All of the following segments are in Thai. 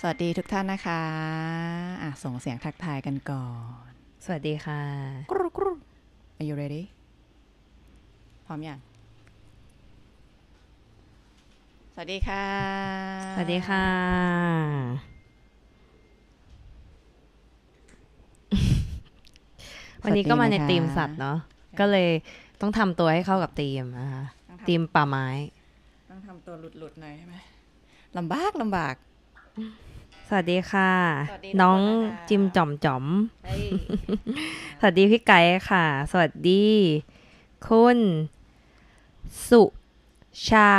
สวัสดีทุกท่านนะคะอะส่งเสียงทักทายกันก่อน สวัสดีค่ะ Are you ready พร้อมอยัง สวัสดีค่ะ สวัสดีค่ะ วันนี้ก็มาในธีมสัตว์เนาะ ก็เลยต้องทำตัวให้เข้ากับธีมนะคะธีมป่าไม้ ต้องทำตัวหลุดๆหน่อยใช่ไหม ลำบากลำบากสวัสดีค่ะ น้องจิมจ่อมจ่อม สวัสดีพี่ไก่ค่ะสวัสดีคุณสุชา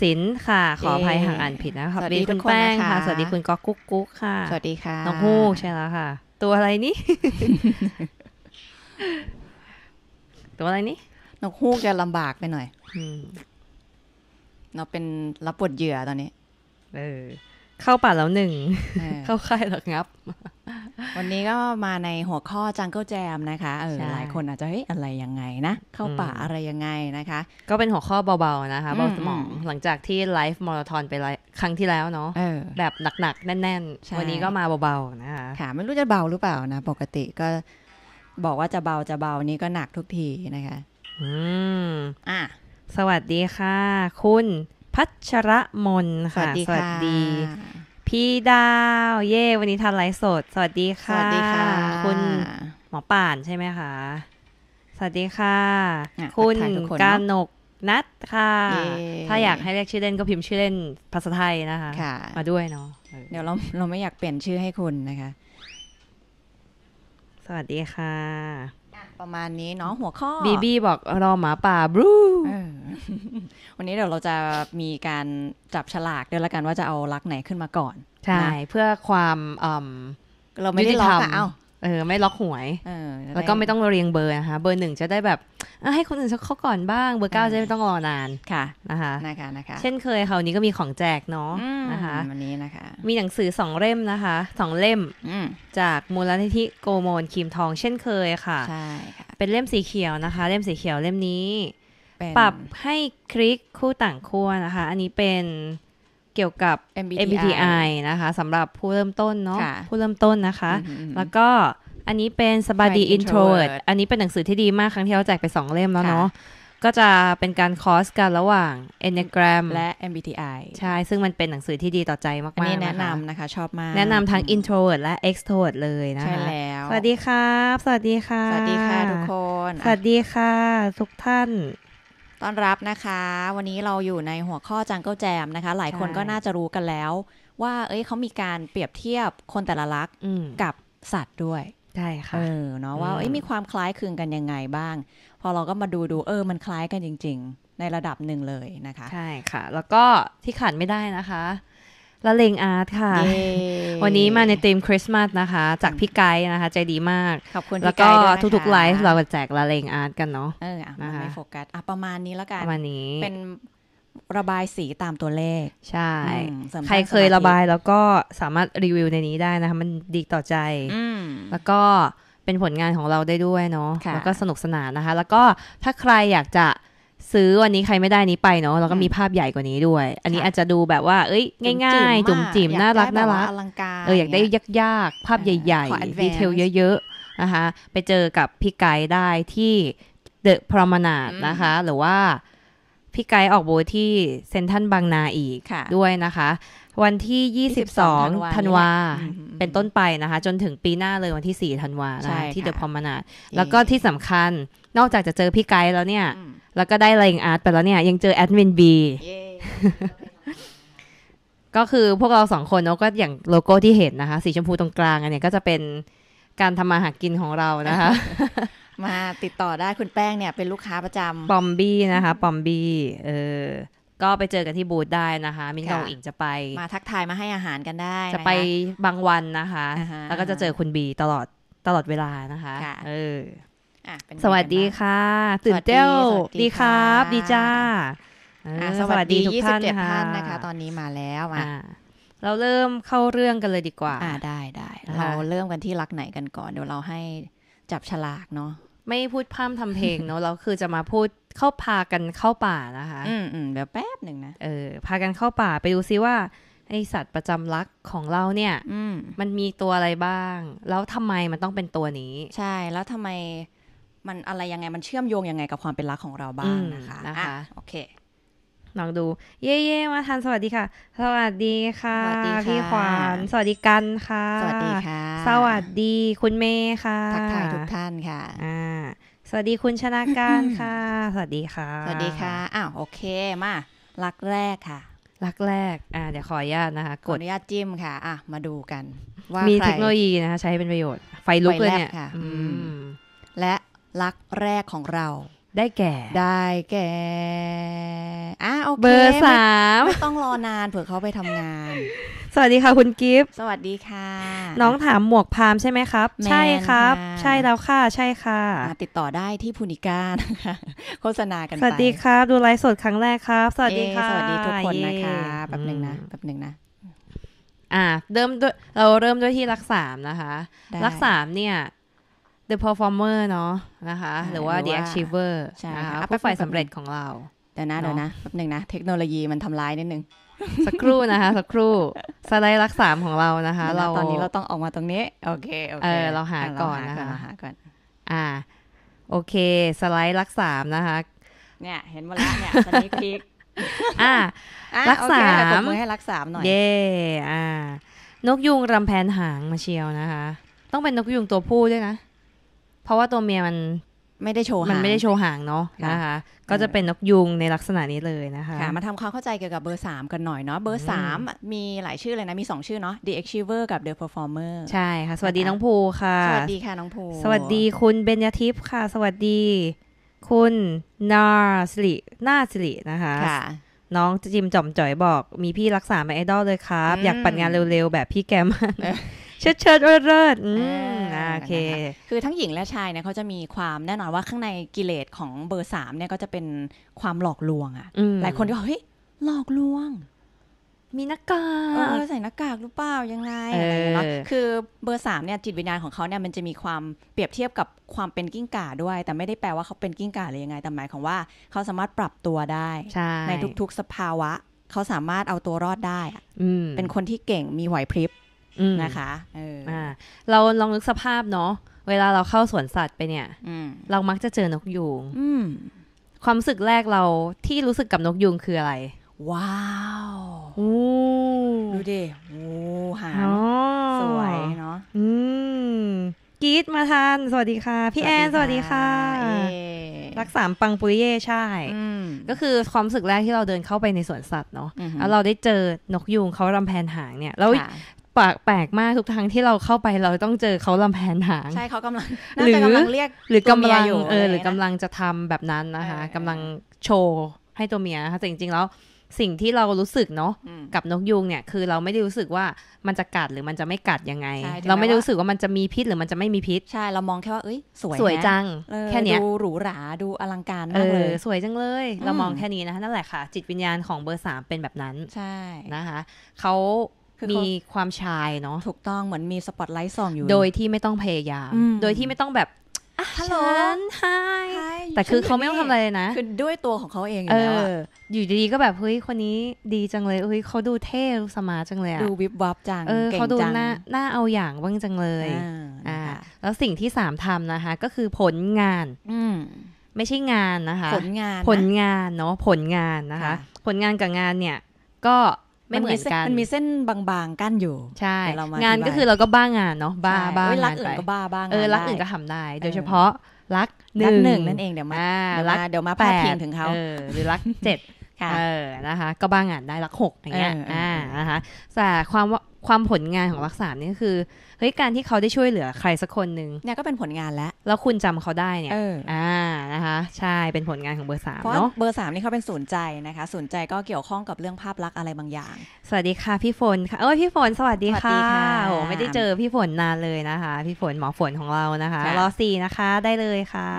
สินค่ะขออภัยหากอ่านผิดนะคะสวัสดีคุณแป้งค่ะสวัสดีคุณก๊อกกุ๊กกุ๊กค่ะ สวัสดีค่ะน้องฮูกใช่แล้วค่ะ ตัวอะไรนี่ตัวอะไรนี่นกฮูกจะลำบากไปหน่อยเราเป็นรับบทเหยื่อตอนนี้เออเข้าป่าแล้วหนึ่งเข้าค่ายหลักงับ วันนี้ก็มาในหัวข้อจังเกิลแจมนะคะเออหลายคนอาจจะเฮ้ยอะไรยังไงนะ เข้าป่าอะไรยังไงนะคะ ก็เป็นหัวข้อเบาๆนะคะเบาสมองหลังจากที่ไลฟ์มาราธอนไปครั้งที่แล้วเนาะแบบหนักๆ แน่นๆวันนี้ก็มาเบาๆนะคะค่ะไม่รู้จะเบาหรือเปล่านะ ปกติก็บอกว่าจะเบาจะเบานี้ก็หนักทุกทีนะคะ อืมอ่ะสวัสดีค่ะ คุณพัชรมนค่ะสวัสดีพี่ดาวเย่วันนี้ทันไลฟ์สด สวัสดีค่ะสวัสดีค่ะ คุณหมอป่านใช่ไหมคะสวัสดีค่ะ คุณกาหนกนัดค่ะ ถ้าอยากให้เรียกชื่อเล่นก็พิมพ์ชื่อเล่นภาษาไทยนะคะมาด้วยเนาะเดี๋ยวเราเราไม่อยากเปลี่ยนชื่อให้คุณนะคะ สวัสดีค่ะประมาณนี้เนาะหัวข้อ บีบีบอกรอหมาป่าบลูวันนี้เดี๋ยวเราจะมีการจับฉลากด้วยละกันว่าจะเอารักไหนขึ้นมาก่อน ใช่เพื่อความเราไม่ได้ล็อกอ้าเออไม่ล็อกหวยแล้วก็ไม่ต้องเรียงเบอร์นะคะเบอร์หนึ่งจะได้แบบให้คนอื่นเขาก่อนบ้างเบอร์เก้าจะไม่ต้องรอนานค่ะนะคะนะคะนะคะ เช่นเคยคราวนี้ก็มีของแจกเนาะนะคะวันนี้นะคะ มีหนังสือสองเล่มนะคะสองเล่มจากมูลนิธิโกโมนคีมทองเช่นเคยค่ะใช่ค่ะ เป็นเล่มสีเขียวนะคะ เล่มสีเขียวเล่มนี้ปรับให้คลิกคู่ต่างคู่นะคะ อันนี้เป็นเกี่ยวกับ MBTI นะคะสำหรับผู้เริ่มต้นเนาะผู้เริ่มต้นนะคะ แล้วก็อันนี้เป็นสบายดีอินโทรเวิร์ดอันนี้เป็นหนังสือที่ดีมากครั้งที่เราแจกไปสองเล่มแล้วเนาะก็จะเป็นการคอสกันระหว่าง Enneagram และ MBTI ใช่ ซึ่งมันเป็นหนังสือที่ดีต่อใจมากๆนนี่แนะนำนะคะชอบมาก แนะนำทั้ง introvert และ extrovert เลยนะคะใช่แล้ว สวัสดีครับ สวัสดีค่ะสวัสดีค่ะทุกคน สวัสดีค่ะ ทุกท่านต้อนรับนะคะ วันนี้เราอยู่ในหัวข้อจังเกิลแจมนะคะ หลายคนก็น่าจะรู้กันแล้วว่า เอ้ยเขามีการเปรียบเทียบคนแต่ละลักษณ์กับสัตว์ด้วย ใช่ค่ะเออเนาะว่า เอ้ยมีความคล้ายคลึงกันยังไงบ้าง พอเราก็มาดูดูเออมันคล้ายกันจริงๆ ในระดับหนึ่งเลยนะคะ ใช่ค่ะ แล้วก็ที่ขาดไม่ได้นะคะละเลงอาร์ตค่ะวันนี้มาในเต็มคริสต์มาสนะคะ จากพี่ไกด์นะคะ ใจดีมากขอบคุณแล้วก็ทุกๆไลฟ์เราแจกละเลงอาร์ตกันเนาะเอออ่ะไม่โฟกัสอ่ะประมาณนี้แล้วกันประมาณนี้เป็นระบายสีตามตัวเลขใช่ ใครเคยระบายแล้วก็สามารถรีวิวในนี้ได้นะคะ มันดีต่อใจแล้วก็เป็นผลงานของเราได้ด้วยเนาะะแล้วก็สนุกสนานนะคะ แล้วก็ถ้าใครอยากจะซื้อวันนี้ใครไม่ได้นี้ไปเนาะแล้วก็มีภาพใหญ่กว่านี้ด้วย อันนี้อาจจะดูแบบว่าเอ้ย ง่าย ๆ จุ่มจิ๋มน่ารักน่ารักเอออยากได้ยากๆ ภาพใหญ่ ๆ ดีเทลเยอะๆนะคะ ไปเจอกับพี่ไกด์ได้ที่เดอะพรอมนาดนะคะ หรือว่า พี่ไกด์ออกโบที่เซนทันบางนาอีกด้วยนะคะ วันที่ 22ธันวาเป็นต้นไปนะคะ จนถึงปีหน้าเลยวันที่4ธันวาที่เดอะพอมนาดแล้วก็ที่สำคัญนอกจากจะเจอพี่ไกด์แล้วเนี่ยแล้วก็ได้เลงอาร์ตไปแล้วเนี่ย ยังเจอแอดมินบีก็คือพวกเราสองคนเนาะก็อย่างโลโก้ที่เห็นนะคะ สีชมพูตรงกลางอันเนี้ยก็จะเป็นการทำมาหากินของเรานะคะ มาติดต่อได้คุณแป้งเนี่ยเป็นลูกค้าประจำปอมบี้นะคะ ปอมบี้เออ ก็ไปเจอกันที่บูธได้นะคะมิ้นกับอิงจะไป มาทักทายมาให้อาหารกันได้ จะไปบางวันนะคะ แล้วก็จะเจอคุณบีตลอดตลอดเวลานะคะ เออสวัสดีค่ะตื่นเต้วดีครับ ดีจ้าสวัสดีทุกท่านนะคะ ตอนนี้มาแล้วอ่เราเริ่มเข้าเรื่องกันเลยดีกว่า อ่าได้ได้ เราเริ่มกันที่รักไหนกันก่อนเดี๋ยวเราให้จับฉลากเนาะไม่พูดพร่ำทำเพลงเนาะเรา คือจะมาพูดเข้าพากันเข้าป่านะคะ อืมอืมเดี๋ยวแป๊บหนึ่งนะ เออพากันเข้าป่าไปดูซิว่าไอสัตว์ประจำลักของเราเนี่ย อืมมันมีตัวอะไรบ้าง แล้วทำไมมันต้องเป็นตัวนี้ ใช่ แล้วทำไมมันอะไรยังไงมันเชื่อมโยงยังไงกับความเป็นรักของเราบ้างนะคะนะคะโอเคลองดูเย่เย่มาทันสวัสดีค่ะ สวัสดีค่ะ พี่ขวานสวัสดีกันค่ะ สวัสดีค่ะ สวัสดี คุณเมย์ค่ะ ทักทายทุกท่านค่ะอ่าสวัสดีคุณชนะการค่ะ สวัสดีค่ะ สวัสดีค่ะ อ้าวโอเคมารักแรกค่ะ รักแรกอ่าเดี๋ยวขออนุญาตนะคะกดอนุญาตจิ้มค่ะอ่ะมาดูกัน ว่ามีเทคโนโลยีนะคะใช้เป็นประโยชน์ ไฟลุกเลยเนี่ยและรักแรกของเรา ได้แก่ได้แก่อ่ะโอเคเบอร์สามไม่ต้องรอนานเผื่อเขาไปทำงาน สวัสดีค่ะ คุณกิฟต์สวัสดีค่ะ น้องถามหมวกพามใช่ไหมครับ ใช่ครับ ใช่แล้วค่ะใช่ค่ะติดต่อได้ที่พูนิก้านะคะโฆษณากันไปสวัสดีครับดูไลฟ์สดครั้งแรกครับ สวัสดีค่ะ สวัสดีทุกคนนะคะแป๊บหนึ่งนะแป๊บหนึ่งนะอ่าเริ่มด้วยเราเริ่มด้วยที่รักสามนะคะ รักสามเนี่ย The Performer เนาะนะคะ หรือว่า The Achiever ใช่ค่ะผป้ฝ่ายสำเร็จของเรา เดี๋ยวนะเดี๋ยวนะแป๊บนึงนะ เทคโนโลยีมันทำร้ายนิดนึงสักครู่นะคะสักครู่สไลด์รักสามของเรานะคะ เราตอนนี้เราต้องออกมาตรงนี้ โอเค โอเคเราหาก่อนนะคะเราหาก่อนอ่า โอเค สไลด์รักสามนะคะ เนี่ย เห็นหมดแล้วเนี่ยสนิพิก อ่ารักสามมือให้รักสามหน่อยเย่อ่า นกยุงรำแพนหางมาเชียวนะคะ ต้องเป็นนกยุงตัวผู้ด้วยนะราะว่าตัวเมียมันไม่ได้โชว์หางมันไม่ได้โชว์หางเนาะนะคะก็จะเป็นนกยุงในลักษณะนี้เลยนะคะมาทำความเข้าใจเกี่ยวกับเบอร์3กันหน่อยเนาะเบอร์3มีหลายชื่อเลยนะ มี2ชื่อเนาะ The Achiever กับ The Performer ใช่ค่ะ สวัสดีน้องภูค่ะ สวัสดีค่ะ น้องภูสวัสดีคุณเบญญทิพย์ค่ะ สวัสดี คุณนาสิรินาสิรินะคะค่ะน้องจิมจอมจ่อยบอก มีพี่รักษาาไอดอลเลยครับอยากปั่นงานเร็วๆแบบพี่แกมันเชิดเชิดเริดเรดอืมโอเค คือทั้งหญิงและชายเนี่ยเขาจะมีความแน่นอนว่าข้างในกิเลสของเบอร์สามเนี่ยก็จะเป็นความหลอกลวงอ่ะ หลายคนที่เฮ้ยหลอกลวง มีหน้ากากเใส่หน้ากากหรือเปล่ายังไงอะไรเนาะ คือ เบอร์สามเนี่ยจิตวิญญาณของเขาเนี่ยมันจะมีความเปรียบเทียบกับความเป็นกิ้งก่าด้วย แต่ไม่ได้แปลว่าเขาเป็นกิ้งก่าเลยยังไง แต่หมายของว่าเขาสามารถปรับตัวได้ในทุก ๆ สภาวะเขาสามารถเอาตัวรอดได้อเป็นคนที่เก่งมีไหวพริบนะคะเเราลองนึกสภาพเนาะ เวลาเราเข้าสวนสัตว์ไปเนี่ยเรามักจะเจอนกยูงความรู้สึกแรกเราที่รู้สึกกับนกยูงคืออะไร ว้าวดูดิโอ้หางสวยเนาะกีดมาทาน สวัสดีค่ะ พี่แอนสวัสดีค่ะ รักสามปังปุยเย่ใช่ก็คือความรู้สึกแรกที่เราเดินเข้าไปในสวนสัตว์เนาะ แล้วเราได้เจอนกยูงเขารำแพนหางเนี่ยแล้วปากแปลกมากทุกทางที่เราเข้าไปเราต้องเจอเขาลำแผนหางใช่เขากำลังหรือกำลังเรียกหรือกำลังเออหรือกำลังจะทำแบบนั้นนะคะกำลังโชว์ให้ตัวเมียค่ะแต่จริงๆแล้วสิ่งที่เรารู้สึกเนาะกับนกยูงเนี่ย คือเราไม่ได้รู้สึกว่ามันจะกัดหรือมันจะไม่กัดยังไง เราไม่ได้รู้สึกว่ามันจะมีพิษหรือมันจะไม่มีพิษ ใช่ เรามองแค่ว่าเอ้ยสวยสวยจังแค่นี้ดูหรูหราดูอลังการมากเลยสวยจังเลย เรามองแค่นี้นะคะนั่นแหละค่ะ จิตวิญญาณของเบอร์สามเป็นแบบนั้นใช่นะคะเขามีความชายเนาะถูกต้องเหมือนมีสปอตไลท์ส่องอยู่โดยที่ไม่ต้องพยายามโดยที่ไม่ต้องแบบฮัลโหลไฮแต่คือเขาไม่ต้องทำอะไรนะคือด้วยตัวของเขาเองอยู่แล้วอยู่ดีๆ ก็แบบเฮ้ยคนนี้ดีจังเลยเฮ้ยเขาดูเท่สมาจังเลยดูวิบวับจังเออเขาดูหน้า หน้าเอาอย่างบ้างจังเลยอ่าแล้วสิ่งที่สามทำนะคะ ก็คือผลงานไม่ใช่งานนะคะ ผลงานผลงานเนาะผลงานนะคะ ผลงานกับงานเนี่ย ก็ไม่เหมือนกันมันมีเส้นบางๆ กั้นอยู่ ใช่งานก็คือเราก็บ้างานเนาะบ้าบ้างานไปรักอื่นก็บ้าบ้างเออรักอื่นก็ทำได้โดยเฉพาะรักหนึ่งนั่นเองเดี๋ยวมาวมาเดี๋ยวมาพาดพิงถึงเขาหรือรักเจ็ดค่ะนะคะก็บ้างานได้รักหกอย่างเงี้ยอ่านะคะแต่ความความผลงานของรักสามนี่คือเฮ้ยการที่เขาได้ช่วยเหลือใครสักคนหนึ่งเนี่ยก็เป็นผลงานแล้วแล้วคุณจำเขาได้เนี่ยอ่านะคะใช่เป็นผลงานของเบอร์สามเนาะเบอร์สามนี่เขาเป็นศูนย์ใจนะคะศูนย์ใจก็เกี่ยวข้องกับเรื่องภาพลักษณ์อะไรบางอย่าง สวัสดีค่ะพี่ฝนค่ะ เอ้ยพี่ฝนสวัสดีค่ะโอ้ไม่ได้เจอพี่ฝนนานเลยนะคะ พี่ฝนหมอฝนของเรานะคะ รอสี่นะคะได้เลยค่ะ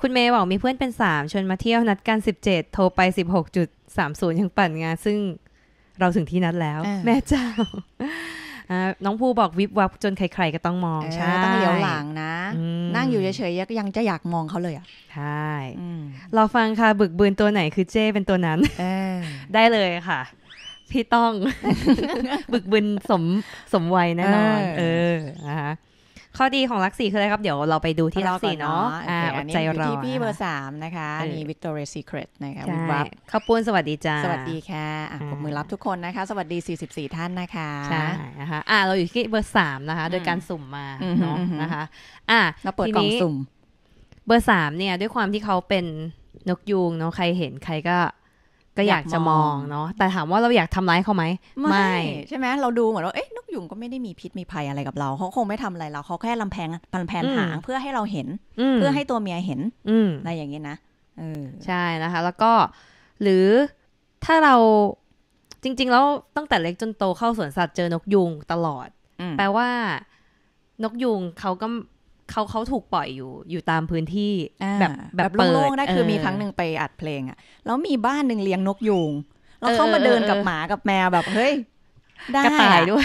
คุณเมย์บอกมีเพื่อนเป็นสามชวนมาเที่ยวนัดกันสิบเจ็ดโทรไปสสิบหกจุดามศูนย์ยังปั่นงาน ซึ่งเราถึงที่นัดแล้วแม่เจ้าน้องภูบอกวิบวับจนใครๆก็ต้องมอง ใช่ต้องเหลียวหลังนะ นั่งอยู่เฉยๆยังจะอยากมองเขาเลยอ่ะ ใช่เราฟังค่ะบึกบืนตัวไหนคือเจ้เป็นตัวนั้นได้เลยค่ะ พี่ต้องบึกบืนสมสมวัยแน่นอนเออนะคะข้อดีของลักซี่คืออะไรครับ เดี๋ยวเราไปดูที่ลักซี่เนาะอ่าใจรอที่พี่เบอร์สามนะคะอันนี้ิกตอเรียซีเคร t นะคะวับข้าวปุ้นสวัสดีจ้าสวัสดีค่ะผมมือรับทุกคนนะคะ สวัสดี 44 ท่านนะคะใช่นะคะ อ่าเราอยู่ที่เบอร์สามนะคะ โดยการสุ่มมาเนาะนะคะ อ่าเราเปิดกล่องสุ่ม เบอร์สามเนี่ย ด้วยความที่เขาเป็นนกยูงเนาะใครเห็นใครก็ก็อยากจะมองเนาะแต่ถามว่าเราอยากทำร้ายเขาไหมไม่ใช่ไหมเราดูเหมือนว่าเอ๊ะนกยุงก็ไม่ได้มีพิษมีภัยอะไรกับเรา เขาคงไม่ทำอะไรเรา เขาแค่ลำแพงพันแผนหางเพื่อให้เราเห็นเพื่อให้ตัวเมียเห็นอะไรอย่างนี้นะใช่นะคะแล้วก็หรือถ้าเราจริงๆแล้วตั้งแต่เล็กจนโตเข้าสวนสัตว์เจอนกยุงตลอดแปลว่า นกยุงเขาก็เขาเขาถูกปล่อยอยู่อยู่ตามพื้นที่แบบแบบโล่งๆได้คือมีครั้งหนึ่งไปอัดเพลงอ่ะแล้วมีบ้านหนึ่งเลี้ยงนกยูงแล้วเข้ามาเดินกับหมากับแมวแบบเฮ้ยกระต่ายด้วย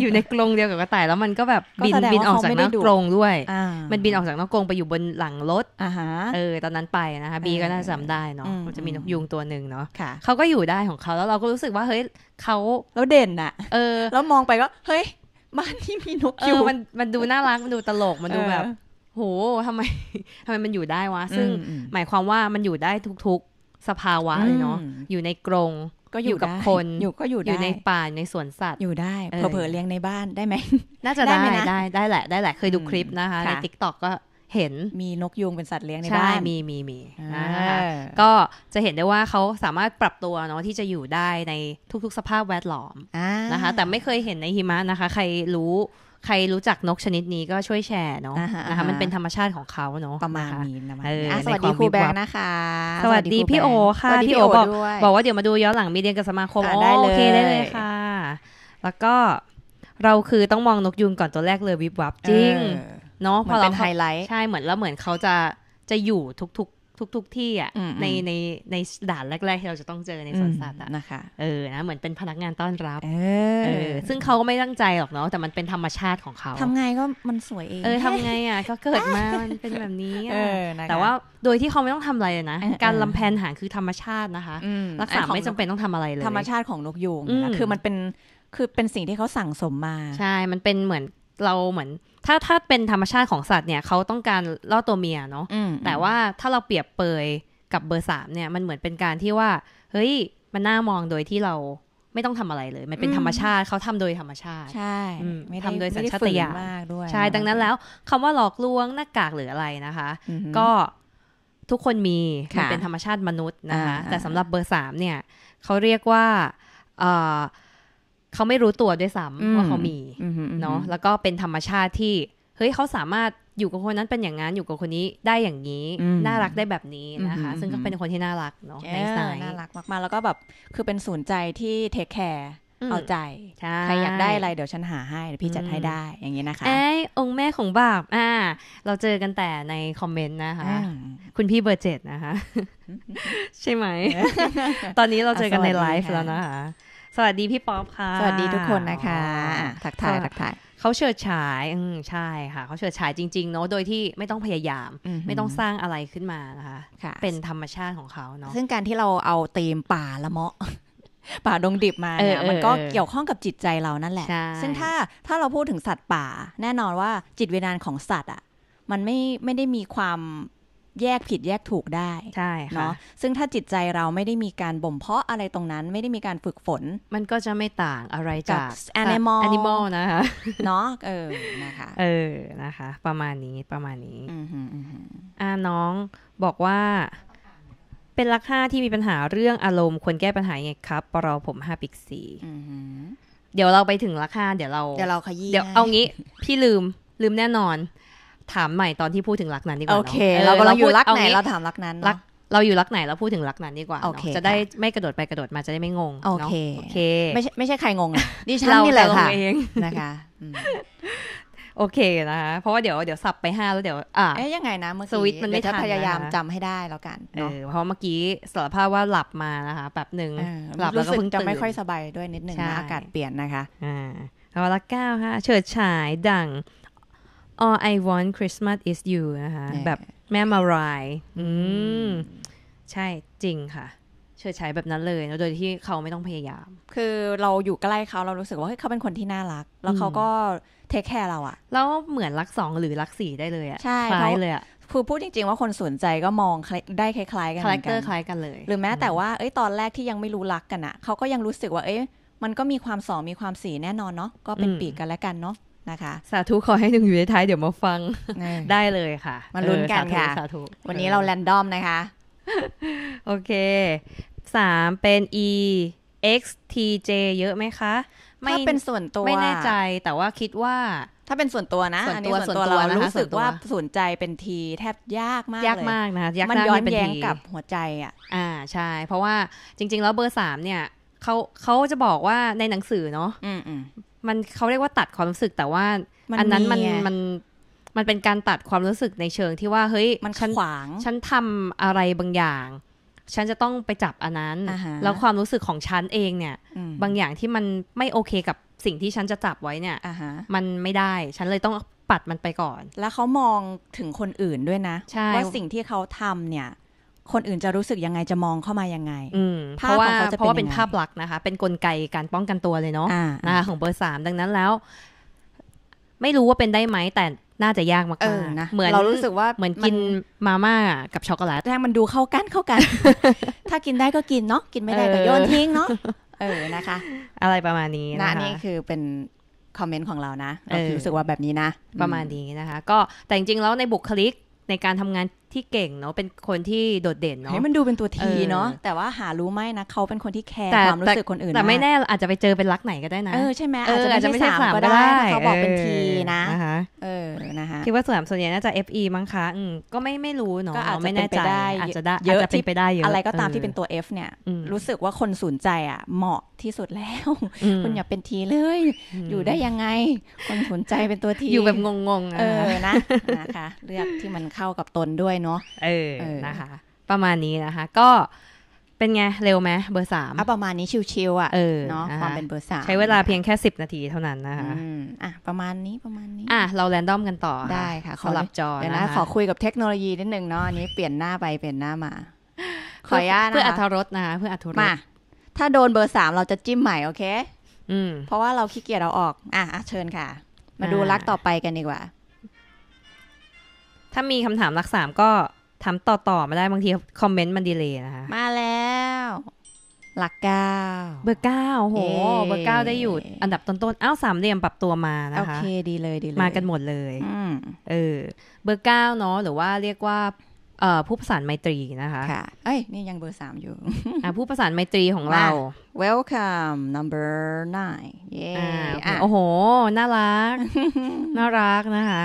อยู่ในกรงเดียวกับกระต่ายแล้วมันก็แบบบินบินออกจากนอกกรงด้วยมันบินออกจากนอกกรงไปอยู่บนหลังรถเออ ตอนนั้นไปนะคะบีก็น่าจำได้เนาะมันจะมีนกยุงตัวหนึ่งเนาะเขาก็อยู่ได้ของเขาแล้วเราก็รู้สึกว่าเฮ้ยเขาแล้วเด่นอะเออ แล้วมองไปก็เฮ้ยบ้านที่มีนกอยู่มันมันดูน่ารัก มันดูตลกมันดูแบบ โหทำไมทำไมมันอยู่ได้วะซึ่ง หมายความว่ามันอยู่ได้ทุกๆสภาวะเลยเนาะอยู่ในกรงก็อยู่กับคนอยู่ก็อยู่อยู่ในป่าในสวนสัตว์ อยู่ได้เผ่อเลี้ยงในบ้านได้ไหมน่าจะได้ได้ได้แหละได้แหละ เคยดูคลิปนะคะในทิกตอกก็เห็นมีนกยุงเป็นสัตว์เลี้ยงในบ้านมีมีมีนะคะก็จะเห็นได้ว่าเขาสามารถปรับตัวเนาะที่จะอยู่ได้ในทุกๆ สภาพแวดล้อมนะคะ แต่ไม่เคยเห็นในหิมะนะคะ ใครรู้ ใครรู้จักนกชนิดนี้ก็ช่วยแชร์เนาะนะคะมันเป็นธรรมชาติของเขาเนาะประมาณนี้นะสวัสดีครูแบงค์นะคะ สวัสดีพี่โอค่ะพี่โอบอกบอกว่าเดี๋ยวมาดูย้อนหลังมีเดียนกับสมาคมโอเคได้เลยค่ะ แล้วก็เราคือต้องมองนกยุงก่อนตัวแรกเลยวิบวับจริงเนาะพอเราเป็นไฮไลท์ ใช่เหมือนแล้วเหมือนเขาจะจะอยู่ทุกๆทุก ๆที่อ่ะในในในด่านแรก ๆ ที่เราจะต้องเจอในสวนสัตว์นะคะเออนะเหมือนเป็นพนักงานต้อนรับ เออซึ่งเขาก็ไม่ตั้งใจหรอกเนาะแต่มันเป็นธรรมชาติของเขาทำไงก็มันสวยเองเออทำไงอ่ะก็เกิดมามันเป็นแบบนี้เออแต่ว่าโดยที่เขาไม่ต้องทำอะไรเลยนะ การลำแพนหางคือธรรมชาตินะคะ รักษาไม่จำเป็นต้องทำอะไรเลยธรรมชาติของนกยูงคือมันเป็นคือเป็นสิ่งที่เขาสั่งสมมา ใช่มันเป็นเหมือนเราเหมือนถ้าถ้าเป็นธรรมชาติของสัตว์เนี่ยเขาต้องการล่อตัวเมียเนาะแต่ว่าถ้าเราเปรียบเปยกับเบอร์สามเนี่ย มันเหมือนเป็นการที่ว่า เฮ้ยมันน่ามองโดยที่เราไม่ต้องทำอะไรเลยมันเป็นธรรมชาติเขาทำโดยธรรมชาติ ใช่ทำโดยสัญชาตญาณมากด้วยใช่ดังนั้นแล้ว คำว่าหลอกลวงหน้ากากหรืออะไรนะคะ ก็ทุกคนมีมันเป็นธรรมชาติมนุษย์นะคะแต่สำหรับเบอร์สามเนี่ยเขาเรียกว่าเขาไม่รู้ตัวด้วยซ้ำว่าเขามีเนาะแล้วก็เป็นธรรมชาติที่ เฮ้ยเขาสามารถอยู่กับคนนั้นเป็นอย่างนั้นอยู่กับคนนี้ได้อย่างนี้ น่ารักได้แบบนี้นะคะ ซึ่งก็เป็นคนที่น่ารักเนาะในสายน่ารักมากๆแล้วก็แบบคือเป็นศูนย์ใจที่เทคแคร์เอาใจใครอยากได้อะไรเดี๋ยวฉันหาให้พี่จัดให้ได้อย่างนี้นะคะไอ้องค์แม่ของบาปอ่า เราเจอกันแต่ในคอมเมนต์นะคะ คุณพี่เบอร์เจ็ดนะคะ ใช่ไหม ตอนนี้เราเจอกันในไลฟ์แล้วนะคะสวัสดีพี่ป๊อปค่ะสวัสดีทุกคนนะคะทักทายทักทายเขาเฉิดฉายอืมใช่ค่ะเขาเฉิดฉายจริงๆเนาะโดยที่ไม่ต้องพยายาม ไม่ต้องสร้างอะไรขึ้นมานะคะคะเป็นธรรมชาติของเขาเนาะซึ่งการที่เราเอาเตีมป่าละเมาะป่าดงดิบมาเนี่ยมันก็เกี่ยวข้องกับจิตใจเรานั่นแหละซึ่งถ้าถ้าเราพูดถึงสัตว์ป่า แน่นอนว่าจิตวิญญาณของสัตว์อ่ะมันไม่ไม่ได้มีความแยกผิดแยกถูกได้ใช่เนาะซึ่งถ้าจิตใจเราไม่ได้มีการบ่มเพาะอะไรตรงนั้น ไม่ได้มีการฝึกฝน มันก็จะไม่ต่างอะไรจาก animal นะคะเนาะเออนะคะเออนะคะ ประมาณนี้ประมาณนี้อ่าน้องบอกว่า เป็นลักห้าที่มีปัญหาเรื่องอารมณ์ควรแก้ปัญหาไงครับปรอผมห้าปิกสีเดี๋ยวเราไปถึงราคาเดี๋ยวเราเดี๋ยวเราขยี้เดี๋ยวเอางี้พี่ลืมลืมแน่นอนถามใหม่ตอนที่พูดถึงรักนั้นดีกว่าโอเคเราเราอยู่รักไหน เราถามรักนั้นรักเราอยู่รักไหนเราพูดถึงรักนั้นดีกว่าจะได้ไม่กระโดดไปกระโดดมาจะได้ไม่งงโอเคโอเค ไม่ใช่ไม่ใช่ใครงงดิฉันนี่แหละค่ะเองนะคะโอเคนะคะเพราะว่าเดี๋ยวเดี๋ยวสับไปห้าแล้วเดี๋ยวอ่าเอ๊ยยังไงนะเมื่อกี้สวิตมันไม่ทันพยายามจำให้ได้แล้วกันเออเพราะเมื่อกี้สารภาพว่าหลับมานะคะแบบหนึ่งหลับแล้วก็เพิ่งจะไม่ค่อยสบายด้วยนิดหนึ่งนะอากาศเปลี่ยนนะคะ อ่าแล้วละเก้าค่ะเฉิดฉายดัง All I Want Christmas is You นะคะแบบแม่มาราย อืมใช่จริงค่ะ เชิดใช้แบบนั้นเลยแล้วโดยที่เขาไม่ต้องพยายาม คือเราอยู่ใกล้เขาเรารู้สึกว่าเฮ้ยเขาเป็นคนที่น่ารัก แล้วเขาก็เทคแคร์เราอะแล้วเหมือนรักสองหรือรักสี่ได้เลยอะใช่คล้ายเลยอะคือพูดจริงๆ ว่าคนสนใจก็มองได้คล้ายๆกันคาแรคเตอร์คล้ายกันเลย หรือแม้แต่ว่าเอ้ยตอนแรกที่ยังไม่รู้รักกันอะเขาก็ยังรู้สึกว่าเอ้ยมันก็มีความสองมีความสี่แน่นอนเนาะก็เป็นปีกกันและกันเนาะนะคะสาธุ ขอให้หนึ่งอยู่ในท้ายเดี๋ยวมาฟังได้เลยค่ะมาลุ้นกันค่ะ วันนี้เราแรนดอมนะคะ โอเคสามเป็น e x t j เยอะไหมคะถ้าเป็นส่วนตัว ไม่แน่ใจแต่ว่าคิดว่า ถ้าเป็นส่วนตัวนะส่วนตัวส่วนตัวเรารู้สึกว่าสนใจเป็นทีแทบยากมากยากมากนะยากมันย้อนแย้งกับหัวใจอ่ะอ่าใช่ เพราะว่าจริงๆแล้วเบอร์สามเนี่ยเขาเขาจะบอกว่าในหนังสือเนาะมันเขาเรียกว่าตัดความรู้สึกแต่ว่า อันนั้นมันมันมันเป็นการตัดความรู้สึกในเชิงที่ว่าเฮ้ยมันขวาง ฉันทำอะไรบางอย่าง ฉันจะต้องไปจับอันนั้น แล้วความรู้สึกของฉันเองเนี่ย บางอย่างที่มันไม่โอเคกับสิ่งที่ฉันจะจับไว้เนี่ยมันไม่ได้ฉันเลยต้องปัดมันไปก่อน แล้วเขามองถึงคนอื่นด้วยนะว่าสิ่งที่เขาทำเนี่ยคนอื่นจะรู้สึกยังไงจะมองเข้ามายังไงเพราะว่าเพราะว่าเป็นภาพลักษณ์นะคะ เป็นนกลไกการป้องกันตัวเลยเนาะนะคะของเบอร์สามดังนั้นแล้ว ไม่รู้ว่าเป็นได้ไหมแต่น่าจะยากมากๆนะเหมือนเรารู้สึกว่าเหมือนกินมาม่ากับช็อกโกแลตแรกมันดูเข้ากันเข้ากัน ถ้ากินได้ก็กินเนาะกินไม่ได้ก็โยนทิ้งเนาะเออนะคะ อะไรประมาณนี้นะนี่คือเป็นคอมเมนต์ของเรานะเรารู้สึกว่าแบบนี้นะ ประมาณนี้นะคะ ก็แต่จริงๆแล้วในบุคลิกในการทำงานที่เก่งเนาะเป็นคนที่โดดเด่นเนาะให้มันดูเป็นตัวทีเนาะแต่ว่าหารู้ไหมนะเขาเป็นคนที่แคร์ความรู้สึกคนอื่นแต่ไม่แน่อาจจะไปเจอเป็นรักไหนก็ได้นะเออใช่ไหมอาจจะไม่ใช่สามก็ได้เขาบอกเป็นทีนะเออนะคะคิดว่าสามส่วนใหญ่น่าจะ FE มั้งคะอืมก็ไม่ไม่รู้เนาะก็อาจจะเป็นไปได้อาจจะได้เยอะที่ไปได้เยอะอะไรก็ตามที่เป็นตัว F เนี่ย รู้สึกว่าคนสนใจอ่ะเหมาะที่สุดแล้ว คุณอย่าเป็นทีเลย อยู่ได้ยังไงคนสนใจเป็นตัวทีอยู่แบบงงๆเออนะนะคะเลือกที่มันเข้ากับตนด้วยเนาะเนาะเออ นะคะ ประมาณนี้นะคะ ก็เป็นไงเร็วไหมเบอร์สามอ่ะประมาณนี้ชิวๆอ่ะ เออ เนาะความเป็นเบอร์สามใช้เวลาเพียงแค่สิบนาทีเท่านั้นนะคะอ่ะประมาณนี้ประมาณนี้ อ่ะเราแรนดอมกันต่อ ได้ค่ะ ขอรับจอนะคะ ขอคุยกับเทคโนโลยีนิดนึงเนาะ อันนี้เปลี่ยนหน้าไปเปลี่ยนหน้ามา ขออนุญาตนะเพื่ออัธรสนะคะ เพื่ออัธรสมาถ้าโดนเบอร์สามเราจะจิ้มใหม่โอเค อืม เพราะว่าเราขี้เกียจเราออก อ่ะเชิญค่ะ มาดูลักต่อไปกันดีกว่าถ้ามีคำถามหลักสามก็ถามต่อๆมาได้บางที คอมเมนต์มันดีเลยนะคะ มาแล้ว หลักเก้าเบอร์เก้าโห เบอร์เก้าได้อยู่ อันดับต้นๆอ้าวสามเหลี่ยมปรับตัวมานะคะโอเคดีเลยดีเลยมากันหมดเลยเออเบอร์เก้าเนาะหรือว่าเรียกว่าผู้ประสานไมตรีนะคะค่ะเอ้ยนี่ยังเบอร์สามอยู่ผู้ประสานไมตรีของเรา welcome number nine เย้โอ้โหน่ารักน่ารักนะคะ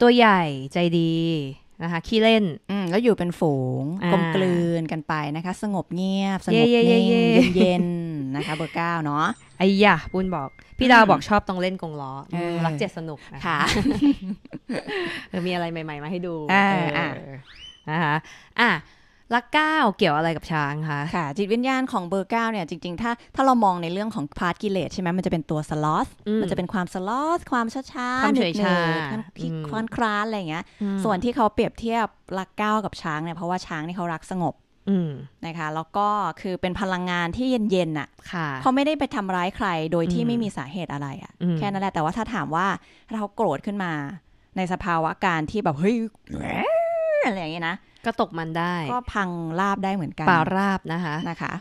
ตัวใหญ่ใจดีนะคะขี้เล่นแล้วอยู่เป็นฝูงกลมกลืนกันไปนะคะ สงบเงียบ สงบเย็นเย็นนะคะ เบอร์เก้าเนาะไอ้ยะปุ้นบอก พี่ดาวบอกชอบต้องเล่นกงล้อ รักเจ็ดสนุกค่ะ มีอะไรใหม่ๆมาให้ดูนะคะอ่ะละเก้าเกี่ยวอะไรกับช้างคะ ค่ะ จิตวิญญาณของเบอร์เก้าเนี่ย จริงๆถ้าถ้าเรามองในเรื่องของพาร์ทกิเลสใช่ไหมมันจะเป็นตัวสลอสมันจะเป็นความสลอสความช้าๆความเฉยชาที่คลานคลานอะไรอย่างเงี้ยส่วนที่เขาเปรียบเทียบละเก้ากับช้างเนี่ยเพราะว่าช้างนี่เขารักสงบนะคะแล้วก็คือเป็นพลังงานที่เย็นๆน่ะ เขาไม่ได้ไปทำร้ายใครโดยที่ไม่มีสาเหตุอะไรอ่ะแค่นั้นแหละแต่ว่าถ้าถามว่าเราโกรธขึ้นมาในสภาวะการที่แบบเฮ้ยอะไรอย่างเงี้ยนะก็ตกมันได้ ก็พังราบได้เหมือนกันป่าราบนะคะ นะคะ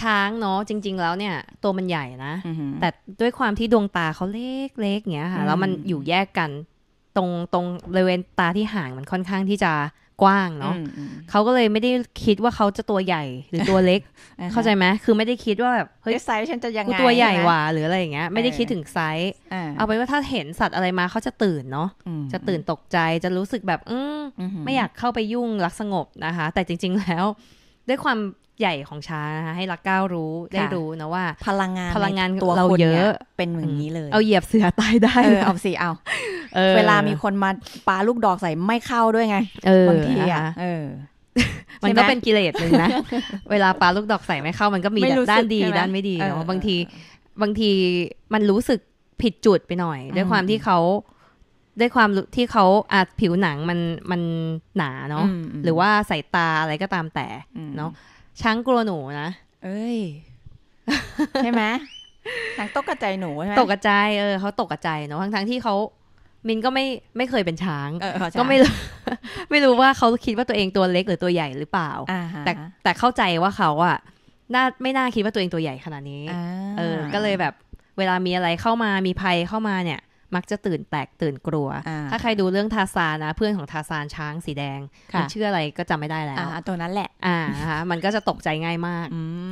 ช้างเนาะจริง ๆแล้วเนี่ยตัวมันใหญ่นะ แต่ด้วยความที่ดวงตาเขาเล็ก ๆเงี้ยค่ะ แล้วมันอยู่แยกกัน ตรงตรงบริเวณตาที่ห่างมันค่อนข้างที่จะกว้างเนาะเขาก็เลยไม่ได้คิดว่าเขาจะตัวใหญ่หรือตัวเล็ก เข้าใจไหม คือไม่ได้คิดว่าแบบเฮ้ยไซส์ฉันจะยังไงตัวใหญ่ว่า หรืออะไรอย่างเงี้ย ไม่ได้คิดถึงไซส์ เอาเป็นว่าถ้าเห็นสัตว์อะไรมาเขาจะตื่นเนาะ จะตื่นตกใจ จะรู้สึกแบบอืไม่อยากเข้าไปยุ่งรักสงบนะคะ แต่จริงๆแล้วด้วยความใหญ่ของช้านะคะให้รักก้าวรู้ได้รู้นะว่า พลังงานพลังงานตัวเราเยอะเป็นอย่างนี้เลย เอาเหยียบเสือตายได้เอาสิเอาเวลามีคนมาปาลูกดอกใส่ไม่เข้าด้วยไงบางทีอ่ะมันก็เป็นกิเลสหนึ่งนะเวลาปาลูกดอกใส่ไม่เข้ามันก็มีด้านดี ด้านไม่ดีเนาะบางที บางทีมันรู้สึกผิดจุดไปหน่อย ด้วยความที่เขาด้วยความที่เขาอาจผิวหนังมันมันหนาเนาะหรือว่าสายตาอะไรก็ตามแต่เนาะช้างกลัวหนูนะเอ้ยใช่ไหมช้างตกกระจายหนูใช่ไหมตกกระจายเออเขาตกกระจายเนาะทั้งทั้งที่เขามินก็ไม่ไม่เคยเป็นช้างก็ไม่ไม่รู้ว่าเขาคิดว่าตัวเองตัวเล็กหรือตัวใหญ่หรือเปล่า แต่แต่เข้าใจว่าเขาอะน่าไม่น่าคิดว่าตัวเองตัวใหญ่ขนาดนี้เออก็เลยแบบเวลามีอะไรเข้ามามีภัยเข้ามาเนี่ยมักจะตื่นแปลกตื่นกลัว ถ้าใครดูเรื่องทาซานะเพื่อนของทาซานช้างสีแดงมันเชื่ออะไรก็จำไม่ได้แล้วตัวนั้นแหละอ่าฮะมันก็จะตกใจง่ายมาก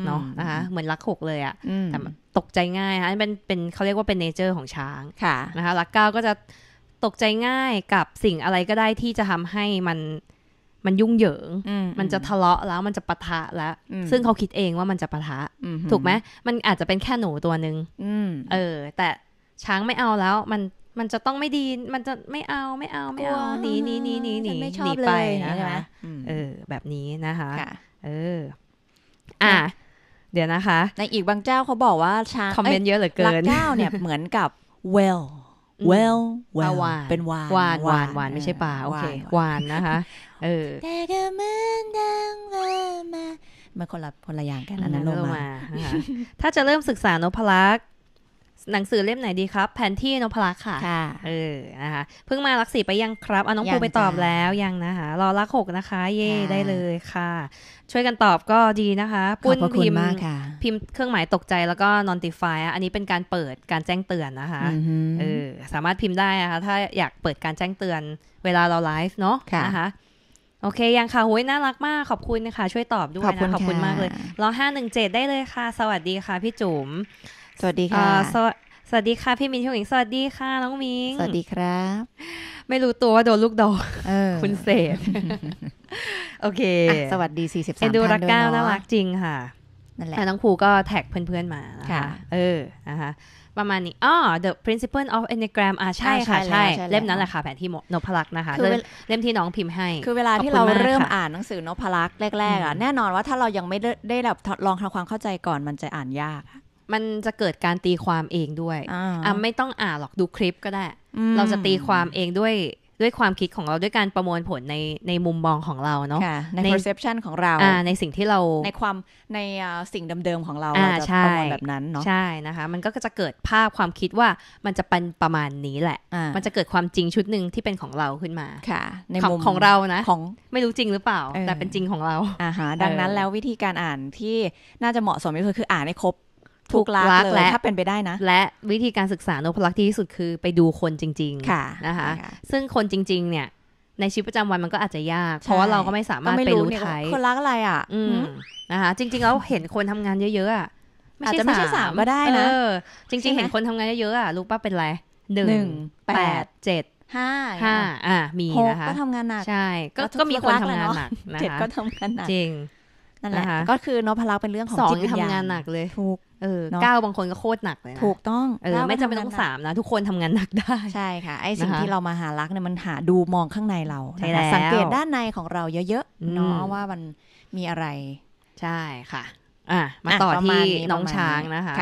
เนาะนะคะเหมือนรักหกเลยอะแต่ตกใจง่ายฮะเป็นเป็นเขาเรียกว่าเป็นเนเจอร์ของช้างค่ะนะคะรักเก้าก็จะตกใจง่ายกับสิ่งอะไรก็ได้ที่จะทำให้มันมันยุ่งเหยิงมันจะทะเลาะแล้วมันจะปะทะแล้วซึ่งเขาคิดเองว่ามันจะปะทะถูกไหมมันอาจจะเป็นแค่หนูตัวหนึ่งเออ แต่ช้างไม่เอาแล้ว มันมันจะต้องไม่ดีมันจะไม่เอาไม่เอาไม่เอาหนีหนีหนีหนีหนีหนีไปนะคะเออ แบบนี้นะคะ เออ อ่ะ เดี๋ยวนะคะ ในอีกบางเจ้าเขาบอกว่าช้างคอมเมนต์เยอะเหลือเกินักเจ้าเนี่ยเหมือนกับ well well well เป็นวานวานวานวไม่ใช่ปลาโอเควานนะคะ เออแต่ก็เหมือนดังว่ามามันคนละคนละอย่างกันอันนั้นลงมาถ้าจะเริ่มศึกษานพลักษหนังสือเล่มไหนดีครับแผนที่นพลักษ์ค่ะค่ะเออนะคะเพิ่งมาลักสีไปยังครับเอาน้องรูไปตอบแล้วยังนะคะรอลักหกนะคะ เย่ได้เลยค่ะ ช่วยกันตอบก็ดีนะคะปุ้นพิมพ์พิมพ์เครื่องหมายตกใจแล้วก็ notify อันนี้เป็นการเปิดการแจ้งเตือนนะคะเออ สามารถพิมพ์ได้นะคะถ้าอยากเปิดการแจ้งเตือนเวลาเราไลฟ์เนาะนะคะโอเคยังค่ะหุยน่ารักมากขอบคุณนะคะ ช่วยตอบด้วยนะขอบคุณมากเลยรอห้าหนึ่งเจ็ดได้เลยค่ะ สวัสดีค่ะ พี่จุ๋มสวัสดีค่ะ สวัสดีค่ะพี่มินช่วงอิงสวัสดีค่ะน้องมิงสวัสดีครับ ไม่รู้ตัวว่าโดนลูกดอกคุณเศษ โอเค สวัสดี 43่สิดสามดูรักก้าวน่ารักจริงค่ะนั่นแหละน้องภูก็แท็กเพื่อนๆมาค่ะเออนะคะประมาณนี้อ๋อ the principle of enneagram อ่าใช่ค่ะใช่ เล่มนั้นแหละค่ะแผนที่นพลักษ์นะคะเล่มที่น้องพิมพ์ให้ คือเวลาที่เราเริ่มอ่านหนังสือนพลักษ์แรกๆอ่ะแน่นอนว่าถ้าเรายังไม่ได้แบบลองทำความเข้าใจก่อนมันจะอ่านยากมันจะเกิดการตีความเองด้วยอ่าไม่ต้องอ่านหรอกดูคลิปก็ได้ เราจะตีความเองด้วยด้วยความคิดของเราด้วยการประมวลผลในในมุมมองของเราเนาะใน perception ของเราในสิ่งที่เราในความในสิ่งเดิมๆของเราเราจะประมวลแบบนั้นเนาะใช่นะคะมันก็จะเกิดภาพความคิดว่ามันจะเป็นประมาณนี้แหละมันจะเกิดความจริงชุดหนึ่งที่เป็นของเราขึ้นมาค่ะ ในมุมของเรานะของไม่รู้จริงหรือเปล่าแต่เป็นจริงของเราอ่าฮะดังนั้นแล้ววิธีการอ่านที่น่าจะเหมาะสมที่สุดคืออ่านให้ครบถูกลักเลยถ้าเป็นไปได้นะ และวิธีการศึกษานพลักษ์ที่ที่สุดคือไปดูคนจริงๆนะคะ ซึ่งคนจริงๆ เนี่ย ในชีวิตประจำวันมันก็อาจจะยาก เพราะว่าเรา ก็ไม่สามารถไปรู้ไทยคนรักอะไรอ่ะนะคะจริงๆ แล้วเห็นคนทำงานเยอะๆอ่ะอาจจะไม่ใช่สามก็ได้นะจริงๆ เห็นคนทำงานเยอะๆอ่ะรู้ป่ะเป็นไรหนึ่งแปดเจ็ดห้าห้าอ่ามีนะคะก็ทำงานหนักใช่ ก็ก็มีคนทำงานหนักนะคะเจ็ดก็ทางานหนักจริงนั่นแหละก็คือนพลักเป็นเรื่องของจองิญทำงานหนักเลยทุกเออเก้าบางคนก็โคตรหนักเลยนะ ถูกต้องเออไม่จำเป็นต้องสามนะ ทุกคนทำงานหนักได้ ใช่ค่ะ ไอสิ่งที่เรามาหารักเนี่ยมันหาดูมองข้างในเรา่แสังเกตด้านในของเราเยอะๆเนาะว่ามันมีอะไร ใช่ค่ะอ่ะ มาต่อที่ น้องช้างนะคะ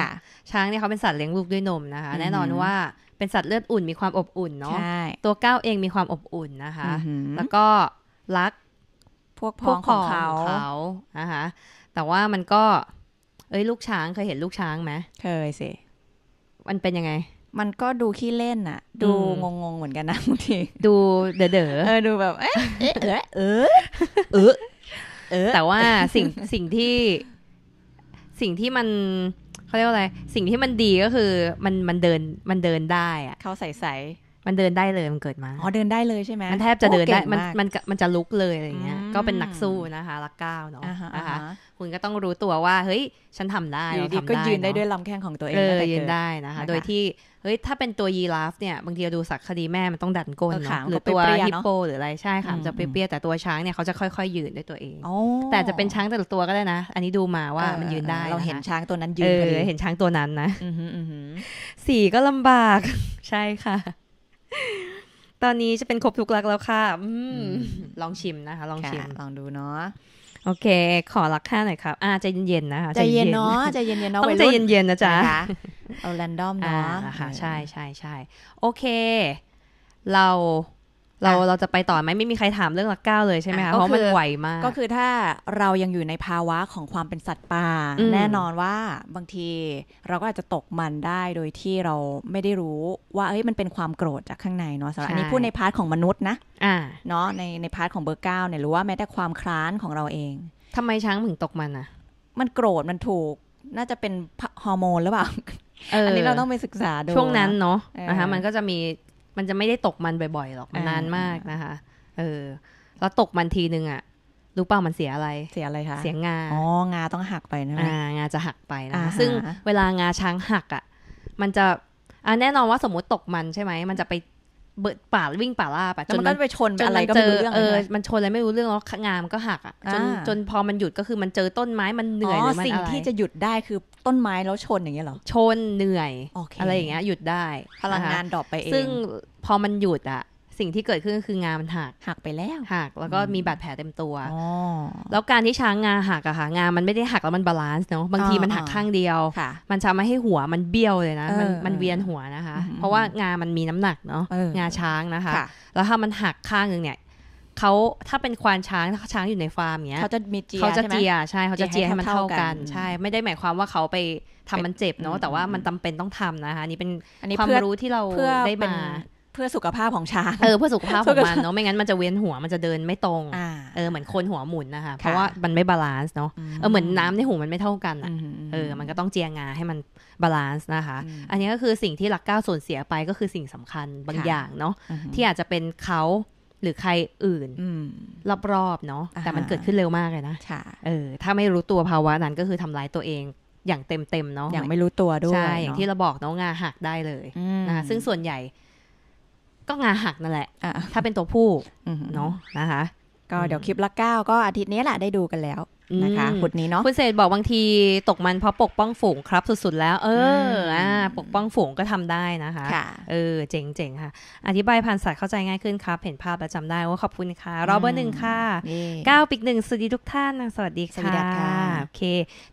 ช้างเนี่ยเขาเป็นสัตว์เลี้ยงลูกด้วยนมนะคะแน่นอนว่าเป็นสัตว์เลือดอุ่นมีความอบอุ่นเนาะ ตัวก้าวเองมีความอบอุ่นนะคะ แล้วก็รักพวกพ้องของเขานะคะแต่ว่ามันก็เอ้ยลูกช้างเคยเห็นลูกช้างไหมเคย สิมันเป็นยังไง มันก็ดูขี้เล่น น่ะ ดูงงงเหมือนกันนะบางทีดูเด๋อเด๋อเออ ดูแบบเอ๊ะเอ๊ะเออเออเออ แต่ว่าสิ่งสิ่งที่ สิ่งที่มันเขาเรียกว่าอะไร สิ่งที่มันดีก็คือ มันมันเดินมันเดินได้อะเขาใส่ใสมันเดินได้เลยมันเกิดมา อ๋อเดินได้เลยใช่ไหม มันแทบจะเดินได้ มันมันมันจะลุกเลยอะไรเงี้ย ก็เป็นนักสู้นะคะรักก้าวเนาะ นะคะ คุณก็ต้องรู้ตัวว่า เฮ้ย ฉันทำได้ทำได้ก็ยืนได้ด้วยลำแข้งของตัวเองเยืนได้นะคะ โดยที่เฮ้ย ถ้าเป็นตัวยีราฟ เนี่ย บางทีดูสักคดีแม่มันต้องดันก้นเนาะหรือตัวฮิปโปหรืออะไรใช่ค่ะจะเปรี้ยแต่ตัวช้างเนี่ยเขาจะค่อยๆยืนด้วยตัวเองแต่จะเป็นช้างแต่ละตัวก็ได้นะ อันนี้ดูมาว่ามันยืนได้ เราเห็นช้างตัวนั้นยืนเลยเห็นช้างตัวนั้นนะสี่ก็ลำบากใช่ค่ะตอนนี้จะเป็นครบทุกลักแล้วค่ะ ลองชิมนะคะ ลองชิม ลองดูเนาะ โอเค ขอรักค่าหน่อยครับ อ่าใจเย็นๆนะคะใจเย็นเนาะใจเย็นๆเนาะต้องใจเย็นๆนะจ๊ะ เอาแรนดอมเนาะใช่ใช่ใช่ โอเค เราเราเราจะไปต่อไหมไม่มีใครถามเรื่องหลักเก้าเลยใช่ไหมคะเพราะมันไวมากก็คือถ้าเรายังอยู่ในภาวะของความเป็นสัตว์ป่าแน่นอนว่าบางทีเราก็อาจจะตกมันได้โดยที่เราไม่ได้รู้ว่าเอ้ยมันเป็นความโกรธจากข้างในเนาะสำหรับอันนี้พูดในพาร์ทของมนุษย์นะเนาะในในพาร์ทของเบอร์เก้าเนี่ยหรือว่าแม้แต่ความคลานของเราเอง ทำไมช้างถึงตกมันอ่ะ มันโกรธมันถูก น่าจะเป็นฮอร์โมนหรือเปล่าอันนี้เราต้องไปศึกษาดูช่วงนั้นเนาะนะคะมันก็จะมีมันจะไม่ได้ตกมันบ่อยๆหรอกมันนานมากนะคะ เออ แล้วตกมันทีนึงอ่ะรู้เปล่ามันเสียอะไร เสียอะไรคะ เสียงาอ๋อ งาต้องหักไปนะอ่างาจะหักไปนะะซึ่งเวลางาช้างหักอ่ะมันจะอ่าแน่นอนว่าสมมติตกมันใช่ไหม มันจะไปเบิดป่าวิ่งป่าล่าไปจนมันก็ไปชนอะไรก็ไม่รู้เรื่องเออมันชนอะไรไม่รู้เรื่องแล้วงามก็หักอ่ะจนจนพอมันหยุดก็คือมันเจอต้นไม้มันเหนื่อยอะไรสิ่งที่จะหยุดได้คือต้นไม้แล้วชนอย่างเงี้ยหรอ ชนเหนื่อยอะไรอย่างเงี้ย หยุดได้พลังงานดรอปไปเอง ซึ่ง พอมันหยุดอ่ะสิ่งที่เกิดขึ้นคืองา มันหัก หักไปแล้ว หัก แล้วก็มีบาดแผลเต็มตัว แล้วการที่ช้างงาหักอะค่ะ งา มันไม่ได้หักแล้วมันบาลานซ์เนาะ บางทีมันหักข้างเดียว มันจะมให้หัวมันเบี้ยวเลยนะ มันมันเวียนหัวนะคะ เพราะว่างา มันมีน้ำหนักเนาะ งาช้างนะคะ แล้วถ้ามันหักข้างหนึ่งเนี่ยเขาถ้าเป็นควานช้างถ้าช้างอยู่ในฟาร์มเนี้ยเขาจะมีเจียเขาจะเจียใช่เขาจะเจียให้มันเท่ากัน ใช่ ไม่ได้หมายความว่าเขาไปทำมันเจ็บเนาะ แต่ว่ามันจำเป็นต้องทำนะคะนี่เป็นความรู้ที่เราได้มาเพื่อสุขภาพของช้างเออเพื่อสุขภาพของมันเนาะไม่งั้นมันจะเวียนหัวมันจะเดินไม่ตรงเออเหมือนคนหัวหมุนนะคะ เพราะว่ามันไม่บาลานซ์เนาะ เออเหมือนน้ำในหูมันไม่เท่ากันอ่ะ เออมันก็ต้องเจียงาให้มันบาลานซ์นะคะอันนี้ก็คือสิ่งที่หลักเก้าส่วนเสียไปก็คือสิ่งสำคัญบางอย่างเนาะที่อาจจะเป็นเขาหรือใครอื่นรอบๆเนาะแต่มันเกิดขึ้นเร็วมากเลยนะ เออถ้าไม่รู้ตัวภาวะนั้นก็คือทำาลายตัวเองอย่างเต็มๆเนาะอย่างไม่รู้ตัวด้วยใช่อย่างที่เราบอกเนาะงาหักได้เลยนะซึ่งส่วนใหญ่ก็งาหักนั่นแหละ ถ้าเป็นตัวผู้เนาะนะคะ ก็เดี๋ยวคลิปละเก้าก็อาทิตย์นี้แหละได้ดูกันแล้วนะคะขุดนี้เนาะคุณเศษบอกบางทีตกมันเพราะปกป้องฝูงครับสุดๆแล้ว เอออ่าปกป้องฝูงก็ทำได้นะคะคะเออเจ๋งๆค่ะ อธิบายพันธุ์สัตว์เข้าใจง่ายขึ้นครับ เห็นภาพและจำได้ว่าขอบคุณค่ะ รอเบอร์หนึ่งค่ะก้าวปิกหนึ่งสวัสดีทุกท่านสวัสดีค่ะโอเค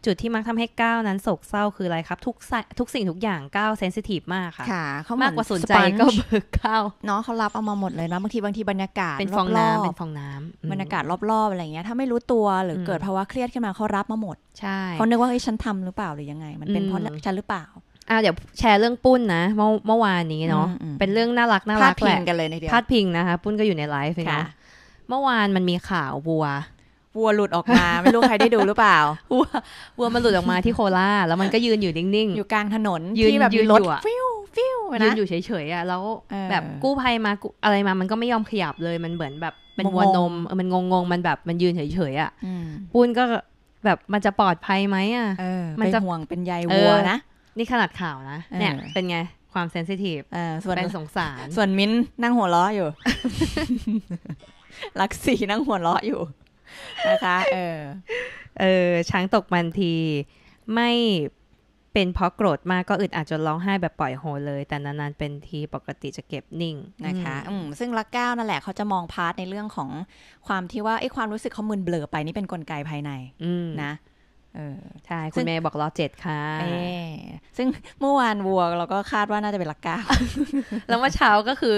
จุดที่มักทำให้ก้าวนั้นโศกเศร้าคืออะไรครับ ทุกทุกสิ่งทุกอย่างก้าวเซนซิทีฟมากค่ะค่ะามากกว่าสนใจก็เบิกก้าวเนาะเขารับเอามาหมดเลยนะบางทีบางทีบรรยากาศเป็นฟองน้ำเป็นฟองน้ำบรรยากาศรอบๆอะไรเงี้ยถ้าไม่รู้ตัวหรือเกิดภาวะเครียดขึ้นมาเขารับมาหมดใช่เขาเนึกว่าเฮ้ยฉันทำหรือเปล่า หรือยังไง มันเป็นเพราะฉันหรือเปล่า อ่าเดี๋ยวแชร์เรื่องปุ้นนะ เมื่อเมื่อวานนี้เนาะเป็นเรื่องน่ารักน่ารักแหละพาดพิงกันเลยในเดียวพาดพิงนะคะ ปุ้นก็อยู่ในไลฟ์นะเมื่อวานมันมีข่าวบัววัวหลุดออกมาไม่รู้ใครได้ดูหรือเปล่าวัววัวมันหลุดออกมาที่โคราแล้วมันก็ยืนอยู่นิ่งๆอยู่กลางถนนยืนแบบยืนรถฟิวฟิวนะยืนอยู่เฉยๆอ่ะแล้วแบบกู้ภัยมาอะไรมามันก็ไม่ยอมขยับเลยมันเหมือนแบบเป็นวัวนมมันงงๆ มันแบบมันยืนเฉยๆอ่ะปูนก็แบบมันจะปลอดภัยไหมอ่ะมันจะห่วงเป็นใยวัวนะนี่ขนาดข่าวนะเนี่ย เป็นไง ความเซนซิทีฟส่วนเป็นสงสาร ส่วนมิ้นนั่งหัวเราะอยู่ลักสีนั่งหัวเราะอยู่นะคะ เออ เออ ช้างตกมันที ไม่เป็นเพราะโกรธมากก็อึดอาจจนร้องไห้แบบปล่อยโฮเลย แต่นานๆเป็นทีปกติจะเก็บนิ่งนะคะอืมซึ่ง ลักเก้านั่นแหละเขาจะมองพาร์ทในเรื่องของความที่ว่าไอ้ความรู้สึกเขามึนเบลอไป นี่เป็นนกลไกภายในนะใช่ คุณเมย์บอกล้อเจ็ดค่ะซึ่งเมื่อวานวัวเราก็คาดว่าน่าจะเป็นลักเก้าแล้วเมื่อเช้าก็คือ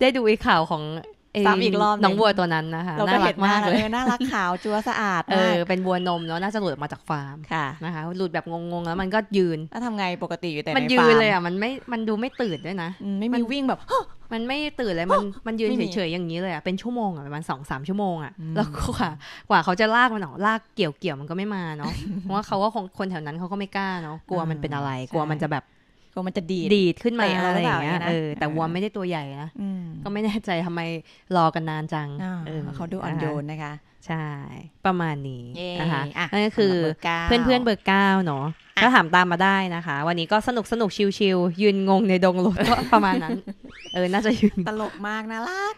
ได้ดูอีข่าวของซ้ำอีกรอบน้องวัวตัวนั้นนะคะน่ารักมากเลย น่ารักขาวจัวสะอาดเออเป็นวัวนมเนาะน่าจะหลุดออกมาจากฟาร์มค่ะนะคะหลุดแบบงงๆแล้วมันก็ยืนแล้วทำไงปกติอยู่แต่มันยืนเลยอ่ะมันไม่มันดูไม่ตื่นด้วยนะไม่มีวิ่งแบบมันไม่ตื่นเลยมันมันยืนเฉยๆอย่างนี้เลยอ่ะเป็นชั่วโมงอ่ะประมาณสองสามชั่วโมงอ่ะแล้วกว่ากว่าเขาจะลากมันออกลากเกี่ยวเกี่ยวมันก็ไม่มาเนาะเพราะว่าเขาก็คนแถวนั้นเขาก็ไม่กล้าเนาะ กลัวมันเป็นอะไร กลัวมันจะแบบก็มันจะดีดดีดขึ้นมาอะไรอย่างเงี้ยเออแต่วัวไม่ได้ตัวใหญ่นะก็ไม่แน่ใจทำไมรอกันนานจังเขาดูอ่อนโยนนะคะ ใช่ ประมาณนี้นะคะนั่นก็คือเพื่อนเพื่อนเบอร์เก้าเนาะก็ถามตามมาได้นะคะ วันนี้ก็สนุกสนุกชิวลยืนงงในดงรถกประมาณนั้น เออ น่าจะยืนตลกมากน่ารัก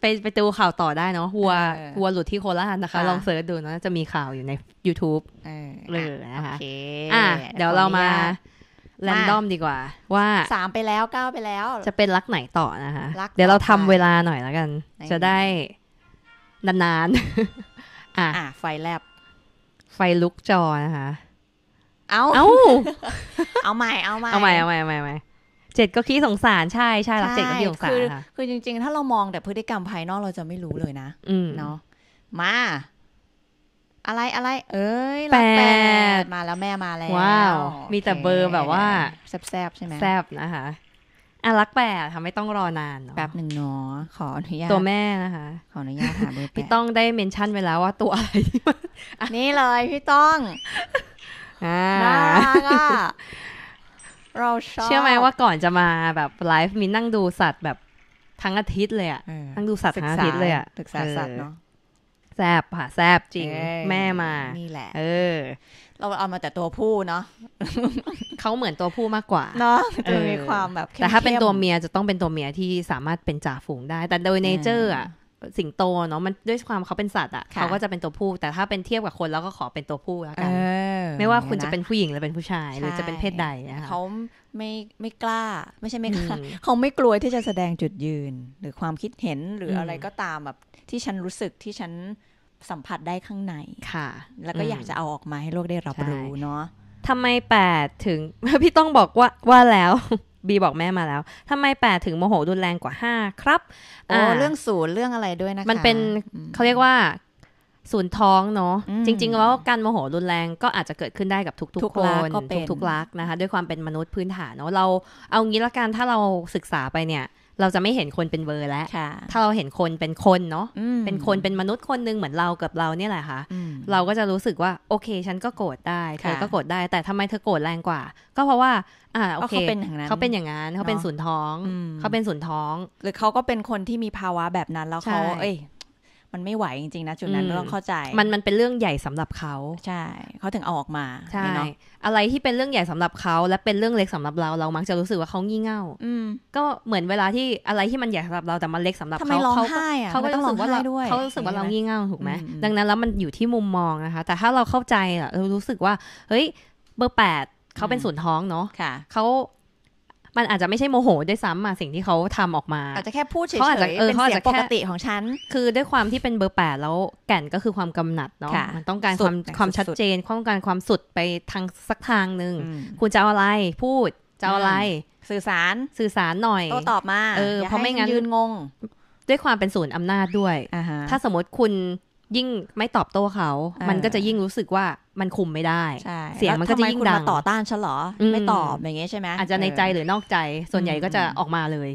ไปไปดูข่าวต่อได้เนาะวัววัวหลุดที่โคราชนะคะ ลองเสิร์ชดูนะจะมีข่าวอยู่ใน YouTube เอยนะคะอ่ะเดี๋ยวเรามาแรนดอมดีกว่า ว่าสามไปแล้วเก้าไปแล้ว จะเป็นรักไหนต่อนะคะ เดี๋ยวเราทำเวลาหน่อยแล้วกัน จะได้นานๆอ่ะไฟแลบ ไฟลุกจอนะคะ เอาเอาเอาใหม่เอาใหม่เอาใหม่เอาใหม่เอาใหม่เจ็ดก็คี้สงสารใช่ใช่รักเจ็ดก็คี้สงสารค่ะคือ จริงๆ ถ้าเรามองแต่พฤติกรรมภายนอกเราจะไม่รู้เลยนะเนาะมาอะไรอะไร เอ้ยแปด มาแล้วแม่มาแล้วว้าว มีแต่เบอร์แบบว่าแซบๆ ใช่ไหมแซบนะคะอ่ะรักแปดค่ะไม่ต้องรอนานเนาะแบบหนึ่งเนาะขออนุญาต ตัวแม่นะคะ ขออนุญาตหาเบอร์แปด พี่ต้องได้เมนชั่นไปแล้วว่าตัวอะไรนนี่เลยพี่ต้องน่ารักเราชอบเชื่อไหมว่าก่อนจะมาแบบไลฟ์มีนั่งดูสัตว์แบบทั้งอาทิตย์เลยอะนั่งดูสัตว์ทั้งอาทิตย์เลยอะศึกษาสัตว์เนาะแซบค่ะแซบจริงแม่มานี่แหละ เออ เราเอามาแต่ตัวผู้เนาะเขาเหมือนตัวผู้มากกว่า เนาะจะมีความแบบแต่ถ้าเป็นตัวเมียจะต้องเป็นตัวเมียที่สามารถเป็นจ่าฝูงได้ แต่โดยเนเจอร์อะสิงโตเนาะมันด้วยความเขาเป็นสัตว์อ่ะเขาก็จะเป็นตัวผู้แต่ถ้าเป็นเทียบกับคนแล้วก็ขอเป็นตัวผู้แล้วกันไม่ว่าคุณจะเป็นผู้หญิงหรือเป็นผู้ชายหรือจะเป็นเพศใดนะคะเขาไม่ไม่กล้าไม่ใช่ไม่กล้าเขาไม่กลัวที่จะแสดงจุดยืนหรือความคิดเห็นหรืออะไรก็ตามแบบที่ฉันรู้สึกที่ฉันสัมผัสได้ข้างในค่ะ แล้วก็อยากจะเอาออกมาให้โลกได้รับรู้เนาะทำไมแปดถึงพี่ต้องบอกว่าว่าแล้ว บีบอกแม่มาแล้ว ทำไมแปดถึงโมโหรุนแรงกว่าห้าครับโอ้เรื่องศูนย์เรื่องอะไรด้วยนะคะมันเป็นเขาเรียกว่าสูนท้องเนาะจริง ๆ แล้วการโมโหรุนแรงก็อาจจะเกิดขึ้นได้กับทุกๆคน ทุกๆรักนะคะด้วยความเป็นมนุษย์พื้นฐานเนาะเราเอางี้ละกันถ้าเราศึกษาไปเนี่ย เราจะไม่เห็นคนเป็นเบอร์แล้วถ้าเราเห็นคนเป็นคนเนาะเป็นคนเป็นมนุษย์คนหนึ่งเหมือนเรากับเราเนี่ยแหละค่ะเราก็จะรู้สึกว่าโอเคฉันก็โกรธได้เธอก็โกรธได้ แต่ทำไมเธอโกรธแรงกว่า ก็เพราะว่าอ่าโอเคเขาเป็นอย่างนั้นเขาเป็นอย่างนั้นเขาเป็นศูนท้องเขาเป็นสุนท้องหรือเขาก็เป็นคนที่มีภาวะแบบนั้นแล้วเขาเอ้ยมันไม่ไหวจริงๆนะจุดนั้นเราต้องเข้าใจมันมันเป็นเรื่องใหญ่สำหรับเขาใช่เขาถึงเอาออกมาใช่เนาะอะไรที่เป็นเรื่องใหญ่สำหรับเขา และเป็นเรื่องเล็กสำหรับเรา เรามักจะรู้สึกว่าเขางี่เง่าก็เหมือนเวลาที่อะไรที่มันใหญ่สำหรับเราแต่มันเล็กสำหรับเขาเขาเขาก็รู้สึกว่าเราเขารู้สึกว่าเรางี่เง่าถูกไหมดังนั้นแล้วมันอยู่ที่มุมมองนะคะ แต่ถ้าเราเข้าใจเรารู้สึกว่า เฮ้ยเบอร์แปดเขาเป็นส่วนท้องเนาะเขามันอาจจะไม่ใช่โมโหด้วยซ้ำมาสิ่งที่เขาทำออกมาอาจจะแค่พูดเฉยๆเป็นเสียงปกติของฉัน คือด้วยความที่เป็นเบอร์แปดแล้วแก่นก็คือความกำหนัดเนาะมันต้องการความความชัดเจนต้องการความสุดไปทางสักทางหนึ่งคุณจะเอาอะไร พูดจะเอาอะไร สื่อสารสื่อสารหน่อยโตตอบมาเออเพราะไม่งั้นยืนงง ด้วยความเป็นศูนย์อำนาจด้วยถ้าสมมติคุณยิ่งไม่ตอบโต้เขา มันก็จะยิ่งรู้สึกว่ามันคุมไม่ได้ เสียงมันก็จะยิ่งดังต่อต้านฉันหรอ ไม่ตอบอย่างเงี้ยใช่ไหมอาจจะในใจหรือนอกใจ ส่วนใหญ่ก็จะออกมาเลย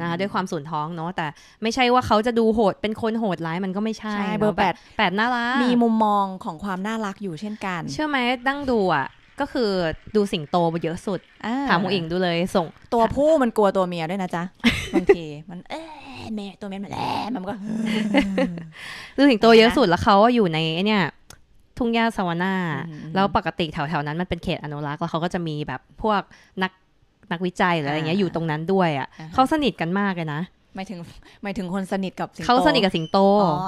นะคะด้วยความส่วนท้องเนาะ แต่ไม่ใช่ว่าเขาจะดูโหด เป็นคนโหดร้ายมันก็ไม่ใช่เบอร์แปดแปดน่ารัก มีมุมมองของความน่ารักอยู่เช่นกัน เชื่อไหมตั้งดูอ่ะก็คือดูสิงโตเยอะสุดถามมูอิงดูเลย ส่งตัวผู้มันกลัวตัวเมียด้วยนะจ๊ะบางที มันเอ๊ะเมียตัวเมียมันแหละมันก็ดูสิงโตเยอะสุดแล้วเขาอยู่ในเนี่ยทุ่งหญ้าสวนาแล้วปกติแถวๆนั้นมันเป็นเขตอนุรักษ์แล้วเขาก็จะมีแบบพวกนักนักวิจัยหรืออะไรเงี้ย อยู่ตรงนั้นด้วยอ่ะเขาสนิทกันมากเลยนะหมายถึง หมายถึงคนสนิทกับเขาสนิทกับสิงโต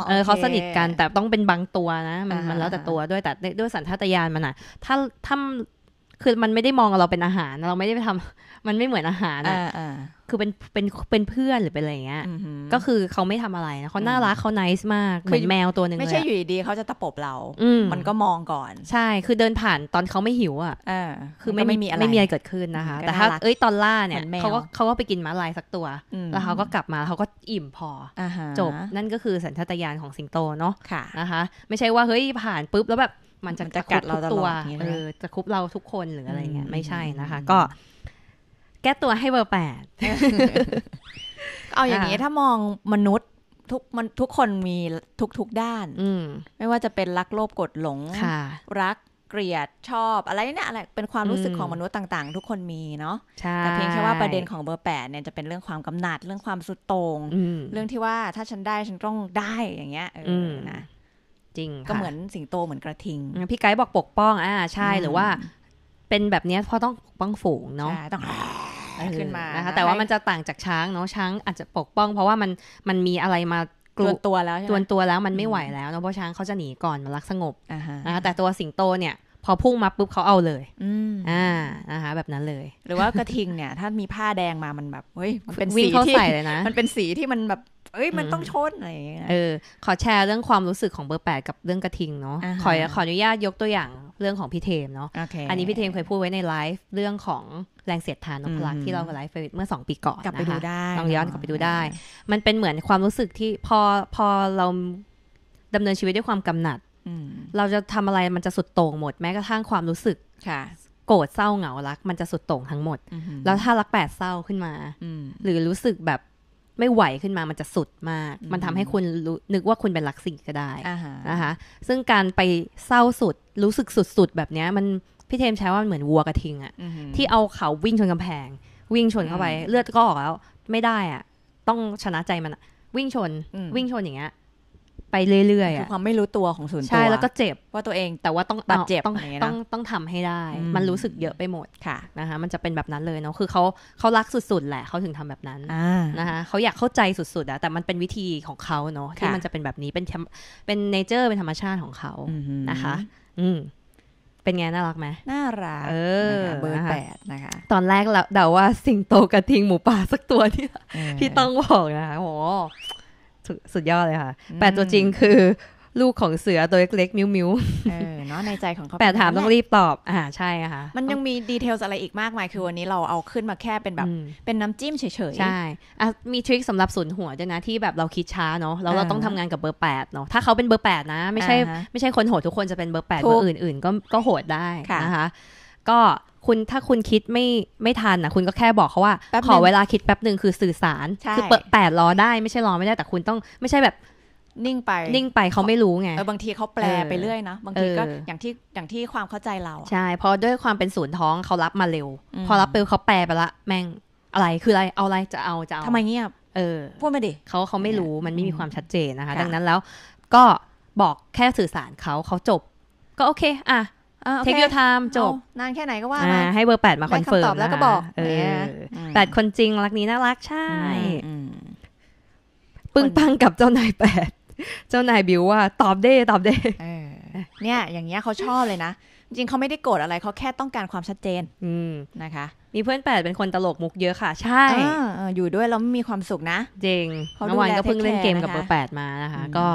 เออ เขาสนิทกันแต่ต้องเป็นบางตัวนะมัน มันแล้วแต่ตัวด้วยแต่ด้วยสัญชาตญาณมันอ่ะถ้าถ้าคือมันไม่ได้มองเราเป็นอาหารเราไม่ได้ไปทำมันไม่เหมือนอาหารอ่ะคือเป็นเป็นเป็นเพื่อนหรือเป็นอะไรเงี้ยก็คือเขาไม่ทำอะไรนะเขาน่ารักเขาไนส์มากเหมือนแมวตัวหนึ่งไม่ใช่อยู่ดี เขาจะตะปบเรามันก็มองก่อน ใช่ คือเดินผ่านตอนเขาไม่หิวอ่ะคือไม่มีอะไรไม่มีอะไรเกิดขึ้นนะคะแต่ถ้าเอ้ยตอนล่าเนี่ยเขาก็เขาก็ไปกินม้าลายสักตัวแล้วเขาก็กลับมาเขาก็อิ่มพอจบนั่นก็คือสัญชาตญาณของสิงโตเนาะนะคะไม่ใช่ว่าเฮ้ยผ่านปุ๊บแล้วแบบมันจะกัดเราตัวเออจะคุบเราทุกคนหรืออะไรเงี้ยไม่ใช่นะคะ ก็แก้ตัวให้เบอร์แปดเอาอย่างนี้ ถ้ามองมนุษย์ทุกมันทุกคนมีทุกทุกด้าน อืไม่ว่าจะเป็นรักโลภกดหลง รักเกลียดชอบอะไรเนี่ยอะไรเป็นความรู้สึกของมนุษย์ต่างๆ ทุกคนมีเนาะแต่เพียงแค่ว่าประเด็นของเบอร์แปดเนี่ยจะเป็นเรื่องความกำหนัดเรื่องความสุดโตง่งเรื่องที่ว่าถ้าฉันได้ฉันต้องได้อย่างเงี้ยเออนะจริงก็เหมือนสิงโตเหมือนกระทิง พี่ไกด์บอก ปกป้อง อ่าใช่หรือว่าเป็นแบบนี้เพราต้องปกป้องฝูงเนาะต้องขึ้นมานะคะแต่ว่ามันจะต่างจากช้างเนาะ ช้างอาจจะปกป้องเพราะว่ามันมันมีอะไรมากลัวตัวแล้วตัวตัวแล้วมันไม่ไหวแล้วเนาะ เพราะช้างเขาจะหนีก่อนมานรักสงบนะคะแต่ตัวสิงโตเนี่ยพอพุ่งมาปุ๊บเขาเอาเลยอ่านะคะแบบนั้นเลย หรือว่ากระทิงเนี่ยถ้ามีผ้าแดงมามันแบบ เฮ้ย มันเป็นสีที่เลยนะมันเป็นสีที่มันแบบเอ้ย มันต้องชนอะไรอย่างเงี้ยเออ ขอแชร์เรื่องความรู้สึกของเบอร์แปดกับเรื่องกระทิงเนาะขอขออนุญาตยกตัวอย่างเรื่องของพี่เทมเนาะ อันนี้พี่เทมเคยพูดไว้ในไลฟ์เรื่องของแรงเสียดทานนพลักษ์ที่เราไลฟ์เมื่อ 2ปีก่อน กลับไปดูได้ลองย้อนกลับไปดูได้ มันเป็นเหมือนความรู้สึกที่พอพอเราดำเนินชีวิตด้วยความกำหนัดเราจะทำอะไรมันจะสุดโต่งหมด แม้กระทั่งความรู้สึกค่ะ โกรธเศร้าเหงารัก มันจะสุดโต่งทั้งหมด แล้วถ้ารักแปดเศร้าขึ้นมาหรือรู้สึกแบบไม่ไหวขึ้นมามันจะสุดมาก มันทำให้คุณนึกว่าคุณเป็นรักสิ่งก็ได้นะคะซึ่งการไปเศร้าสุดรู้สึกสุดๆ แบบเนี้ยมันพี่เทมใช้ว่าเหมือนวัวกระทิงอะที่เอาเขาวิ่งชนกำแพง วิ่งชนเข้าไปเลือดก็ออกแล้วไม่ได้อะต้องชนะใจมันวิ่งชนวิ่งชนอย่างเงี้ยไปเรื่อยๆคือความไม่รู้ตัวของส่วนตัว ใช่แล้วก็เจ็บว่าตัวเอง แต่ว่าต้องบาดเจ็บต้องต้องต้องทำให้ได้ มันรู้สึกเยอะไปหมดค่ะนะคะมันจะเป็นแบบนั้นเลยเนาะคือเขาเขารักสุด ๆแหละเขาถึงทำแบบนั้นนะคะเขาอยากเข้าใจสุดๆอะแต่มันเป็นวิธีของเขาเนาะที่มันจะเป็นแบบนี้เป็นเป็นเนเจอร์เป็นธรรมชาติของเขานะคะ อืมเป็นไง น่ารักไหมน่ารักเออ เบอร์แปดนะคะ ตอนแรกเราเดาว่าสิงโตกระทิงหมูป่าสักตัวที่ ที่ต้องบอกนะโอ้สุดยอดเลยค่ะ แปดตัวจริงคือลูกของเสือตัวเล็กๆมิ้ววเออเนาะในใจของเขาแปดถามต้องรีบตอบ อ่าใช่ค่ะ มันยังมีดีเทลอะไรอีกมากมาย คือวันนี้เราเอาขึ้นมาแค่เป็นแบบเป็นน้ำจิ้มเฉยๆ ใช่มีทริคสำหรับศูนย์หัวด้วยนะที่แบบเราคิดช้าเนาะ แล้วเราต้องทำงานกับเบอร์แปดเนาะ ถ้าเขาเป็นเบอร์แปดนะไม่ใช่ ไม่ใช่คนโหดทุกคนจะเป็นเบอร์แปดเบอร์อื่นๆ ก็ก็โหดได้นะคะก็คุณถ้าคุณคิดไม่ไม่ทันนะคุณก็แค่บอกเขาว่า ขอเวลาคิดแป๊บหนึ่งคือสื่อสารคือเปิดแปดล้อได้ไม่ใช่ล้อไม่ได้แต่คุณต้องไม่ใช่แบบนิ่งไป นิ่งไปเขาไม่รู้ไงเออบางทีเขาแปลไปเรื่อยนะบางทีก็อย่างที่อย่างที่ความเข้าใจเราใช่เพราะด้วยความเป็นศูนย์ท้องเขารับมาเร็ว พอรับเปวเขาแปลไปละแม่งอะไรคืออะไรเอาอะไรจะเอาจะเอาทำไมเงียบเออพูดมาดิเขาเขาไม่รู้มันไม่มีความชัดเจนนะคะ ดังนั้นแล้วก็บอกแค่สื่อสารเขาเขาจบ ก็โอเค อ่ะเทคโยไทม์จบนานแค่ไหนก็ว่ามาให้เบอร์แปดมาคอนเฟิร์มตอบแล้วก็บอกเออแปดคนจริง รักนี้ น่ารักใช่ปึ้งปังกับเจ้านายแปดเจ้านายบิวว่า ตอบได้ตอบได้เนี่ย อย่างเงี้ยเขาชอบเลยนะ จริงเขาไม่ได้โกรธอะไรเขาแค่ต้องการความชัดเจนอืนะคะมีเพื่อนแปดเป็นคนตลกมุกเยอะค่ะ ใช่อยู่ด้วยแล้วมีความสุขนะจริงเมื่อวานก็เพิ่งเล่นเกมกับเบอร์แปดมานะคะก็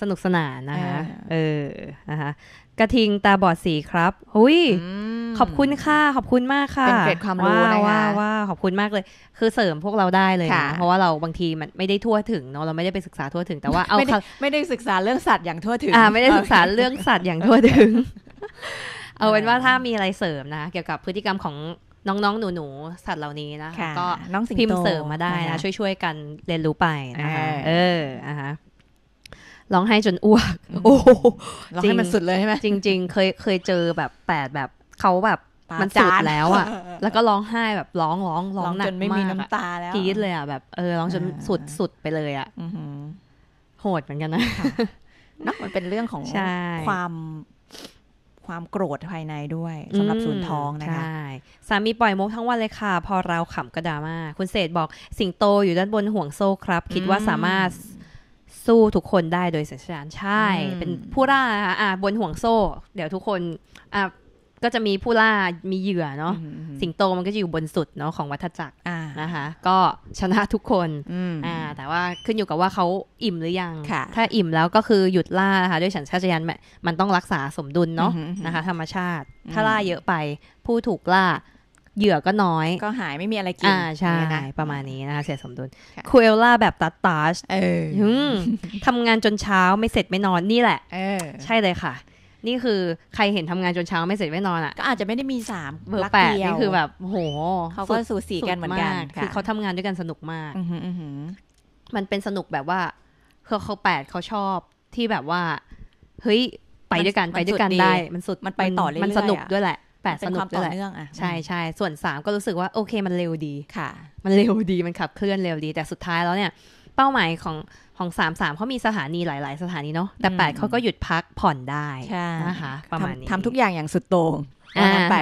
สนุกสนานนะคะเออนะคะกระทิงตาบอดสีครับหุยขอบคุณค่ะ ขอบคุณมากค่ะ เป็นเกรดความรู้นะคะว่าขอบคุณมากเลย คือเสริมพวกเราได้เลยนะเพราะว่าเราบางทีมันไม่ได้ทั่วถึง เนาะเราไม่ได้ไปศึกษาทั่วถึง แต่ว่าเอาไม่ได้ศึกษาเรื่องสัตว์อย่างทั่วถึงอ่าไม่ได้ศึกษาเรื่องสัตว์อย่างทั่วถึง เอาเป็นว่าถ้ามีอะไรเสริมนะ เกี่ยวกับพฤติกรรมของน้องๆ หนูๆ สัตว์เหล่านี้นะก็น้องพิมพ์เสริมมาได้นะ ช่วยๆ กันเรียนรู้ไปนะคะ เออ นะคะร้องไห้จนอ้วก โอ้ร้องให้มันสุดเลยใช่ไหมจริง ๆ เคยเคยเจอแบบแปดแบบเขาแบบมันสุดแล้ว อ่ะ แล้วก็ร้องไห้แบบร้องร้องร้องหนักมากจนไม่มีน้ำตาแล้วกรี๊ดเลยอ่ะแบบ เออร้องจนสุดสุดไปเลยอ่ะโหดเหมือนกันนะนะมันเป็นเรื่องของความความโกรธภายในด้วยสำหรับสูนท้องนะคะใช่สามีปล่อยมุกทั้งวันเลยค่ะ พอเราขำก็ดราม่าคุณเศษบอกสิงโตอยู่ด้านบนห่วงโซ่ครับ คิดว่าสามารถสู้ทุกคนได้โดยสัญชาตใช่ เป็นผู้ล่าอ่าบนห่วงโซ่ เดี๋ยวทุกคนอ่าก็จะมีผู้ล่ามีเหยื่อเนาะสิงโตมันก็จะอยู่บนสุดเนาะของวัฏจักรนะคะก็ชนะทุกคนอ่าแต่ว่าขึ้นอยู่กับว่าเขาอิ่มหรือยังถ้าอิ่มแล้วก็คือหยุดล่านะคะด้วยฉันชาตยันมันต้องรักษาสมดุลเนาะนะคะธรรมชาติ ถ้าล่าเยอะไปผู้ถูกล่าเหยื่อก็น้อยก็หายไม่มีอะไรกินอ่าใช่ประมาณนี้นะคะเสียสมดุลคูเอลล่าแบบตัดตาชเออทำงานจนเช้าไม่เสร็จไม่นอนนี่แหละใช่เลยค่ะ นี่คือใครเห็นทำงานจนเช้าไม่เสร็จไม่นอนอ่ะก็อาจจะไม่ได้มีสามเบอร์แปดนี่คือแบบ โห เขาก็สูสีกันเหมือนกันคือเขาทำงานด้วยกันสนุกมากมันเป็นสนุกแบบว่าเขาเขาแปดเขาชอบที่แบบว่าเฮ้ยไปด้วยกันไปด้วยกันได้ มันสุดมันไปต่อเลยมันสนุกด้วยแหละแปดสนุกด้วยใช่ใช่ส่วนสามก็รู้สึกว่าโอเคมันเร็วดีค่ะ มันเร็วดีมันขับเคลื่อนเร็วดี แต่สุดท้ายแล้วเนี่ยเป้าหมายของของสามสามเขามีสถานีหลาย ๆ สถานีเนาะแต่แปดเขาก็หยุดพักผ่อนได้นะคะประมาณนี้ทำทุกอย่างอย่างสุดโต่งไป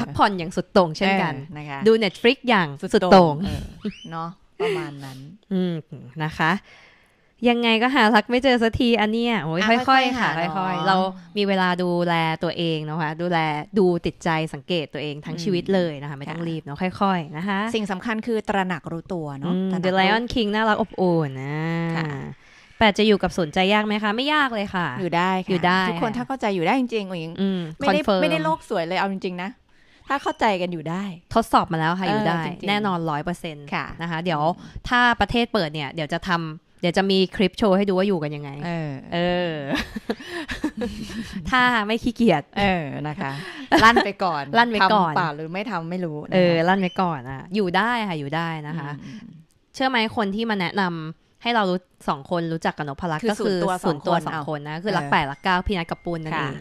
พักผ่อนอย่างสุดโต่งเช่นกันนะคะดู Netflix อย่างสุดโต่งเนาะประมาณนั้น อืมนะคะยังไงก็หาทักไม่เจอสักทีอันเนี้ยโอ้ยค่อยๆค่ะค่อยๆเรามีเวลาดูแลตัวเองนะคะ ดูแลดูติดใจสังเกตตัวเองทั้งชีวิตเลยนะคะ ไม่ต้องรีบเนาะค่อยๆนะคะ สิ่งสำคัญคือตระหนักรู้ตัวเนาะ The Lion King น่ารักอบอุ่นนะแปดจะอยู่กับสนใจยากไหมคะ ไม่ยากเลยค่ะ อยู่ได้อยู่ได้ทุกคนถ้าเข้าใจอยู่ได้จริงๆอิงไม่ได้ไม่ได้โลกสวยเลยเอาจริงๆนะถ้าเข้าใจกันอยู่ได้ ทดสอบมาแล้วค่ะอยู่ได้ แน่นอนร้อยเปอร์เซ็นต์นะคะเดี๋ยวถ้าประเทศเปิดเนี่ยเดี๋ยวจะทำเดี๋ยวจะมีคลิปโชว์ให้ดูว่าอยู่กันยังไง เออ เออ ถ้าไม่ขี้เกียจ เออ นะคะ ลั่นไปก่อนลั่นไปก่อนป่าหรือไม่ทำไม่รู้ เออ ลั่นไปก่อนอ่ะอยู่ได้ค่ะ อยู่ได้นะคะ เชื่อไหมคนที่มาแนะนำให้เรารู้สองคนรู้จักกับนพลักษ์ก็คือ่วนตัวสองคนนะ คือรักแปดรักเก้าพี่นัทกับปูนนั่นเอง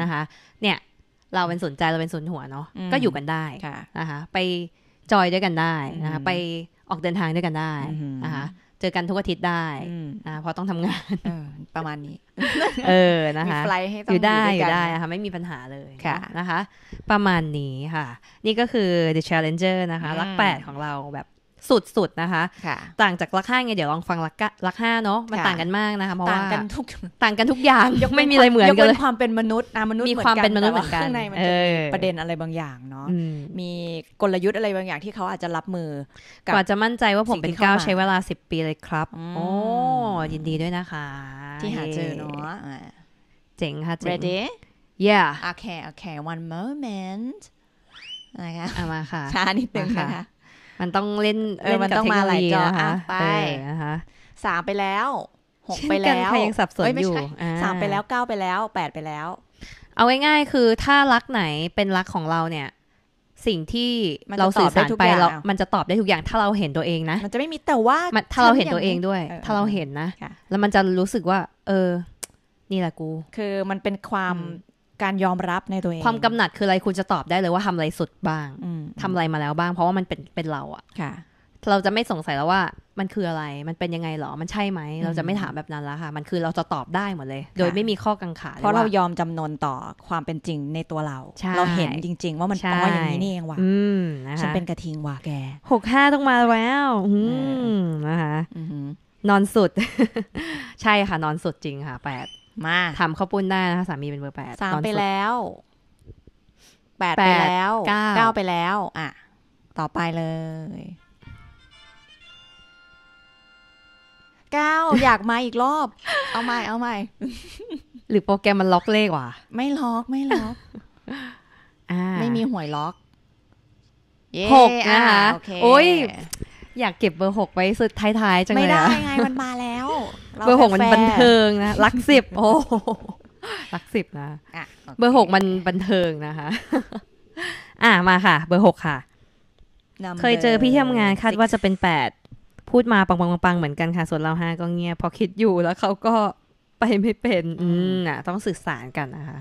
นะคะ เนี่ย เราเป็นศูนย์ใจเราเป็นศูนย์หัวเนาะ ก็อยู่กันได้นะคะ ไปจอยด้วยกันได้นะคะไปออกเดินทางด้วยกันได้ นะคะจอกันทุกอาทิตย์ได้ อ่าเพราะต้องทำงานประมาณนี้ เออ นะคะ มีไฟให้้ตองอยู่ได้อยู่ได้ค่ะไม่มีปัญหาเลยค่ะนะคะ ประมาณนี้ค่ะ นี่ก็คือ The Challenger นะคะ รักแปดของเราแบบสุดๆนะคะ ต่างจากลักห้าไงเดี๋ยวลองฟังลักลักห้าเนาะ มันต่างกันมากนะคะ เพราะว่าต่างกันทุกต่างกันทุกอย่างยงไม่มีอะไรเหมือนกันเลยความเป็นมนุษย์นะมนุษย์มีความเป็นมนุษย์เหมือนกันข้างในมันจะมีประเด็นอะไรบางอย่างเนาะ มีกลยุทธ์อะไรบางอย่างที่เขาอาจจะรับมือ กว่าจะมั่นใจว่าผมเป็นก้าวใช้เวลาสิบปีเลยครับ โอ้ยินดีด้วยนะคะ ที่หาเจอเนาะเจ๋งค่ะ เจ๋ง ready yeah okay okay one moment นะคะมาค่ะ ช้านิดนึงนะคะมันต้องเล่นเออมันต้องมาหลายจอะ่ะ ไปสามไปแล้ว หกไปแล้วใครยังสับสนอยู่สามไปแล้วเก้าไปแล้วแปดไปแล้ว เอาง่ายๆคือถ้ารักไหนเป็นรักของเราเนี่ย สิ่งที่เราสื่อสารไปามันจะตอบได้ทุกอย่างถ้าเราเห็นตัวเองนะ มันจะไม่มีแต่ว่าถ้าเราเห็นตัวเองด้วย ถ้าเราเห็นนะแล้วมันจะรู้สึกว่า เออ นี่แหละกู คือมันเป็นความการยอมรับในตัวเอง ความกำหนัดคืออะไรคุณจะตอบได้เลยว่าทำอะไรสุดบ้างทำอะไรมาแล้วบ้างเพราะว่ามันเป็นเป็นเราอะค่ะ เราจะไม่สงสัยแล้วว่ามันคืออะไรมันเป็นยังไงหรอมันใช่ไหมเราจะไม่ถามแบบนั้นแล้วค่ะ มันคือเราจะตอบได้หมดเลย โดยไม่มีข้อกังขาเพราะเรายอมจำนนต่อความเป็นจริงในตัวเรา เราเห็นจริงๆ ว่ามันป็ออย่างนี้นี่เองว่ะฉันเป็นกระทิงว่ะแกหกห้าต้องมาแล้วนะคะนอนสุด ใช่ค่ะนอนสุดจริงค่ะแปดมาทำข้าวปุ้นได้นะคะสามีเป็นเบอร์แปดสามไปแล้วแปดไปแล้วเก้าไปแล้ว อ่ะ ต่อไปเลยเก้าอยากมาอีกรอบ เอาใหม่ เอาใหม่ หรือโปรแกรมมันล็อกเลขว่ะ ไม่ล็อกไม่ล็อกไม่มีหวยล็อกหกนะคะโอ้ยอยากเก็บเบอร์หกไว้สุดท้าย ๆจังเลยไม่ได้ไงมันมาแล้ว เบอร์หกมันบันเทิงนะรักสิบโอ้รักสิบนะ เบอร์หกมันบันเทิงนะคะ อ่ะ มาค่ะ เบอร์หกค่ะ เคยเจอพี่ที่ทำงานคาดว่าจะเป็นแปดพูดมาปังปังปังเหมือนกันค่ะ ส่วนเราห้าก็เงียบพอคิดอยู่แล้วเขาก็ไปไม่เป็น อืมอ่ะ ต้องสื่อสารกันนะคะ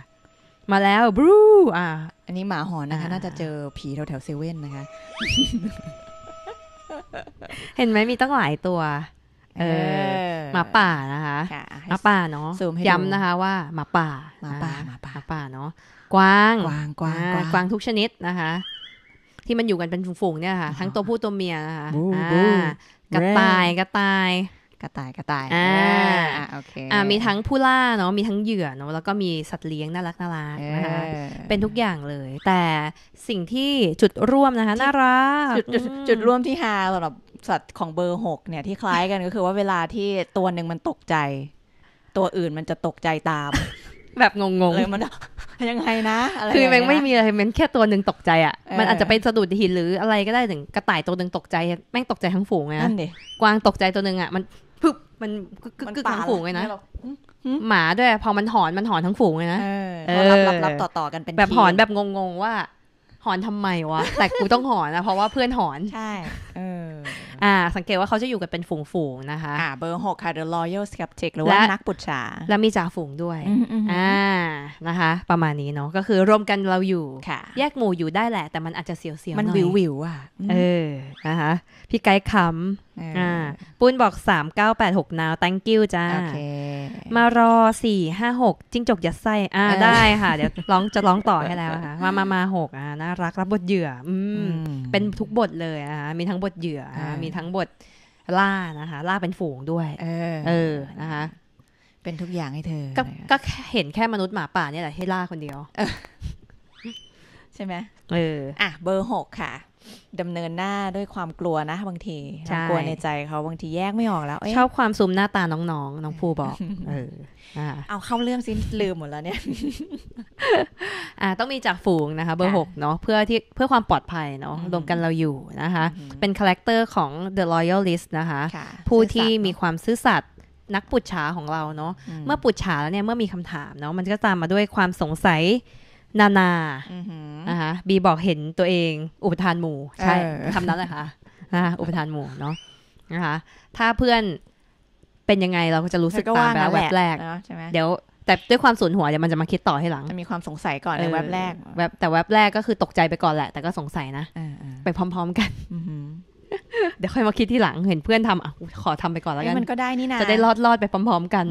มาแล้วบรู อ่ะอันนี้หมาหอนนะคะน่าจะเจอผีแถวแถวเซเว่นนะคะเห็นไหมมีตั้งหลายตัว เออหมาป่านะคะหมาป่าเนาะย้ำนะคะว่าหมาป่าหมาป่าหมาป่าเนาะกวางกวางกวางกวางทุกชนิดนะคะ ที่มันอยู่กันเป็นฝูงๆเนี่ยค่ะทั้งตัวผู้ตัวเมียนะคะกระต่ายกระต่ายกระต่ายกระต่ายอ่าโอเคอ่ามีทั้งผู้ล่าเนาะมีทั้งเหยื่อเนาะแล้วก็มีสัตว์เลี้ยงน่ารักน่ารักนะคะเป็นทุกอย่างเลย แต่สิ่งที่จุดร่วมนะคะน่ารักจุดจุดร่วมที่ฮาสำหรับสัตว์ของเบอร์หกเนี่ยที่คล้ายกันก็คือว่าเวลาที่ตัวหนึ่งมันตกใจ ตัวอื่นมันจะตกใจตาม แบบงงๆเลยมันยังไงนะคือมันไม่มีอะไรมันแค่ตัวหนึ่งตกใจอ่ะมันอาจจะเป็นสะดุดหินหรืออะไรก็ได้ถึงกระต่ายตัวหนึ่งตกใจแม่งตกใจทั้งฝูงไะกวางตกใจตัวหนึ่งอ่ะมันมันกึกกึกทั้งฝูงเลยนะหมาด้วยพอมันหอนมันหอนทั้งฝูงเลยนะรับรับรับต่อต่อกันเป็นแบบหอนแบบงงๆว่า หอนทำไมวะแต่กูต้องหอนนะเพราะว่าเพื่อนหอนใช่อ่าสังเกตว่าเขาจะอยู่กันเป็นฝูงๆนะคะอ่าเบอร์หกค่ะ The Loyal Skeptic หรือว่านักปุจฉาและมีจ่าฝูงด้วย อ่า นะคะ ประมาณนี้เนาะ ก็คือรวมกันเราอยู่ค่ะ แยกหมู่อยู่ได้แหละ แต่มันอาจจะเสียวๆมันวิววิวอ่ะ เออ นะคะ พี่ไกด์คำ อ่าปุ้นบอก 3986 now thank you จ้า มารอ 456จิ้งจกยัดไส้อ่าได้ค่ะ เดี๋ยวร้องจะร้องต่อให้แล้วค่ะ มามามาหกอ่าน่ารักรับบทเหยื่อ อืมเป็นทุกบทเลยนะคะมีทั้งบทเหยื่อ มีทั้งบทล่านะคะ ล่าเป็นฝูงด้วย เออ เออนะคะ เป็นทุกอย่างให้เธอ ก็เห็นแค่มนุษย์หมาป่าเนี่ยแหละ ให้ล่าคนเดียว ใช่ไหมเออ อ่ะเบอร์หกค่ะดำเนินหน้าด้วยความกลัวนะบางทีกลัวในใจเขาบางทีแยกไม่ออกแล้วชอบความซุมหน้าตาน้องๆ น้องภูบอกเออเอาเข้าเรื่องซิลืมหมดแล้วเนี่ย อ่า ต้องมีจากฝูงนะคะเบอร์หกเนาะเพื่อที่เพื่อความปลอดภัยเนาะรวมกันเราอยู่นะคะ เป็นคาแรคเตอร์ของ The Loyalist นะคะ ผู้ที่มีความซื่อสัตย์นักปุจฉาของเราเนาะเมื่อปุจฉาแล้วเนี่ยเมื่อมีคำถามเนาะมันก็ตามมาด้วยความสงสัยนานานะคะบีบอกเห็นตัวเองอุปทานหมู่ใช่คำนั้นเละค่ะนะคะอุปทานหมู่เนาะนะคะถ้าเพื่อนเป็นยังไงเราก็จะรู้สึกตามแบบแวบแรกเดี๋ยวแต่ด้วยความสูญหัวเดี๋ยวมันจะมาคิดต่อให้หลังมีความสงสัยก่อนในแว็บแรกแว็บแต่แว็บแรกก็คือตกใจไปก่อนแหละ แต่ก็สงสัยนะไปพร้อมๆกันเดี๋ยวค่อยมาคิดที่หลังเห็นเพื่อนทำอ่ะขอทำไปก่อนแล้วกันมันก็ได้นี่นะจะได้รอดรอดไปพร้อมๆกัน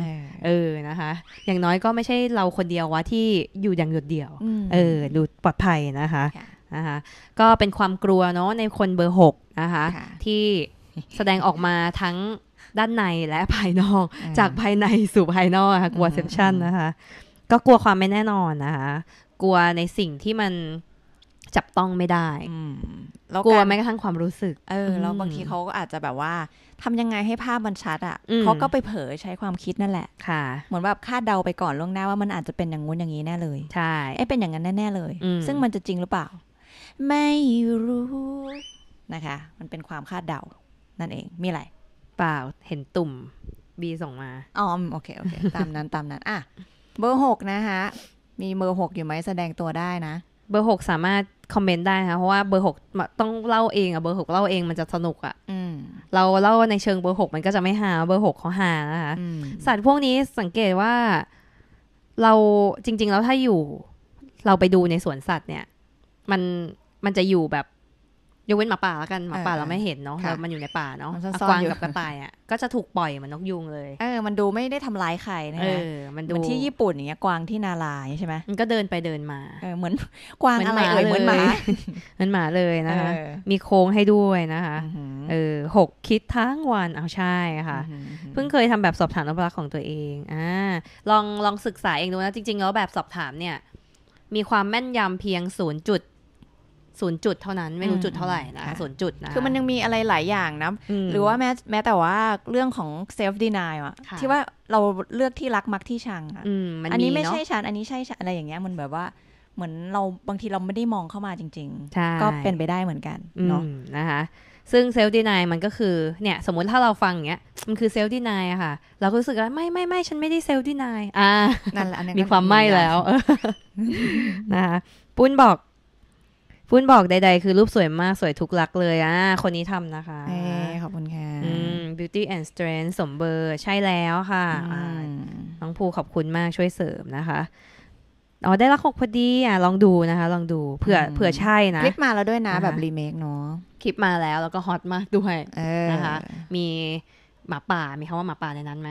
เออนะคะอย่างน้อยก็ไม่ใช่เราคนเดียววะที่อยู่อย่างโดดเดี่ยว เออดูปลอดภัยนะคะนะคะ ก็เป็นความกลัวเนาะในคนเบอร์หกนะคะที่แสดงออกมาทั้งด้านในและภายนอก จากภายในสู่ภายนอกค่ะกลัวเซปชันนะคะก็กลัวความไม่แน่นอนนะคะกลัวในสิ่งที่มันจับต้องไม่ได้กลัวแม้กระทั่งความรู้สึก เออแล้วบางทีเขาก็อาจจะแบบว่า ทำยังไงให้ภาพมันชัดอ่ะเขาก็ไปเผยใช้ความคิดนั่นแหละค่ะ เหมือนแบบคาดเดาไปก่อนล่วงหน้าว่ามันอาจจะเป็นอย่างงู้นอย่างนี้แน่เลย ใช่ไอ้เป็นอย่างนั้นแน่เลย ซึ่งมันจะจริงหรือเปล่า ไม่รู้นะคะ มันเป็นความคาดเดานั่นเอง มีอะไรเปล่าเห็นตุ่มบีส่งมาอ๋อโอเคโอเคตามนั้นตามนั้น อ่ะ เบอร์หกนะคะมีเบอร์หกอยู่ไหมแสดงตัวได้นะเบอร์หกสามารถคอมเมนต์ได้ค่ะเพราะว่าเบอร์หกต้องเล่าเองอะเบอร์หกเล่าเองมันจะสนุกอะเราเล่าในเชิงเบอร์หกมันก็จะไม่หา เบอร์หกเขาหานะคะสัตว์พวกนี้สังเกตว่าเราจริง ๆ แล้วถ้าอยู่ เราไปดูในสวนสัตว์เนี่ย มันมันจะอยู่แบบยกเว้นหมาป่าแล้วกันหมาป่าเราไม่เห็นเนาะะมันอยู่ในป่าเนาะกวางกับกระต่ายอ่ะก็จะถูกปล่อยเหมือนนกยุงเลยเออมันดูไม่ได้ทำร้ายใครนะฮะมันดูที่ญี่ปุ่นอย่างเงี้ยกวางที่นาลายใช่ไหมมันก็เดินไปเดินมาเออเหมือนกวางอะไรเลยเหมือนหมาเหมือนหมาเลยนะคะมีโค้งให้ด้วยนะคะเออหกคิดทั้งวันเอาใช่ค่ะเพิ่งเคยทำแบบสอบถามอนุรักษของตัวเองอ่าลองลองศึกษาเองดูนะจริงๆแล้วแบบสอบถามเนี่ยมีความแม่นยำเพียง0ศูนย์จุดเท่านั้นไม่รู้จุดเท่าไหร่นะศูนย์จุดนะคือมันยังมีอะไรหลายอย่างนะหรือว่าแม้แม้แต่ว่าเรื่องของเซลฟ์ดีนายอะที่ว่าเราเลือกที่รักมักที่ชังอะอันนี้ไม่ใช่ฉันอันนี้ใช่อะไรอย่างเงี้ยมันแบบว่าเหมือนเราบางทีเราไม่ได้มองเข้ามาจริง ๆ ก็เป็นไปได้เหมือนกันเนาะนะคะซึ่งเซลล์ดีนายมันก็คือเนี่ยสมมติถ้าเราฟังเงี้ยมันคือเซลล์ดีนายอะค่ะเราก็รู้สึกว่าไม่ไม่ไม่ฉันไม่ได้เซลล์ดีนายอ่านั่นแหละมีความไม่แล้วนะคะปุ้นบอกพุ้นบอกใดๆคือรูปสวยมากสวยทุกลักเลยอ่ะ คนนี้ทำนะคะอขอบคุณค่ะ beauty and strength สมเบอร์ใช่แล้วค่ะน้องภูขอบคุณมากช่วยเสริมนะคะ อ๋อ ได้รักหกพอดีอ่ะ ลองดูนะคะลองดูเผื่อเผื่อใช่นะ คลิปมาแล้วด้วยนะ แบบรีเมคเนาะคลิปมาแล้วแล้วก็ฮอตมากด้วยนะคะ มีหมาป่ามีคำว่าหมาป่าในนั้นไหม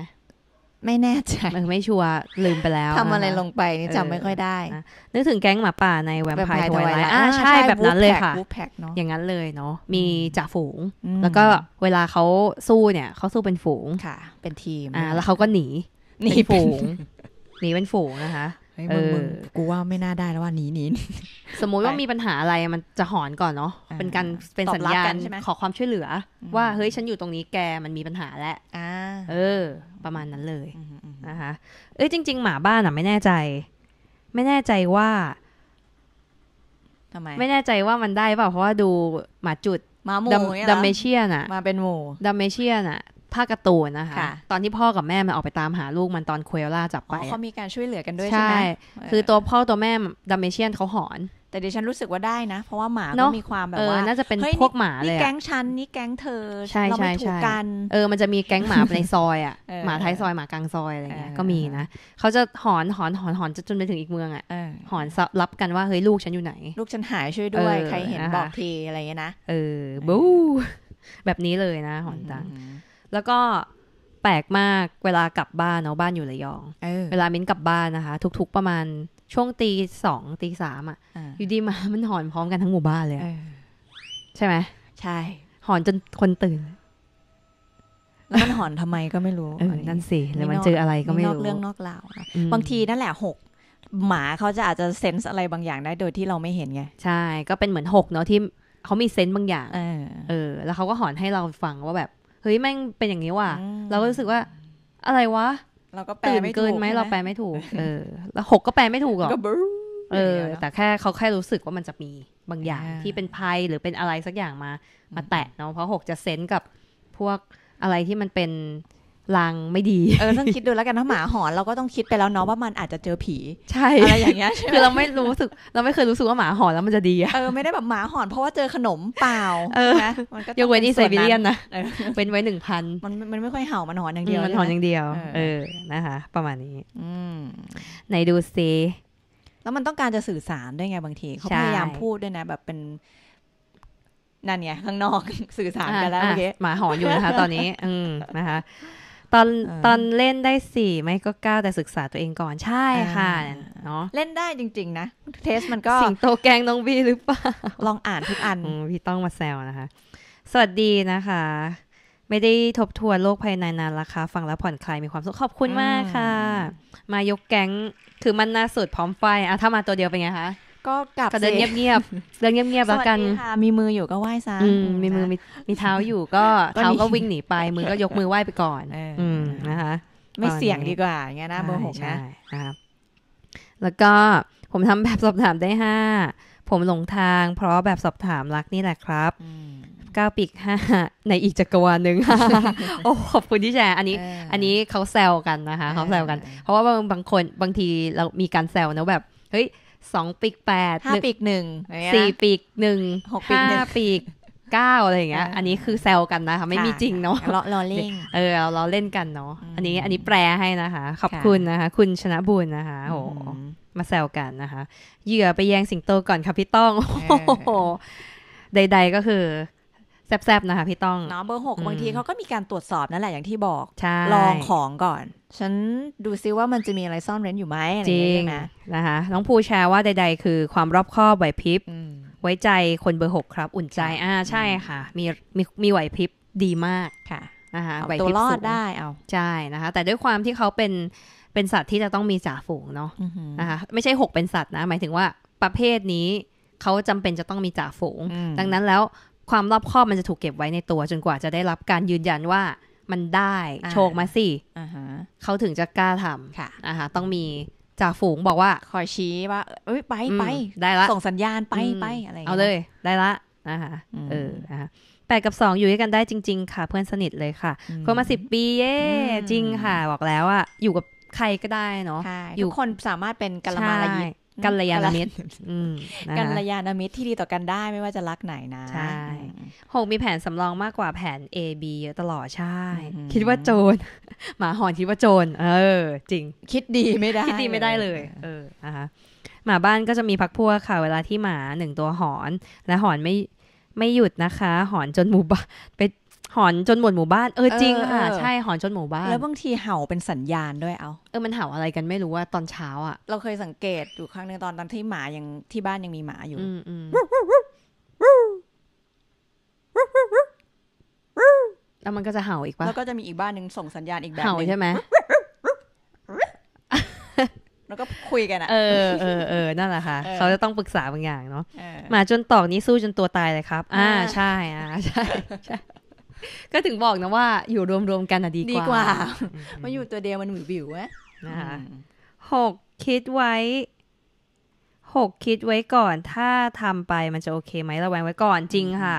ไม่แน่ใจมันไม่ชัวร์ลืมไปแล้วทำอะไรลงไปนี่จำไม่ค่อยได้นึกถึงแก๊งหมาป่าในแวมไพร์ทวายไลท์ใช่แบบนั้นเลยค่ะอย่างนั้นเลยเนาะมีจ่าฝูง แล้วก็เวลาเขาสู้เนี่ยเขาสู้เป็นฝูงค่ะ เป็นทีมอ่าแล้วเขาก็หนีหนีฝูงหนีเป็นฝูงนะคะเมึงกูว่าไม่น่าได้แล้วว่าหนี้นีสมมุติว่ามีปัญหาอะไรมันจะหอนก่อนเนาะเป็นการเป็นสัญญาณขอความช่วยเหลือ ว่าเฮ้ยฉันอยู่ตรงนี้แกมันมีปัญหาแล้วเออ ประมาณนั้นเลยนะคะเอ้ยจริงๆหมาบ้านอ่ะไม่แน่ใจ ไม่แน่ใจว่าทำไม ไม่แน่ใจว่ามันได้เปล่า เพราะว่าดูหมาจุดมาหมูดัมเมเชียนอะมาเป็นหมูดัมเมเชียนอะภาคกระตูนนะคะ ตอนที่พ่อกับแม่มันออกไปตามหาลูกมันตอนควีอล่าจับไปเขามีการช่วยเหลือกันด้วยใช่ไหมคือตัวพ่อตัวแม่ดัมเมเชียนเขาหอน แต่เดี๋ยวฉันรู้สึกว่าได้นะ เพราะว่าหมาก็มีความแบบว่าน่าจะเป็นพวกหมาเลยนี่แก๊งฉันนี่แก๊งเธอ เราไม่ถูกกันเออ มันจะมีแก๊งหมาในซอยอ่ะหมาท้ายซอยหมากลางซอยอะไรเงี้ยก็มีนะเขาจะหอนหอนหอนหอนจนไปถึงอีกเมืองอ่ะหอนรับกันว่าเฮ้ยลูกฉันอยู่ไหน ลูกฉันหายช่วยด้วยใครเห็นบอกทีอะไรเงี้ยนะเออบู แบบนี้เลยนะ หอนจังแล้วก็แปลกมากเวลากลับบ้านเนาะบ้านอยู่ระยองเออเวลามิ้นกลับบ้านนะคะ ทุกๆ ประมาณช่วงตีสองตีสามอ่ะ อยู่ดีมามันหอนพร้อมกันทั้งหมู่บ้านเลยใช่ไหมใช่ หอนจนคนตื่น แล้วมันหอนทำไมก็ไม่รู้นั่นสิแล้วมันเจออะไรก็ไม่รู้นอกเรื่องนอกราวบางทีนั่นแหละหก หมาเขาจะอาจจะเซนส์อะไรบางอย่างได้โดยที่เราไม่เห็นไงใช่ก็เป็นเหมือนหกเนาะที่เขามีเซนส์บางอย่าง เออแล้วเขาก็หอนให้เราฟังว่าแบบเฮ้ยแม่งเป็นอย่างนี้ว่ะเราก็รู้สึกว่า อะไรวะ เราก็แปลไม่เกินไหมเราแปลไม่ถูก เออ แล้วหกก็แปลไม่ถูกหรอกเออ แต่แค่เขาแค่รู้สึกว่ามันจะมีบางอย่างที่เป็นภัยหรือเป็นอะไรสักอย่างมา มาแตะเนาะเพราะหกจะเซนกับพวกอะไรที่มันเป็นลังไม่ดี เออต้องคิดดูแล้วกันถ้าหมาหอนเราก็ต้องคิดไปแล้วเนาะว่ามันอาจจะเจอผีใช่อะไรอย่างเงี้ยคือเราไม่รู้สึก เราไม่เคยรู้สึกว่าหมาหอนแล้วมันจะดีอะเออไม่ได้แบบหมาหอนเพราะว่าเจอขนมเปล่าเออมันก็ยกเว้นอีไซบีเรียนนะเป็นไว้หนึ่งพันมันมัน ไม่ค่อยเห่ามันหอนอย่างเดียวมันหอนอย่างเดียวเออ นะคะ ประมาณนี้ อืในดูซีแล้วมันต้องการจะสื่อสารด้วยไงบางทีเขาพยายามพูดด้วยนะ แบบเป็นนั่นไงข้างนอกสื่อสารกันแล้วโอเคหมาหอนอยู่นะคะ ตอนนี้ อืมนะคะตอนตอนเล่นได้สี่ไม่ก็เก้า แต่ศึกษาตัวเองก่อนใช่ค่ะเนาะเล่นได้จริง ๆนะ เทสมันก็ สิงโตแกงน้องบีหรือเปล่า ลองอ่านทุกอัน พี่ต้องมาแซวนะคะ สวัสดีนะคะ ไม่ได้ทบทวนโลกภายในนานละคะฟังแล้วผ่อนคลายมีความสุขขอบคุณมากค่ะ มายกแก๊งคือมันน่าสุดพร้อมไฟอ่ะถ้ามาตัวเดียวเป็นไงคะก็กลับเดินเงียบๆ เดินเงียบๆแล้วกันมีมืออยู่ก็ไหว้ซะมีมือมีเท้าอยู่ก็เท้าก็วิ่งหนีไปมือก็ยกมือไหว้ไปก่อน อืนะคะไม่เสี่ยงดีกว่า เงี้ยนะเบอร์หกนะแล้วก็ผมทำแบบสอบถามได้ห้าผมหลงทางเพราะแบบสอบถามรักนี่แหละครับก้าปีกห้าในอีกจักรวาลหนึ่งโอ้ขอบคุณที่แชร์ อันนี้ อันนี้เขาแซวกันนะคะเขาแซวกัน เพราะว่าบางคนบางทีเรามีการแซวนะแบบเฮ้ยสองปีกแปดห้าปีกหนึ่งสี่ปีกหนึ่งหกปีกห้าปีกเก้าอะไรอย่างเงี้ยอันนี้คือแซวกันนะคะ ไม่มีจริงเนาะล้อเล่นเออล้อเล่นกันเนาะอันนี้อันนี้แปลให้นะคะ ขอบคุณนะคะ คุณชนะบุญนะคะโอ้มาแซวกันนะคะเหยื่อไปแย่งสิงโตก่อนค่ะพี่ต้องโอ้โหใดๆก็คือแซบ ๆ นะคะ พี่ต้องเนาะเบอร์หกบางทีเขาก็มีการตรวจสอบนั่นแหละ อย่างที่บอก ลองของก่อน ฉันดูซิว่ามันจะมีอะไรซ่อนเร้นอยู่ไหมอะไรอย่างเงี้ย นะนะคะน้องภูแชร์ว่าใด ๆ คือความรอบคอบไหวพริบ ไว้ใจคนเบอร์หกครับ อุ่นใจอ่าใช่ค่ะ มีมีมีไหวพริบดีมากค่ะนะคะไหวพริบสูดได้ เอา ใช่นะคะ แต่ด้วยความที่เขาเป็นเป็นสัตว์ที่จะต้องมีจ่าฝูงเนาะ นะคะ ไม่ใช่หกเป็นสัตว์นะ หมายถึงว่าประเภทนี้เขาจำเป็นจะต้องมีจ่าฝูง ดังนั้นแล้วความรอบคอบมันจะถูกเก็บไว้ในตัว จนกว่าจะได้รับการยืนยันว่ามันได้โชคมาสิเขาถึงจะกล้าทำค่ะนะคะต้องมีจ่าฝูงบอกว่าคอยชี้ว่า เอ้ย ไปไปได้ละส่งสัญญาณไปไปอะไรเอาเลยได้ละนะคะเออนะแปดกับสองอยู่ด้วยกันได้จริง ๆ ค่ะ เพื่อนสนิทเลยค่ะ คนมาสิบปีเย่จริงค่ะ บอกแล้วอ่ะอยู่กับใครก็ได้เนาะอยู่คนสามารถเป็นกัลมาลายิกัลยาณมิตรกัลยาณมิตรที่ดีต่อกันได้ไม่ว่าจะรักไหนนะใช่หกมีแผนสำรองมากกว่าแผน A B เยอะตลอดใช่ คิดว่าโจรหมาหอนคิดว่าโจร เออ จริง คิดดีไม่ได้คิดดีไม่ได้เลย เออนะคะหมาบ้านก็จะมีพักพวกค่ะ เวลาที่หมาหนึ่งตัวหอน และหอนไม่ไม่หยุดนะคะ หอนจนหมู่บ้านไปหอนจนหมดหมู่บ้านเออจริงค่ะใช่หอนจนหมู่บ้านแล้วบางทีเห่าเป็นสัญญาณด้วยเอาเออมันเห่าอะไรกันไม่รู้ว่าตอนเช้าอ่ะเราเคยสังเกตอยู่ครั้งหนึ่งตอนตอนที่หมายังที่บ้านยังมีหมาอยู่แล้วมันก็จะเห่าอีกปะแล้วก็จะมีอีกบ้านหนึ่งส่งสัญญาณอีกแบบเห่าใช่ไหมแล้วก็คุยกันอะเออเออเออนั่นแหละค่ะเขาจะต้องปรึกษาบางอย่างเนาะหมาจนตอกนี้สู้จนตัวตายเลยครับ อ่าใช่อ่าใช่ใช่ก็ถึงบอกนะว่าอยู่รวมๆกันดีกว่าดีกว่ามาอยู่ตัวเดียวมันหวิวบิวอะนะคะหกคิดไว้ หกคิดไว้ก่อน ถ้าทำไปมันจะโอเคไหมระแวงไว้ก่อนจริงค่ะ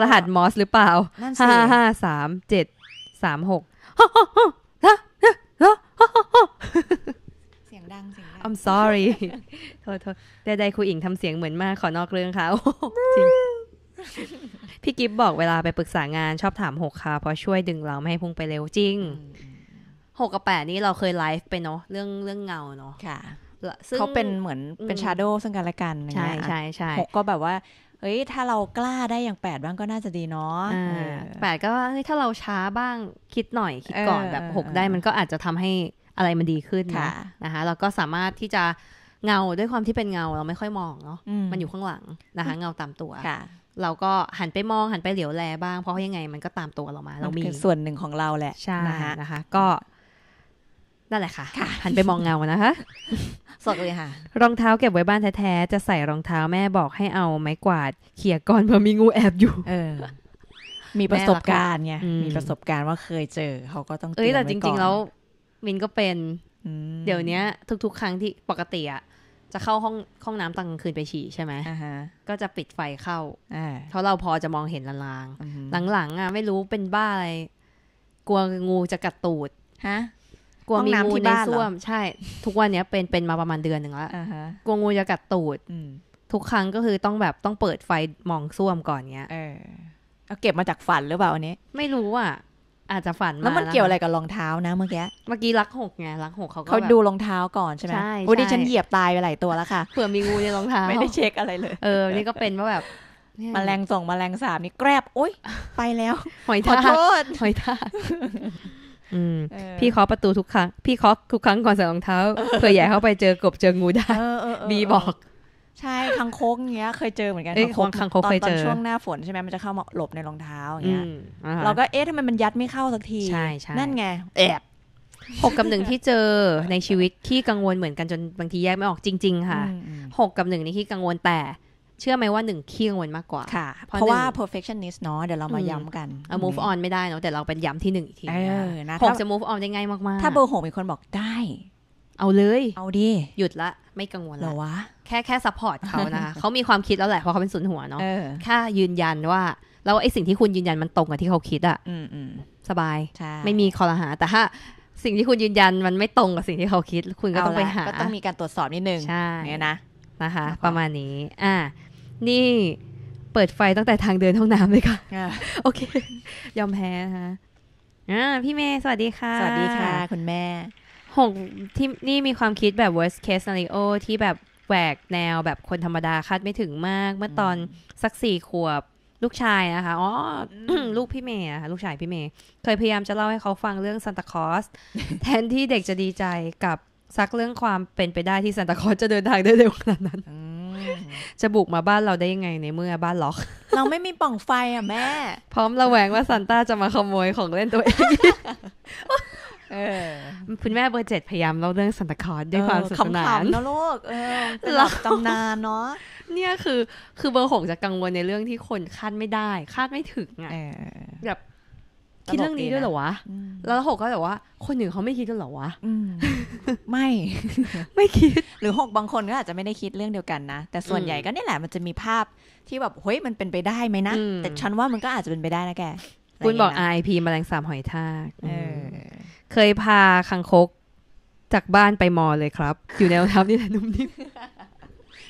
รหัสมอสหรือเปล่า ห้าห้าสามเจ็ดสามหกเสียงดังเสียงดัง I'm sorry โทษโทษได้คุยอิงทำเสียงเหมือนมากขอนอกเรื่องค่ะจริงพี่กิฟบอกเวลาไปปรึกษางานชอบถามหกค่ะ เพราะช่วยดึงเราไม่ให้พุ่งไปเร็วจริงหกกับแปดนี่เราเคยไลฟ์ไปเนาะเรื่องเรื่องเงาเนาะค่ะเขาเป็นเหมือนเป็นชาร์โดซึ่งกันและกันใช่ ใช่ใช่หกก็แบบว่าเฮ้ย ถ้าเรากล้าได้อย่างแปดบ้างก็น่าจะดีเนาะแปดก็ว่าเฮ้ยถ้าเราช้าบ้างคิดหน่อยคิดก่อนแบบหกได้มันก็อาจจะทำให้อะไรมันดีขึ้นนะนะคะเราก็สามารถที่จะเงาด้วยความที่เป็นเงาเราไม่ค่อยมองเนาะมันอยู่ข้างหลังนะคะเงาตามตัวเราก็หันไปมองหันไปเหลียวแลบ้างเพราะยังไงมันก็ตามตัวเรามา เรามีส่วนหนึ่งของเราแหละใช่นะคะนะคะ ก็ นั่นแหละค่ะ หันไปมองเงานะคะสดเลยค่ะ รองเท้าเก็บไว้บ้านแท้ๆจะใส่รองเท้าแม่บอกให้เอาไม้กวาดเขี่ยก่อนเพราะมีงูแอบอยู่ เออ มีประสบการณ์ไงมีประสบการณ์ว่าเคยเจอเขาก็ต้องเอ้ยแต่จริงๆ แล้วมินก็เป็นเดี๋ยวนี้ทุกๆครั้งที่ปกติอะจะเข้าห้องห้องน้ำตอนกลางคืนไปฉี่ใช่ไหมก็จะปิดไฟเข้าเพราะเราพอจะมองเห็นลางๆ หลังๆอ่ะไม่รู้เป็นบ้าอะไรกลัวงูจะกัดตูด ฮะกลัวมีงูในส้วมใช่ ทุกวันเนี้ยเป็นเป็นมาประมาณเดือนหนึ่งแล้วกลัวงูจะกัดตูดทุกครั้งก็คือต้องแบบต้องเปิดไฟมองส้วมก่อนเนี้ยเอาเก็บมาจากฝันหรือเปล่าอันนี้ ไม่รู้อ่ะอาจจะฝันมา แล้วมันเกี่ยวอะไร กับรองเท้านะเมื่อกี้ เมื่อกี้ลักหกไงลักหกเขาเขาดูรองเท้าก่อน ใช่ไหมใช่วอ้ดี้ฉันเหยียบตายไปหลายตัวแล้วค่ะ เผื่อมีงูในรองเท้า ไม่ได้เช็คอะไรเลย เออ นี่ก็เป็นว่าแบบมแมลงส่งมแมลงสาบนี่แกรบโอ๊ย ไปแล้ว หอยทากขอโทษหอยทากพี่เคาะประตูทุกครั้ง พี่เคาะทุกครั้งก่อนใส่รองเท้าเผื่อแย่เข้าไปเจอกบเจองูได้บีบอกใช่คังคกเงี้ยเคยเจอเหมือนกันคังคกตอนตอนช่วงหน้าฝนใช่ไหมมันจะเข้ามาหลบในรองเท้าอย่างเงี้ยเราก็เอ๊ะทำไมมันยัดไม่เข้าสักทีใช่ใช่นั่นไงแอบหกกับหนึ่งที่เจอในชีวิตที่กังวลเหมือนกันจนบางทีแยกไม่ออกจริงๆค่ะหกกับหนึ่งในที่กังวลแต่เชื่อไหมว่าหนึ่งขี้กังวลมากกว่าค่ะ เพราะว่า perfectionist เนาะเดี๋ยวเรามาย้ำกันเอา move on ไม่ได้เนาะแต่เราเป็นย้ำที่หนึ่งอีกทีหกจะ move on ได้ง่ายมากๆ ถ้าเบอร์หกมีคนบอกได้เอาเลย เอาดิ หยุดละ ไม่กังวลล้วะแค่แค่ซัพพอร์ตเขานะคะเขามีความคิดแล้วแหละเพราะเขาเป็นศูนย์หัวเนาะแค่ยืนยันว่าแล้วไอ้สิ่งที่คุณยืนยันมันตรงกับที่เขาคิดอ่ะสบายไม่มีคอรหาแต่ถ้า สิ่งที่คุณยืนยันมันไม่ตรงกับสิ่งที่เขาคิดคุณก็ต้องไปหาก็ต้องมีการตรวจสอบนิดนึงใช่เนี่ยนะนะคะ ประมาณนี้ อ่า นี่เปิดไฟตั้งแต่ทางเดินห้องน้ำเลยค่ะโอเค ยอมแพ้นะคะอ่าพี่เมย์สวัสดีค่ะสวัสดีค่ะ คุณแม่หงที่นี่มีความคิดแบบ worst case scenario ที่แบบแหวกแนวแบบคนธรรมดาคาดไม่ถึงมาก เมื่อตอนสักสี่ขวบลูกชายนะคะอ๋อลูกพี่เมย์ค่ะลูกชายพี่เมย์เคยพยายามจะเล่าให้เขาฟังเรื่องซันตาคอสแทนที่เด็กจะดีใจกับซักเรื่องความเป็นไปได้ที่ซันตาคอสจะเดินทางได้เร็วขนาดนั้น จะบุกมาบ้านเราได้ยังไงในเมื่อบ้านล็อก เราไม่มีป่องไฟอ่ะแม่พร้อมระแวงว่าซันต้าจะมาขโมยของเล่นตัวเองคุณแม่เบอร์เจ็ดพยายามเล่าเรื่องซันตาคอร์สด้วยความสนุกสนานนะลูกเออ หลัตำนานเนาะ เนี่ยคือ คือเบอร์หกจะกังวลในเรื่องที่คนคาดไม่ได้ คาดไม่ถึงอ่ะแบบ คิดเรื่องนี้ด้วยเหรอวะแล้วหกก็แบบว่า คนหนึ่งเขาไม่คิดด้วยเหรอวะไม่ไม่คิด หรือหกบางคนก็อาจจะไม่ได้คิดเรื่องเดียวกันนะ แต่ส่วนใหญ่ก็นี่แหละมันจะมีภาพที่แบบเฮ้ยมันเป็นไปได้ไหมนะ แต่ฉันว่ามันก็อาจจะเป็นไปได้นะแก คุณบอกไอพีแมลงสาบหอยทากเคยพาคังคกจากบ้านไปมอเลยครับ อยู่แนวทับนี่แหละ นุ่มนิ่ม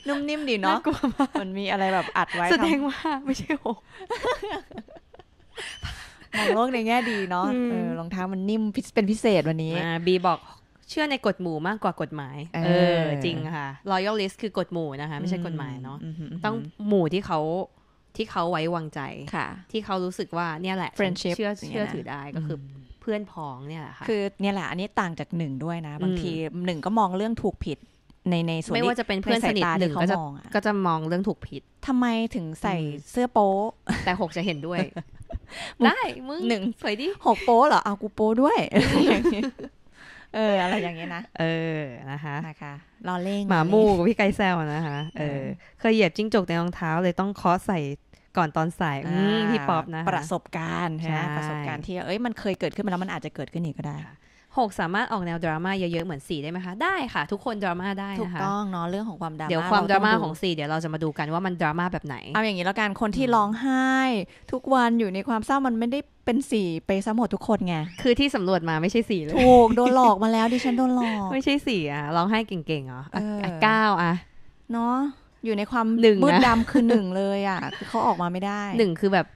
นุ่มนิ่มดีเนาะมันมีอะไรแบบอัดไว้แสดงว่า ไม่ใช่หกมองโลกในแง่ดีเนาะรองเท้ามันนิ่มเป็นพิเศษวันนี้บีบอกเชื่อในกฎหมู่มากกว่ากฎหมายเออจริงค่ะร o y a l list คือกฎหมู่นะคะ ไม่ใช่กฎหมายเนาะต้องหมู่ที่เขาที่เขาไว้วางใจที่เขารู้สึกว่าเนี่ยแหละ friendship เชื่อเชื่อถือได้ก็คือพื่อนพ้องเนี่ยแหละค่ะคือ เนี่ยแหละอันนี้ต่างจากหนึ่งด้วยนะ บางทีหนึ่งก็มองเรื่องถูกผิดในในส่วนไม่ว่าจะเป็นเพื่อนสนิทหนึ่งก็จะก็จะมองเรื่องถูกผิดทำไมถึงใส่เสื้อโป๊แต่หกจะเห็นด้วย ได้มึงหนึ่งสวยดิหกโป๊เหรอเอากูโป๊ด้วยเออ อะไรอย่างเงี้ยนะเออนะคะนะคะรอเล่งหมามูกับพี่ไก่แซวนะคะ เออเคยเหยียบจิ้งจกในรองเท้าเลยต้องเคาะใส่ก่อนตอนสายพี่ป๊อปนะ ประสบการณ์ใช่ไหมประสบการณ์ที่เอ้ยมันเคยเกิดขึ้นมาแล้วมันอาจจะเกิดขึ้นอีกก็ได้หกสามารถออกแนวดราม่าเยอะๆเหมือนสี่ได้ไหมคะได้ค่ะ ทุกคน ดราม่าได้ถูกต้องเนาะเรื่องของความดราม่าเดี๋ยวความดราม่าของสี่เดี๋ยวเราจะมาดูกันว่ามันดราม่าแบบไหนเอาอย่างนี้แล้วกันคนที่ร้องไห้ทุกวันอยู่ในความเศร้ามันไม่ได้เป็นสี่ไปซะหมดทุกคนไงคือที่สำรวจมาไม่ใช่สี่เลยถูกโดนหลอกมาแล้วดิฉันโดนหลอกไม่ใช่สี่อะร้องไห้เก่งๆเหรอ่ะเก้าอะเนาะอยู่ในความหนึ่งมืดดำคือหนึ่งเลย อ่ะคือเขาออกมาไม่ได้หนึ่งคือแบบ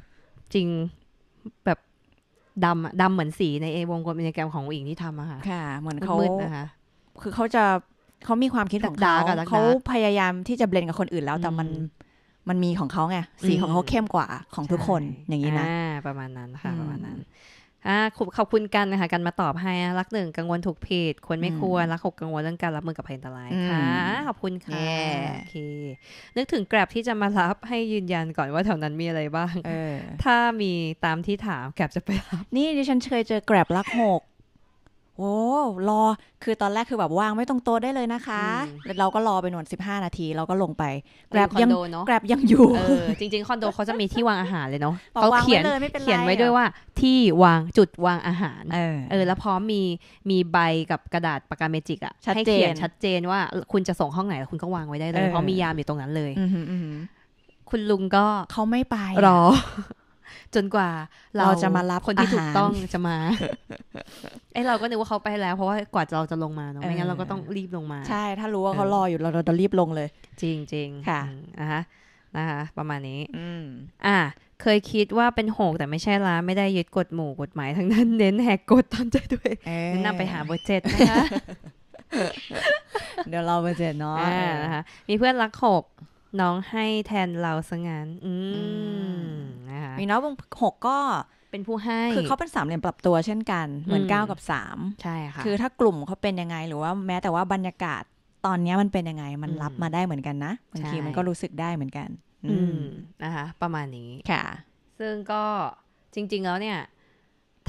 จริงแบบดำดำเหมือนสี ในเอวงกลมอินแกรมของอิงที่ทำอะค่ะค่ะเหมือนเขามืดนะคะคือเขาจะเขามีความคิดของเขาเขาพยายามที่จะเบลนกับคนอื่นแล้ว แต่มัน มันมีของเขาไงสีของเขาเข้มกว่า ของทุกคนอย่างนี้นะประมาณนั้นค่ะ ประมาณนั้นอ่าขอบคุณกันนะคะกันมาตอบให้รักหนึ่งกังวลถูกผิดควรไม่ควรรักหกกังวลเรื่องการรับมือกับภัยอันตรายค่ะขอบคุณค่ะโอเค นึกถึงแกร็บที่จะมารับให้ยืนยันก่อนว่าแถวนั้นมีอะไรบ้าง ถ้ามีตามที่ถามแกร็บจะไปรับ นี่ดิฉันเคยเจอแกร็บรักหกโอ้รอคือตอนแรกคือแบบว่างไม่ตรงโต๊ะได้เลยนะคะเราก็รอไปหนวน15นาทีเราก็ลงไปแกร็บยังแกร็บยังอยู่ออจริงๆคอนโดเขาจะมีที่วางอาหารเลยเนาะเขาเขียนเขียนไว้ด้วยว่า ที่วางจุดวางอาหารเออแล้วพร้อมมีมีใบกับกระดาษปากกาเมจิกอ่ะให้เขียนชัดเจนว่าคุณจะส่งห้องไหน คุณก็วางไว้ได้เลยเพราะมียามอยู่ตรงนั้นเลยคุณลุงก็เขาไม่ไปรอจนกว่าเราจะมารับคนที่ถูกต้องจะมาไอเราก็นึกว่าเขาไปแล้ว เพราะว่ากว่าเราจะลงมาเนาะไม่งั้นเราก็ต้องรีบลงมา ใช่ถ้ารู้ว่าเขารออยู่เราเรารีบลงเลย จริงจริงค่ะนะคะนะคะประมาณนี้ อืม อ่าเคยคิดว่าเป็นโหกแต่ไม่ใช่ล้าไม่ได้ยึดกฎหมู่กฎหมายทั้งนั้น เน้นแหกกฎามใจด้วยแนะนำไปหาเบอร์เจ็ดนะคะเดี๋ยวเราเบอร์เจ็ดเนาะนะคะมีเพื่อนรักหกน้องให้แทนเราซะงั้นอืมมีน้องวงหกก็เป็นผู้ให้ คือเขาเป็นสามเหลี่ยมปรับตัวเช่นกันเหมือนเก้ากับสามใช่ค่ะ คือถ้ากลุ่มเขาเป็นยังไง หรือว่าแม้แต่ว่าบรรยากาศตอนนี้มันเป็นยังไง มันรับมาได้เหมือนกันนะบางทีมันก็รู้สึกได้เหมือนกัน อืม นะคะ ประมาณนี้ค่ะ ซึ่งก็จริง ๆ แล้วเนี่ย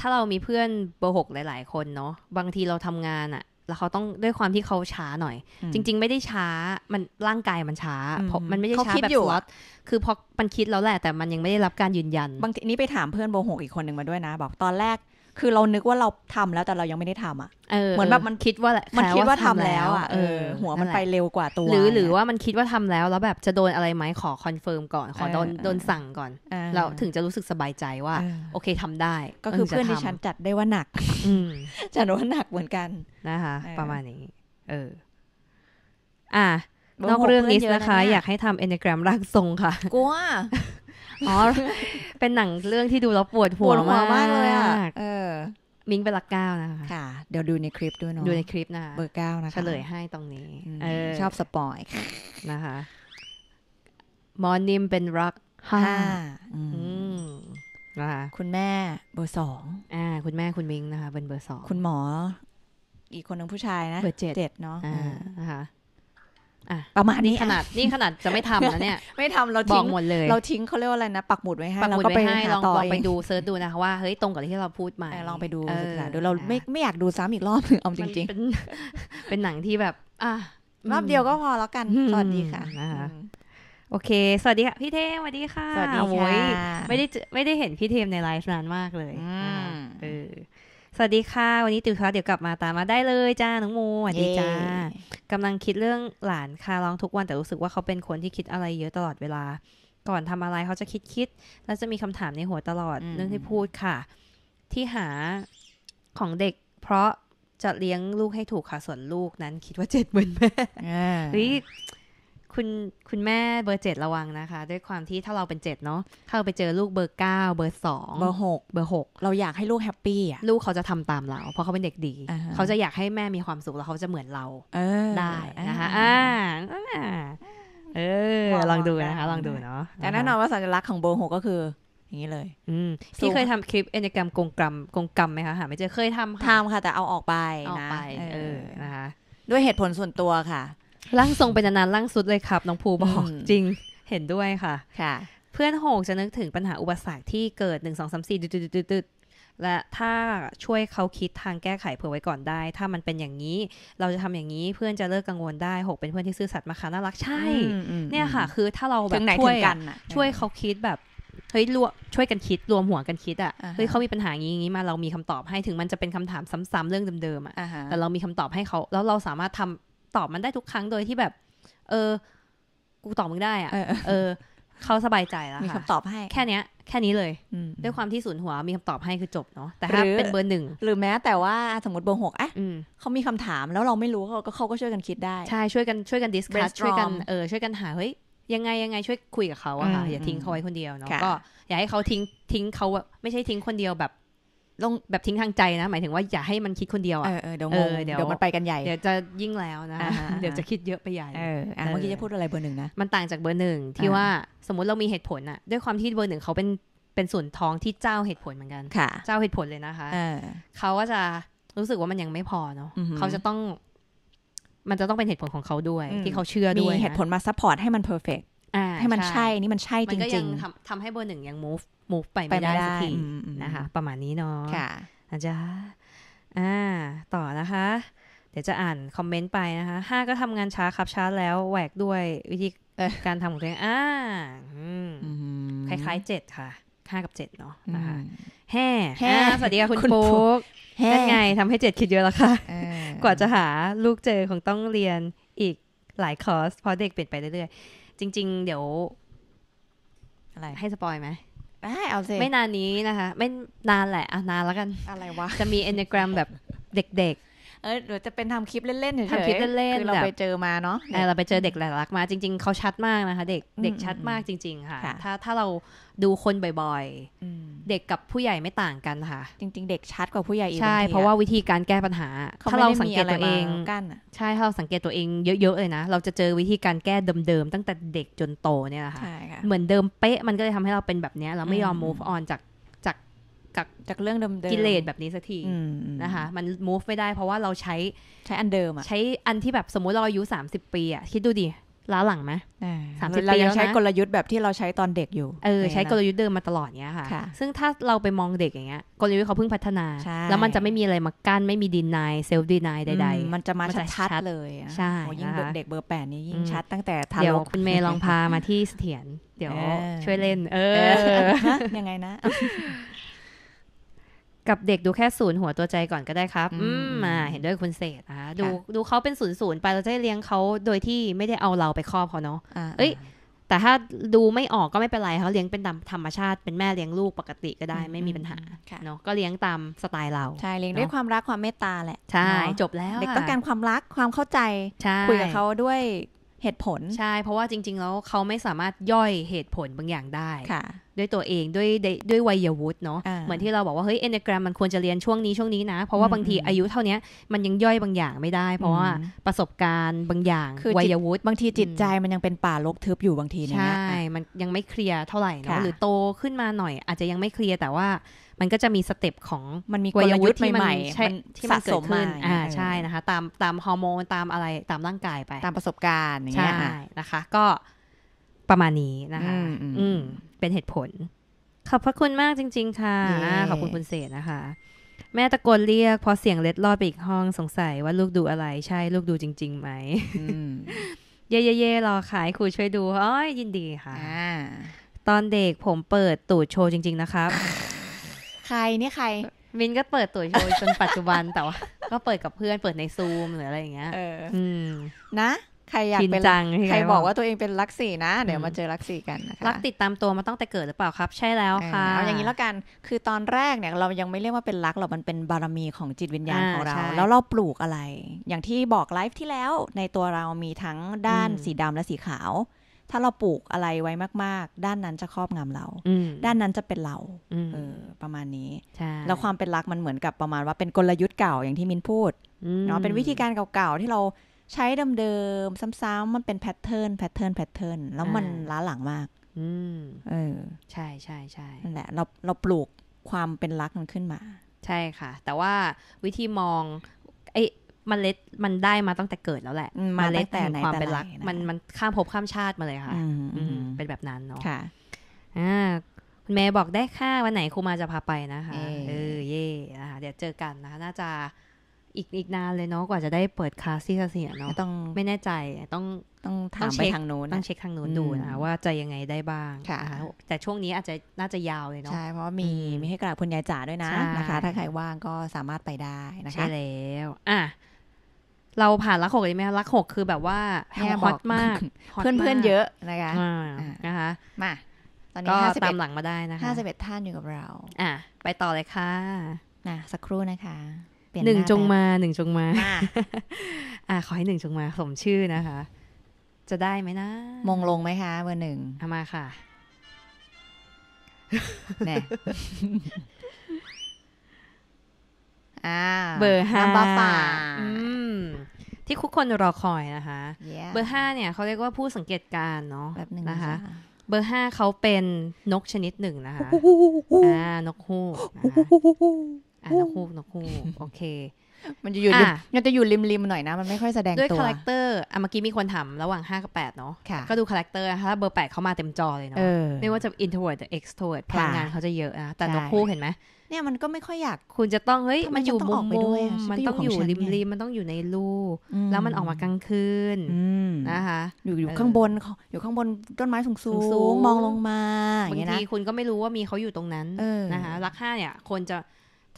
ถ้าเรามีเพื่อนเบอร์หกหลาย ๆ คนเนาะบางทีเราทำงานอ่ะล้วเขาต้องด้วยความที่เขาช้าหน่อย จริง ๆ ไม่ได้ช้ามันร่างกายมันช้าเพราะมันไม่ได้ช้าแบบสล็อตคือพอมันคิดแล้วแหละ แต่มันยังไม่ได้รับการยืนยัน บางทีนี้ไปถามเพื่อนโบหกอีกคนหนึ่งมาด้วยนะ บอกตอนแรกคือเรานึกว่าเราทำแล้วแต่เรายังไม่ได้ทำอ่ะเหมือนแบบมันคิดว่ามันคิดว่าทำแล้วอ่ะ เออ หัวมันไปเร็วกว่าตัว หรือ หรือว่ามันคิดว่าทำแล้ว แล้วแบบจะโดนอะไรไหมขอคอนเฟิร์มก่อน ขอโดนโดนสั่งก่อนเราถึงจะรู้สึกสบายใจว่า โอเคทำได้ ก็คือเพื่อนที่ฉันจัดได้ว่าหนัก อืจัดว่าหนักเหมือนกัน นะคะ ประมาณนี้ เออ อ่ะนอกเรื่องนี้นะคะ อยากให้ทำเอเนกรมร่างทรงค่ะกลัวอ๋อเป็นหนังเรื่องที่ดูแล้วปวดหัวมากเลยอ่ะเออมิงเป็นหลักเก้านะคะค่ะ เดี๋ยวดูในคลิปด้วยเนาะดูในคลิปนะเบอร์เก้านะคะเฉลยให้ตรงนี้ ชอบสปอยนะคะ มอนิมเป็นรักห้านะคะ คุณแม่เบอร์สองอ่าคุณแม่คุณมิงนะคะเป็นเบอร์สองคุณหมออีกคนนึงผู้ชายนะ เบอร์เจ็ดเนาะนะคะประมาณนี้ขนาดนี่ขนาดจะไม่ทำนะเนี่ยไม่ทำเราทิ้งหมดเลยเราทิ้งเขาเรียกว่าอะไรนะปักหมุดไว้ให้ปักหมุดไว้ให้ลองไปดูเซิร์ชดูนะคะว่าเฮ้ยตรงกับที่เราพูดมาลองไปดูดูเราไม่ไม่อยากดูซ้ำอีกรอบนึงเอาจริงๆเป็นหนังที่แบบ อ่ะรอบเดียวก็พอแล้วกัน สวัสดีค่ะโอเคสวัสดีค่ะพี่เทมสวัสดีค่ะสวัสดีค่ะไม่ได้ไม่ได้เห็นพี่เทมในไลฟ์นานมากเลยเออวัสดีค่ะ วันนี้ติวคะเดี๋ยวกลับมาตามมาได้เลย จ้าน้องมู สวัสดีจ้ากำลังคิดเรื่องหลานค่ะร้องทุกวันแต่รู้สึกว่าเขาเป็นคนที่คิดอะไรเยอะตลอดเวลา ก่อนทำอะไรเขาจะคิดคิด แล้วจะมีคำถามในหัวตลอดเรื่องที่พูดค่ะ ที่หาของเด็กเพราะจะเลี้ยงลูกให้ถูกค่ะส่วนลูกนั้นคิดว่าเจ็ดหมื่นแม่เฮ้ยคุณคุณแม่เบอร์เจ็ดระวังนะคะ ด้วยความที่ถ้าเราเป็นเจ็ดเนาะเข้าไปเจอลูกเบอร์เก้าเบอร์สองเบอร์หกเบอร์หกเราอยากให้ลูกแฮปปี้อ่ะลูกเขาจะทำตามเราเพราะเขาเป็นเด็กดีเขาจะอยากให้แม่มีความสุขแล้วเขาจะเหมือนเราได้นะคะอ่าเออลองดูนะคะลองดูเนาะแต่แน่นอนว่าสัญลักษณ์ของเบอร์หกก็คือ อย่างนี้เลย อืมพี่เคยทำคลิปเอนกรรมกงกรรมกงกรรมไหมคะหาไม่เจอเคยทำทำค่ะ แต่เอาออกไปนปเออนะคะด้วยเหตุผลส่วนตัวค่ะร่างทรงเป็นนานๆร่างสุดเลยครับน้องภูบอกจริงเห็นด้วยค่ะค่ะ เพื่อนโหงจะนึกถึงปัญหาอุปสรรคที่เกิดหนึ่งสองสามสี่ดึดและถ้าช่วยเขาคิดทางแก้ไขเผื่อไว้ก่อนได้ ถ้ามันเป็นอย่างนี้ เราจะทำอย่างนี้เพื่อนจะเลิกกังวลได้หก เป็นเพื่อนที่ซื่อสัตย์มาค่ะน่ารักใช่เนี่ยค่ะ คือถ้าเราแบบช่วยกันช่วยเขาคิดแบบเฮ้ยรวช่วยกันคิดรวมหัวกันคิด อ่ะเฮ้ยเขามีปัญหาอย่างนี้มาเรามีคำตอบให้ถึงมันจะเป็นคำถามซ้ำๆ เรื่องเดิมๆอ่ะแต่เรามีคำตอบให้เขาแล้วเราสามารถทำตอบมันได้ทุกครั้งโดยที่แบบ เออกูตอบมึงได้อะเออเขาสบายใจแล้วค่ะมีคำตอบให้แค่นี้แค่นี้เลย ด้วยความที่ศูนย์หัวมีคำตอบให้คือจบเนาะแต่ถ้าเป็นเบอร์หนึ่ง หรือแม้แต่ว่าสมมติเบอร์หกอ่ะเขามีคำถาม แล้วเราไม่รู้เขาก็เขาก็ช่วยกันคิดได้ใช่ ช่วยกันช่วยกันดิสคัสช่วยกันเออช่วยกันหาเฮ้ยยังไงยังไงช่วยคุยกับเขาอะค่ะอย่าทิ้งเขาไว้คนเดียวเนาะก็อย่าให้เขาทิ้งทิ้งเขาไม่ใช่ทิ้งคนเดียวแบบต้องแบบทิ้งทางใจนะ หมายถึงว่าอย่าให้มันคิดคนเดียวอ่ะเออเดี๋ยวเดี๋ยวมันไปกันใหญ่เดี๋ยวจะยิ่งแล้วนะเดี๋ยวจะคิดเยอะไปใหญ่เออเมื่อกี้จะพูดอะไรเบอร์หนึ่งนะมันต่างจากเบอร์หนึ่งที่ว่าสมมติเรามีเหตุผลอ่ะ ด้วยความที่เบอร์หนึ่งเขาเป็นเป็นส่วนท้องที่เจ้าเหตุผลเหมือนกันเจ้าเหตุผลเลยนะคะเขาก็จะรู้สึกว่ามันยังไม่พอเนาะเขาจะต้อง มันจะต้องเป็นเหตุผลของเขาด้วยที่เขาเชื่อด้วยมีเหตุผลมาซัพพอร์ตให้มันเพอร์เฟกให้มันใช่นี่มันใช่จริงๆทำให้เบอร์หนึ่งยัง move มูฟไปไม่ได้สักทีนะคะ ประมาณนี้เนาะอาจารย์อ่าต่อนะคะ เดี๋ยวจะอ่าน คอมเมนต์ไปนะคะห้าก็ทำงานช้าครับช้าแล้ว แหวกด้วยวิธีการทำของตัวเองอ่าคล้ายๆเจ็ดค่ะห้ากับเจ็ดเนาะนะคะแฮ่แ่สวัสดีค่ะคุณปุ๊กแฮ่ไงทำให้เจ็ดคิดเยอะแล้วค่ะ กว่าจะหาลูกเจอของต้องเรียนอีกหลายคอร์สเพราะเด็กเปลี่ยนไปเรื่อยๆจริง ๆ เดี๋ยว อะไรให้สปอยไหมได้เอาสิไม่นานนี้นะคะ ไม่นานแหละอ่ะนานแล้วกันอะไรวะจะมีเอนเนกรมแบบเด็กเออเดี๋ยวจะเป็นทำคลิปเล่นๆเฉยๆทำคลิปเล่นๆือเราไปเจอมาเนาะเราไปเจอเด็กหลายรักมาจริง ๆเขาชัดมากนะคะเด็กเด็กชัดมากจริงๆค่ะถ้าถ้าเราดูคนบ่อยๆเด็กกับผู้ใหญ่ไม่ต่างกันค่ะ จริง ๆ เด็กชัดกว่าผู้ใหญ่อีกใช่เพราะว่าวิธีการแก้ปัญหาถ้าเราสังเกตตัวเองใช่ถ้าเราสังเกตตัวเองเยอะๆเลยนะเราจะเจอวิธีการแก้เดิมๆตั้งแต่เด็กจนโตเนี่ยค่ะเหมือนเดิมเป๊ะมันก็เลยทำให้เราเป็นแบบนี้เราไม่ยอม move on จากกับจากเรื่องเดิมๆกิเลสแบบนี้สักทีนะคะมัน move ไม่ได้เพราะว่าเราใช้ใช้อันเดิมอะใช้อันที่แบบสมมุติเราอายุ 30 ปีอะคิดดูดิล้าหลังไหมสามสิบปีแล้วใช้กลยุทธ์แบบที่เราใช้ตอนเด็กอยู่ เออใช้กลยุทธ์เดิมมาตลอดเนี้ยค่ะ ซึ่งถ้าเราไปมองเด็กอย่างเงี้ยกลยุทธ์เขาเพิ่งพัฒนา แล้วมันจะไม่มีอะไรมากั้นไม่มีดีนายเซลฟ์ดีนายใด ๆ มันจะมาชัดเลยใช่ยิ่งเด็กเบอร์แปดนี้ยิ่งชัด ตั้งแต่ทารกเดี๋ยวคุณเมย์ลองพามาที่เสถียรเดี๋ยวช่วยเล่น เออยังไงนะกับเด็กดูแค่ศูนย์หัวตัวใจก่อนก็ได้ครับอืมาเห็นด้วยคุณเศษนะะดูดูเขาเป็นศูนย์ศูนย์ไปเราจะเลี้ยงเขาโดยที่ไม่ได้เอาเราไปครอบเขาเนาะเอ้ยแต่ถ้าดูไม่ออกก็ไม่เป็นไรเขาเลี้ยงเป็นตามธรรมชาติเป็นแม่เลี้ยงลูกปกติก็ได้ไม่มีปัญหาเนาะก็เลี้ยงตามสไตล์เรา ใช่เลี้ยงด้วยความรักความเมตตาแหละใช่จบแล้ว เด็กต้องการความรักความเข้าใจคุยกับเขาด้วยเหตุผลใช่เพราะว่าจริง ๆ แล้วเขาไม่สามารถย่อยเหตุผลบางอย่างได้ด้วยตัวเองด้วยด้วยวัยวุฒิเนาะเหมือนที่เราบอกว่าเฮ้ยเอนเกรมมันควรจะเรียนช่วงนี้ช่วงนี้นะเพราะว่าบางทีอายุเท่านี้มันยังย่อยบางอย่างไม่ได้ เพราะว่าประสบการณ์บางอย่างวัยวุฒิบางทีจิตใจมันยังเป็นป่าลกทึบอยู่บางทีเนี่ยใช่มันยังไม่เคลียร์เท่าไหร่เนาะหรือโตขึ้นมาหน่อยอาจจะยังไม่เคลียร์แต่ว่ามันก็จะมีสเต็ปของมันมีกลยุทธ์ใหม่ๆที่มันเกิดขึ้นอ่าใช่นะคะ ตามตามฮอร์โมน ตามอะไรตามร่างกายไป ตามประสบการณ์อย่างเงี้ยนะคะ ก็ประมาณนี้นะคะอืมเป็นเหตุผล ขอบพระคุณมากจริง ๆ ค่ะขอบคุณคุณเศษนะคะ แม่ตะโกนเรียก พอเสียงเล็ดลอดไปอีกห้องสงสัยว่าลูกดูอะไรใช่ลูกดูจริง ๆ ไหมเย่เย่เย่รอขายครูช่วยดูอ้อยยินดีค่ะตอนเด็กผมเปิดตูดโชว์จริง ๆ นะครับใครนี่ใครมินก็เปิดตัวโชว์จนปัจจุบันแต่ว่าก็เปิดกับเพื่อนเปิดในซูมหรืออะไรอย่างเงี้ยเอออืมนะ ใครอยากเป็นใครบอกว่าตัวเองเป็นลักสีนะ เดี๋ยวมาเจอลักสีกันนะคะ ลักติดตามตัวมาตั้งแต่เกิดหรือเปล่าครับ ใช่แล้วค่ะเอาอย่างนี้แล้วกันคือตอนแรกเนี่ยเรายังไม่เรียกว่าเป็นลักหรอกมันเป็นบารมีของจิตวิญญาณของเรา แล้วเราปลูกอะไร อย่างที่บอกไลฟ์ที่แล้วในตัวเรามีทั้งด้านสีดำและสีขาวถ้าเราปลูกอะไรไว้มากๆ ด้านนั้นจะครอบงำเรา ด้านนั้นจะเป็นเราเออประมาณนี้ แล้วความเป็นรักมันเหมือนกับประมาณว่าเป็นกลยุทธ์เก่าอย่างที่มินพูดเนาะเป็นวิธีการเก่าๆ ที่เราใช้เดิมๆซ้ำๆมันเป็นแพทเทิร์น แพทเทิร์น แพทเทิร์น แล้วมันล้าหลังมากเออ ใช่ใช่ใช่นั่นแหละ เรา เราปลูกความเป็นรักมันขึ้นมา ใช่ค่ะ แต่ว่าวิธีมองไอมันเล็ดมันได้มาตั้งแต่เกิดแล้วแหละมาเล็ดแต่ความเป็นรัก มันมัน ข้ามภพข้ามชาติมาเลยค่ะเป็นแบบนั้นเนาะอ่าคุณแม่บอกได้ค่ะวันไหนครูมาจะพาไปนะคะเออเย่นะคะเดี๋ยวเจอกันนะคะ น่าจะอีกอีกนานเลยเนาะกว่าจะได้เปิดคลาสที่เษียเนาะต้องไม่แน่ใจ ต้องต้องถามไปทางโน้นต้องเช็คทางโน้นดูนะว่าจะยังไงได้บ้างค่ะแต่ช่วงนี้อาจจะน่าจะยาวเลยเนาะใช่เพราะมีมีให้กราบคุณยายจ๋าด้วยนะนะคะ ถ้าใครว่างก็สามารถไปได้นะคะใช่แล้ว อ่ะเราผ่านรักหกเลยไหมรักหกคือแบบว่า แฮอตมาก เพื่อนเพื่อนเยอะ นะคะ นะคะ มา ตอนนี้ตามหลังมาได้นะคะห้าสิบเอ็ดท่านอยู่กับเรา อ่ะ ไปต่อเลยค่ะนะสักครู่นะคะหนึ่งจงมาหนึ่งจงมา อ่ะ ขอให้หนึ่งจงมา สมชื่อนะคะ จะได้ไหมนะมงลงไหมคะ เบอร์หนึ่งเอามาค่ะเบอร์ห้าที่ทุกคนรอคอยนะคะ เบอร์ห้าเนี่ยเขาเรียกว่าผู้สังเกตการเนาะแบบหนึ่งนะคะ เบอร์ห้าเขาเป็นนกชนิดหนึ่งนะคะอ่านกฮูกนกฮูกนกฮูกโอเคมันจะอยู่มันจะอยู่ริมริมหน่อยนะมันไม่ค่อยแสดงตัวด้วยคาแรคเตอร์อ่ะ เมื่อกี้มีคนถาม ระหว่าง 5 กับ 8 เนาะก็ดูคาแรคเตอร์ถ้าเบอร์ 8เข้ามาเต็มจอเลยเนาะไม่ว่าจะ introvert หรือ extrovert พลังงานเขาจะเยอะนะ แต่ตัวคู่เห็นไหมเนี่ยมันก็ไม่ค่อยอยาก คุณจะต้อง เฮ้ยมันอยู่มุมมุมมันต้องอยู่ริมริม มันต้องอยู่ในรูแล้วมันออกมากลางคืนนะคะอยู่อยู่ข้างบนอยู่ข้างบนต้นไม้สูงสูงมองลงมาบางทีคุณก็ไม่รู้ว่ามีเขาอยู่ตรงนั้นนะคะรักห้าเนี่ยคนจะ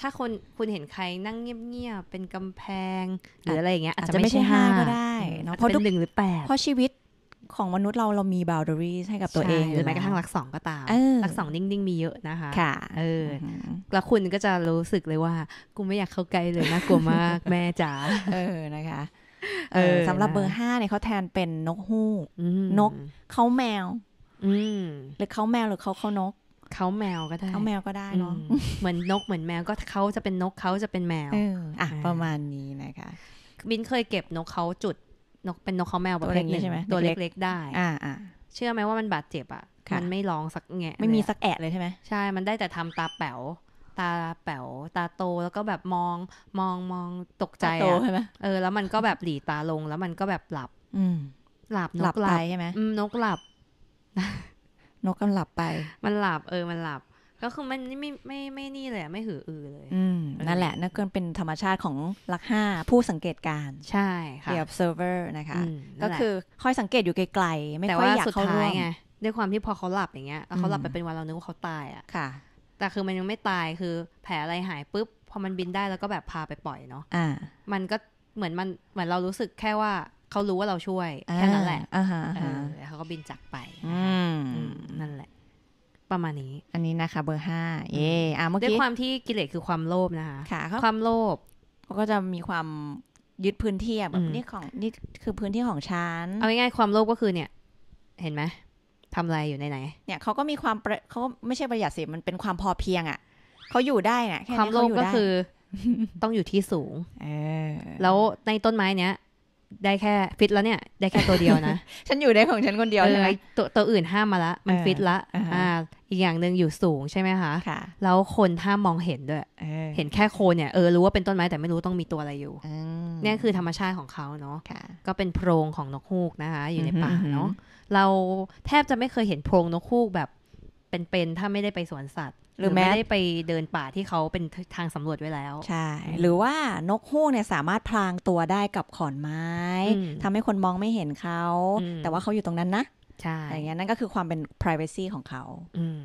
ถ้าคนคุณเห็นใครนั่งเงียบๆ เป็นกำแพง หรืออะไรอย่างเงี้ย อาจจะไม่ใช่ห้าก็ได้เนาะเพราะหนึ่งหรือแปดเพราะชีวิตของมนุษย์เรา เรามี boundaries ให้กับตัวเอง หรือแม้กระทั่งรักสองก็ตามรักสองนิ่ง ๆ มีเยอะนะคะ ค่ะเออ แล้วคุณก็จะรู้สึกเลยว่ากูไม่อยากเข้าใกล้เลยนะกลัวมากแม่จ๋าเออนะคะเออสำหรับเบอร์ห้าเนี่ยเขาแทนเป็นนกฮูกนกเขาแมวหรือเขาแมวหรือเขาเขานกเขาแมวก็ได้ เขาแมวก็ได้เนาะ เหมือนนกเหมือนแมวก็เขาจะเป็นนกเขาจะเป็นแมว อ่ะประมาณนี้นะคะบินเคยเก็บนกเขาจุด นกเป็นนกเขาแมวแบบเล็กใช่ไหมตัวเล็กๆได้ อ่าเชื่อไหมว่ามันบาดเจ็บอ่ะ มันไม่ร้องสักแงะไม่มีสักแอะเลยใช่ไหมใช่ มันได้แต่ทำตาแป๋วตาแป๋ว ตาโตแล้วก็แบบมอง มองมองตกใจอ่ะเออ แล้วมันก็แบบหลีตาลง แล้วมันก็แบบหลับ อืหลับนกหลับใช่ไหมนกหลับนกกหลับไป มันหลับ เออ มันหลับ ก็คือมันไม่ไม่ไม่นี่เลยไม่หืออือเลย อืมนั่นแหละนั่นก็เป็นธรรมชาติของลักห้าผู้สังเกตการ ใช่ ค่ะ the observer นะคะ ก็คือคอยสังเกตอยู่ไกลๆ ไม่ค่อยอยากเข้าร่วมไงด้วยความที่พอเขาหลับอย่างเงี้ย เขาหลับไปเป็นวันเรานึกว่าเขาตายอ่ะ ค่ะ แต่คือมันยังไม่ตายคือแผลอะไรหายปุ๊บพอมันบินได้แล้วก็แบบพาไปปล่อยเนาะอ่า มันก็เหมือนมันเหมือนเรารู้สึกแค่ว่าเขารู้ว่าเราช่วยแค่นั้นแหละแล้วเขาก็บินจากไปนั่นแหละ ประมาณนี้ อันนี้นะคะ เบอร์ห้าเย่อ่าเมื่อกี้ด้วยความที่กิเลสคือความโลภนะคะความโลภก็จะมีความยึดพื้นที่แบบนี่ของนี่คือพื้นที่ของฉันเอาง่ายๆความโลภก็คือเนี่ย เห็นไหมทำอะไรอยู่ในไหน เนี่ยเขาก็มีความเขาไม่ใช่ประหยัดสิมันเป็นความพอเพียงอ่ะเขาอยู่ได้น่ะความโลภก็คือ ต้องอยู่ที่สูงแล้วในต้นไม้เนี้ยได้แค่ฟิตแล้วเนี่ยได้แค่ตัวเดียวนะฉันอยู่ได้ของฉันคนเดียวเลยไตัวตัวอื่นห้ามมาละมันฟิตละอ่าอีกอย่างหนึ่งอยู่สูงใช่ไหมคะแล้วคนห้ามมองเห็นด้วยเห็นแค่โคนเนี่ยเออรู้ว่าเป็นต้นไม้แต่ไม่รู้ต้องมีตัวอะไรอยู่เนี่ยคือธรรมชาติของเขาเนาะก็เป็นโพรงของนกฮูกนะคะอยู่ในป่าเนาะเราแทบจะไม่เคยเห็นโพรงนกฮูกแบบ เป็นๆถ้าไม่ได้ไปสวนสัตว์หรือแม้ได้ไปเดินป่าที่เขาเป็นทางสำรวจไว้แล้ว ใช่ หรือว่านกฮูกเนี่ยสามารถพรางตัวได้กับขอนไม้ทำให้คนมองไม่เห็นเขา แต่ว่าเขาอยู่ตรงนั้นนะใช่อะไรเงี้ยนั่นก็คือความเป็น p r i เวซีของเขา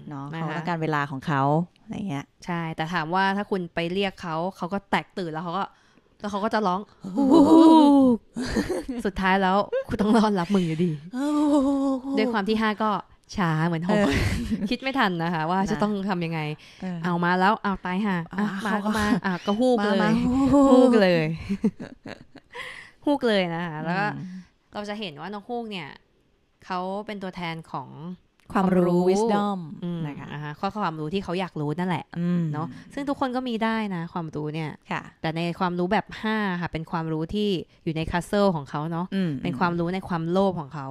เนาะเขาต้องการเวลาของเขาอะไรเงี้ยใช่แต่ถามว่าถ้าคุณไปเรียกเขา เขาก็แตกตื่นแล้วเขาก็แล้วเขาก็จะร้องสุดท้ายแล้วคุณต้องรอนรับมึงอยู่ดีด้วยความที่ห้าก็ช้าเหมือนหกคิดไม่ทันนะคะ ว่าจะต้องทำยังไง เอามาแล้วเอาตายห่ามาก็มา อ่ะก็ฮูกเลยฮูกเลยฮูกเลยนะคะ แล้วเราจะเห็นว่าน้องฮูกเนี่ยเขาเป็นตัวแทนของความรู้ wisdom นะคะข้อความรู้ที่เขาอยากรู้นั่นแหละเนาะซึ่งทุกคนก็มีได้นะ ความรู้เนี่ยแต่ในความรู้แบบ5ค่ะ เป็นความรู้ที่อยู่ในคัสเซิลของเขาเนาะ เป็นความรู้ในความโลภของเขา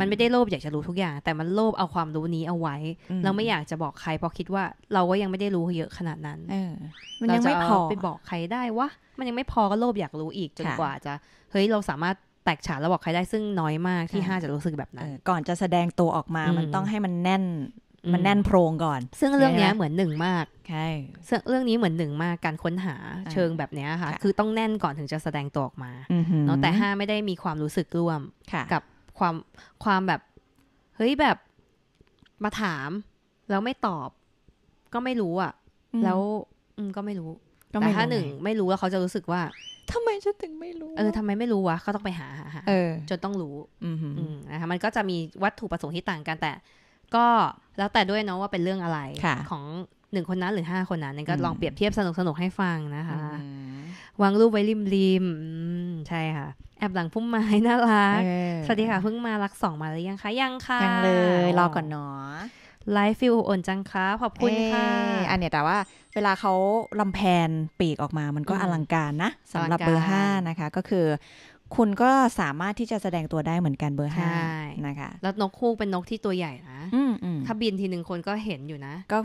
มันไม่ได้โลภอยากจะรู้ทุกอย่าง แต่มันโลภเอาความรู้นี้เอาไว้ เราไม่อยากจะบอกใคร เพราะคิดว่า เราก็ยังไม่ได้รู้เยอะขนาดนั้นมันยังไม่พอไปบอกใครได้วะ มันยังไม่พอก็โลภอยากรู้อีกจนกว่าจะ เฮ้ย เราสามารถแตกฉานแล้วบอกใครได้ซึ่งน้อยมากที่ห้าจะรู้สึกแบบนั้นก่อนจะแสดงตัวออกมามันต้องให้มันแน่น มันแน่นโพรงก่อน ซึ่งเรื่องนี้เหมือนหนึ่งมากใช่เรื่องนี้เหมือนหนึ่งมากการค้นหาเชิงแบบนี้ค่ะ คือต้องแน่นก่อนถึงจะแสดงตัวออกมาเนาะแต่ห้าไม่ได้มีความรู้สึกร่วมกับความความแบบเฮ้ยแบบมาถาม แล้วไม่ตอบ ก็ไม่รู้อ่ะแล้วก็ไม่รู้แต่ถ้าหนึ่งไม่รู้แล้วเขาจะรู้สึกว่า ทำไมฉันถึงไม่รู้ เออทำไมไม่รู้วะเขาต้องไปหาหาจนต้องรู้นะคะมันก็จะมีวัตถุประสงค์ที่ต่างกันแต่ ก็แล้วแต่ด้วยเนาะว่าเป็นเรื่องอะไร ของหนึ่งคนนั้นหรือห้าคนนั้นก็ลองเปรียบเทียบสนุกสนุกให้ฟังนะคะวางรูปไว้ริมริมใช่ค่ะแอบหลังพุ่มไม้น่ารักสวัสดีค่ะเพิ่งมารักสองมาหรือยังคะยังค่ะยังเลยรอก่อนเนาะไลฟ์ฟิลอ่อนจังคะ ขอบคุณค่ะ อันเนี้ยแต่ว่าเวลาเขาลำแพนปีกออกมา มันก็อลังการนะสำหรับเบอร์ห้านะคะ ก็คือคุณก็สามารถที่จะแสดงตัวได้เหมือนกันเบอร์ห้านะคะ แล้วนกคู่เป็นนกที่ตัวใหญ่นะ ถ้าบินทีหนึ่งคนก็เห็นอยู่นะ ก็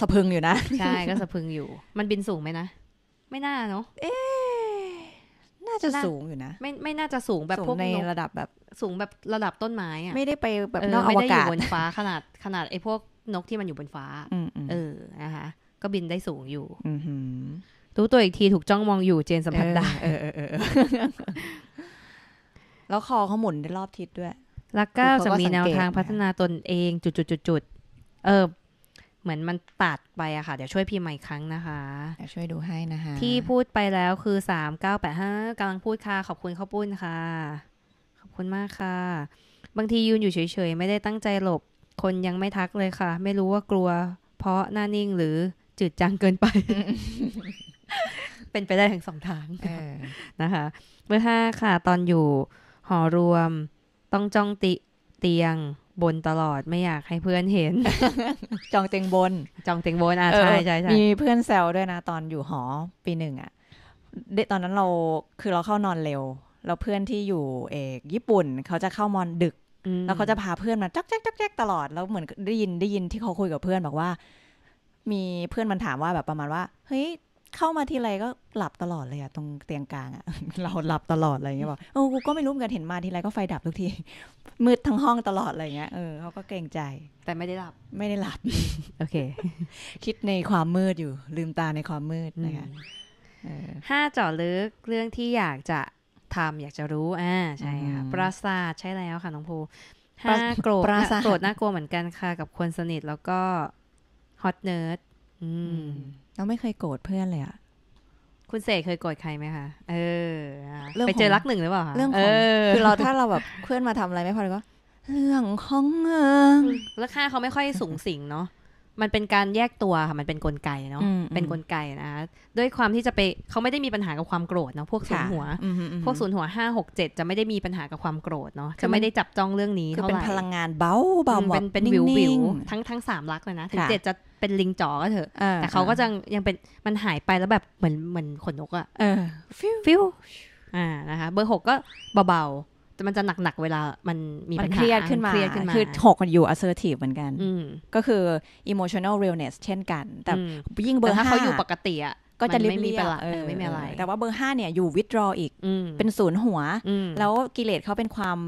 สะพึงอยู่นะ ใช่ ก็สะพึงอยู่ มันบินสูงไหมนะ ไม่น่าเนาะเอ๊น่าจะสูงอยู่นะ ไม่ไม่น่าจะสูงแบบพวกในระดับแบบสูงแบบระดับต้นไม้อะไม่ได้ไปแบบนอกอวกาศไม่ได้อยู่บนฟ้า ขนาดขนาด ไอ้พวกนกที่มันอยู่บนฟ้าเออนะคะก็บินได้สูงอยู่รู้ตัวอีกที ถูกจ้องมองอยู่เจนสัมผัสได้แล้วคอเขาหมุนได้รอบทิศด้วย แล้วก็จะมีแนวทางพัฒนาตนเอง จุดๆๆเออเหมือนมันตัดไปอะค่ะ เดี๋ยวช่วยพิมพ์ใหม่ครั้งนะคะเดี๋ยวช่วยดูให้นะคะ ที่พูดไปแล้วคือสามเก้าแปดห้ากำลังพูดค่ะ ขอบคุณข้าวปุ้นค่ะ ขอบคุณมากค่ะ บางทียืนอยู่เฉยๆ ไม่ได้ตั้งใจหลบ คนยังไม่ทักเลยค่ะ ไม่รู้ว่ากลัว เพราะหน้านิ่งหรือจืดจังเกินไป เป็นไปได้ทั้งสองทางนะคะเบอร์ห้าค่ะ ตอนอยู่หอรวมต้องจ้องติเตียงบนตลอดไม่อยากให้เพื่อนเห็นจองเต็งบน จองเต็งบนอ่ะใช่ใช่ใช่มีเพื่อนแซวด้วยนะตอนอยู่หอปีหนึ่งอ่ะเดตอนนั้นเราคือเราเข้านอนเร็ว แล้วเพื่อนที่อยู่เอก ญี่ปุ่นเขาจะเข้ามอนดึก แล้วเขาจะพาเพื่อนมาจ๊กแจ๊กจ๊กแจ๊กตลอดแล้วเหมือนได้ยินได้ยินที่เขาคุยกับเพื่อนบอกว่า มีเพื่อนมันถามว่าแบบประมาณว่า เฮ้ยเข้ามาทีไรก็หลับตลอดเลยอะตรงเตียงกลางอะเราหลับตลอดอะไรเงี้ยบอกโอ้กูก็ไม่รู้เหมือนกันเห็นมาทีไรก็ไฟดับทุกที มืดทั้งห้องตลอดอะไรเงี้ยเออเขาก็เกรงใจ แต่ไม่ได้หลับ ไม่ได้หลับโอเค คิดในความมืดอยู่ ลืมตาในความมืดนะคะห้าเจาะลึกเรื่องที่อยากจะทำอยากจะรู้อ่าใช่ค่ะปราสาทใช่แล้วค่ะน้องภูห้าโกรธโกรธน่ากลัวเหมือนกันค่ะกับคนสนิทแล้วก็ฮอตเนิร์ดอืมเราไม่เคยโกรธเพื่อนเลยอะคุณเสกเคยโกรธใครไหมคะ เออ ไปเจอรักหนึ่งหรือเปล่าเรื่องของคือเราถ้าเราแบบเพื่อนมาทำอะไรไม่พอเราก็ เรื่องของเมืองราคาเขาไม่ค่อยสูงสิงเนาะมันเป็นการแยกตัวค่ะ มันเป็นกลไกเนาะเป็นกลไกนะด้วยความที่จะไปเขาไม่ได้มีปัญหากับความโกรธเนาะพวกศูนย์หัวพวกศูนย์หัวห้าหกเจ็ดจะไม่ได้มีปัญหากับความโกรธเนาะจะไม่ได้จับจ้องเรื่องนี้เท่าไหร่เป็นพลังงานเบาเบาเป็นเป็นวิววิวทั้งทั้งสามลักเลยนะถึงเจ็ดจะเป็นลิงจ๋อก็เถอะแต่เขาก็ยังยังเป็นมันหายไปแล้วแบบเหมือนเหมือนขนนกอะฟิวฟิวอ่านะคะเบอร์หกก็เบามันจะหนักๆเวลามันมีปัญหาเครียดขึ้นมาคือหกันอยู่ assertive เหมือนกันก็คือ emotional realness เช่นกัน แต่ยิ่งเบอร์ห้าเขาอยู่ปกติอ่ะ ก็จะเมียบเรีไม่มีอะไร แต่ว่าเบอร์ห้าเนี่ยอยู่วิ r รออีก เป็นศูนย์หัว แล้วกิเลสเขาเป็นความ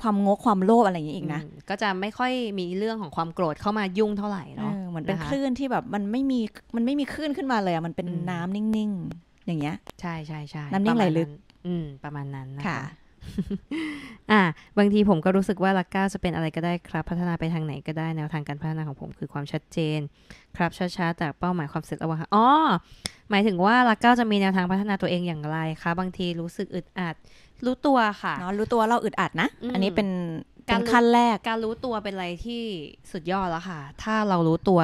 ความงก ความโลภอะไรอย่างนี้อีกนะ ก็จะไม่ค่อยมีเรื่องของความโกรธเข้ามายุ่งเท่าไหร่เนาะเหมือนเป็นคลื่นที่แบบมันไม่มีมันไม่มีคลื่นขึ้นมาเลยมันเป็นน้ำนิ่งๆอย่างเงี้ย ใช่ใช่ใช่น้ำนิ่งไหลลึก อืมประมาณนั้นนะคะอ่า บางทีผมก็รู้สึกว่าลักเก้าจะเป็นอะไรก็ได้ครับ พัฒนาไปทางไหนก็ได้แนวทางการพัฒนาของผมคือความชัดเจน ครับช้าๆ แต่เป้าหมายความสึกระวังอ๋อหมายถึงว่าลักเก้าจะมีแนวทางพัฒนาตัวเองอย่างไรคะ บางทีรู้สึกอึดอัดรู้ตัวค่ะเนาะรู้ตัวเราอึดอัดนะอันนี้เป็นการขั้นแรก การรู้ตัวเป็นอะไรที่สุดยอดแล้วค่ะ ถ้าเรารู้ตัว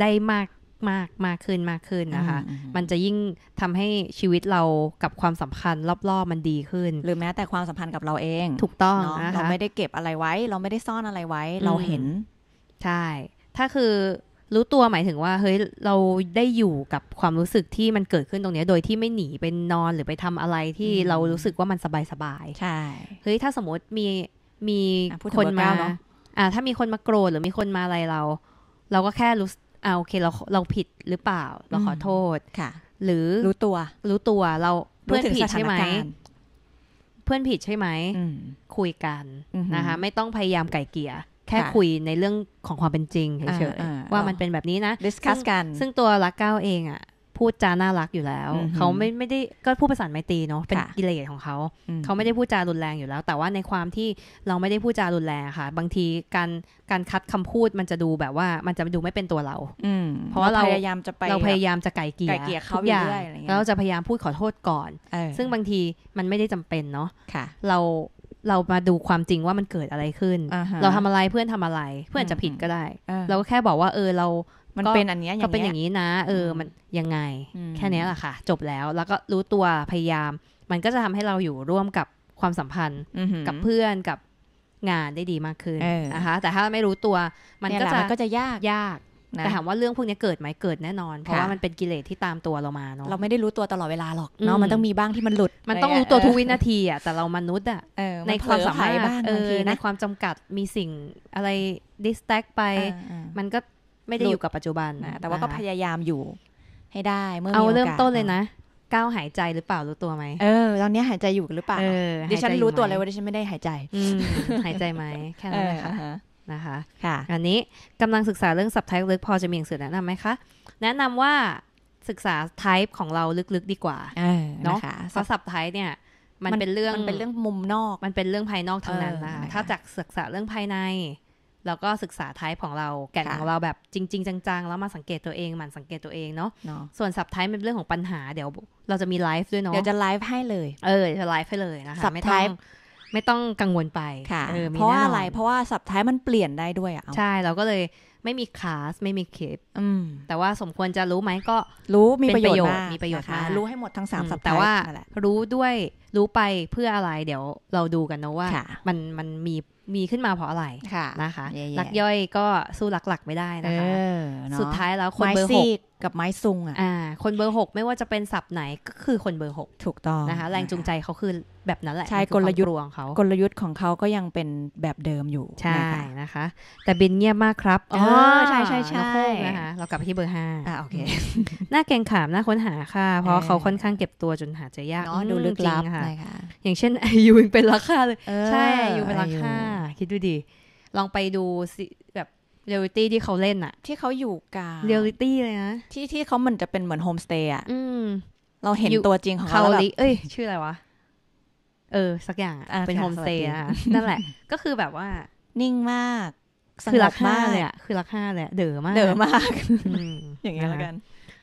ได้มากมากมากขึ้นมากขึ้นนะคะมันจะยิ่งทำให้ชีวิตเรากับความสัมพันธ์รอบๆมันดีขึ้น หรือแม้แต่ความสัมพันธ์กับเราเอง ถูกต้องนะะเราไม่ได้เก็บอะไรไว้ เราไม่ได้ซ่อนอะไรไว้ เราเห็นใช่ ถ้าคือรู้ตัวหมายถึงว่า เฮ้ยเราได้อยู่กับความรู้สึกที่มันเกิดขึ้นตรงนี้โดยที่ไม่หนีไปนอนหรือไปทำอะไรที่เรารู้สึกว่ามันสบายสบายใช่ เฮ้ยถ้าสมมติมีมีคนมา อ่าถ้ามีคนมาโกรธหรือมีคนมาอะไรเราเราก็แค่รู้อาโอเคเราเราผิดหรือเปล่า เราขอโทษค่ะ หรือรู้ตัว รู้ตัวเราเพื่อนผิดใช่ไหมเพื่อนผิดใช่ไหมคุยกันนะคะไม่ต้องพยายามไก่เกียร์แค่คุยในเรื่องของความเป็นจริงเฉยๆว่ามันเป็นแบบนี้นะดิสคัสกัน ซึ่งตัวรักเก้าเองอ่ะพูดจาน่ารักอยู่แล้ว เขาไม่ไม่ได้ก็พูดภาษาไม่ตีเนาะเป็นกิเลสของเขา เขาไม่ได้พูดจารุนแรงอยู่แล้ว แต่ว่าในความที่เราไม่ได้พูดจารุนแรงค่ะ บางทีการการคัดคำพูดมันจะดูแบบว่ามันจะดูไม่เป็นตัวเราอเพราะาเราพยายามจะไปเราพยายามจะไก่เกี่ยเกี่ยเขาอย่างแล้วเราจะพยายามพูดขอโทษก่อน ซึ่งบางทีมันไม่ได้จำเป็นเนาะเราเรามาดูความจริงว่ามันเกิดอะไรขึ้น เราทำอะไรเพื่อนทำอะไรเพื่อนจะผิดก็ได้เราก็แค่บอกว่าเออเรามันเป็นอันเนี้ยก็เป็นอย่างนี้นะเออมันยังไง แค่นี้แหละค่ะจบแล้วแล้วก็รู้ตัวพยายาม มันก็จะทำให้เราอยู่ร่วมกับความสัมพันธ์กับเพื่อนกับงานได้ดีมากขึ้นนะคะแต่ถ้าไม่รู้ตัว มันก็จะก็จะยากยากแต่ถามว่าเรื่องพวกนี้เกิดไหมเกิดแน่นอน เพราะว่ามันเป็นกิเลสที่ตามตัวเรามาเนาะเราไม่ได้รู้ตัวตลอดเวลาหรอกเนาะมันต้องมีบ้างที่มันหลุด มันต้องรู้ตัวทุกวินาทีอ่ะแต่เรามนุษย์อ่ะในความสามารถในความจำกัดมีสิ่งอะไรดิสแท็กไปมันก็ไม่ได้อยู่กับปัจจุบันนะแต่ว่าก็พยายามอยู่ ให้ได้เมื่อเอาเริ่มต้นเลยนะก้าวหายใจหรือเปล่ารู้ตัวไหมเออตอนนี้หายใจอยู่หรือเปล่าเดิฉันรู้ตัวเลยว่าดิฉันไม่ได้หายใจ หายใจไหมแค่นั้นเลยค่ะนะคะ ค่ะอันนี้กำลังศึกษาเรื่องสับไทป์ลึกพอจะมีหนังสือแนะนํำไหมคะแนะนำว่าศึกษาไทป์ของเราลึกๆดีกว่าเนาะเพราะสับไทป์เนี่ย มันเป็นเรื่องมันเป็นเรื่องมุมนอก มันเป็นเรื่องภายนอกทั้งนั้นนะถ้าจากศึกษาเรื่องภายในแล้วก็ศึกษาไทป์ของเราแก่นของเราแบบจริง ๆ จังๆแล้วมาสังเกตตัวเองมันสังเกตตัวเองเนาะส่วนสับไทป์เป็นเรื่องของปัญหาเดี๋ยวเราจะมีไลฟ์ด้วยเนาะเดี๋ยวจะไลฟ์ให้เลย เออจะไลฟ์ให้เลยนะคะสับไทป์ไม่ต้องกังวลไปค่ะเพราะว่าอะไร เพราะว่าสับท้ายมันเปลี่ยนได้ด้วยอ่ะใช่เราก็เลยไม่มีคลาสไม่มีคลิปแต่ว่าสมควรจะรู้ไหมก็รู้มีประโยชน์มีประโยชน์มากรู้ให้หมดทั้งสามสับแต่ว่ารู้ด้วย รู้ไปเพื่ออะไร เดี๋ยวเราดูกันนะว่า มันมันมีมีขึ้นมาเพราะอะไระนะคะลักย่อยก็สู้ลักหลักไม่ได้นะคะ สุดท้ายแล้วคนเบอร์หกกับไม้ซุงอ่ะคนเบอร์หกไม่ว่าจะเป็นสับไหนก็คือคนเบอร์หกถูกต้องนะคะ แรงจูงใจเขาคือแบบนั้นแหละใช่กลยุทธ์ของเขา กลยุทธ์ของเขาก็ยังเป็นแบบเดิมอยู่ใช่นะคะ แต่บินเงียบมากครับอ๋อใช่ใช่ใช่นะคะเรากลับไปที่เบอร์ห้าอ่าโอเคหน้าเกงขามหน้าค้นหาค่ะ เพราะเขาค่อนข้างเก็บตัวจนหาเจอยากดูลึกลับค่ะอย่างเช่น อยูเป็นราคาเลยใช่อยูเป็นราคาคิดดูดิลองไปดูแบบเรียลิตี้ที่เขาเล่นอะที่เขาอยู่กันเรียลิตี้เลยนะที่ที่เขาเหมือนจะเป็นเหมือนโฮมสเตย์อะเราเห็นตัวจริงของเขาแบบเอ้ย ชื่ออะไรวะเออ สักอย่างเป็นโฮมสเตย์อะนั่นแหละ ก็คือแบบว่านิ่งมากคือรักห้าเลยอะคือรักห้าเลยเด๋อมากเด๋อมาก อย่างเงี้ยแล้วกัน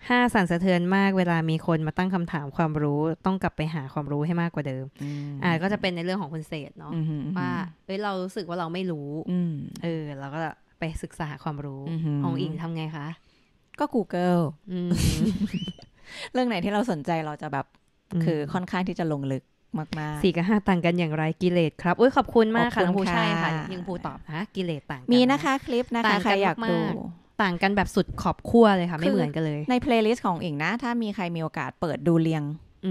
ห้าสั่นสะเทือนมากเวลามีคนมาตั้งคำถามความรู้ต้องกลับไปหาความรู้ให้มากกว่าเดิมอ่า ก็จะเป็นในเรื่องของคุณเศษเนาะว่าเอ้ยเรารู้สึกว่าเราไม่รู้ อืเออเราก็ไปศึกษาความรู้ของอิงทำไงคะ ก็ Google เรื่องไหนที่เราสนใจเราจะแบบ คือค่อนข้างที่จะลงลึกมากๆ สี่กับห้าต่างกันอย่างไรกิเลสครับอุ้ยขอบคุณมากค่ะนู้ใชยค่ะยังผู้ตอบนะกิเลสต่างมีนะคะคลิปนะคะใครอยากดูต่างกันแบบสุดขอบขั้วเลยค่ะ ไม่เหมือนกันเลย ในเพลย์ลิสต์ของอิงนะ ถ้ามีใครมีโอกาสเปิดดูเรียง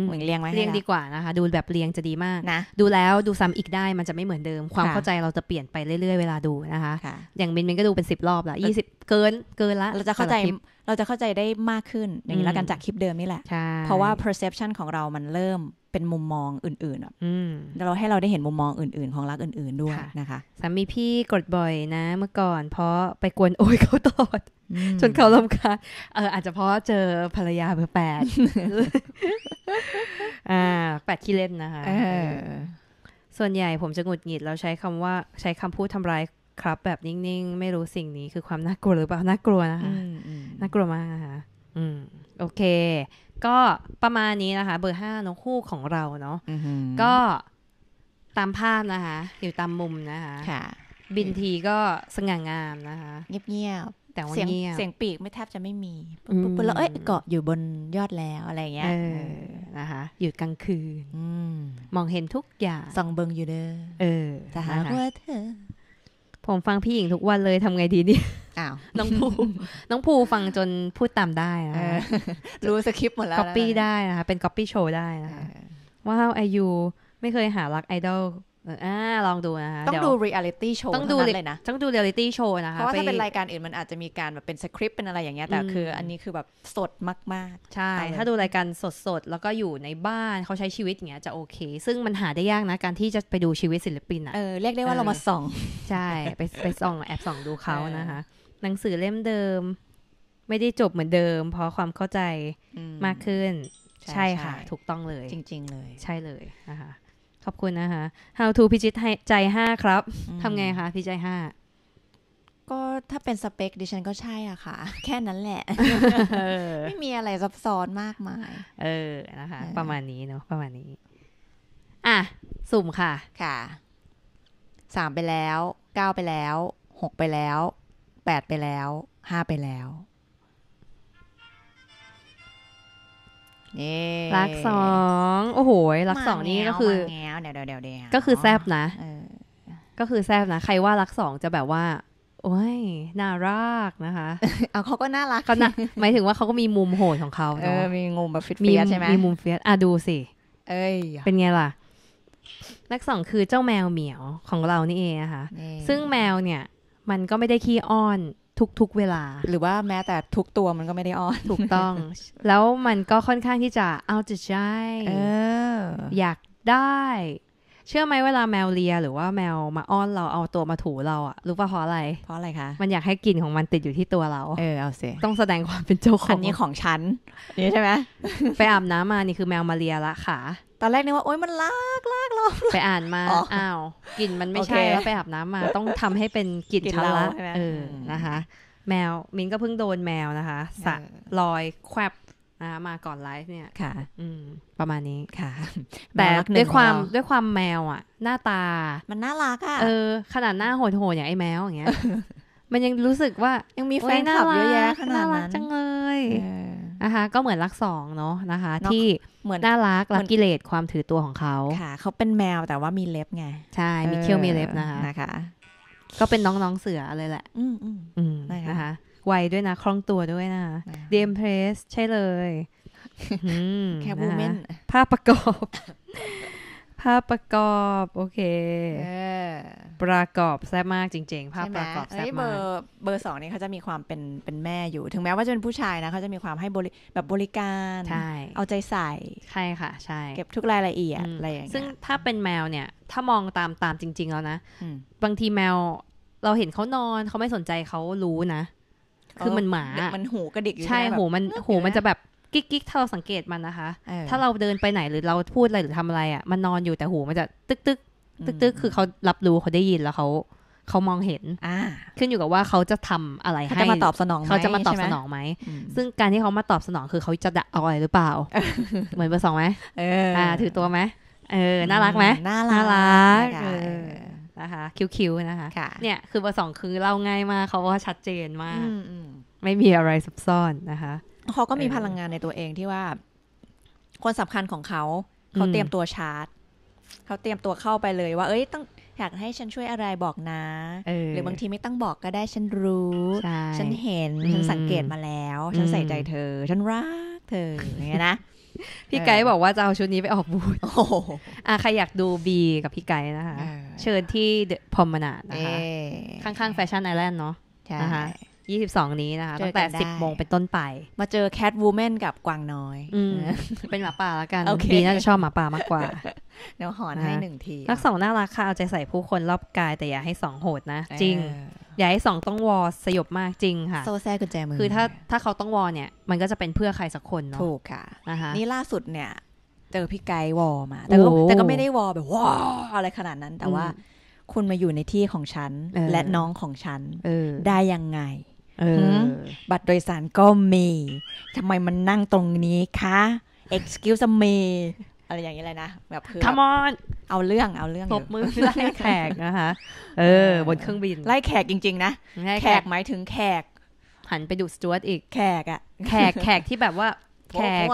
หมือนเรียงไว้เรียงดีกว่านะคะ ดูแบบเรียงจะดีมากนะ ดูแล้วดูซ้ำอีกได้มันจะไม่เหมือนเดิม ความเข้าใจเราจะเปลี่ยนไปเรื่อยๆเวลาดูนะคะ อย่างมินมินก็ดูเป็นสิบรอบละยี่สิบเกินเกินละเราจะเข้าใจเราจะเข้าใจได้มากขึ้น อย่างนี้แล้วกันจากคลิปเดิมนี่แหละ เพราะว่า perception ของเรามันเริ่มเป็นมุมมองอื่น ๆ อ่ะเราให้เราได้เห็นมุมมองอื่น ๆ ของรักอื่นๆด้วยนะคะสามีพี่กดบ่อยนะ เมื่อก่อน เพราะไปกวน โอ้ยเขาตอด จนเขาลำคาเอออาจจะเพราะเจอภรรยาเบอร์แปดอ่าแปดที่เล่นนะคะส่วนใหญ่ผมจะหงุดหงิดเราใช้คำว่า ใช้คำพูดทำร้ายครับแบบนิ่งๆ ไม่รู้สิ่งนี้คือความน่ากลัวหรือเปล่าน่ากลัวนะคะน่ากลัวมากนะคะอืมโอเคก็ประมาณนี้นะคะ เบอร์ห้าน้องคู่ของเราเนาะก็ตามภาพนะคะ อยู่ตามมุมนะคะบินทีก็สง่างามนะคะ เงียบๆแต่บแตเสียงเงียบเสียงปีกไม่แทบจะไม่มีปุ๊บแล้วเอ้ยเกาะอยู่บนยอดแล้วอะไรเงี้ยนะคะ อยู่กลางคืนมองเห็นทุกอย่างส่องเบิงอยู่เด้อเออะหาว่าเธผมฟังพี่หญิงทุกวันเลยทำไงดีเนี่ย อ้าว น้องภูน้องภูฟังจนพูดตามได้นะรู้สคริปต์หมดแล้วก๊อปปี้ได้นะคะ เป็นก๊อปปี้โชว์ได้นะคะว้าวไอยูไม่เคยหารักไอดอลอ่า ลองดูนะคะ ต้องดูเรียลิตี้โชว์ต้องดูเลยนะ ต้องดูเรียลิตี้โชว์นะคะ เพราะว่าถ้าเป็นรายการอื่นมันอาจจะมีการแบบเป็นสคริปต์เป็นอะไรอย่างเงี้ยแต่คือ อันนี้คือแบบสดมาก ๆ ใช่ ถ้าดูรายการสด ๆ แล้วก็อยู่ในบ้านเขาใช้ชีวิตอย่างเงี้ยจะโอเค ซึ่งมันหาได้ยากนะ การที่จะไปดูชีวิตศิลปินอ่ะเออ เรียกได้ว่าเรามาส่อง ใช่ ไปไปส่องแอบส่องดูเขานะคะ หนังสือเล่มเดิม ไม่ได้จบเหมือนเดิมเพราะความเข้าใจมากขึ้น ใช่ค่ะถูกต้องเลย จริง ๆ เลย ใช่เลยนะคะขอบคุณนะคะ how to พิจิตใจห้าครับ ทำไงคะพิใจห้า ก็ถ้าเป็นสเปคดิฉันก็ใช่อ่ะค่ะ แค่นั้นแหละ ไม่มีอะไรซับซ้อนมากมาย เออ นะคะ ประมาณนี้เนาะประมาณนี้ อ่ะสุ่มค่ะ ค่ะ สามไปแล้ว เก้าไปแล้ว หกไปแล้ว แปดไปแล้ว ห้าไปแล้วรักสอง โอ้โหรักสองนี่ก็คือเดี๋ยวเดี๋ยวเดี๋ยวก็คือแซบนะก็คือแซบนะใครว่ารักสองจะแบบว่า โอ้ยน่ารักนะคะเอาเขาก็น่ารักก็นะ หมายถึงว่าเขาก็มีมุมโหดของเขาเออมีมุมแบบฟิตเฟียใช่ไหมมีมุมเฟียสอะดูสิเอ้ยเป็นไงล่ะรักสองคือเจ้าแมวเหมียวของเรานี่เองนะคะซึ่งแมวเนี่ย มันก็ไม่ได้ขี้อ้อนทุกๆเวลา หรือว่าแม้แต่ทุกตัวมันก็ไม่ได้อ้อนถูกต้อง แล้วมันก็ค่อนข้างที่จะเอาใจใช่อยากได้ เชื่อไหมเวลาแมวเลีย หรือว่าแมวมาอ้อนเราเอาตัวมาถูเราอะรู้ป่ะเพราะอะไร เพราะอะไรคะมันอยากให้กลิ่นของมันติดอยู่ที่ตัวเราเออ เอาเสต้องแสดงความเป็นเจ้าของอันนี้ของฉันนี่ใช่ไหมไปอาบน้ำมานี่คือแมวมาเลียละขาตอนแรกนึกว่า โอ๊ยมันลากลากเราไปอ่านมา อ้าว กลิ่นมันไม่ใช่แล้วไปอาบน้ำมาต้องทำให้เป็นกลิ่นชละเออนะคะ แมวมิ้นก็เพิ่งโดนแมวนะคะ สะลอยแควบนะคะมาก่อนไลฟ์เนี่ย ค่ะ อืมประมาณนี้ค่ะแต่ด้วยความด้วยความแมวอ่ะ หน้าตา มันน่ารักอ่ะเออขนาดหน้าโหดโหอย่างไอ้แมวอย่างเงี้ยมันยังรู้สึกว่ายังมีแฟนคลับเยอะแยะขนาดนั้นจังเลยนะคะก็เหมือนรักสองเนาะนะคะ ที่เหมือนน่ารักรักกิเลสความถือตัวของเขา ค่ะ เขาเป็นแมวแต่ว่ามีเล็บไง ใช่มีเขี้ยวมีเล็บนะคะนะคะ ก็เป็นน้องน้องเสืออะไรแหละอืมอืมนะคะ ไวด้วยนะ คล่องตัวด้วยนะเดมเพรส ใช่เลยแคบูเมนภาพประกอบภาพประกอบ โอเคประกอบแซ่บมากจริง ๆ ภาพประกอบแซ่บมากเบอร์เบอร์สองนี่เขาจะมีความเป็นเป็นแม่อยู่ ถึงแม้ว่าจะเป็นผู้ชายนะเขาจะมีความให้บริแบบบริการใช่เอาใจใส่ใช่ค่ะ ใช่ เก็บทุกรายละเอียดอะไรอย่างเงี้ยซึ่งถ้าเป็นแมวเนี่ย ถ้ามองตามตามจริงๆแล้วนะบางทีแมวเราเห็นเขานอนเขาไม่สนใจเขารู้นะคือมันหมามันหูกระดิกอยู่ใช่หูมันหูมันจะแบบกิ๊กกิ๊กถ้าเราสังเกตมันนะคะถ้าเราเดินไปไหนหรือเราพูดอะไรหรือทำอะไรอ่ะ มันนอนอยู่แต่หูมันจะตึกตึกตึกตึกคือเขารับรู้เขาได้ยินแล้วเขาเขามองเห็นขึ้นอยู่กับว่าเขาจะทำอะไรให้เขาจะมาตอบสนองเขาจะมาตอบสนองไหม ซึ่งการที่เขามาตอบสนองคือเขาจะดะเอาอะไรหรือเปล่า เหมือนเบอร์สองไหมอถือตัวไหม เออ น่ารักไหมน่ารักนะคะ คิิวๆ นะคะ เนี่ยคือเบอร์สองคือเล่าง่ายมาก เขาว่าชัดเจนมากไม่มีอะไรซับซ้อนนะคะเขาก็มีพลังงานในตัวเองที่ว่า คนสำคัญของเขา เขาเตรียมตัวชาร์จ เขาเตรียมตัวเข้าไปเลยว่าเอ้ยต้องอยากให้ฉันช่วยอะไรบอกนะ หรือบางทีไม่ต้องบอกก็ได้ฉันรู้ ฉันเห็นฉันสังเกตมาแล้ว ฉันใส่ใจเธอ ฉันรักเธออย่างเงี้ยนะพี่ไกด์บอกว่าจะเอาชุดนี้ไปออกบูธอ่ะใครอยากดูบีกับพี่ไกด์นะคะ เชิญที่พรมนาดนะคะข้างๆแฟชั่นไอแลนด์เนาะนะคะ22 นี้นะคะตั้งแต่ 10โมงเป็นต้นไป มาเจอแคทวูแมนกับกวางน้อย เป็นหมาป่าแล้วกันดีน่าจะชอบหมาป่ามากกว่าเดี๋ยวหอนให้หนึ่งทีรักสองน่ารักค่ะเอาใจใส่ผู้คนรอบกายแต่อย่าให้สองโหดนะ จริง อย่าให้สองต้องวอสยบมากจริงค่ะ โซแซกุญแจมือ คือถ้าถ้าเขาต้องวอเนี่ย มันก็จะเป็นเพื่อใครสักคนเนาะถูกค่ะนะคะนี่ล่าสุดเนี่ย เจอพี่ไกด์วอ มาแต่ก็แต่ก็ไม่ได้วอแบบวออะไรขนาดนั้น แต่ว่า คุณมาอยู่ในที่ของฉันและน้องของฉันได้ยังไงเออบัตรโดยสารก็มีทำไมมันนั่งตรงนี้คะ excuse me อะไรอย่างนี้เลยนะแบบคือ come on เอาเรื่องเอาเรื่องตบมือไล่แขกนะคะ เออ บนเครื่องบิน ไล่แขกจริงๆ นะแขกหมายถึงแขกหันไปดูสจวตอีกแขกอะแขกแขกที่แบบว่าแขก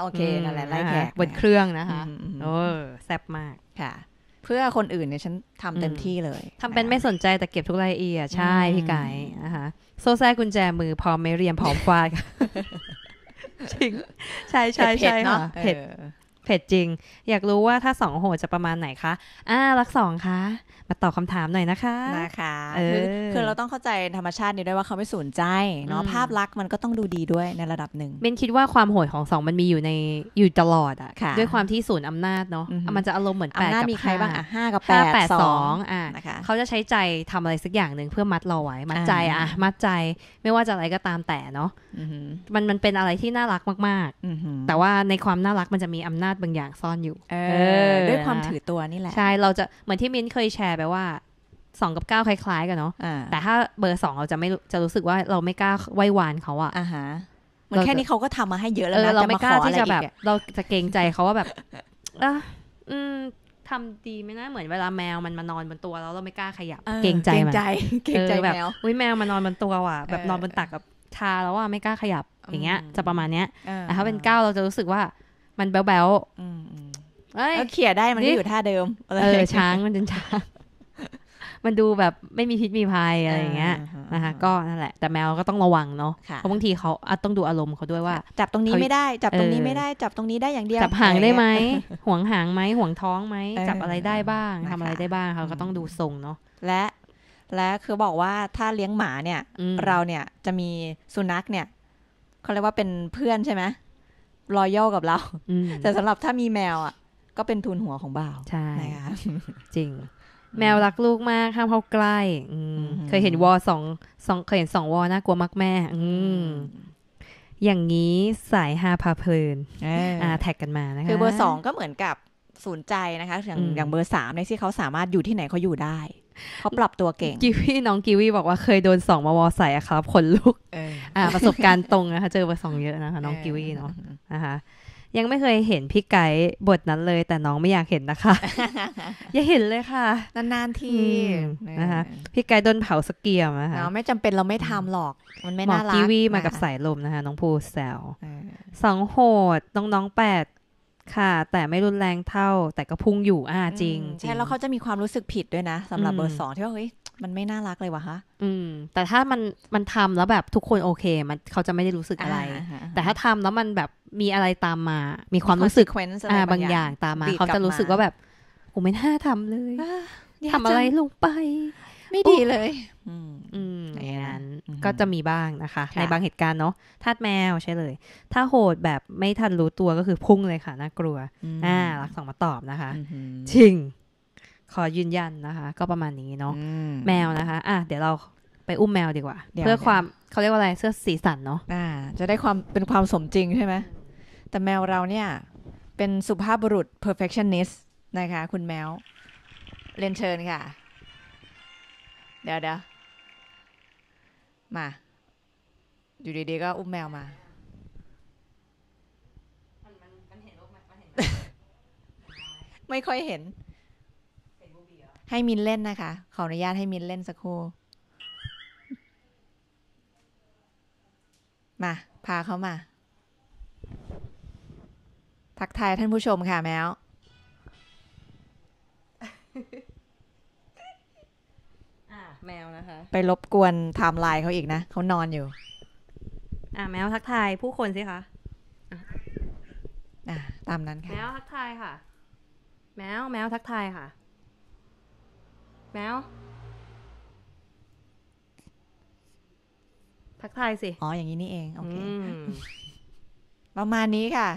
โอเคนั่นแหละไล่แขกบนเครื่องนะคะโอ้แซ่บมากค่ะเพื่อคนอื่นเนี่ยฉันทำเต็มที่เลย ทำเป็นไม่สนใจแต่เก็บทุกรายละเอียดใช่พี่ไก่นะคะโซ่แซ่กุญแจมือพร้อมไม่เรียมพร้อมควาดจริง ใช่ใช่ใช่นาะเผ็ด เผ็ดจริง อยากรู้ว่าถ้าสองโหดจะประมาณไหนคะ อ่ารักสองคะมาตอบคาถามหน่อยนะคะนะคะ คือเราต้องเข้าใจธรรมชาตินี่ด้วยว่าเขาไม่สนใจ เนาะ ภาพลักษณ์มันก็ต้องดูดีด้วยในระดับหนึ่งเบนคิดว่าความโหยของสองมันมีอยู่ใน อยู่ตลอดอ่ะ ด้วยความที่ศูนย์อำนาจเนาะ มันจะอารมณ์เหมือนแปดกับมีใครบ้างอ่ะห้ากับแปดสองอ่ะเขาจะใช้ใจทำอะไรสักอย่างหนึ่งเพื่อมัดเราไว้ มัดใจอ่ะ มัดใจ ไม่ว่าจะอะไรก็ตามแต่เนาะมันมันเป็นอะไรที่น่ารักมากๆ แต่ว่าในความน่ารักมันจะมีอำนาจบางอย่างซ่อนอยู่ เออ ด้วยความถือตัวนี่แหละ ใช่ เราจะเหมือนที่มินเคยแชร์แปลว่าสองกับเก้าคล้ายๆกันเนาะแต่ถ้าเบอร์สองเราจะไม่จะรู้สึกว่าเราไม่กล้าไหว้วานเขาอะอ่าฮะเหมือนแค่นี้เขาก็ทำมาให้เยอะแล้วนะเราไม่กล้าที่จะแบบ เราจะเกรงใจเขาว่าแบบอ่ะอืมทำดีไหมนะ เหมือนเวลาแมวมันมานอนบนตัวแล้วเราไม่กล้าขยับเกรงใจมันเกรงใจแบบอุ้ยแมวมานอนบนตัวว่ะ แบบนอนบนตักกับชาแล้วว่าไม่กล้าขยับอย่างเงี้ย จะประมาณเนี้ยแต่ถ้าเป็นเก้าเราจะรู้สึกว่า มันแบ๊วๆเอ้เขี่ยได้มันก็อยู่ท่าเดิมเออช้างมันเป็นช้างมันดูแบบไม่มีพิษมีภัยอะไรอย่างเงี้ยนะคะก็นั่นแหละแต่แมวก็ต้องระวังเนาะเพราะบางทีเขาต้องดูอารมณ์เขาด้วยว่า จับตรงนี้ไม่ได้จับตรงนี้ไม่ได้จับตรงนี้ได้อย่างเดียว จับหางได้ไหมห่วงหางไหมห่วงท้องไหม จับอะไรได้บ้าง ทำอะไรได้บ้างเขาก็ต้องดูทรงเนาะและ และคือบอกว่าถ้าเลี้ยงหมาเนี่ย เราเนี่ยจะมีสุนัขเนี่ยเขาเรียกว่าเป็นเพื่อนใช่ไหมรอยย่อกับเราแต่สำหรับถ้ามีแมวอ่ะก็เป็นทุนหัวของบ่าวใช่ะะจริงแมวรักลูกมากห้ามเข้าใกล้เคยเห็นวอสองสองเคยเห็นสองวอน่ากลัวมากแม่ อือย่างนี้สายฮาพาเพลินอ่าแท็กกันมานะคะคือเบอร์สองก็เหมือนกับศูนย์ใจนะคะอย่างอย่างเบอร์สามในที่เขาสามารถอยู่ที่ไหนเขาอยู่ได้เขาปรับตัวเก่งกิวี่น้องกิวี่บอกว่าเคยโดนสองมาวอใส่อะครับขนลุกอ่าประสบการณ์ตรงนะคะเจอเบอร์สองเยอะนะคะน้องกิวี่เนาะนะคะยังไม่เคยเห็นพี่ไก่บทนั้นเลย แต่น้องไม่อยากเห็นนะคะ อย่าเห็นเลยค่ะ นานๆทีนะคะพี่ไก่โดนเผาสเกียมาะคะไม่จำเป็นเราไม่ทำหรอก มันไม่น่ารักกีวีมากับสายลมนะคะ น้องภูแซวสองโหดน้องๆแปดค่ะ แต่ไม่รุนแรงเท่าแต่ก็พุ่งอยู่อ่าจริง ใช่แล้วเขาจะมีความรู้สึกผิดด้วยนะ สำหรับเบอร์สองที่ว่าเฮ้ยมันไม่น่ารักเลยวะคะอืม แต่ถ้ามันมันทำแล้วแบบทุกคนโอเคมันเขาจะไม่ได้รู้สึกอะไรแต่ถ้าทำแล้วมันแบบมีอะไรตามมา มีความรู้สึกอ่าบางอย่างตามมาเขาจะรู้สึกว่าแบบผมไม่น่าทำเลยทำอะไรลงไป ไม่ดีเลย อืมนี่นะก็จะมีบ้างนะคะ ในบางเหตุการณ์เนาะทาดแมวใช่เลย ถ้าโหดแบบไม่ทันรู้ตัวก็คือพุ่งเลยค่ะน่ากลัวอ่ารักสองมาตอบนะคะจริงขอยืนยันนะคะ ก็ประมาณนี้เนาะแมวนะคะอ่ะเดี๋ยวเราไปอุ้มแมวดีกว่าเพื่อความเขาเรียกว่าอะไรเสื้อสีสันเนาะอ่า จะได้ความเป็นความสมจริงใช่ไหมแต่แมวเราเนี่ย เป็นสุภาพบุรุษ perfectionist นะคะ คุณแมวเรียนเชิญค่ะ เดี๋ยวเดี๋ยวมา อยู่ดีๆก็อุ้มแมวมามไม่ค่อยเห็น ให้มินเล่นนะคะ ขออนุญาตให้มินเล่นสักครู่ มา พาเขามา ทักทายท่านผู้ชมค่ะแมวแมวนะคะไปรบกวนไทม์ไลน์เขาอีกนะเขานอนอยู่ อ่ะแมวทักทายผู้คนสิคะอ่ะ ตามนั้นค่ะ แมวทักทายค่ะ แมวแมวทักทายค่ะ แมวทักทายสิ อ๋ออย่างนี้นี่เองโอเคประมาณนี้ค่ะ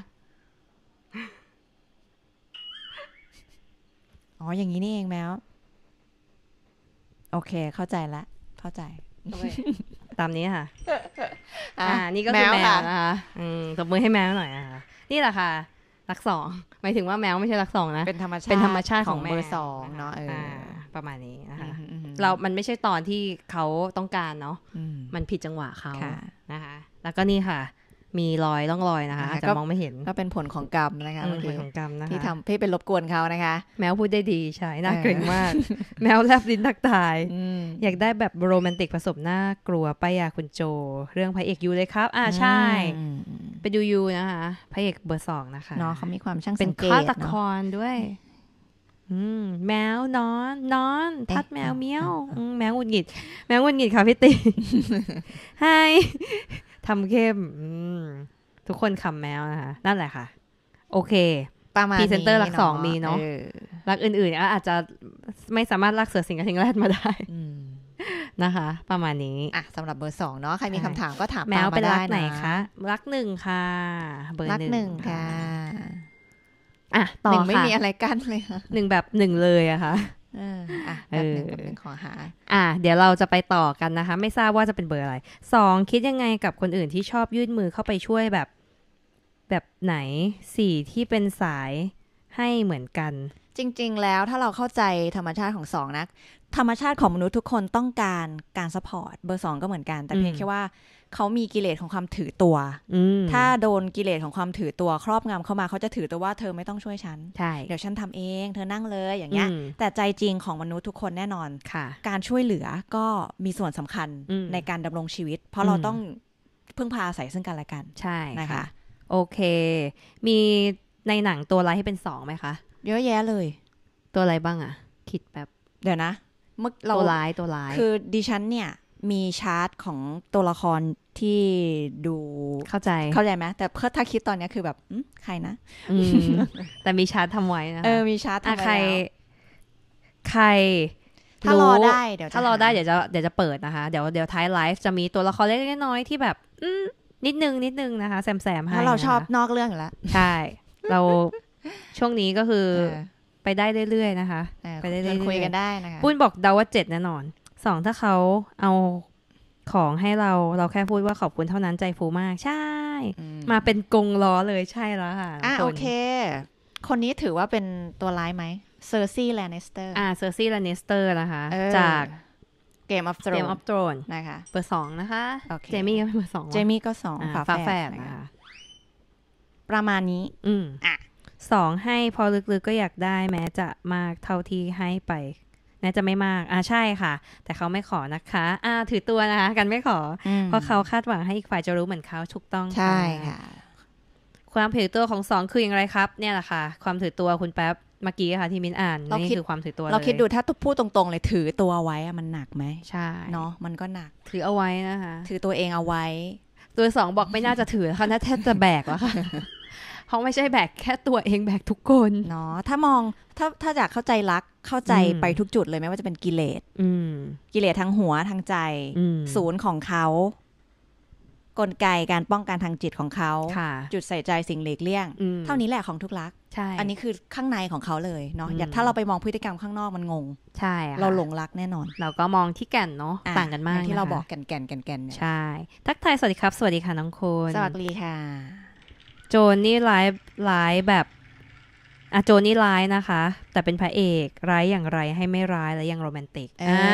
อ๋ออย่างนี้นี่เอง แมวโอเคเข้าใจละ เข้าใจ ตามนี้ค่ะ อ่า นี่ก็คือแมวนะคะ อืม ตบมือให้แมวหน่อยอ่ะนี่แหละค่ะ รักสอง หมายถึงว่าแมวไม่ใช่รักสองนะ เป็นธรรมชาติเป็นธรรมชาติของเบอร์สองเนาะเออประมาณนี้นะคะ เรามันไม่ใช่ตอนที่เขาต้องการเนาะ มันผิดจังหวะเขา นะคะ แล้วก็นี่ค่ะมีรอยร่องรอยนะคะอาจจะมองไม่เห็นก็เป็นผลของกรรมนะคะผลของกรรมนะคะที่ทำพี่เป็นรบกวนเขานะคะแมวพูดได้ดีใช่น่าเกรงมากแมวแลบลิ้นทักทายอยากได้แบบโรแมนติกผสมน่ากลัวไปอ่คุณโจ เรื่องพระเอกยูเลยครับอ่าใช่ไปดูยูนะคะพระเอกเบอร์สองนะคะเนาะเขามีความช่างสังเกตเป็นฆาตกรด้วยแมวนอน นอนทัดแมวเมี้ยวแมวงุนหงิดแมวงุนหงิดค่ะพี่ติ Hi ทำเข้มทุกคนคำแมวนะคะ นั่นแหละค่ะ โอเค ประมาณพีเซนเตอร์หลักสองมีเนาะหลักอื่นๆอาจจะไม่สามารถลักเสือสิงกับสิงแรดมาได้นะคะ ประมาณนี้ อ่ะสำหรับเบอร์สองเนาะใครมีคำถามก็ถามแมวเป็นรักไหนคะรักหนึ่งค่ะ เบอร์หนึ่งค่ะอ่ะต่อค่ะหนึ่งไม่มีอะไรกั้นเลยค่ะหนึ่งแบบหนึ่งเลยอะค่ะอ่ะแบบหนึ่งผมขอหา อ่ะเดี๋ยวเราจะไปต่อกันนะคะ ไม่ทราบว่าจะเป็นเบอร์อะไร สองคิดยังไงกับคนอื่นที่ชอบยื่นมือเข้าไปช่วยแบบ แบบไหนสี่ที่เป็นสายให้เหมือนกัน จริงๆแล้วถ้าเราเข้าใจธรรมชาติของสองนะธรรมชาติของมนุษย์ทุกคนต้องการการสปอร์ตเบอร์สองก็เหมือนกัน แต่เพียงแค่ว่าเขามีกิเลสของความถือตัว ถ้าโดนกิเลสของความถือตัวครอบงำเข้ามา เขาจะถือตัวว่าเธอไม่ต้องช่วยฉัน เดี๋ยวฉันทำเอง เธอนั่งเลย อย่างเงี้ย แต่ใจจริงของมนุษย์ทุกคนแน่นอนการช่วยเหลือก็มีส่วนสำคัญในการดำรงชีวิต เพราะเราต้องพึ่งพาอาศัยซึ่งกันและกัน ใช่ นะคะ โอเค มีในหนังตัวอะไรให้เป็นสองไหมคะ เยอะแยะเลย ตัวอะไรบ้างอะคิดแบบ เดี๋ยวนะเมื่อเราตัวร้าย ตัวร้าย คือดิฉันเนี่ยมีชาร์ตของตัวละครที่ดูเข้าใจเข้าใจไหมแต่เพื่อถ้าคิดตอนนี้คือแบบใครนะแต่มีชาร์ตทำไว้นะเออมีชาร์ตทำไว้ใคร ใครถ้ารอได้เดี๋ยวถ้ารอได้เดี๋ยวจะเดี๋ยวจะเปิดนะคะ เดี๋ยว เดี๋ยวท้ายไลฟ์จะมีตัวละครเล็กน้อยที่แบบนิดนึงนิดนึงนะคะแซมแซมให้เราชอบนอกเรื่องแล้วใช่เราช่วงนี้ก็คือไปได้เรื่อยๆนะคะไปได้เรื่อยๆคุยกันได้นะคะปุ้นบอกเดาว่าเจ็ดแน่นอนสองถ้าเขาเอาของให้เราเราแค่พูดว่าขอบคุณเท่านั้นใจฟูมาก ใช่ มาเป็นกงล้อเลยใช่แล้วค่ะ อ่ะโอเค คนนี้ถือว่าเป็นตัวร้ายไหมเซอร์ซี่แลนนิสเตอร์อ่าเซอร์ซี่แลนนิสเตอร์นะคะจากเกมออฟโตรนเกมออฟโตรนนะคะเบอร์สองนะคะเจมี่ก็เปบอร์สองเจมี่ก็สองฝาแฝดคะประมาณนี้ อืม อ่ะสองให้พอลึกๆก็อยากได้แม้จะมากเท่าที่ให้ไปน่าจะไม่มาก อ่าใช่ค่ะ แต่เขาไม่ขอนะคะ อ่าถือตัวนะคะกันไม่ขอ เพราะเขาคาดหวังให้อีกฝ่ายจะรู้เหมือนเขาถูกต้องใช่ค่ะ ความถือตัวของสองคืออย่างไรครับ เนี่ยแหละค่ะ ความถือตัวคุณแป๊บเมื่อกี้ค่ะ ที่มินอ่านนี่คือความถือตัว เราคิดดูถ้าพูดตรง ๆ เลย ถือตัวไว้มันหนักไหมใช่ เนาะมันก็หนัก ถือเอาไว้นะคะ ถือตัวเองเอาไว้ ตัวสองบอกไม่น่าจะถือคขนาแทบจะแบกแล้วค่ะเขาไม่ใช่แบกแค่ตัวเองแบกทุกคนเนาะถ้ามองถ้าถ้าอยากเข้าใจรักเข้าใจไปทุกจุดเลยไม่ว่าจะเป็นกิเลสกิเลสทางหัวทางใจศูนย์ของเขา กลไกการป้องกันทางจิตของเขาจุดใส่ใจสิ่งหล็กเลี่ยงเท่านี้แหละของทุกรักใช่อันนี้คือข้างในของเขาเลยเนาะอย่าถ้าเราไปมองพฤติกรรมข้างนอกมันงงใช่ เราหลงรักแน่นอน เราก็มองที่แก่นเนาะต่างกันมากที่เราบอกแก่นแก่นแก่นแก่นใช่ ทักทายสวัสดีครับสวัสดีค่ะน้องคนสวัสดีค่ะโจนนี่ร้ายร้ายแบบอ่ะโจนี่ร้ายนะคะ แต่เป็นพระเอกร้ายอย่างไรให้ไม่ร้ายและยังโรแมนติกอ่า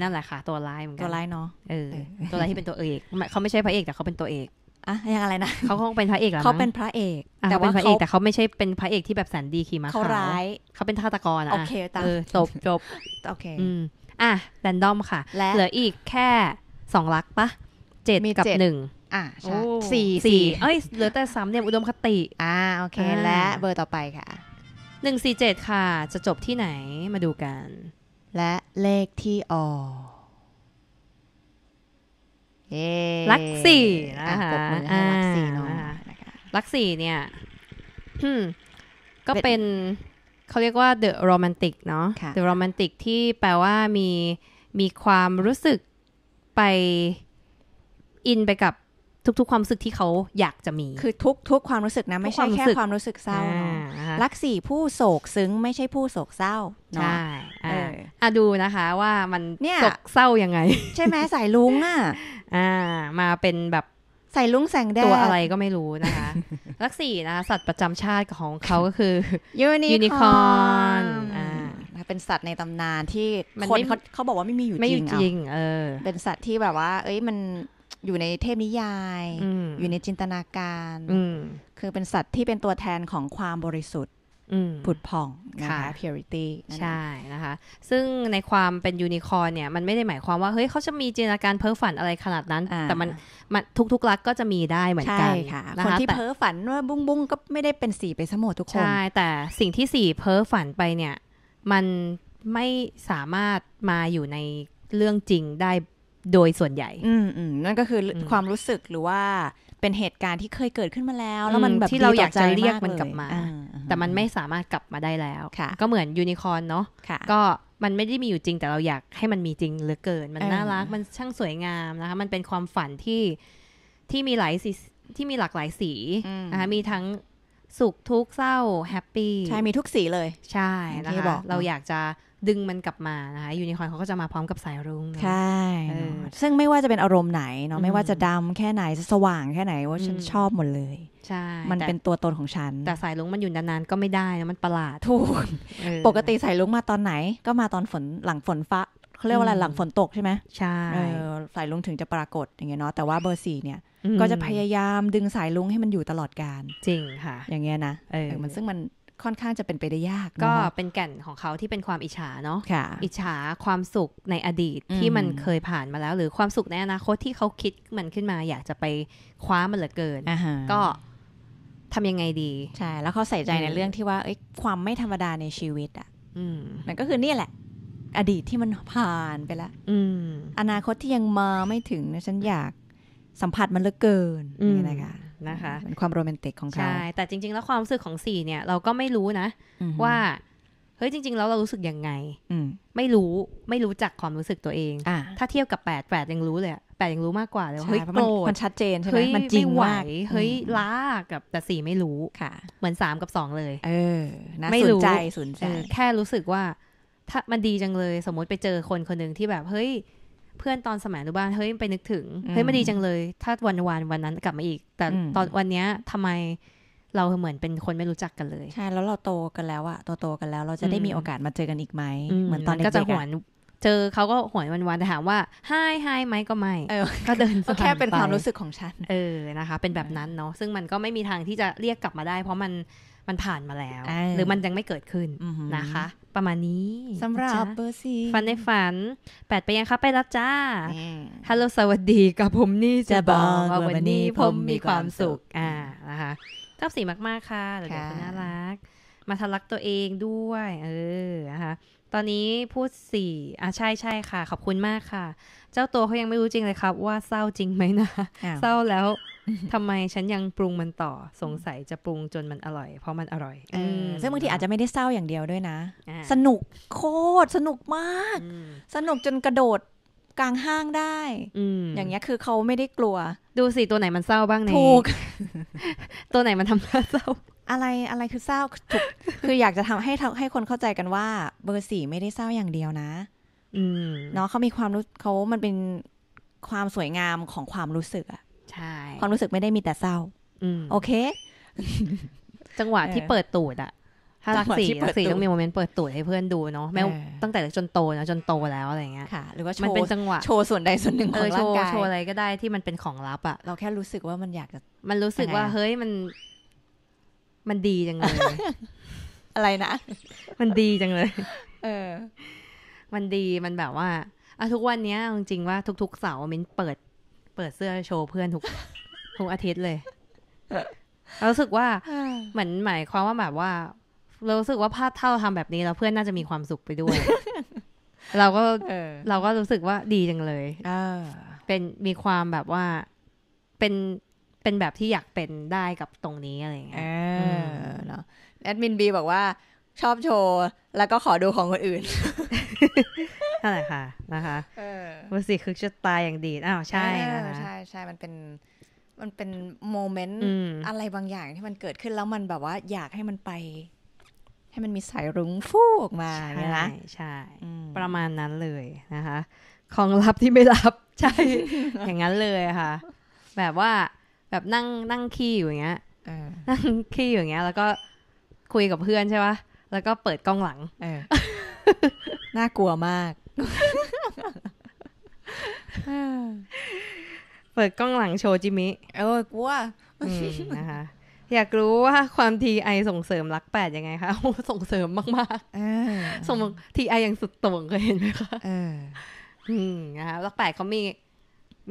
นั่นแหละค่ะ ตัวร้ายเหมือนกันตัวร้ายเนาะเออ ตัวร้ายที่เป็นตัวเอกเขาไม่ใช่พระเอกแต่เขาเป็นตัวเอกอะยังอะไรนะเขาคงเป็นพระเอกแล้วเขาเป็นพระเอก แต่ว่าพระเอกแต่เขาไม่ใช่เป็นพระเอกที่แบบแสนดีขี่ม้าเขาร้ายเขาเป็นฆาตกรอ่ะโอเคตาจบจบโอเคอ่ะแรนดอมค่ะ เหลืออีกแค่สองลักปะเจ็ดกับหนึ่งอ่าใช่สี่สี่เอ้ยเหลือแต่สามเนี่ยอุดมคติ อ่าโอเค และเบอร์ต่อไปค่ะหนึ่งสี่เจ็ดค่ะ จะจบที่ไหนมาดูกัน และเลขที่ออกลักสี่นะคะอลักสี่เนาะลักสี่เนี่ยก็เป็นเขาเรียกว่าเดอะโรแมนติกเนาะเดอะโรแมนติกที่แปลว่ามี มีความรู้สึกไปอินไปกับทุกๆความรู้สึกที่เขาอยากจะมี คือทุกๆความรู้สึกนะไม่ใช่แค่ความรู้สึกเศร้าเนาะรักสี่ผู้โศกซึ้ง ไม่ใช่ผู้โศกเศร้าใช่อ่าดูนะคะว่ามันโศกเศร้ายังไง ใช่ไหมสายลุงอ่ะอ่ามาเป็นแบบใส่ลุงแสงแดดตัวอะไรก็ไม่รู้นะคะรักสี่นะสัตว์ประจำชาติของเขาก็คือยูนิคอร์นอ่าเป็นสัตว์ในตำนานที่คนเขาบอกว่าไม่มีอยู่จริงเออเป็นสัตว์ที่แบบว่า เอ้ยมันอยู่ในเทพนิยาย อยู่ในจินตนาการคือเป็นสัตว์ที่เป็นตัวแทนของความบริสุทธิ์ผุดผ่องนะคะ purity ใช่นะคะซึ่งในความเป็นยูนิคอร์เนี่ยมันไม่ได้หมายความว่าเฮ้ยเขาจะมีจินตนาการเพ้อฝันอะไรขนาดนั้น แต่มันมันทุกๆรักก็จะมีได้เหมือนกันค่ะะะคนที่เพ้อฝันว่าบุ้งบุ้งก็ไม่ได้เป็นสีไปสมดทุกคนใช่แต่สิ่งที่สีเพ้อฝันไปเนี่ยมันไม่สามารถมาอยู่ในเรื่องจริงได้โดยส่วนใหญ่ อืมอืมนั่นก็คือความรู้สึกหรือว่าเป็นเหตุการณ์ที่เคยเกิดขึ้นมาแล้วแล้วมันแบบที่เราอยากจะเรียกมันกลับมา แต่มันไม่สามารถกลับมาได้แล้ว ก็เหมือนยูนิคอร์นเนาะก็มันไม่ได้มีอยู่จริงแต่เราอยากให้มันมีจริงเหลือเกินมันน่ารัก มันช่างสวยงามนะคะมันเป็นความฝันที่ที่มีหลายสีที่มีหลากหลายสีนะคะมีทั้งสุขทุกข์เศร้าแฮปปี้ใช่มีทุกสีเลย ใช่นะคะเราอยากจะดึงมันกลับมานะคะยูนิคอร์นเขาก็จะมาพร้อมกับสายรุง้งใช่ซึ่งไม่ว่าจะเป็นอารมณ์ไหนเนาะไม่ว่าจะดำแค่ไหนจะสว่างแค่ไหนว่าฉันชอบหมดเลยใช่มันเป็นตัวตนของฉัน แต่สายรุ้งมันอยู่นานๆก็ไม่ได้นะมันประหลาดถูกปกติสายรุ้งมาตอนไหน ก็มาตอนฝนหลังฝนฟ้าเขาเรียกว่าอะไรหลังฝนตกใช่ไหมใช่สายลุงถึงจะปรากฏอย่างเงี้ยเนาะแต่ว่าเบอร์สี่เนี่ยก็จะพยายามดึงสายลุงให้มันอยู่ตลอดการจริงค่ะ อย่างเงี้ยนะเออมันซึ่งมันค่อนข้างจะเป็นไปได้ยาก ก็เป็นแก่นของเขาที่เป็นความอิจฉาเนาะอิจฉาความสุขในอดีตที่มันเคยผ่านมาแล้ว หรือความสุขในอนาคต ที่เขาคิดมันขึ้นมา อยากจะไปคว้ามันเหลือเกินก็ทำยังไงดีใช่ แล้วเขาใส่ใจในเรื่องที่ว่า ความไม่ธรรมดาในชีวิตอ่ะมันก็คือนี่แหละ อดีตที่มันผ่านไปแล้วอนาคตที่ยังมาไม่ถึงนะฉันอยากสัมผัสมันเหลือเกินนี่นะคะนะคะเป็นความโรแมนติกของเขา ใช่ แต่จริงๆแล้วความรู้สึกของสี่เนี่ยเราก็ไม่รู้นะว่าเฮ้ยจริงๆแล้วเรารู้สึกยังไงไม่รู้ไม่รู้จักความรู้สึกตัวเอง ถ้าเทียบกับแปดแปดยังรู้เลยแปดยังรู้มากกว่าเลยเฮ้ยโกรธมันชัดเจนใช่ไหมมันจริงว่วเฮ้ยล้ากับแต่สี่ไม่รู้ค่ะ เหมือนสามกับสองเลย เออไม่รู้ใจสนใจแค่รู้สึกว่า ถ้ามันดีจังเลยสมมติไปเจอคนคนหนึ่งที่แบบเฮ้ยเพื่อนตอนสมัยอนุบาลเฮ้ย ไปนึกถึง เฮ้ยมันดีจังเลย ถ้าวันวานวันนั้นกลับมาอีก แต่ตอนวันเนี้ยทำไม เราเหมือนเป็นคนไม่รู้จักกันเลย ใช่ แล้วเราโตกันแล้วอะโตโตกันแล้ว เราจะได้มีโอกาสมาเจอกันอีกไหม เหมือนตอนเด็กก็จะหวน เจอเขาก็หวยวันนแต่ถามว่า ไฮไฮไหมก็ไม่ ก็เดินก็แค่เป็นความรู้สึกของฉัน เออ นะคะ เป็นแบบนั้นเนาะ ซึ่งมันก็ไม่มีทางที่จะเรียกกลับมาได้ เพราะมัน มันผ่านมาแล้ว หรือมันยังไม่เกิดขึ้นนะคะประมาณนี้สำหรับเบอร์สีฝันในฝัน แปดไปยังครับไปรับจ้าฮัลโหลสวัสดีกับผมนี่จะบอกว่าวันนี้ผมมีความสุข อ่านะคะชอบสีมากๆค่ะเดี๋ยวคุน่ารัก มาทะลักตัวเองด้วย เออนะคะตอนนี้พูดสี่อ่ะใช่ใช่ค่ะ ขอบคุณมากค่ะเจ้าตัวเขายังไม่รู้จริงเลยครับว่าเศร้าจริงไหมนะเศร้าแล้ว ทำไมฉันยังปรุงมันต่อสงสัยจะปรุงจนมันอร่อยเพราะมันอร่อยอซึ่งบางทีอาจจะไม่ได้เศร้าอย่างเดียวด้วยนะสนุกโคตรสนุกมาก สนุกจนกระโดดกลางห้างได้ อย่างเงี้ยคือเขาไม่ได้กลัว ดูสิตัวไหนมันเศร้าบ้างเนี่ยถูกตัวไหนมันทำให้เศร้า อะไรอะไรคือเศร้า คืออยากจะทำให้ให้คนเข้าใจกันว่า เบอร์สี่ไม่ได้เศร้าอย่างเดียวนะเนาะเขามีความรู้เขามันเป็นความสวยงามของความรู้สึกอะใช่ ความรู้สึกไม่ได้มีแต่เศร้าโอเค จังหวะที่เปิดตูดอะจากสี่สี่ต้องมีโมเมนต์เปิดตูดให้เพื่อนดูเนาะแม้ตั้งแต่จนโตนะจนโตแล้วอะไรเงี้ยค่ะ หรือว่ามันเป็นจังหวะ โชว์ส่วนใดส่วนหนึ่งของร่างกายโชว์อะไรก็ได้ที่มันเป็นของลับอะเราแค่รู้สึกว่ามันอยากจะ มันรู้สึกว่าเฮ้ยมันมันดีจังเลยอะไรนะ มันดีจังเลย เออมันดีมันแบบว่าอะทุกวันเนี้ยจริงๆว่าทุกๆเสาร์มินเปิด เปิดเสื้อโชว์เพื่อนทุกทุกอาทิตย์เลยรู้สึกว่าเหมือนหมายความว่าแบบว่าเรารู้สึกว่าภาพเท่าทำแบบนี้แล้วเพื่อนน่าจะมีความสุขไปด้วย เราก็เราก็รู้สึกว่าดีจังเลย เออ เป็นมีความแบบว่าเป็นเป็นแบบที่อยากเป็นได้กับตรงนี้อะไรเงี้ยเออเนาะแอดมินบีบอกว่าชอบโชว์แล้วก็ขอดูของคนอื่นนั่นแหละค่ะ นะคะเออวู้สิคือจะตายอย่างดีอ้าวใช่นะใช่ใช่มันเป็นมันเป็นโมเมนต์อะไรบางอย่างที่มันเกิดขึ้นแล้วมันแบบว่า อยากให้มันไป ให้มันมีสายรุ้งฟูออกมาใช่ใช่ประมาณนั้นเลยนะคะ ของลับที่ไม่รับใช่อย่างนั้นเลยค่ะ แบบว่าแบบนั่งนั่งขี้อยู่อย่างเงี้ยนั่งขี้อยู่อย่างเงี้ย แล้วก็คุยกับเพื่อนใช่ปะแล้วก็เปิดกล้องหลัง เออน่ากลัวมาก เปิดกล้องหลังโชว์จิมิ เออกลัวนะคะ อยากรู้ว่าความทีไอส่งเสริมรักแปดยังไงคะ โอ้ส่งเสริมมากๆส่งทีไออย่างสุดโต่งเคยเห็นไหมคะอืมนะคะรักแปดเขามี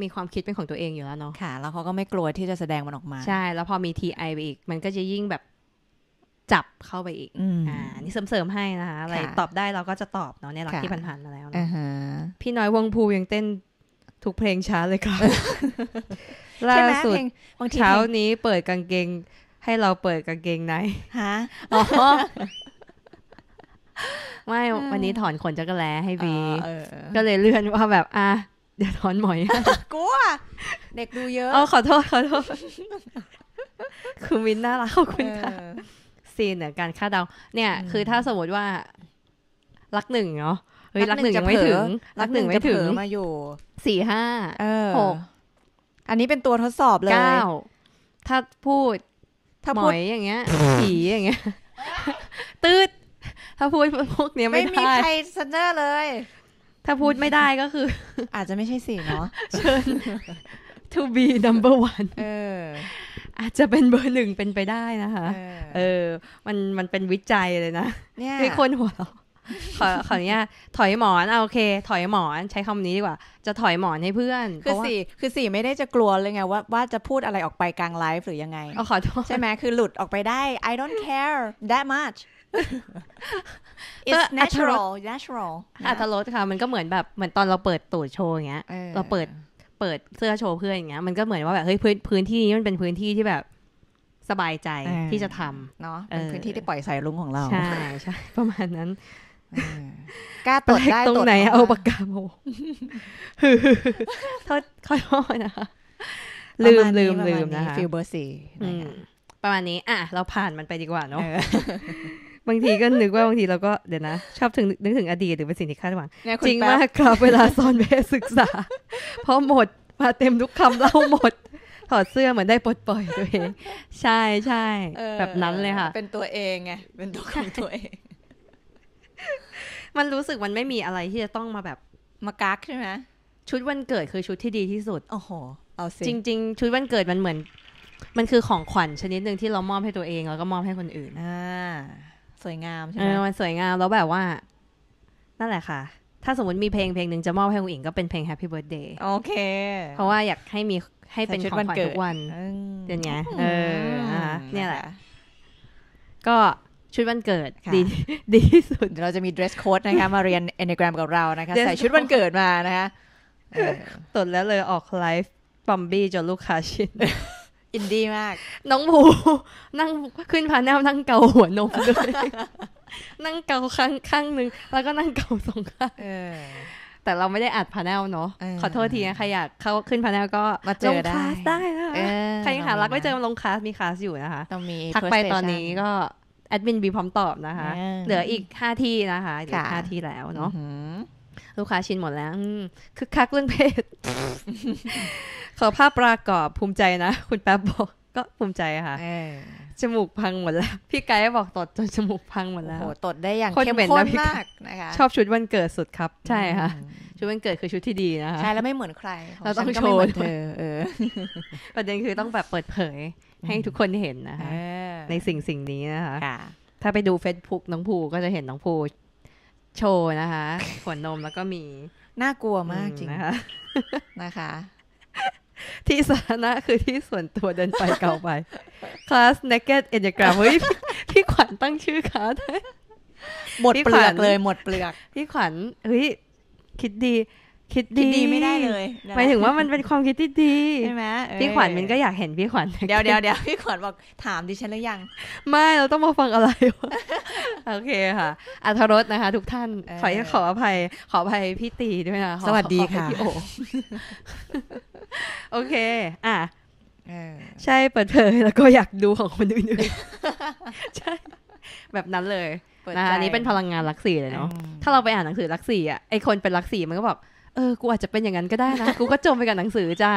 มีความคิดเป็นของตัวเองอยู่แล้วเนาะ ค่ะ แล้วเขาก็ไม่กลัวที่จะแสดงมันออกมา ใช่ แล้วพอมีทีไอไปอีก มันก็จะยิ่งแบบจับเข้าไปอีกอ่า นี่เสริมๆให้นะคะอะไรตอบได้เราก็จะตอบเนาะในหลักที่ผ่านๆมาแล้วพี่น้อยวงภูยังเต้นทุกเพลงช้าเลยครับล่าสุดเช้านี้เปิดกางเกง ให้เราเปิดกางเกงไหนฮะ อ๋อ ไม่ วันนี้ถอนขนจักรแล้ให้บี ก็เลยเลื่อนว่าแบบ อ่ะ เดี๋ยวถอนหมอยกลัวเด็กดูเยอะอ๋อขอโทษขอโทษคุณวินน่ารักขอบคุณค่ะซีนเหนือการคาดเดาเนี่ย คือถ้าสมมติว่ารักหนึ่งเนาะเฮ้ยรักหนึ่งยังไม่ถึงรักหนึ่งไม่ถึงมาอยู่สี่ห้าหกอันนี้เป็นตัวทดสอบเลยเก้าถ้าพูดถ้าพูดอย่างเงี้ยผีอย่างเงี้ยตืด ถ้าพูดพวกเนี้ยไม่ได้ ไม่มีใครเซนอเลย ถ้าพูดไม่ได้ก็คือ อาจจะไม่ใช่สี่เนาะเชิญ to be number one เอออาจจะเป็นเบอร์หนึ่งเป็นไปได้นะคะ เออ มันมันเป็นวิจัยเลยนะมีคนหัวเราขอขออนุญาตถอยหมอนเอาโอเค ถอยหมอนใช้คำนี้ดีกว่า จะถอยหมอนให้เพื่อน คือสี่ คือสี่ไม่ได้จะกลัวเลยไง ว่าว่าจะพูดอะไรออกไปกลางไลฟ์หรือยังไงอขอโทษ ใช่ไหมคือหลุดออกไปได้ I don't care that much it's natural natural อัตลดค่ะ มันก็เหมือนแบบเหมือนตอนเราเปิดตูดโชว์อย่างเงี้ยเราเปิดเปิดเสื้อโชว์เพื่อนอย่างเงี้ยมันก็เหมือนว่าแบบเฮ้ยพื้นพื้นที่นี้มันเป็นพื้นที่ที่แบบสบายใจที่จะทำเนาะเป็นพื้นที่ที่ปล่อยสายลุงของเราใช่ใช่ ประมาณนั้นกล้าตรวจได้ตรงไหนเอาปากกาโมโทษ่อยๆนะคะ ลืมลืมลืมนะคะฟิลเบอร์สี่ประมาณนี้อ่ะเราผ่านมันไปดีกว่าเนาะบางทีก็นึกว่า บางทีเราก็เดี๋ยวนะชอบถึงนึกถึงอดีตหรือเป็นสิ่งที่คาดหวังจริงมากครับเวลาสอนเบสศึกษา เพราะหมด มาเต็มทุกคำเล่าหมด ถอดเสื้อเหมือนได้ปลดปล่อยตัวเอง ใช่ใช่แบบนั้นเลยค่ะ เป็นตัวเองไงเป็นตัวของตัวเอง มันรู้สึกมันไม่มีอะไรที่จะต้องมาแบบ มากักใช่ไหมชุดวันเกิดคือชุดที่ดีที่สุดโอ้โหเอาสิจริงงชุดวันเกิดมันเหมือน มันคือของขวัญชนิดหนึ่งที่เรามอบให้ตัวเองแล้วก็มอบให้คนอื่นอ่าสวยงามใช่ไหมมันสวยงาม แล้วแบบว่า นั่นแหละค่ะ ถ้าสมมติมีเพลงเพลงหนึ่งจะมอบให้คุณอิงก็เป็นเพลง Happy Birthday โอเค เพราะว่าอยากให้มีให้เป็นของขวัญทุกวันเดือนไงเออเนี่ยแหละ ก็ชุดวันเกิด ดี ดีสุด เราจะมี dress code นะคะ มาเรียน enneagram กับเรา นะคะ ใส่ชุดวันเกิดมานะคะตดแล้วเลยออกไลฟ์ปอมบี้จนลูกค้าชินอินดี้มาก น้องบูนั่งขึ้นพาแนลนั่งเกาหัวนมด้วย นั่งเกาข้างข้างหนึ่งแล้วก็นั่งเกาสองข้างแต่เราไม่ได้อัดพาแนลเนาะขอโทษทีนะใครอยากเข้าขึ้นพาแนลก็มาเจอได้ลงคลาสได้นะใครหารักไม่เจอลงคลาสมีคลาสอยู่นะคะต้องมีทักไปตอนนี้ก็แอดมินบีพร้อมตอบนะคะ เหลืออีกห้าที่นะคะเหลือห้าที่แล้วเนาะลูกค้าชินหมดแล้วคึกคักเรื่องเพศ ขอภาพประกอบภูมิใจนะ คุณแป๊บบอก ก็ภูมิใจค่ะจมูกพังหมดแล้ว พี่ไกด์บอกตดจนจมูกพังหมดแล้วโอ้ตดได้อย่างเข้มข้นมากนะคะ ชอบชุดวันเกิดสุดครับ ใช่ค่ะ ชุดวันเกิดคือชุดที่ดีนะคะ ใช่แล้วไม่เหมือนใครเราต้องโชว์เธอเประเด็นคือต้องแบบเปิดเผย ให้ทุกคนเห็นนะคะในสิ่งสิ่งนี้นะคะถ้าไปดูเฟซบุ๊กน้องภูก็จะเห็นน้องภูโชว์นะคะขวนนมแล้วก็มี น่ากลัวมากจริง นะคะ นะคะ ที่สาธารณะคือที่ส่วนตัวเดินไปเก่าไป คลาสเ naked enneagram เฮ้ยพี่ขวัญตั้งชื่อคลาสหมดเปลือกเลยหมดเปลือกพี่ขวัญเฮ้ยคิดดีคิดดีไม่ได้เลยหมายถึงว่ามันเป็นความคิดที่ดีใช่ไหมพี่ขวัญมันก็อยากเห็นพี่ขวัญเดี๋ยวเดี๋ยวเดี๋ยวพี่ขวัญบอกถามดิฉันหรือยัง ไม่เราต้องมาฟังอะไร โอเคค่ะ อัธรสนะคะ ทุกท่านขอขออภัยขออภัยพี่ตีด้วยนะสวัสดีค่ะพี่โอโอเค อ่ะใช่เปิดเผยแล้วก็อยากดูของคนอื่นใช่แบบนั้นเลยนะะอันนี้เป็นพลังงานลักสี่เลยเนาะถ้าเราไปอ่านหนังสือลักสี่อ่ะไอคนเป็นลักสี่มันก็บอกเออ กูอาจจะเป็นอย่างนั้นก็ได้นะ กูก็จมไปกับหนังสือจ้า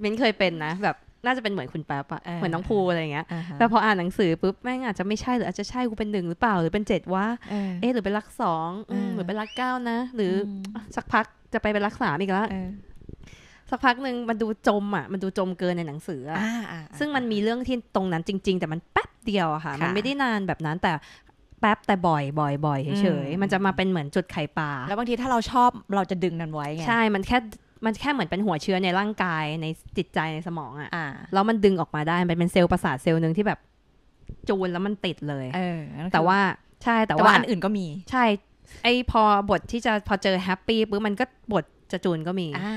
เม้นเคยเป็นนะ แบบน่าจะเป็นเหมือนคุณแป๊บอะเหมือนน้องภูอะไรเงี้ยแต่พออ่านหนังสือปุ๊บแม่งอาจจะไม่ใช่หรืออาจจะใช่กูเป็นหนึ่งหรือเปล่าหรือเป็นเจ็ดวะ เอ๊หรือเป็นรักสองหรือเป็นรักเก้านะหรือสักพักจะไปเป็นรักสามอีกแล้วสักพักหนึ่งมันดูจมอ่ะมันดูจมเกินในหนังสืออะซึ่งมันมีเรื่องที่ตรงนั้นจริง ๆ แต่มันแป๊บเดียวอะค่ะ มันไม่ได้นานแบบนั้นแต่ป๊บแต่บ่อยบ่อยบ่อยเฉยๆมันจะมาเป็นเหมือนจุดไข่ปลาแล้วบางทีถ้าเราชอบเราจะดึงนั้นไว้ไง ใช่มันแค่มันแค่เหมือนเป็นหัวเชื้อในร่างกายในจิตใจในสมองอะ่ะแล้วมันดึงออกมาได้มันเป็นเซลล์ประสาทเซลล์หนึ่งที่แบบจูนแล้วมันติดเลยเออ แต่ว่าใช่แต่ว่าอันอื่นก็มี ใช่ ไอพอบทที่จะพอเจอแฮปปี้ปุ๊บมันก็บทจะจูนก็มีอ่า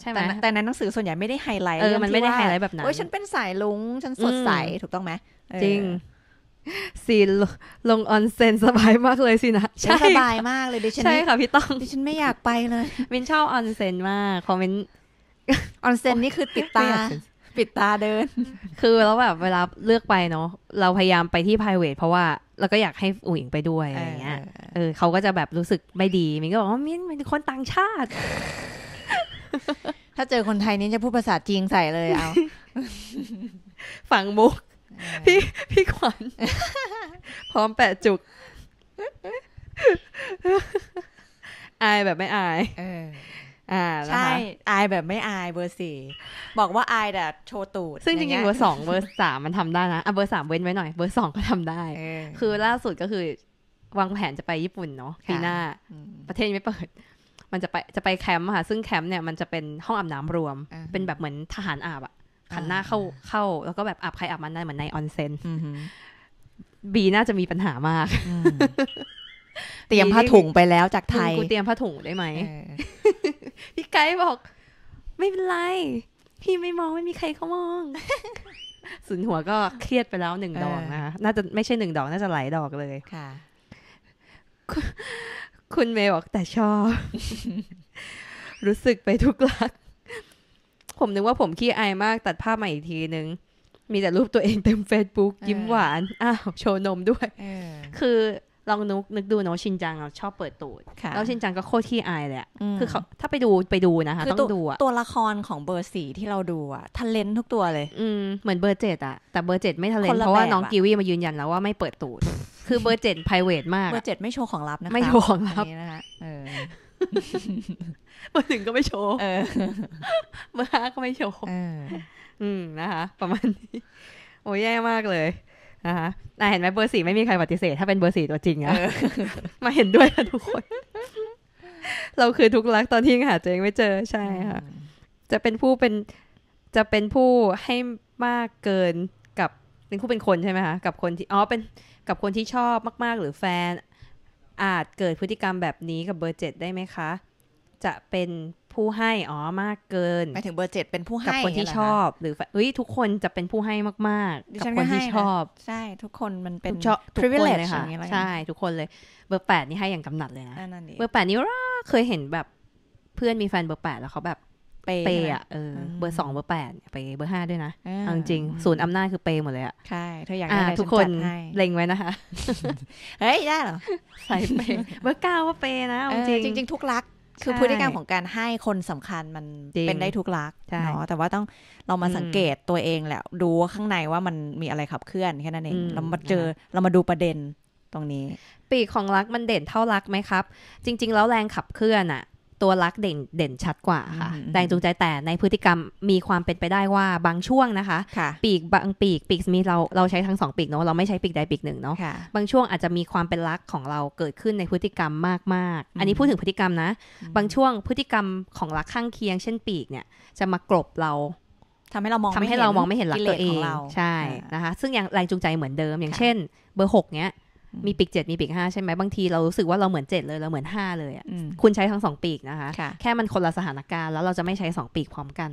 ใช่ไหมแต่ในหนังสือส่วนใหญ่ไม่ได้ไฮไลท์เออมันไม่ได้ไฮไลท์แบบนั้นโอ้ยฉันเป็นสายลุงฉันสดใสถูกต้องไหมจริงซีนลงออนเซนสบายมากเลยสินะใช่สบายมากเลยดิฉันใช่ค่ะ พี่ต้องดิฉันไม่อยากไปเลยมินชอบออนเซนมากคอมเมนต์ออนเซนนี่คือติดตา ปิดตาเดิน คือเราแบบเวลาเลือกไปเนาะเราพยายามไปที่ p r i v a t เพราะว่าเราก็อยากให้อุ๋งไปด้วยอะไรเงี้ยเออเขาก็จะแบบรู้สึกไม่ดีมินก็บอกว่ามินเป็นคนต่างชาติ ถ้าเจอคนไทยนี่จะพูดภาษาจีนใส่เลยเอาฝั่งมุกพี่พี่ขวัญพร้อมแปะจุกอายแบบไม่อายอ่าใช่อายแบบไม่อายเบอร์สี่ บอกว่าอายแต่โชว์ตูด ซึ่งจริงๆเบอร์สองเบอร์สามมันทำได้นะอ่ะเบอร์สามเว้นไว้หน่อยเบอร์สองก็ทำได้คือล่าสุดก็คือวางแผนจะไปญี่ปุ่นเนาะปีหน้าประเทศไม่เปิดมันจะไปจะไปแคมป์ค่ะ ซึ่งแคมป์เนี่ยมันจะเป็นห้องอาบน้ำรวม เป็นแบบเหมือนทหารอาบอะหันหน้าเข้าเข้า แล้วก็แบบอาบใครอาบมันได้เหมือนในออนเซ็นบีน่าจะมีปัญหามาก เตรียมผ้าถุงไปแล้วจากไทย กูเตรียมผ้าถุงได้ไหมพี่ไกด์บอก ไม่เป็นไร พี่ไม่มองไม่มีใครเขามองสุนหัวก็เครียดไปแล้วหนึ่งดอกนะคะน่าจะไม่ใช่หนึ่งดอกน่าจะหลายดอกเลยค่ะ คุณเมย์บอกแต่ชอบ รู้สึกไปทุกลักผมนึกว่าผมขี้อายมากตัดภาพมาอีกทีนึง มีแต่รูปตัวเองเต็ม Facebook ยิ้มหวานอ้าวโชว์นมด้วยคือลองนึกนึกดูเนาะชินจังเราชอบเปิดตูดแล้วชินจังก็โคตรขี้อายเลยคือเขาถ้าไปดูไปดูนะคะต้องดูอะตัวละครของเบอร์สี่ที่เราดูอะทะเลนทุกตัวเลย อืมเหมือนเบอร์เจ็ดอะแต่เบอร์เจ็ดไม่ทะเลนเพราะว่าน้องกิวี่มายืนยันแล้วว่าไม่เปิดตูด คือเบอร์เจ็ดไพรเวทมากเบอร์เจ็ดไม่โชว์ของลับ นะคะไม่โชว์ของลับนะคะเบอร์หนึ่งก็ไม่โชว์เบอร์ห้าก็ไม่โชว์อืมนะคะ ประมาณนี้โอ้แย่มากเลยนะคะเห็นไหมเบอร์สี่ไม่มีใครปฏิเสธ ถ้าเป็นเบอร์สี่ตัวจริงอะ มาเห็นด้วยกันทุกคน เราคือทุกรักตอนที่หาตัวเองไม่เจอใช่ค่ะ จะเป็นผู้เป็น จะเป็นผู้ให้มากเกินกับเป็นผู้เป็นคนใช่ไหมคะกับคนที่อ๋อเป็นกับคนที่ชอบมากๆหรือแฟนอาจเกิดพฤติกรรมแบบนี้กับเบอร์เจ็ดได้ไหมคะ จะเป็นผู้ให้อ๋อมากเกินไมถึงเบอร์เจ็ดเป็นผู้ให้กับคนที่ชอบ หรือเฮ้ยทุกคนจะเป็นผู้ให้มากๆกับคนที่ชอบใช่ทุกคนมันเป็นทุกคนเลยค่ะใช่ ทุกคนเลยเบอร์แปดนี่ให้อย่างกำหนัดเลยนะเบอร์แปดนี่าเคยเห็นแบบเพื่อนมีแฟนเบอร์แปดแล้วเขาแบบเปย์เปอ่ะเออ เบอร์สองเบอร์แปดไปเบอร์ห้าด้วยนะเอาจริงศูนย์อำนาจคือเปย์หมดเลยอ่ะใช่เธออยากได้ทุกคน เล็งไว้นะคะ เฮ้ยได้เหรอ ใส่เปย์เบอร์เก้าว่าเปย์นะจริงจริงทุกรัก คือพฤติกรรมของการให้คนสำคัญมันเป็นได้ทุกลักเนาะ แต่ว่าต้องเรามาสังเกตตัวเองแหละ ดูข้างในว่ามันมีอะไรขับเคลื่อนแค่นั้นเอง เรามาเจอเรามาดูประเด็นตรงนี้ ปีกของรักมันเด่นเท่ารักไหมครับ จริง ๆ แล้วแรงขับเคลื่อนอะตัวรักเด่นเด่นชัดกว่าค่ะแรงจูงใจแต่ในพฤติกรรมมีความเป็นไปได้ว่า บางช่วงนะคะ ปีกบางปีกปีกมีเราเราใช้ทั้งสองปีกเนาะเราไม่ใช้ปีกใดปีกหนึ่งเนาะบางช่วงอาจจะมีความเป็นรักของเราเกิดขึ้นในพฤติกรรมมากๆ อันนี้พูดถึงพฤติกรรมนะ บางช่วงพฤติกรรมของรักข้างเคียง เช่น ปีกเนี่ยจะมากรบเราทำให้เรามองทำให้เรามองไม่เห็นหลักตัวเองใช่นะคะซึ่งอย่างแรงจูงใจเหมือนเดิมอย่างเช่นเบอร์หกเนี้ยมีปีกเจ็ดมีปีกห้าใช่ไหมบางทีเรารู้สึกว่าเราเหมือนเจ็ดเลย เราเหมือนห้าเลยอ่ะคุณใช้ทั้งสองปีกนะคะ แค่มันคนละสถานการณ์ แล้วเราจะไม่ใช้สองปีกพร้อมกัน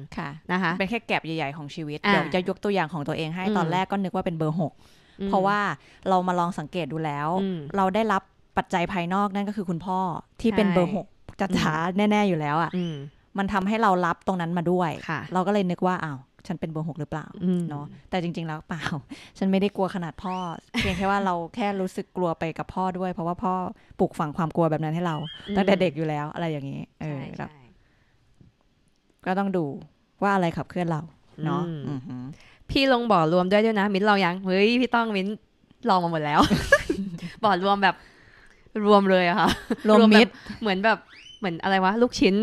นะคะเป็นแค่แกลบใหญ่ ๆ ของชีวิต เดี๋ยวจะยกตัวอย่างของตัวเองให้ตอนแรกก็นึกว่าเป็นเบอร์หกเพราะว่าเรามาลองสังเกตดูแล้วเราได้รับปัจจัยภายนอกนั่นก็คือคุณพ่อที่เป็นเบอร์หกจัดฉาแน่ ๆอยู่แล้วอ่ะมันทำให้เรารับตรงนั้นมาด้วยเราก็เลยนึกว่าอ้าวฉันเป็นเบอร์หกหรือเปล่าเนาะแต่จริงๆแล้ว เปล่า ฉันไม่ได้กลัวขนาดพ่อเพียงแค่ว่าเราแค่รู้สึกกลัวไปกับพ่อด้วย เพราะว่าพ่อปลูกฝังความกลัวแบบนั้นให้เราตั้งแต่เด็กอยู่แล้ว อะไรอย่างนี้ เออก็ต้องดูว่าอะไรขับเคลื่อนเรา เนาะพี่ลงบ่อรวมด้วยด้วยนะ มิ้นลองยังเฮ้ยพี่ต้องมิ้นลองมาหมดแล้วบ่อรวมแบบ รวมเลยอะค่ะรวมมิดเหมือนแบบเหมือนอะไรวะลูกชิ้น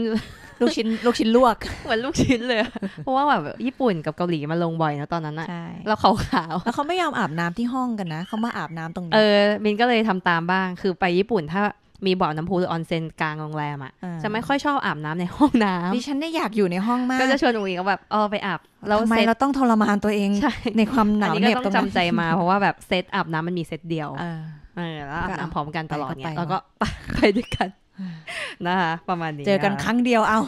ลูกชิ้นลูกชิ้นลวก เหมือนลูกชิ้นเลยเพราะว่าแบบญี่ปุ่นกับเกาหลีมาลงบ่อยนะตอนนั้นอะแล้วเขาขาวแล้วเขาไม่ยอมอาบน้ำที่ห้องกันนะ เขามาอาบน้ำตรงนี้เออมินก็เลยทำตามบ้าง คือไปญี่ปุ่นถ้ามีบ่อน้ำพุหรือออนเซ็นกลางโรงแรมอ่ะจะไม่ค่อยชอบอาบน้ำในห้องน้ำดิฉันได้อยากอยู่ในห้องมากก็จะชวนอุ๋ยอ็งแบบเออไปอาบแล้วทำไมเราต้องทรมานตัวเองในความหนาวเหน็บตรงน้จำใจมาเพราะว่าแบบเซตอาบน้ำมันมีเซตเดียวเออแล้วอาบน้ำพร้อมกันตลอดเนี่ยแล้วก็ไปด้วยกันนะคะประมาณนี้เจอกันครั้งเดียวเอา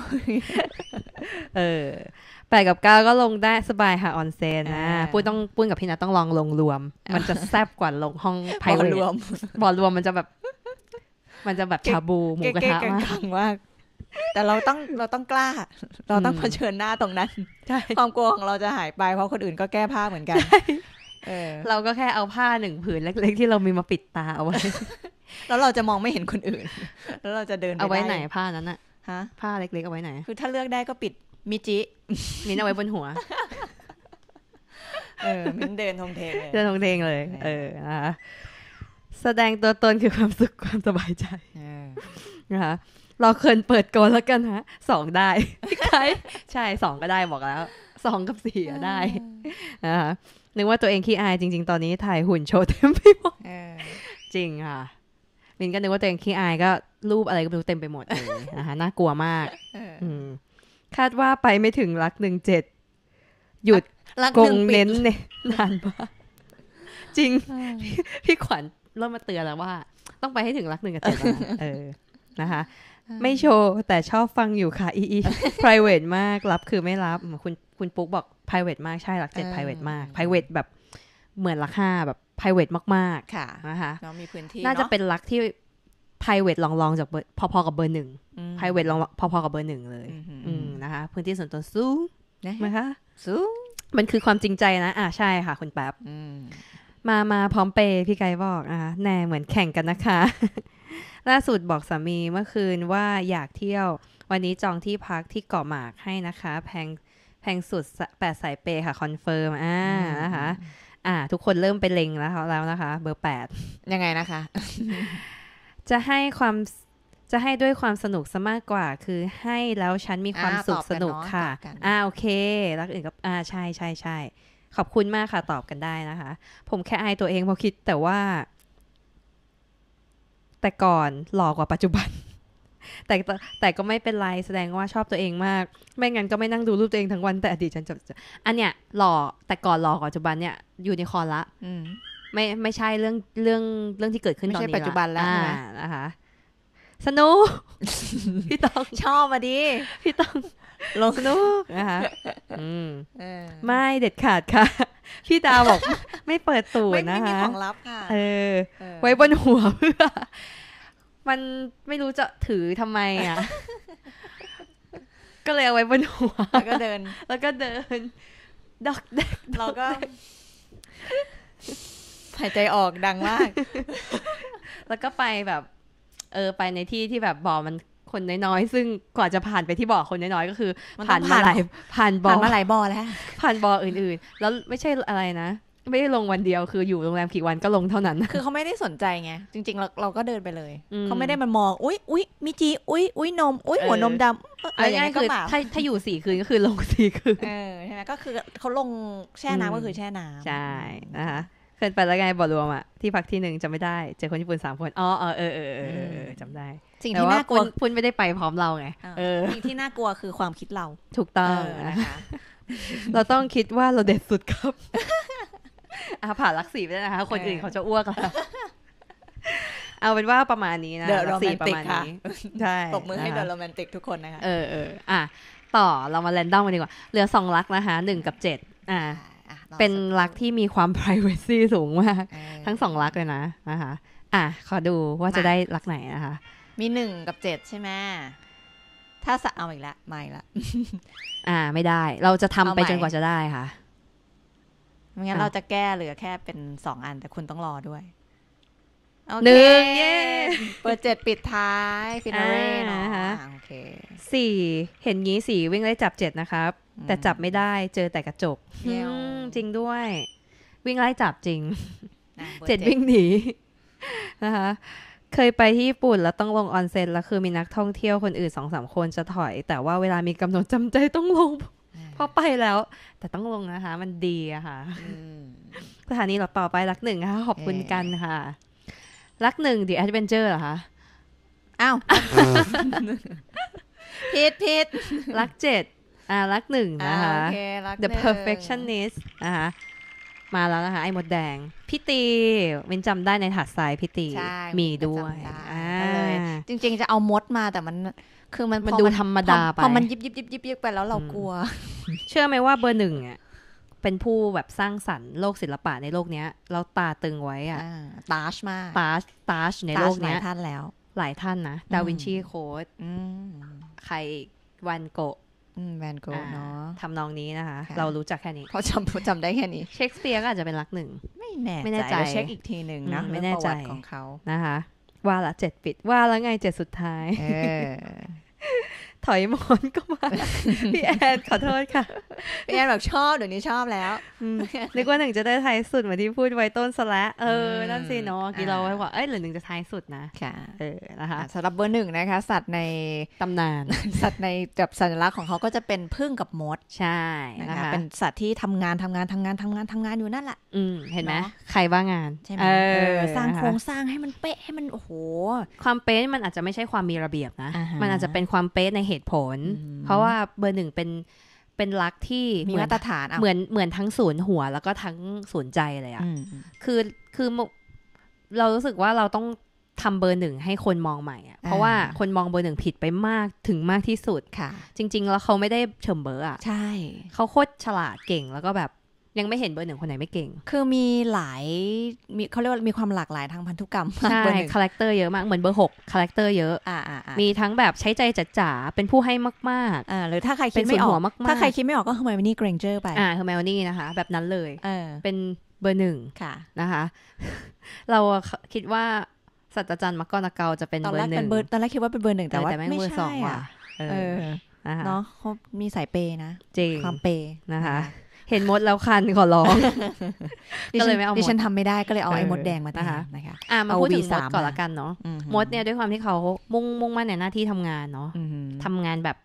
เออแปดกับเก้าก็ลงได้สบายค่ะออนเซนนะปุ้ยต้องปุ้ยกับพี่นัทต้องลองลงรวม มันจะแซบกว่าลงห้องไพ่รวมบอลรวมมันจะแบบ มันจะแบบชาบูหมูกระทะมาก่า แต่เราต้องเราต้องกล้า เราต้องเผชิญหน้าตรงนั้นความกลัวของเราจะหายไปเพราะคนอื่นก็แก้ผ้าเหมือนกันเราก็แค่เอาผ้าหนึ่งผืนเล็ก ๆ ที่เรามีมาปิดตาเอาไว้ แล้วเราจะมองไม่เห็นคนอื่น แล้วเราจะเดินเอาไว้ไหนผ้านั้นอะฮะ ผ้าเล็กๆเอาไว้ไหน คือถ้าเลือกได้ก็ปิดมิจิมินเอาไว้บนหัว เออมินเดินทงเทงเลยเดินทงเทงเลย เออ นะคะแสดงตัวตนคือความสุขความสบายใจนะคะเราเคินเปิดก่อนแล้วกันฮะ สองได้ใช่ใช่สองก็ได้บอกแล้ว สองกับสี่ได้นะคะนึกว่าตัวเองขี้อายจริงๆ ตอนนี้ถ่ายหุ่นโชว์เต็มไปหมดจริงค่ะมินก็นึกว่าตัวเองขี้อายก็รูปอะไรก็ไม่รู้เต็มไปหมดเลยนะคะน่ากลัวมาก คาดว่าไปไม่ถึงรักหนึ่งเจ็ดหยุดกงเน้นเนี่ยนานมากจริง พี่ขวัญเริ่มมาเตือนแล้วว่า ต้องไปให้ถึงรักหนึ่งกับเจ็ดนะคะไม่โชว์ แต่ชอบฟังอยู่ค่ะอีอี private มากรับคือไม่รับคุณคุณปุ๊กบอก private มากใช่หลักเจ็ด private มาก private แบบเหมือนหลักห้าแบบ private มากๆ ค่ะนะคะน้องมีพื้นที่น่าจะเป็นหลักที่ private ลองๆ จากพอๆ กับเบอร์หนึ่ง private ลองพอๆ กับเบอร์หนึ่งเลยนะคะ พื้นที่ส่วนตัวสูงนะคะสูงมันคือความจริงใจนะอ่าใช่ค่ะคุณแป๊บมามาพร้อมเปย์พี่ไกบอกอ่ะแน่เหมือนแข่งกันนะคะล่าสุดบอกสามีเมื่อคืนว่าอยากเที่ยววันนี้จองที่พักที่เกาะหมากให้นะคะ แพงแพงสุดแปดสายเป ค่ะ คอนเฟิร์มอ่านะคะอ่า ทุกคนเริ่มไปเล็งแล้วแล้วนะคะ เบอร์แปดยังไงนะคะ จะให้ความจะให้ด้วยความสนุกซะมากกว่า คือให้แล้วฉันมีความสุขสนุกค่ะ อ่าโอเครักอื่นก็อ่าใช่ใช่ใช่ขอบคุณมากค่ะตอบกันได้นะคะ ผมแค่อายตัวเองพอคิด แต่ว่าแต่ก่อนหล่อกว่าปัจจุบัน แต่แต่ก็ไม่เป็นไร แสดงว่าชอบตัวเองมาก ไม่งั้นก็ไม่นั่งดูรูปตัวเองทั้งวัน แต่อดีตฉันจะอันเนี้ยหล่อแต่ก่อนหล่อกว่าปัจจุบันเนี่ยอยู่ในคอละไม่ไม่ใช่เรื่องเรื่องเรื่องที่เกิดขึ้นตอนนี้ไม่ใช่ปัจจุบันแล้วนะคะสนุกพี่ต้องชอบมาดิพี่ต้องลงนูกนะคะไม่เด็ดขาดค่ะ พี่ตาบอกไม่เปิดตูดนะคะไม่มีของลับค่ะ เออ ไว้บนหัวเพื่อมันไม่รู้จะถือทำไมอ่ะ ก็เลยเอาไว้บนหัว แล้วก็เดิน แล้วก็เดินดอกเด็กเราก็หายใจออกดังมาก แล้วก็ไปแบบ เออไปในที่ที่แบบบ่อมันคนน้อยๆ ซึ่งกว่าจะผ่านไปที่บ่อคนน้อยๆ ก็คือ ผ่านมาหลายผ่านบ่อผ่านมาหลายบ่อแล้วผ่านบ่ออื่นๆ แล้วไม่ใช่อะไรนะ ไม่ได้ลงวันเดียวคืออยู่โรงแรมกี่วันก็ลงเท่านั้น คือเขาไม่ได้สนใจไงจริงๆเราเราก็เดินไปเลย เขาไม่ได้มันมอง อุ้ยอุ้ยมิจีอุ้ยอุ้ยนมอุ้ยหัวนมดำอะไรอย่างนี้ก็แบบถ้าถ้าอยู่สี่คืนก็คือลงสี่คืนใช่ไหมก็คือเขาลงแช่น้ำก็คือแช่น้ำใช่นะคะเคยไปแล้วไงบอรวมอะที่พักที่หนึ่งจำไม่ได้ เจอคนญี่ปุ่นสามคนอ๋อเออเออเออจำได้สิ่งที่น่ากลัวพุ่นไม่ได้ไปพร้อมเราไงสิ่งที่น่ากลัวคือความคิดเรา ถูกต้องนะคะเราต้องคิดว่าเราเด็ดสุดครับอาผ่าลักสีไปแล้วนะคะ คนอื่นเขาจะอ้วกแล้วเอาเป็นว่าประมาณนี้นะเดกสีประมาณนี้ใช่ตกมือให้เดอะโรแมนติกทุกคนนะคะเออเอออ่ะต่อเรามาแรนดอมกันดีกว่าเหลือสองลักนะคะหนึ่งกับเจ็ดอ่าเป็นรักที่มีความ p r i v a c y สูงมาก ทั้งสองรักเลยนะนะคะอ่ะ ขอดูว่าจะได้รักไหนนะคะ มีหนึ่งกับเจ็ดใช่ไหมถ้าสะเอาอีกละไม่ละอ่า ไม่ได้ เราจะทำไปจนกว่าจะได้ค่ะไม่งั้นเราจะแก้เหลือแค่เป็นสองอัน แต่คุณต้องรอด้วยหนึ่งเปิดเจ็ดปิดท้ายฟินาเร่นะคะโอเคสี่เห็นงี้สี่วิ่งได้จับเจ็ดนะครับแต่จับไม่ได้เจอแต่กระจกจริงด้วย วิ่งไล่จับจริงเจ็ดวิ่งหนีนะคะเคยไปที่ญี่ปุ่นแล้วต้องลงออนเซ็น แล้วคือมีนักท่องเที่ยวคนอื่นสองสามคนจะถอย แต่ว่าเวลามีกำหนดจำใจ ต้องลงพอไปแล้ว แต่ต้องลงนะคะ มันดีอะค่ะสถานีรถดต่อไปรักหนึ่งค่ะขอบคุณกันค่ะรักหนึ่งดีแอดเวนเจอร์เหรอคะอ้าวผิดผิดรักเจ็ดอ่ารักหนึ่งนะคะ The Perfectionist นะคะมาแล้วนะคะไอ้มดแดงพี่ตีเป็นจำได้ในถัดสายพี่ตีมีด้วยจริงๆ จะเอามดมาแต่มัน คือมันมันดูธรรมดาไป พอมันยิบยิบยิบยิบไปแล้วเรากลัว เชื่อไหมว่าเบอร์หนึ่งอ่ะเป็นผู้แบบสร้างสรรค์โลกศิลปะในโลกเนี้ย เราตาตึงไว้อ่ะตาชมากตาชตาชในโลกเนี้ยหลายท่านแล้ว หลายท่านนะดาวินชีโค้ดใครวันโกแวนโกเนาะทำนองนี้นะคะ เรารู้จักแค่นี้เราจำจำได้แค่นี้ เชคสเปียร์ก็อาจจะเป็นรักหนึ่ง ไม่แน่ไม่แน่ใจเช็คอีกทีหนึ่งนะ ไม่แน่ใจของเขา นะคะ ว่าละเจ็ดปิด ว่าละไงเจ็ดสุดท้ายถอยหมอนก็มาพี่แอนขอโทษค่ะพี่แอนแบบชอบเดี๋ยวนี้ชอบแล้วนึกว่าหนึ่งจะได้ท้ายสุดเหมือนที่พูดไว้ต้นสละเออนั่นสิเนาะกี่เราไว้ว่าเอ้ยหรือหนึ่งจะท้ายสุดนะค่ะเออนะคะสำหรับเบอร์หนึ่งนะคะ สัตว์ในตำนาน สัตว์ในแบบสัญลักษณ์ของเขาก็จะเป็นพึ่งกับมด ใช่นะคะเป็นสัตว์ที่ทำงานทำงานทำงานทำงานทำงาน อยู่นั่นแหละอืมเห็นไหมใครว่างานใช่ไหมสร้างโครงสร้างให้มันเป๊ะให้มันโอ้โห ความเป๊ะมันอาจจะไม่ใช่ความมีระเบียบนะมันอาจจะเป็นความเป๊ะในเหตุผล เพราะว่าเบอร์หนึ่งเป็นเป็นลักที่มีมาตรฐานเหมือนเหมือนทั้งศูนย์หัวแล้วก็ทั้งศูนย์ใจเลยอะ่ะคือคือเรารู้สึกว่าเราต้องทำเบอร์หนึ่งให้คนมองใหม่อะ่ะเพราะว่าคนมองเบอร์หนึ่งผิดไปมากถึงมากที่สุดค่ะ จริง ๆ แล้วเขาไม่ได้เฉิมเบอร์อะ่ะใช่ เขาโคตรฉลาดเก่งแล้วก็แบบยังไม่เห็นเบอร์หนึ่งคนไหนไม่เก่ง คือมีหลายมีเขาเรียกว่ามีความหลากหลายทางพันธุกรรม ใช่คาแรคเตอร์เยอะมาก เหมือนเบอร์หกคาแรคเตอร์เยอะอ่าอมีทั้งแบบใช้ใจจัดจ๋าเป็นผู้ให้มาก ๆอ่าหรือถ้าใครคิดไม่ออกถ้าใครคิดไม่ออก ก็เฮอร์แมโนี่เกรงเจอร์ไป อ่าเฮอร์แมโนี่นะคะแบบนั้นเลยเออเป็นเบอร์หนึ่งค่ะนะคะ เราคิดว่าสัตว์จทร์มักกอนากาจะเป็นเบอร์หนึ่งตอนแรกคิดว่าเป็นเบอร์หนึ่งแต่ว่าไม่ใช่อ่ะเนาะเขามีสายเปนะจริงความเปนะคะเห็นมดแล้วคันขอร้องก็เลยไม่เอาดิฉันทำไม่ได้ก็เลยเอาไอ้มดแดงมาตะคะนะคะ อ่ามาพูดถึงมดก่อนละกันเนาะมดเนี่ยด้วยความที่เขามุ่งมุ่งมั่นในหน้าที่ทำงานเนาะทำงานแบบ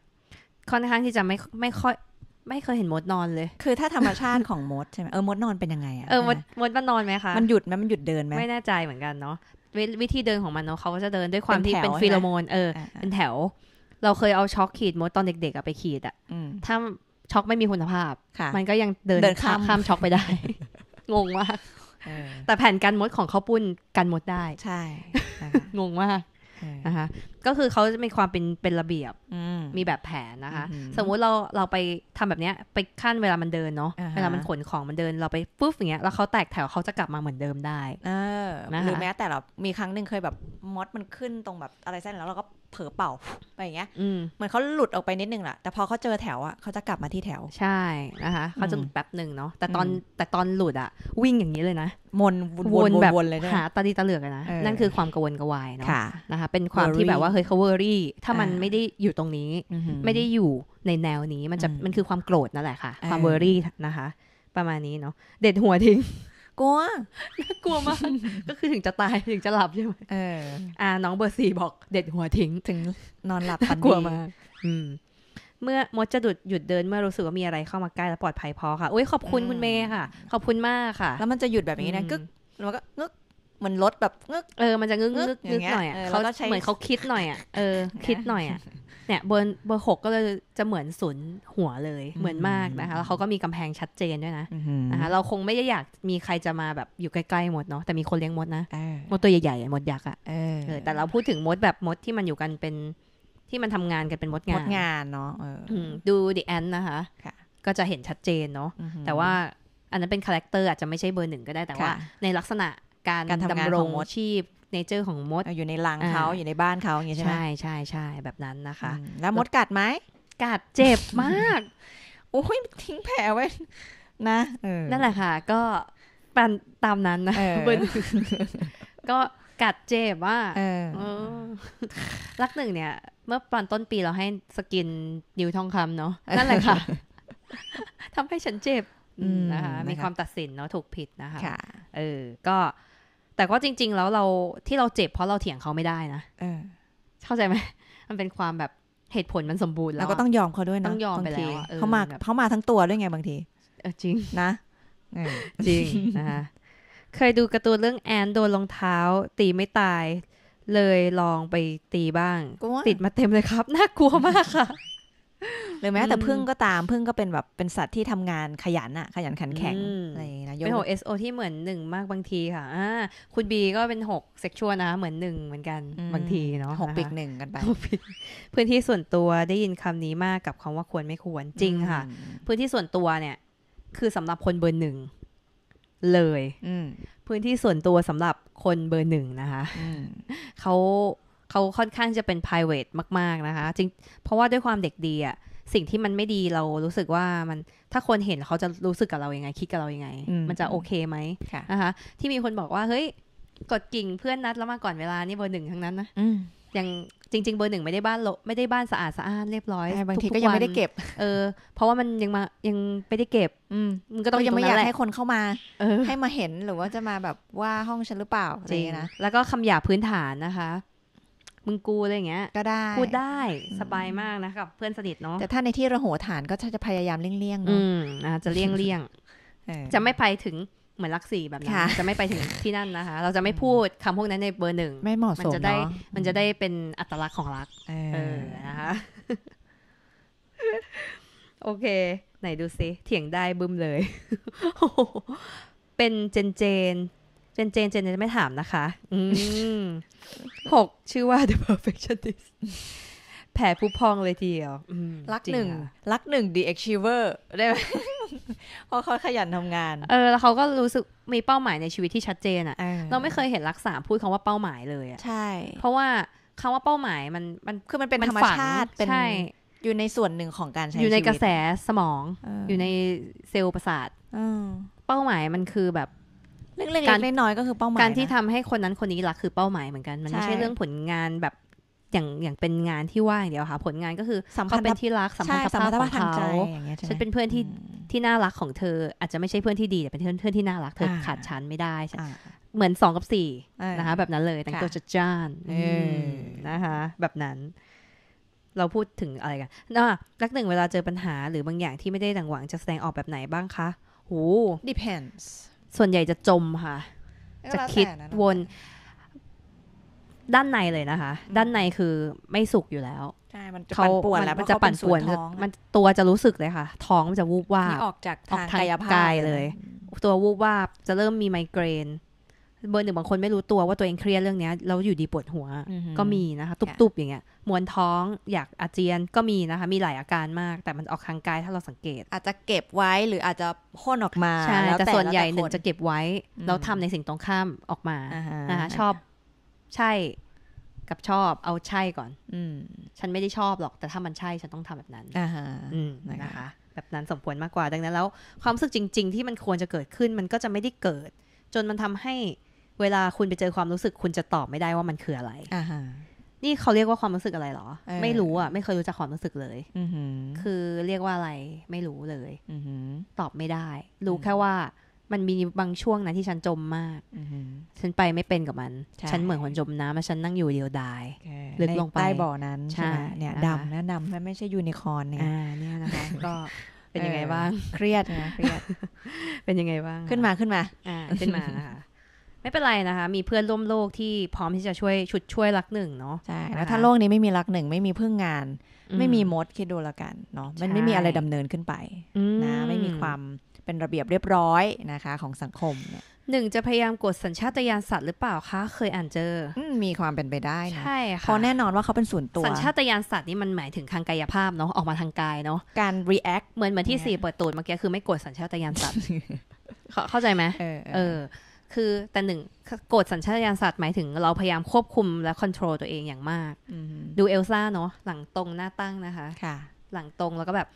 ค่อนข้างที่จะไม่ไม่ค่อยไม่เคยเห็นมดนอนเลย คือถ้าธรรมชาติของมดใช่ไหมเออมดนอนเป็นยังไงอะเออมดมดมันนอนไหมคะมันหยุดไหมมันหยุดเดินไหมไม่แน่ใจเหมือนกันเนาะวิธีเดินของมันเนาะเขาก็จะเดินด้วยความที่เป็นฟีโรโมน เออเป็นแถว เราเคยเอาช็อกขีดมดตอนเด็กๆอะไปขีดอะถ้าช็อกไม่มีคุณภาพ มันก็ยังเดินข้ามข้ามช็อกไปได้ งงมากแต่แผ่นกันมดของข้าวปุ้นกันมดได้ ใช่ งงมากนะคะ ก็คือเขาจะมีความเป็นเป็นระเบียบมีแบบแผนนะคะ สมมุติเราเราไปทำแบบเนี้ยไปขั้นเวลามันเดินเนาะ เวลามันขนของมันเดินเราไปปุ๊บอย่างเงี้ย แล้วเขาแตกแถวเขาจะกลับมาเหมือนเดิมได้เออหรือแม้แต่เรามีครั้งหนึ่งเคยแบบมดมันขึ้นตรงแบบอะไรเส้นแล้วเราก็เผลอเป่าอะไรอย่างเงี้ยเหมือนเขาหลุดออกไปนิดนึงแหละแต่พอเขาเจอแถวอ่ะเขาจะกลับมาที่แถว ใช่ นะคะ เขาจะหลุดแป๊บหนึ่งเนาะ แต่ตอน แต่ตอนหลุดอ่ะ วิ่งอย่างนี้เลยนะมนวนแบบหาตาดีตาเหลือกนะ นั่นคือความกังวลกระวายเนาะนะคะ เป็นความที่แบบว่าเฮ้ยเขาเวอรี่ ถ้ามันไม่ได้อยู่ตรงนี้ ไม่ได้อยู่ในแนวนี้ มันจะมันคือความโกรธนั่นแหละค่ะ ความเวอรี่นะคะ ประมาณนี้เนาะ เด็ดหัวทิ้งกลัวน่ากลัวมาก ก็คือถึงจะตาย ถึงจะหลับใช่ไหมเออ อ่าน้องเบอร์สี่บอกเด็ดหัวทิ้ง ถึงนอนหลับฝันดีกลัวมากอืม เมื่อมดจะหยุด หยุดเดินเมื่อรู้สึกว่ามีอะไรเข้ามาใกล้ แล้วปลอดภัยพอค่ะโอ้ยขอบคุณคุณเมย์ค่ะ ขอบคุณมากค่ะ แล้วมันจะหยุดแบบนี้นะ กึก มันก็นึกเหมือนรถแบบงึก เออ มันจะงึกงึกงึกหน่อยเขาเหมือนเขาคิดหน่อยอ่ะเออ คิดหน่อยอ่ะเนี่ยเบอร์เบอร์หกก็เลยจะเหมือนศูนย์หัวเลย เหมือนมากนะคะแล้วเขาก็มีกำแพงชัดเจนด้วยนะนะคะเราคงไม่ได้อยากมีใครจะมาแบบอยู่ใกล้ๆหมดเนาะแต่มีคนเลี้ยงมดนะมดตัวใหญ่ๆมดยักษ์อ่ะแต่เราพูดถึงมดแบบมดที่มันอยู่กันเป็นที่มันทำงานกันเป็นมดงานมดงานเนาะดูดิแอนนะคะก็จะเห็นชัดเจนเนาะแต่ว่าอันนั้นเป็นคาแรคเตอร์อาจจะไม่ใช่เบอร์หนึ่งก็ได้แต่ว่าในลักษณะการดำรงชีพเนเจอร์ของมด อยู่ในรังเขาอยู่ในบ้านเขาอย่างเงี้ยใช่ไหมใช่ใช่ใช่แบบนั้นนะคะ แล้วมดกัดไหมกัดเจ็บมากโอ้ยทิ้งแผลไว้ นะนั่นแหละค่ะ ก็ปันตามนั้นนะบิก็กัดเจ็บว่ารักหนึ่งเนี่ย เมื่อตอนต้นปีเราให้สกินนิวทองคำเนาะนั่นแหละค่ะทำให้ฉันเจ็บนะคะมีความตัดสินเนาะถูกผิดนะคะเออก็แต่ก็จริงๆ แล้วเราที่เราเจ็บเพราะเราเถียงเขาไม่ได้นะเออ เข้าใจไหมมันเป็นความแบบเหตุผลมันสมบูรณ์ แล้วก็ต้องยอมเขาด้วยนะต้องยอมไปแล้วเขามาเขามาทั้งตัวด้วยไงบางที เออจริงนะจริงนะคะเคยดูการ์ตูนเรื่องแอนโดน รองเท้า ตีไม่ตายเลยลองไปตีบ้าง ติดมาเต็มเลยครับน่ากลัวมากค่ะหรือแม้แต่พึ่งก็ตามพึ่งก็เป็นแบบเป็นสัตว์ที่ทำงานขยันอะขยันขันแข็งอะไรนะเป็นหกเอสโอที่เหมือนหนึ่งมากบางทีค่ะอ่าคุณบีก็เป็นหกเซ็กชวลนะเหมือนหนึ่งเหมือนกัน บางทีเนาะหกปีกหนึ่งกันไปพื้นที่ส่วนตัวได้ยินคำนี้มากกับคำว่าควรไม่ควรจริงค่ะ พื้นที่ส่วนตัวเนี่ย คือสำหรับคนเบอร์หนึ่งเลยพื้นที่ส่วนตัวสำหรับคนเบอร์หนึ่งนะคะเขาเขาค่อนข้างจะเป็น p r i v a t e มากๆนะคะ จริง เพราะว่าด้วยความเด็กดีอะสิ่งที่มันไม่ดีเรารู้สึกว่ามันถ้าคนเห็นเขาจะรู้สึกกับเรายัางไง คิดกับเรายัางไง มันจะโอเคไหมนะคะที่มีคนบอกว่าเฮ้ย กดกิ่งเพื่อนนัดแล้วมาก่อนเวลานี่เบอร์หนึ่งทั้งนั้นนะอย่างจริงๆเบอร์หนึ่งไม่ได้บ้านโลไม่ได้บ้านสะอาดสะอ้านเรียบร้อย บางทีก็ยังไม่ได้เก็บ เออ เพราะว่ามันยังมายังไม่ได้เก็บอมันก็ต้องยังไม่อยากให้คนเข้ามาให้มาเห็นหรือว่าจะมาแบบว่าห้องฉันหรือเปล่าจริงนะแล้วก็คำหยาพื้นฐานนะคะมึงกูอะไรอย่างเงี้ย ก็ได้ พูดได้สบายมากนะกับ เพื่อนสนิทเนาะแต่ถ้าในที่ระโหฐานก็จะพยายามเลี่ยงๆเนาะจะเลี่ยงเลี่ยงจะไม่ไปถึงเหมือนลักสี่แบบนั้นจะไม่ไปถึงที่นั่นนะคะ เราจะไม่พูดคำพวกนั้นในเบอร์หนึ่ง ไม่เหมาะสมมันจะได้ มันจะได้เป็นอัตลักษณ์ของรัก เออนะคะ โอเค ไหนดูซิเถียงได้บึ้มเลย เป็นเจนเจนเจนเจนเจนจะไม่ถามนะคะหกชื่อว่า the perfectionist แผลผู้พองเลยทีเดียวรักหนึ่งรักหนึ่ง the achiever ได้ไหมเพราะเขาขยันทำงาน เออแล้วเขาก็รู้สึกมีเป้าหมายในชีวิตที่ชัดเจนอะ่ะเราไม่เคยเห็นรักษาพูดคำว่าเป้าหมายเลยอะ่ะใช่ เพราะว่าคำว่าเป้าหมายมันมันคือมันเป็นธรรมชาติใช่ อยู่ในส่วนหนึ่งของการใช้อยู่ในกระแสสมองอยู่ในเซลล์ประสาทเป้าหมายมันคือแบบเล็กๆเน้อยก็คือเป้าหมาย การที่ทำให้คนนั้นคนนี้รักคือเป้าหมายเหมือนกัน มันไม่ใช่เรื่องผลงานแบบอย่างอย่างเป็นงานที่ว่าอย่างเดียวค่ะ ผลงานก็คือเขาเป็นที่รักสัมพันธภาพของเขาฉันเป็นเพื่อนที่ที่น่ารักของเธอ อาจจะไม่ใช่เพื่อนที่ดีแต่เป็นเพื่อนเพื่อนที่น่ารักเธอขาดฉันไม่ได้เหมือนสองกับสี่นะคะ แบบนั้นเลยแต่งตัวจัดจ้านนะคะ แบบนั้น เราพูดถึงอะไรกันนะนักหนึ่งเวลาเจอปัญหา หรือบางอย่างที่ไม่ได้ดังหวัง จะแสดงออกแบบไหนบ้างคะโห depends ส่วนใหญ่จะจมค่ะ จะคิดวนด้านในเลยนะคะ ด้านในคือไม่สุกอยู่แล้ว ใช่ มันจะปั่นป่วนแล้วมันจะปั่นป่วนมันตัวจะรู้สึกเลยค่ะ ท้องมันจะวูบว่าออกจากทางกายภาพเลยตัววูบว่าจะเริ่มมีไมเกรนเบอร์หนึ่งบางคนไม่รู้ตัวว่าตัวเองเครียดเรื่องนี้แล้วอยู่ดีปวดหัวก็มีนะคะตุบๆอย่างเงี้ย มวนท้อง อยากอาเจียนก็มีนะคะ มีหลายอาการมาก แต่มันออกทางกายถ้าเราสังเกต อาจจะเก็บไว้หรืออาจจะพ่นออกมาใช่แต่ส่วนใหญ่หนึ่งจะเก็บไว้ แล้วทาในสิ่งตรงข้ามออกมานะคะชอบใช่กับชอบเอาใช่ก่อน อืฉันไม่ได้ชอบหรอก แต่ถ้ามันใช่ฉันต้องทำแบบนั้นนะคะ แบบนั้นสมควรมากกว่าดังนั้น แล้วความรู้สึกจริงๆ ที่มันควรจะเกิดขึ้น มันก็จะไม่ได้เกิด จนมันทำให้เวลาคุณไปเจอความรู้สึกคุณจะตอบไม่ได้ว่ามันคืออะไรนี่เขาเรียกว่าความรู้สึกอะไรหรอ ไม่รู้อ่ะไม่เคยรู้จักความรู้สึกเลย คือเรียกว่าอะไร ไม่รู้เลยตอบไม่ได้ รู้แค่ว่า มันมีบางช่วงนะที่ฉันจมมากฉันไปไม่เป็นกับมัน ฉันเหมือนคนจมน้ำแลฉันนั่งอยู่เดียวดายลึกลงไปใต้บ่อนั้นใช่เนี่ยดำนะดำไม่ใช่ยูนิคอร์นเนี่ยนี่นะคะก็เป็นยังไงบ้าง เครียดนะเครียด เป็นยังไงบ้าง ขึ้นมาขึ้นมา อ่าขึ้นมาค่ะไม่เป็นไรนะคะ มีเพื่อนร่วมโลกที่พร้อมที่จะช่วย ชุดช่วยรักหนึ่งเนาะใช่แล้วถ้าโลกนี้ไม่มีรักหนึ่งไม่มีพึ่งงาน ไม่มีมดคิดดูละกัน เนาะมันไม่มีอะไรดำเนินขึ้นไปนะ ไม่มีความเป็นระเบียบเรียบร้อยนะคะของสังคมเนี่ยหนึ่งจะพยายามกดสัญชาตญาณสัตว์หรือเปล่าคะเคยอ่านเจอ มีความเป็นไปได้นะใช่ค่ะเพราะแน่นอนว่าเขาเป็นส่วนตัวสัญชาตญาณสัตว์นี่มันหมายถึงทางกายภาพเนาะออกมาทางกายเนาะการ react เหมือนเหมือนที่สี่เปิดตูดเมื่อกี้คือไม่กดสัญชาตญาณสัตว์เข้าใจไหมเออคือแต่หนึ่งโกรธสัญชาตญาณสัตว์หมายถึงเราพยายามควบคุมและควบคุมตัวเองอย่างมากดูเอลซ่าเนาะหลังตรงหน้าตั้งนะคะ ค่ะ หลังตรงแล้วก็แบบ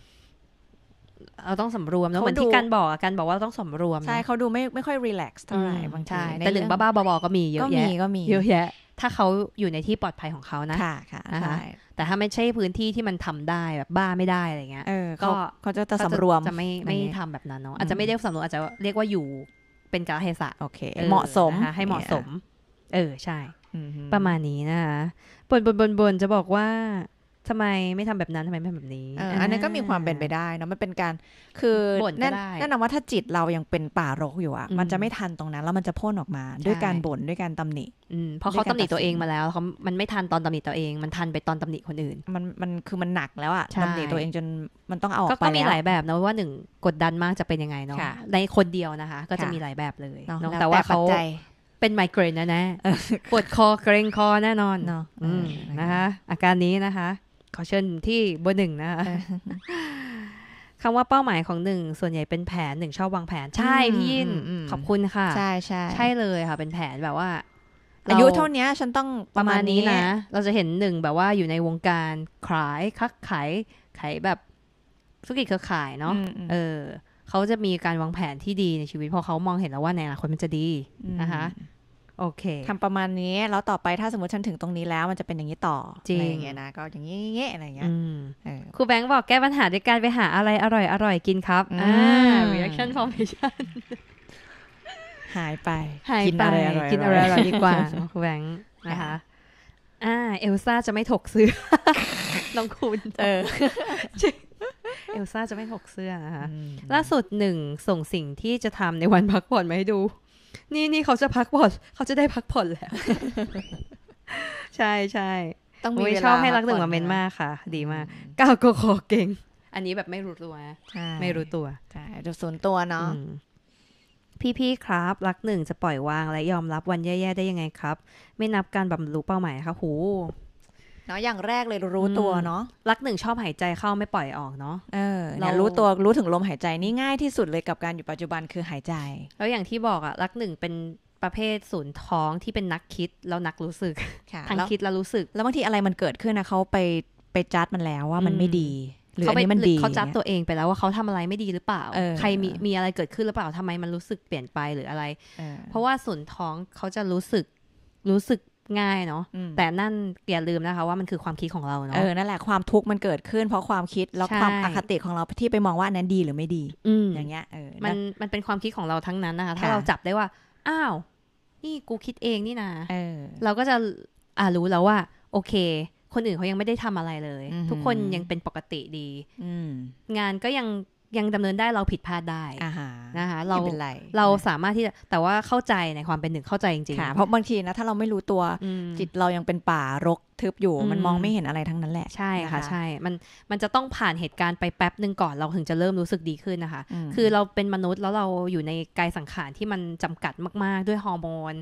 เราต้องสำรวมเนาะเหมือนที่การบอกกันบอกว่า ต้องสำรวม ใช่เขาดูไม่ไม่ค่อยรีแลกซ์เท่าไหร่บางทีแต่หนึ่งบ้าบ้าบอก็มีเยอะแยะก็มีก็มีเยอะแยะถ้าเขาอยู่ในที่ปลอดภัยของเขานะค่ะค่ะใช่แต่ถ้าไม่ใช่พื้นที่ที่มันทำได้แบบบ้าไม่ได้อะไรเงี้ยก็เขาจะจะสำรวมจะไม่ไม่ทำแบบนั้นเนาะอาจจะไม่เรียกสำรวมอาจจะเรียกว่าอยู่เป็นกาลเทศะโอเคเหมาะสมะะให้เหมาะสม เออ ใช่ประมาณนี้นะคะบนบนบนบนจะบอกว่าทำไมไม่ทำแบบนั้นทำไมไม่ทำแบบนี้ อันนั้นก็มีความเป็นไปได้เนาะมันเป็นการคือแน่นแน่นอนว่าถ้าจิตเรายังเป็นป่ารกอยู่อ่ะ มันจะไม่ทันตรงนั้น แล้วมันจะพ่นออกมา ด้วยการบ่นด้วยการตำหนิเพราะเขาตำหนิตัวเองมาแล้วเขามันไม่ทันตอนตำหนิตัวเอง มันทันไปตอนตำหนิคนอื่น มันมันคือมันหนักแล้วอ่ะตำหนิตัวเองจนมันต้องเอาออกไปก็มีหลายแบบนะว่าหนึ่งกดดันมากจะเป็นยังไงเนาะ ในคนเดียวนะคะ ก็จะมีหลายแบบเลยเนาะแต่ว่าเขาเป็นไมเกรนแน่ปวดคอเกรงคอแน่นอนเนาะนะคะอาการนี้นะคะขอเชิญที่เบอร์หนึ่งนะคะคำว่าเป้าหมายของหนึ่ง ส่วนใหญ่เป็นแผนหนึ่งชอบวางแผนใช่พี่ยิน ขอบคุณค่ะ ใช่ใช่ใช่เลยค่ะเป็นแผนแบบว่า อายุเท่านี้ฉันต้องประมาณนี้นะเราจะเห็นหนึ่งแบบว่าอยู่ในวงการขายคักขายขายแบบธุรกิจเครือข่ายเนาะเออเขาจะมีการวางแผนที่ดีในชีวิตเพราะเขามองเห็นแล้วว่าในอนาคตมันจะดีนะคะโอเคทำประมาณนี้ แล้วต่อไปถ้าสมมติฉันถึงตรงนี้แล้ว มันจะเป็นอย่างนี้ต่ออะไรองเงี้ยนะก็อย่างนี้เงี้ยอะไรเงี้ยครูแบงค์บอกแก้ปัญหาด้วยการไปหาอะไรอร่อยอร่อยกินครับอ่า reaction formation หายไปกินอะไรอร่อยกินอะไรอร่อยดีกว่าครูแบงค์นะคะอ่าเอลซ่าจะไม่ถกเสื้อน้องคุณเออเอลซ่าจะไม่ถกเสื้อนะคะล่าสุดหนึ่งส่งสิ่งที่จะทำในวันพักผ่อนมาให้ดูนี่นี่เขาจะพักผ่อนเขาจะได้พักผ่อนแล้วใช่ใช่ต้องมีเวลาชอบให้รักหนึ่งมาเมนมากค่ะ ดีมากก้าวกกขอเก่ง อันนี้แบบไม่รู้ตัว ไม่รู้ตัวใช่ดูส่วนตัวเนาะพี่พี่ครับรักหนึ่งจะปล่อยวางและยอมรับวันแย่ๆได้ยังไงครับ ไม่นับการบำรลุเป้าหมายค่ะหูเนาะอย่างแรกเลยรู้ตัวเนาะรักหนึ่งชอบหายใจเข้าไม่ปล่อยออกเนาะเออเรารู้ตัวรู้ถึงลมหายใจนี่ง่ายที่สุดเลยกับการอยู่ปัจจุบันคือหายใจ แล้วอย่างที่บอกอะรักหนึ่งเป็นประเภทศูนย์ท้องที่เป็นนักคิดแล้วนักรู้สึกทั้งคิดแล้วรู้สึก แล้วบางทีอะไรมันเกิดขึ้นนะเขาไปไปจัดมันแล้วว่ามันไม่ดี หรืออนนี้มันดีเขาจัดตัวเองไปแล้วว่าเขาทำอะไรไม่ดีหรือเปล่าใครมีมีอะไรเกิดขึ้นหรือเปล่าทำไมมันรู้สึกเปลี่ยนไปหรืออะไรเพราะว่าสนยนท้องเขาจะรู้สึกรู้สึกง่ายเนาะแต่นั่นอย่าลืมนะคะ ว่ามันคือความคิดของเราเนาะเออนั่นแหละความทุกข์มันเกิดขึ้นเพราะความคิดแล้วความอคติของเราที่ไปมองว่านั้นดีหรือไม่ดีอย่างเงี้ยเออมันมันเป็นความคิดของเราทั้งนั้นนะคะถ้าเราจับได้ว่าอ้าวนี่กูคิดเองนี่นะเออ เราก็จะอ่ารู้แล้วว่า โอเค คนอื่นเขายังไม่ได้ทำอะไรเลย ทุกคนยังเป็นปกติดี อืงานก็ยังยังดำเนินได้เราผิดพลาดได้ นะคะ เราเราสามารถที่จะแต่ว่าเข้าใจในความเป็นหนึ่งเข้าใจจริงๆเพราะบางทีนะ ถ้าเราไม่รู้ตัว จิตเรายังเป็นป่ารกทึบอยู่ มันมองไม่เห็นอะไรทั้งนั้นแหละใช่ค่ะใช่ มันมันจะต้องผ่านเหตุการณ์ไปแป๊บหนึ่งก่อนเราถึงจะเริ่มรู้สึกดีขึ้นนะคะ คือเราเป็นมนุษย์แล้วเราอยู่ในกายสังขารที่มันจำกัดมาก ๆ ด้วยฮอร์โมน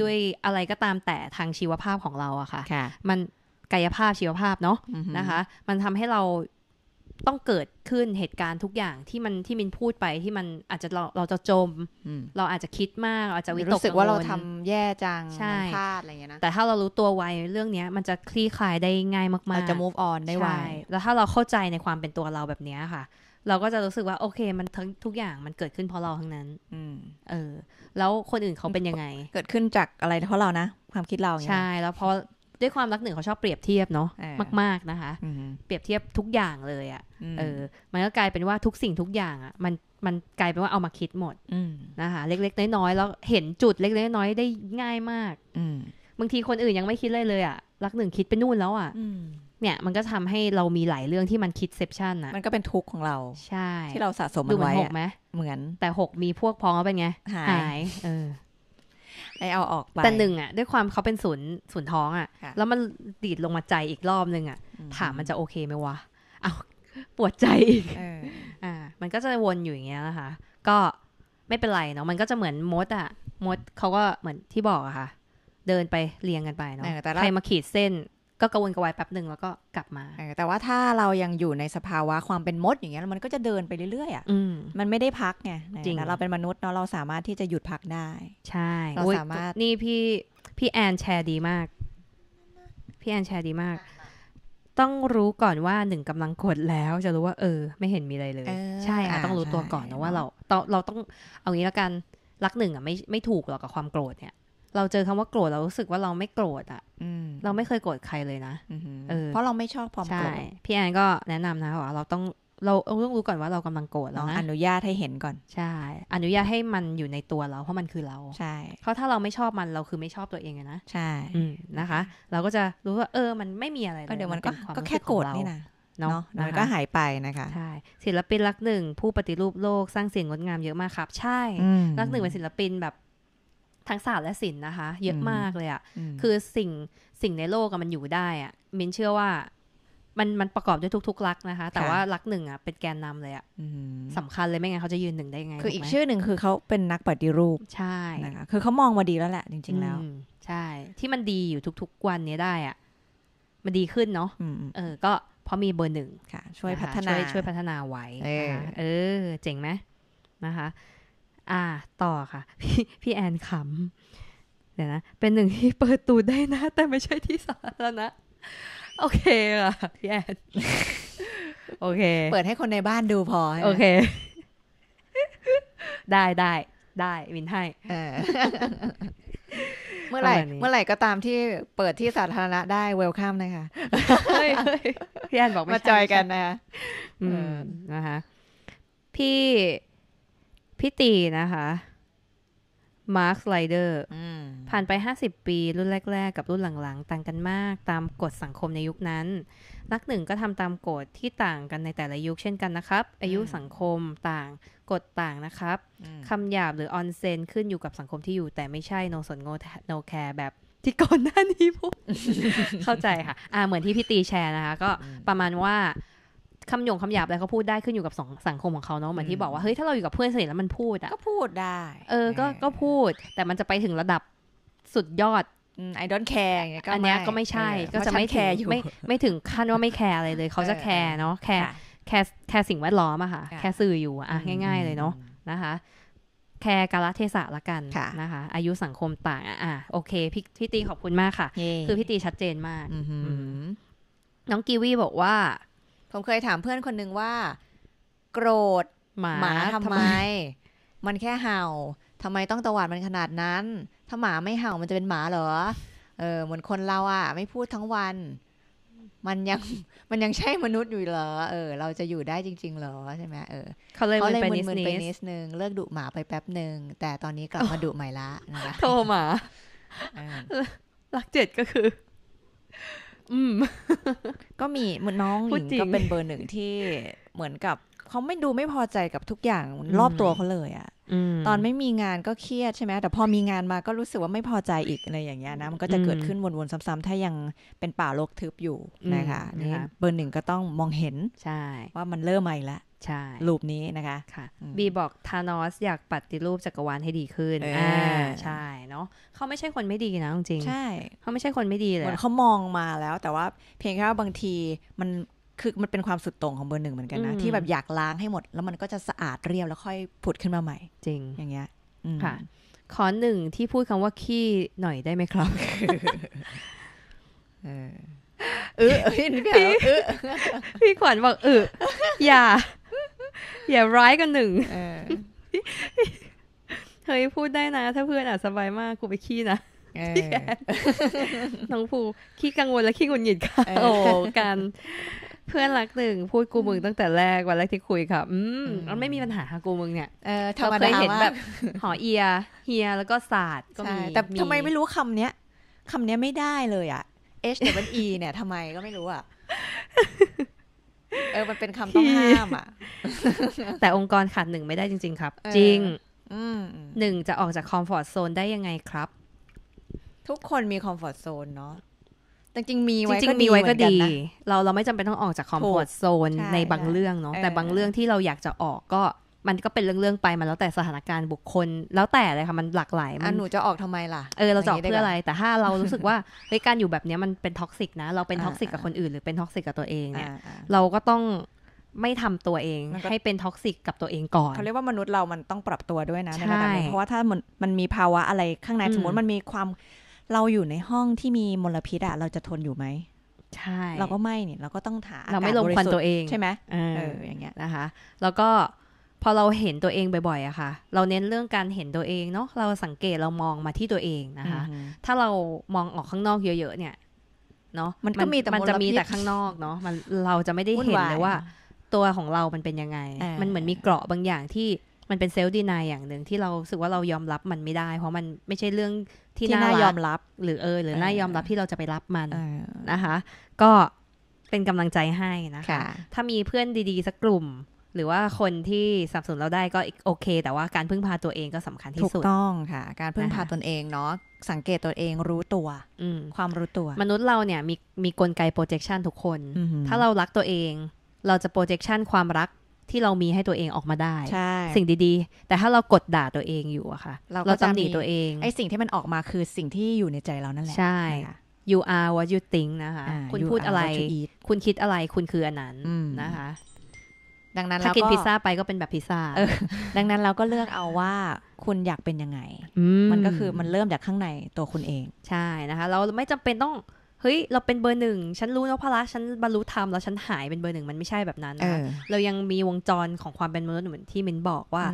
ด้วยอะไรก็ตามแต่ทางชีวภาพของเราอะค่ะมันกายภาพชีวภาพเนาะนะคะ มันทำให้เราต้องเกิดขึ้นเหตุการณ์ทุกอย่างที่มันที่มินพูดไปที่มันอาจจะเราเราจะจมเราอาจจะคิดมากอาจจะวิตกรู้สึกว่าเราทำแย่จังใช่พลาดอะไรอย่เงี้ยนะแต่ถ้าเรารู้ตัวไวเรื่องเนี้ย มันจะคลี่คลายได้ง่ายมากๆเราจะ move on ได้ไวแล้วถ้าเราเข้าใจในความเป็นตัวเราแบบเนี้ยค่ะ เราก็จะรู้สึกว่าโอเคมันทั้งทุกอย่างมันเกิดขึ้นเพราะเราทั้งนั้นอเออแล้วคนอื่นเขาเป็นยังไง เกิดขึ้นจากอะไรเพราะเรานะความคิดเราใช่แล้วเพราะด้วยความรักหนึ่งเขาชอบเปรียบเทียบเนาะมากๆนะคะเปรียบเทียบทุกอย่างเลยอะ่ะเออมันก็กลายเป็นว่าทุกสิ่งทุกอย่างอะ่ะมันมันกลายเป็นว่าเอามาคิดหมดนะคะเล็กๆน้อยๆแล้วเห็นจุดเล็กๆน้อยๆได้ง่ายมากบางทีคนอื่นยังไม่คิดเลยเลยอะ่ะรักหนึ่งคิดไปนู่นแล้วอะ่ะเนี่ยมันก็ทำให้เรามีหลายเรื่องที่มันคิดเซพชัน่ะมันก็เป็นทุกข์ของเราใช่ที่เราสะสมมันไว้เหมือนหกไหมเหมือนแต่หกมีพวกพ้องเป็นไงหายหายเออไอเอาออกไปแต่หนึ่งอ่ะด้วยความเขาเป็นศูนย์ศูนย์ท้องอ่ะแล้วมันดีดลงมาใจอีกรอบนึงอ่ะถามมันจะโอเคไหมวะเอาปวดใจอีกอ่ามันก็จะวนอยู่อย่างเงี้ยนะคะ ก็ไม่เป็นไรเนาะมันก็จะเหมือนมดอ่ะมดเขาก็เหมือนที่บอกอะค่ะ เดินไปเรียงกันไปเนาะใครมาขีดเส้นก็กระวนกระวายแป๊บหนึ่งแล้วก็กลับมา แต่ว่าถ้าเรายังอยู่ในสภาวะความเป็นมดอย่างเงี้ยมันก็จะเดินไปเรื่อยๆอ่ะ มันไม่ได้พักไงจริงเราเป็นมนุษย์เนาะเราสามารถที่จะหยุดพักได้ ใช่เราสามารถ นี่พี่พี่แอนแชร์ดีมาก พี่แอนแชร์ดีมาก ต้องรู้ก่อนว่าหนึ่งกำลังกดแล้วจะรู้ว่าเออ ไม่เห็นมีอะไรเลย ใช่อะต้องรู้ตัวก่อนนะว่าเรา เราต้อง เอางี้แล้วกันรักหนึ่งอ่ะ ไม่ไม่ถูกหรอกกับความโกรธเนี่ยเราเจอคำว่าโกรธเรารู้สึกว่าเราไม่โกรธอ่ะเราไม่เคยโกรธใครเลยนะเพราะเราไม่ชอบความโกรธพี่แอนก็แนะนำนะว่าเราต้องเราต้องรู้ก่อนว่าเรากำลังโกรธแล้วนะอนุญาตให้เห็นก่อนใช่ อนุญาตให้มันอยู่ในตัวเรา เพราะมันคือเราใช่เพราะถ้าเราไม่ชอบมันเราคือไม่ชอบตัวเองนะใช่นะคะ เราก็จะรู้ว่า เออมันไม่มีอะไรก็เดี๋ยวมันก็ก็แค่โกรธนี่นะเนาะมันก็หายไปนะคะใช่ศิลปินรักหนึ่งผู้ปฏิรูปโลกสร้างเสียงงดงามเยอะมากครับ ใช่รักหนึ่งเป็นศิลปินแบบทั้งศาสตร์และศิลป์นะคะ เยอะมากเลยอะ่ะคือสิ่งสิ่งในโลกมันอยู่ได้อะ่ะมินเชื่อว่า มันมันประกอบด้วยทุก ๆ รักนะคะ แต่ว่ารักหนึ่งอ่ะเป็นแกนนำเลยอ่ะสำคัญเลยไม่งั้นเขาจะยืนหนึ่งได้ไงคืออีกชื่อหนึ่งคือเขาเป็นนักปฏิรูปใช่ นะคะคือเขามองมาดีแล้วแหละ จริงๆแล้วใช่ ที่มันดีอยู่ทุก ๆ วันนี้ได้อ่ะมันดีขึ้นเนาะเออ ก็เพราะมีเบอร์หนึ่งค่ะ ช่วยพัฒนาช่วยพัฒนาไว้เออเจ๋งไหมนะคะอ่าต่อค่ะ พี่พี่แอนขำเดี๋ยวนะเป็นหนึ่งที่เปิดตูดได้นะแต่ไม่ใช่ที่สาธารณะโอเคค่ะพี่แอนโอเค เปิดให้คนในบ้านดูพอโอเค ได้ได้ได้วินให้เมื่อไหร่เมื่อไหร่ก็ตามที่เปิดที่สาธารณะได้เวลคัมนะคะพี่แอนบอกมาจอยกันนะคะนะคะพี่พี่ตีนะคะ มาร์คไลเดอร์ผ่านไป 50 ปี รุ่นแรก ๆ กับรุ่นหลัง ๆ ต่างกันมาก ตามกฎสังคมในยุคนั้นนักหนึ่งก็ทำตามกฎที่ต่างกันในแต่ละยุคเช่นกันนะครับ อายุสังคมต่าง กฎต่างนะครับคำหยาบหรือออนเซนขึ้นอยู่กับสังคมที่อยู่แต่ไม่ใช่โนสนโงโนแคร์แบบที่ก่อนหน้านี้พูดเข้าใจค่ะอ่าเหมือนที่พี่ตีแชร์นะคะ ก็ประมาณว่าคำหยงคำหยาบอะไรเขาพูดได้ขึ้นอยู่กับสองสังคมของเขาเนาะเหมือนที่บอกว่าเฮ้ย ถ้าเราอยู่กับเพื่อนสนิทแล้วมันพูดอะก็พูดได้ เออก็ก็พูด แต่มันจะไปถึงระดับสุดยอดไอดอนแคร์อย่างเงี้ยอันนี้ก็ไม่ใช่ ก็จะไม่แคร์อยู่ไม่ไม่ถึงขั้นว่าไม่แคร์อะไรเลย เขาจะแคร์เนาะแคร์แคร์แคร์สิ่งแวดล้อมอะค่ะ แคร์สื่ออยู่อะง่ายๆเลยเนาะนะคะ แคร์กาลเทศะละกันนะคะ อายุสังคมต่าง อ่ะโอเคพี่พี่ตีขอบคุณมากค่ะคือพี่ตีชัดเจนมากน้องกีวีบอกว่าผมเคยถามเพื่อนคนหนึ่งว่า โกรธหมาหมาทำไม มันแค่เห่า ทำไมต้องตวาดมันขนาดนั้นถ้าหมาไม่เห่ามันจะเป็นหมาเหรอ เออเหมือนคนเราอ่ะ ไม่พูดทั้งวัน มันยังมันยังใช่มนุษย์อยู่เหรอเออเราจะอยู่ได้จริงๆเหรอใช่ไหมเออเขาเลยมืนไปนิสหนึ่งเลิกดุหมาไปแป๊บหนึ่งแต่ตอนนี้กลับมาดุใหม่ละนะคะโทรหมาหลักเจ็ดก็คืออืม ก็มีเหมือนน้องหญิงก็เป็นเบอร์หนึ่งที่เหมือนกับเขาไม่ดูไม่พอใจกับทุกอย่างรอบตัวเขาเลยอะตอนไม่มีงานก็เครียดใช่ไหม แต่พอมีงานมาก็รู้สึกว่าไม่พอใจอีกอะไรอย่างเงี้ยนะ มันก็จะเกิดขึ้นวนๆซ้ำๆถ้ายังเป็นป่าลกทึบอยู่นะคะนี่เบอร์หนึ่งก็ต้องมองเห็นใช่ ว่ามันเริ่มใหม่ละใช่รูปนี้นะคะค่ะ บีบอกทานอสอยากปฏิรูปจักรวาลให้ดีขึ้นอ่าใช่เนาะเขาไม่ใช่คนไม่ดีนะ จริงใช่ เขาไม่ใช่คนไม่ดีเลยเขามองมาแล้ว แต่ว่าเพียงแค่บางทีมันคือมันเป็นความสุดตรงของเบอร์หนึ่งเหมือนกันนะ ที่แบบอยากล้างให้หมด แล้วมันก็จะสะอาดเรียบแล้วค่อยผุดขึ้นมาใหม่ จริงอย่างเงี้ยค่ะ ขอหนึ่งที่พูดคำว่าขี้หน่อยได้ไหมครับเออพี่พี่ขวัญบอกเอออย่า อย่าร้ายกันหนึ่งเฮ้ยพูดได้นะ ถ้าเพื่อนอ่ะสบายมากกูไปขี้นะน้องภูขี้กังวลและขี้หงุดหงิดค่ะ โอ้กันเพื่อนรักหนึ่งพูดกูมึงตั้งแต่แรกวันแรกที่คุยค่ะอืมมันไม่มีปัญหาค่ะกูมึงเนี่ย เออเราเคยเห็นแบบ หอเอียเฮียแล้วก็ศาสตร์ก็มีแต่ทำไมไม่รู้คำเนี้ยคำเนี้ยไม่ได้เลยอ่ะ H แต่มัน E เนี่ยทำไมก็ไม่รู้อ่ะเออ มันเป็นคำต้องห้ามอ่ะ แต่องค์กรขาดหนึ่งไม่ได้จริงๆครับ จริงหนึ่งจะออกจากคอมฟอร์ทโซนได้ยังไงครับทุกคนมีคอมฟอร์ทโซนเนาะจริงๆมีไว้ก็ดีมีไว้ก็ดี เราเราไม่จำเป็นต้องออกจากคอมฟอร์ตโซนในบางเรื่องเนาะแต่บางเรื่องที่เราอยากจะออกก็มันก็เป็นเรื่องๆไปมาแล้วแต่สถานการณ์บุคคลแล้วแต่เลยค่ะมันหลากหลายมันหนูจะออกทำไมล่ะ เออเราจะออกเพื่ออะไร แต่ถ้าเรารู้สึกว่าเฮ้ยการอยู่แบบนี้มันเป็นท็อกซิกนะ เราเป็นท็อกซิกกับคนอื่นหรือเป็นท็อกซิกกับตัวเองเนี่ยเราก็ต้องไม่ทำตัวเองให้เป็นท็อกซิกกับตัวเองก่อนเขาเรียกว่ามนุษย์เรา มันต้องปรับตัวด้วยนะในระดับนึงเพราะว่าถ้ามันมีภาวะอะไรข้างในสมมติมันมีความเราอยู่ในห้องที่มีมลพิษอะเราจะทนอยู่ไหมใช่ เราก็ไม่เนี่ย เราก็ต้องถาเราไม่ลงควันตัวเองใช่ไหมเอออย่างเงี้ยนะคะ แล้วก็พอเราเห็นตัวเองบ่อยๆอะค่ะ เราเน้นเรื่องการเห็นตัวเองเนาะเราสังเกตเรามองมาที่ตัวเองนะคะ ถ้าเรามองออกข้างนอกเยอะๆเนี่ยเนาะมันก็มีแต่มันจะมีแต่ข้างนอกเนาะมันเราจะไม่ได้เห็นเลยว่าตัวของเรามันเป็นยังไงมันเหมือนมีเกราะบางอย่างที่มันเป็นเซลล์ดีนายอย่างหนึ่งที่เราสึกว่าเรายอมรับมันไม่ได้ เพราะมันไม่ใช่เรื่องที่น่ายอมรับ หรือเออหรือน่ายอมรับที่เราจะไปรับมันนะคะ ก็เป็นกำลังใจให้นะคะ ถ้ามีเพื่อนดี ๆสักกลุ่ม หรือว่าคนที่สับสนเราได้ก็โอเค แต่ว่าการพึ่งพาตัวเองก็สำคัญที่สุดถูกต้องค่ะ การพึ่งพาตนเองเนาะสังเกตตัวเองรู้ตัวความรู้ตัว มนุษย์เราเนี่ยมีมีกลไก projection ทุกคนถ้าเรารักตัวเอง เราจะ projection ความรักที่เรามีให้ตัวเองออกมาได้ สิ่งดีๆ แต่ถ้าเรากดด่าตัวเองอยู่อะค่ะเราตำหนิตัวเอง ไอ้สิ่งที่มันออกมาคือสิ่งที่อยู่ในใจเรานั่นแหละใช่ you are what you think นะคะคุณพูดอะไร คุณคิดอะไรคุณคืออันนั้นนะคะ ดังนั้นถ้ากินพิซซ่าไปก็เป็นแบบพิซซ่าดังนั้นเราก็เลือกเอาว่า คุณอยากเป็นยังไง มันก็คือมันเริ่มจากข้างในตัวคุณเอง ใช่นะคะ เราไม่จำเป็นต้องเฮ้ยเราเป็นเบอร์หนึ่งฉันรู้นพละฉันบรรลุธรรมแล้วฉันหายเป็นเบอร์หนึ่งมันไม่ใช่แบบนั้นนะเรายังมีวงจรของความเป็นมนุษย์เหมือนที่มินบอกว่า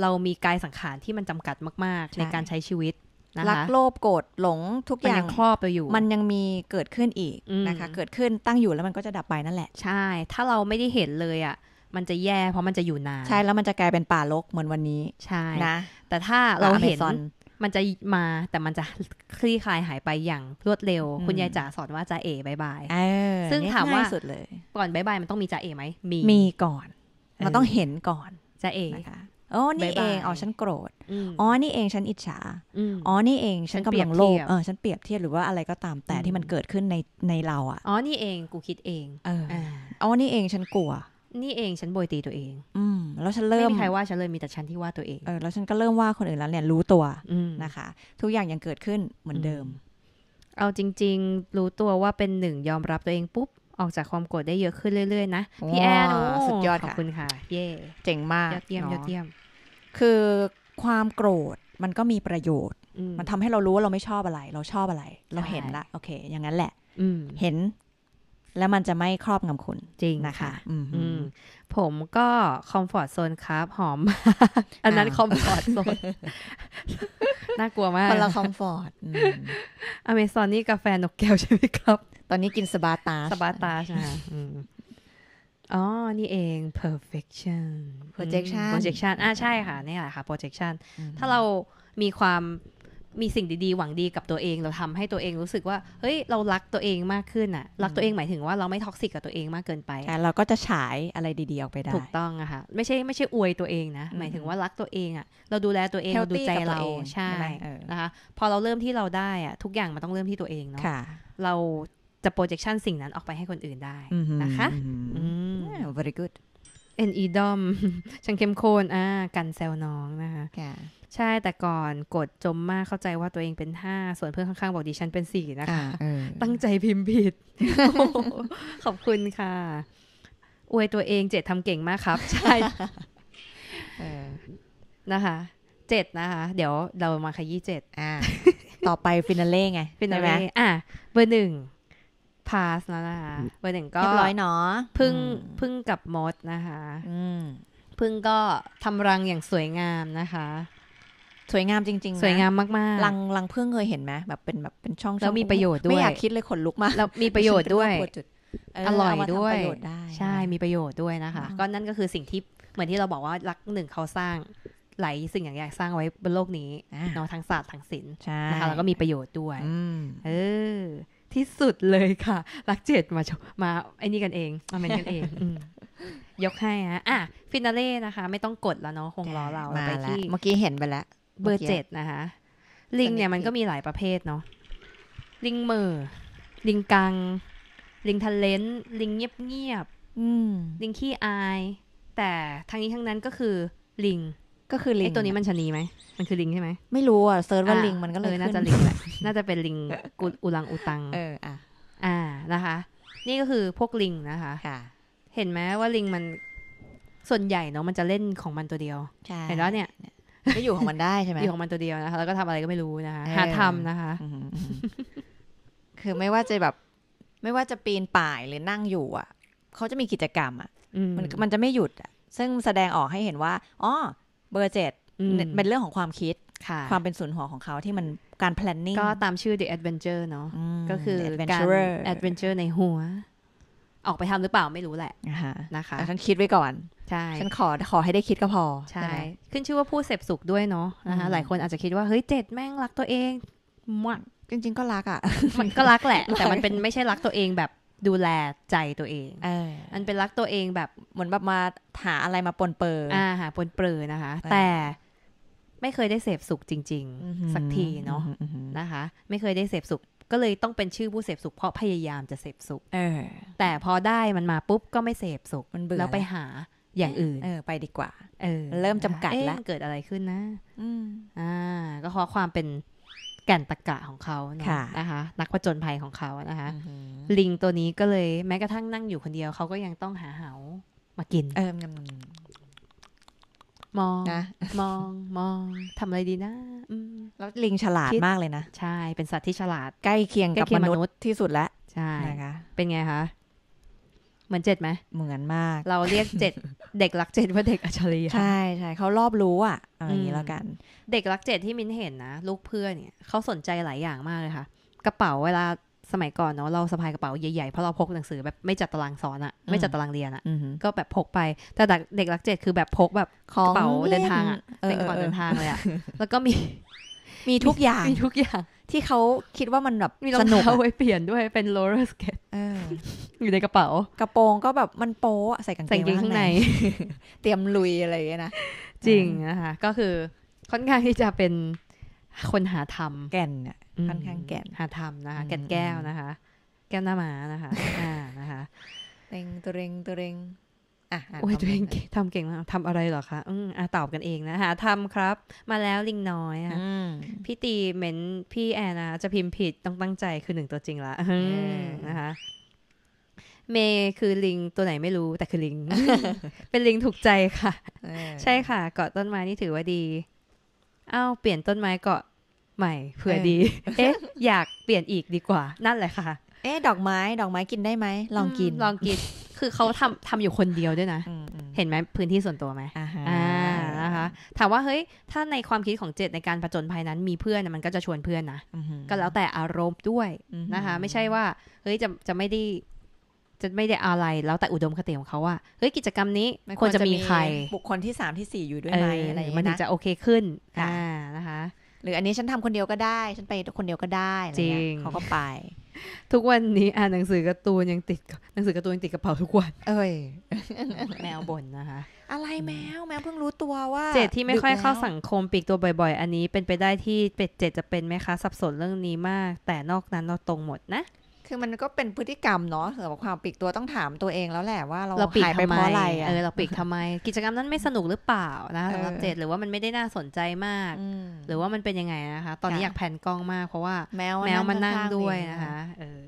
เรามีกายสังขารที่มันจำกัดมากๆ ในการใช้ชีวิตนะะรักโลภโกรธหลงทุกอย่างครอบไปอยู่ มันยังมีเกิดขึ้นอีกนะคะเกิดขึ้นตั้งอยู่แล้วมันก็จะดับไปนั่นแหละ ใช่ ถ้าเราไม่ได้เห็นเลยอ่ะมันจะแย่เพราะมันจะอยู่นานใช่แล้วมันจะกลายเป็นป่ารกเหมือนวันนี้ใช่นะ แต่ถ้าเราเห็นมันจะมาแต่มันจะคลี่คลายหายไปอย่างรวดเร็ว คุณยายจ๋าสอนว่าจะเอบายบายซึ่งถามว่าสุดเลย ก่อนบายบายมันต้องมีจะเอ๋ไหมมีมีก่อนเราต้องเห็นก่อนจะเอนะคะอ๋อนี่เองอ๋อฉันโกรธอ๋อนี่เองฉันอิจฉาอ๋อนี่เองฉันกำลังโลภเออฉันเปรียบเทียบหรือว่าอะไรก็ตามแต่ที่มันเกิดขึ้นในในเราอ่ะอ๋อนี่เองกูคิดเองเอ๋อนี่เองฉันกลัวนี่เองฉันโบยตีตัวเอง อืมแล้วฉันเริ่มไม่มีใครว่าฉันเลยมีแต่ฉันที่ว่าตัวเองเออแล้วฉันก็เริ่มว่าคนอื่นแล้วเนี่ยรู้ตัวนะคะ ทุกอย่างยังเกิดขึ้นเหมือนเดิม เอาจริง ๆรู้ตัวว่าเป็นหนึ่งยอมรับตัวเองปุ๊บ ออกจากความโกรธได้เยอะขึ้นเรื่อยๆนะพี่แอนสุดยอดขอบคุณค่ะ เย่เจ๋งมากยอดเยี่ยมยอดเยี่ยมคือความโกรธมันก็มีประโยชน์มันทำให้เรารู้ว่าเราไม่ชอบอะไร เราชอบอะไร เราเห็นละ โอเค อย่างนั้นแหละเห็นแล้วมันจะไม่ครอบงำคุณ จริงนะคะผมก็คอมฟอร์ตโซนครับ หอมอันนั้นคอมฟอร์ตโซนน่ากลัวมากคนละคอมฟอร์ตอเมซอนนี่กาแฟนกแก้วใช่ไหมครับ ตอนนี้กินสบาตา สบาตาใช่อ๋อ นี่เอง perfection projection projection อ่าใช่ค่ะ นี่แหละค่ะ projection ถ้าเรามีความมีสิ่งดีๆหวังดีกับตัวเอง เราทำให้ตัวเองรู้สึกว่า เฮ้ย เรารักตัวเองมากขึ้นอะรักตัวเองหมายถึงว่าเราไม่ท็อกซิกกับตัวเองมากเกินไปแต่เราก็จะฉายอะไรดีๆออกไปได้ถูกต้องอะค่ะ ไม่ใช่ไม่ใช่อวยตัวเองนะหมายถึงว่ารักตัวเองอะเราดูแลตัวเองดูใจเราใช่นะคะพอเราเริ่มที่เราได้อะทุกอย่างมันต้องเริ่มที่ตัวเองเนาะเราจะโปรเจคชันสิ่งนั้นออกไปให้คนอื่นได้นะคะ very good เอ็นอีดอมช่างเข้มข้นอ่ากันแซวน้องนะคะใช่ แต่ก่อนกดจมมากเข้าใจว่าตัวเองเป็นห้าส่วนเพื่อนข้างๆ บอกดิฉันเป็นสี่นะคะ ตั้งใจพิมพ์ผิด ขอบคุณค่ะ อวยตัวเองเจ็ดทำเก่งมากครับ ใช่นะคะเจ็ดนะคะ เดี๋ยวเรามาขยี้เจ็ดต่อไปฟินาเล่ไงฟินาเล่อ่ะเบอร์หนึ่งพาสแล้วนะคะ เบอร์หนึ่งก็เรียบร้อยเนาะพึ่งพึ่งกับมดนะคะพึ่งก็ทำรังอย่างสวยงามนะคะสวยงามจริงๆสวยงามมากๆลังลังเพื่องเคยเห็นไหมแบบเป็นแบบเป็นช่องแล้วมีประโยชน์ด้วย ไม่อยากคิดเลยขนลุกมากแล้วมีประโยชน์ด้วยอร่อยด้วยใช่มีประโยชน์ด้วยนะคะ ก็นั่นก็คือสิ่งที่เหมือนที่เราบอกว่ารักหนึ่งเขาสร้างหลายสิ่งอย่างอยากสร้างไว้บนโลกนี้เนาะทั้งศาสตร์ทั้งศิลป์นะคะแล้วก็มีประโยชน์ด้วยเออที่สุดเลยค่ะ รักเจ็ดมามาไอ้นี่กันเองมาเมนกันเองยกให้ฮะอ่ะฟินาเล่นะคะ ไม่ต้องกดแล้วเนาะคงรอเราไปที่เมื่อกี้เห็นไปแล้วเบอร์เจ็ดนะคะ ลิงเนี่ยมันก็มีหลายประเภทเนาะลิงเมอร์ลิงกัง ลิงทะเลนลิงเงียบเงียบลิงขี้อาย แต่ทั้งนี้ทั้งนั้นก็คือลิง ก็คือลิงตัวนี้มันชนีไหมมันคือลิงใช่ไหมไม่รู้อ่ะเซิร์ชว่าลิงมันก็เลยน่าจะลิงแหละน่าจะเป็นลิงกูอุลังอุตังเอออ่ะอ่านะคะ นี่ก็คือพวกลิงนะคะเห็นไหมว่าลิงมันส่วนใหญ่เนาะมันจะเล่นของมันตัวเดียว เห็นแล้วเนี่ยก็อยู่ของมันได้ใช่ไหมอยู่ของมันตัวเดียวนะคะ แล้วก็ทำอะไรก็ไม่รู้นะคะหาทำนะคะ คือไม่ว่าจะแบบ ไม่ว่าจะปีนป่ายหรือนั่งอยู่อ่ะ เขาจะมีกิจกรรมอ่ะ มันมันจะไม่หยุดอ่ะ ซึ่งแสดงออกให้เห็นว่าอ๋อเบอร์เจ็ดเป็นเรื่องของความคิด ความเป็นศูนย์หัวของเขาที่มันการ planning ก็ตามชื่อ the adventure เนาะก็คือการ adventure ในหัวออกไปทำหรือเปล่าไม่รู้แหละนะคะฉันคิดไว้ก่อน ใช่ ฉันขอ ขอให้ได้คิดก็พอ ใช่ ขึ้นชื่อว่าผู้เสพสุขด้วยเนาะนะคะหลายคนอาจจะคิดว่า เฮ้ยเจ็ดแม่งรักตัวเองมันจริง ๆ ก็รักอ่ะ มันก็รักแหละ แต่มันเป็นไม่ใช่รักตัวเองแบบดูแลใจตัวเองอมันเป็นรักตัวเองแบบเหมือนแบบมาหาอะไรมาปนเปื้ออ่าหาปนเปื้อนะคะ แต่ไม่เคยได้เสพสุขจริง ๆ สักทีเนาะนะคะ ไม่เคยได้เสพสุขก็เลยต้องเป็นชื่อผู้เสพสุขเพราะพยายามจะเสพสุขแต่พอได้มันมาปุ๊บ ก็ไม่เสพสุข มันเบื่อแล้วไปหาอย่างอื่นเออไปดีกว่าเออเริ่มจำกัดแล้วเกิดอะไรขึ้นนะ อืมอ่าก็เพราะความเป็นแก่นตะกะของเขาเนาะนะคะนักผจญภัยของเขานะคะลิงตัวนี้ก็เลยแม้กระทั่งนั่งอยู่คนเดียวเขาก็ยังต้องหาเหามากินเออมองนะมองมองทำอะไรดีนะแล้วลิงฉลาดมากเลยนะใช่เป็นสัตว์ที่ฉลาดใกล้เคียงกับมนุษย์ที่สุดแล้วใช่นะคะเป็นไงคะเหมือนเจ็ดไหมเหมือนมาก เราเรียกเจ็ด เด็กรักเจ็ดว่าเด็กอัจฉริยะใช่ใช่เขารอบรู้อ่ะอะไรอย่างนี้แล้วกัน เด็กรักเจ็ดที่มินเห็นนะลูกเพื่อนเนี่ยเขาสนใจหลายอย่างมากเลยค่ะ กระเป๋าเวลาสมัยก่อนเนาะเราสะพายกระเป๋าใหญ่ๆ เพราะเราพกหนังสือแบบไม่จัดตารางสอนอะไม่จัดตารางเรียนอะก็แบบพกไปแต่เด็กรักเจ็ดคือแบบพกแบบกระเป๋าเดินทางอะเป็นกระเป๋าเดินทางเลยอะแล้วก็มีมีทุกอย่างมีทุกอย่าง ที่เขาคิดว่ามันแบบสนุกเอาไว้เปลี่ยนด้วยเป็นโรลเลอร์สเกตอยู่ในกระเป๋ากระโปรงก็แบบมันโป๊ใส่กางเกงข้างใน เตรียมลุยอะไรอย่างเงี้ยนะจริงนะคะก็คือค่อนข้างที่จะเป็นคนหาทำแก่นเนี่ยค่อนข้างแก่นหาทำนะคะ แก่นแก้วนะคะ แก้วหน้าหมานะคะ อ่านะคะเรงตัวเรงตัวเรงอ่ะโอ้ยตัวเองทำเก่งมากทำอะไรหรอคะอืออ่ะตอบกันเองนะคะทำครับ มาแล้วลิงน้อยค่ะพี่ตีเหม็น พี่แอนนะจะพิมพ์ผิดต้องตั้งใจคือหนึ่งตัวจริงละนะคะ เมย์คือลิงตัวไหนไม่รู้ แต่คือลิง เป็นลิงถูกใจค่ะใช่ค่ะ เกาะต้นไม้นี่ถือว่าดีอ้าว เปลี่ยนต้นไม้เกาะใหม่เผื่อดีเอ๊ะอยากเปลี่ยนอีกดีกว่า นั่นแหละค่ะ เอ๊ะ ดอกไม้ดอกไม้กินได้ไหม ลองกินลองกินคือเขาทำทำอยู่คนเดียวด้วยนะเห็นไหมพื้นที่ส่วนตัวไหมอ่านะคะถามว่าเฮ้ย ถ้าในความคิดของเจตในการประจนภัยนั้นมีเพื่อนมันก็จะชวนเพื่อนนะก็แล้วแต่อารมณ์ด้วยนะคะ ไม่ใช่ว่า เฮ้ยจะจะไม่ได้ จะไม่ได้อะไรแล้วแต่อุดมคติของเขาว่าเฮ้ยกิจกรรมนี้ควรจะมีใครบุคคลที่สามที่สี่อยู่ด้วยไหมอะไรอย่างนี้มันถึงจะโอเคขึ้น อ่านะคะหรืออันนี้ฉันทำคนเดียวก็ได้ฉันไปคนเดียวก็ได้อะไรเงี้ยเขาก็ไป ทุกวันนี้อ่านหนังสือการ์ตูนยังติดหนังสือการ์ตูนยังติดกระเป๋าทุกวันเอ้ยแมวบ่นนะคะ อะไรแมวแมวเพิ่งรู้ตัวว่า เจดที่ไม่ค่อยเข้าสังคมปีกตัวบ่อยๆ อันนี้เป็นไปได้ที่เป็ดเจดจะเป็นไหมคะ สับสนเรื่องนี้มาก แต่นอกนั้นเราตรงหมดนะคือมันก็เป็นพฤติกรรมเนาะเกี่ยวกับความปีกตัวต้องถามตัวเองแล้วแหละว่าเราเราปีกไปเพราะอะไรเออเราปีกทำไม กิจกรรมนั้นไม่สนุกหรือเปล่านะสำหรับเจดหรือว่ามันไม่ได้น่าสนใจมากหรือว่ามันเป็นยังไงนะคะ ตอนนี้อยากแผ่นกล้องมากเพราะว่าแมวมันนั่งด้วยนะคะเออ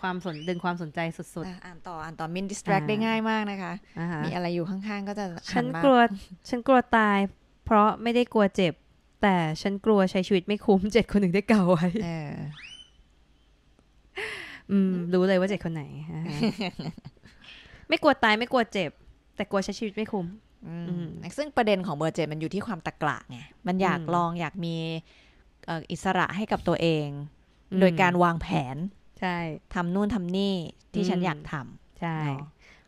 ความสนดึงความสนใจสุดๆ อ่านต่ออ่านต่อมินดิสแทรกได้ง่ายมากนะคะมีอะไรอยู่ข้างๆก็จะฉันกลัวฉันกลัวตาย เพราะไม่ได้กลัวเจ็บ แต่ฉันกลัวใช้ชีวิตไม่คุ้มเจ็ดคนหนึ่งได้เก่าไว้อืม รู้เลยว่าเจ็บคนไหน ไม่กลัวตายไม่กลัวเจ็บ แต่กลัวใช้ชีวิตไม่คุ้มอืมซึ่งประเด็นของเบอร์เจมันอยู่ที่ความตะกละไงมันอยากลองอยากมีอิสระให้กับตัวเอง โดยการวางแผน ใช่ทำนู่นทำนี่ที่ฉันอยากทำใช่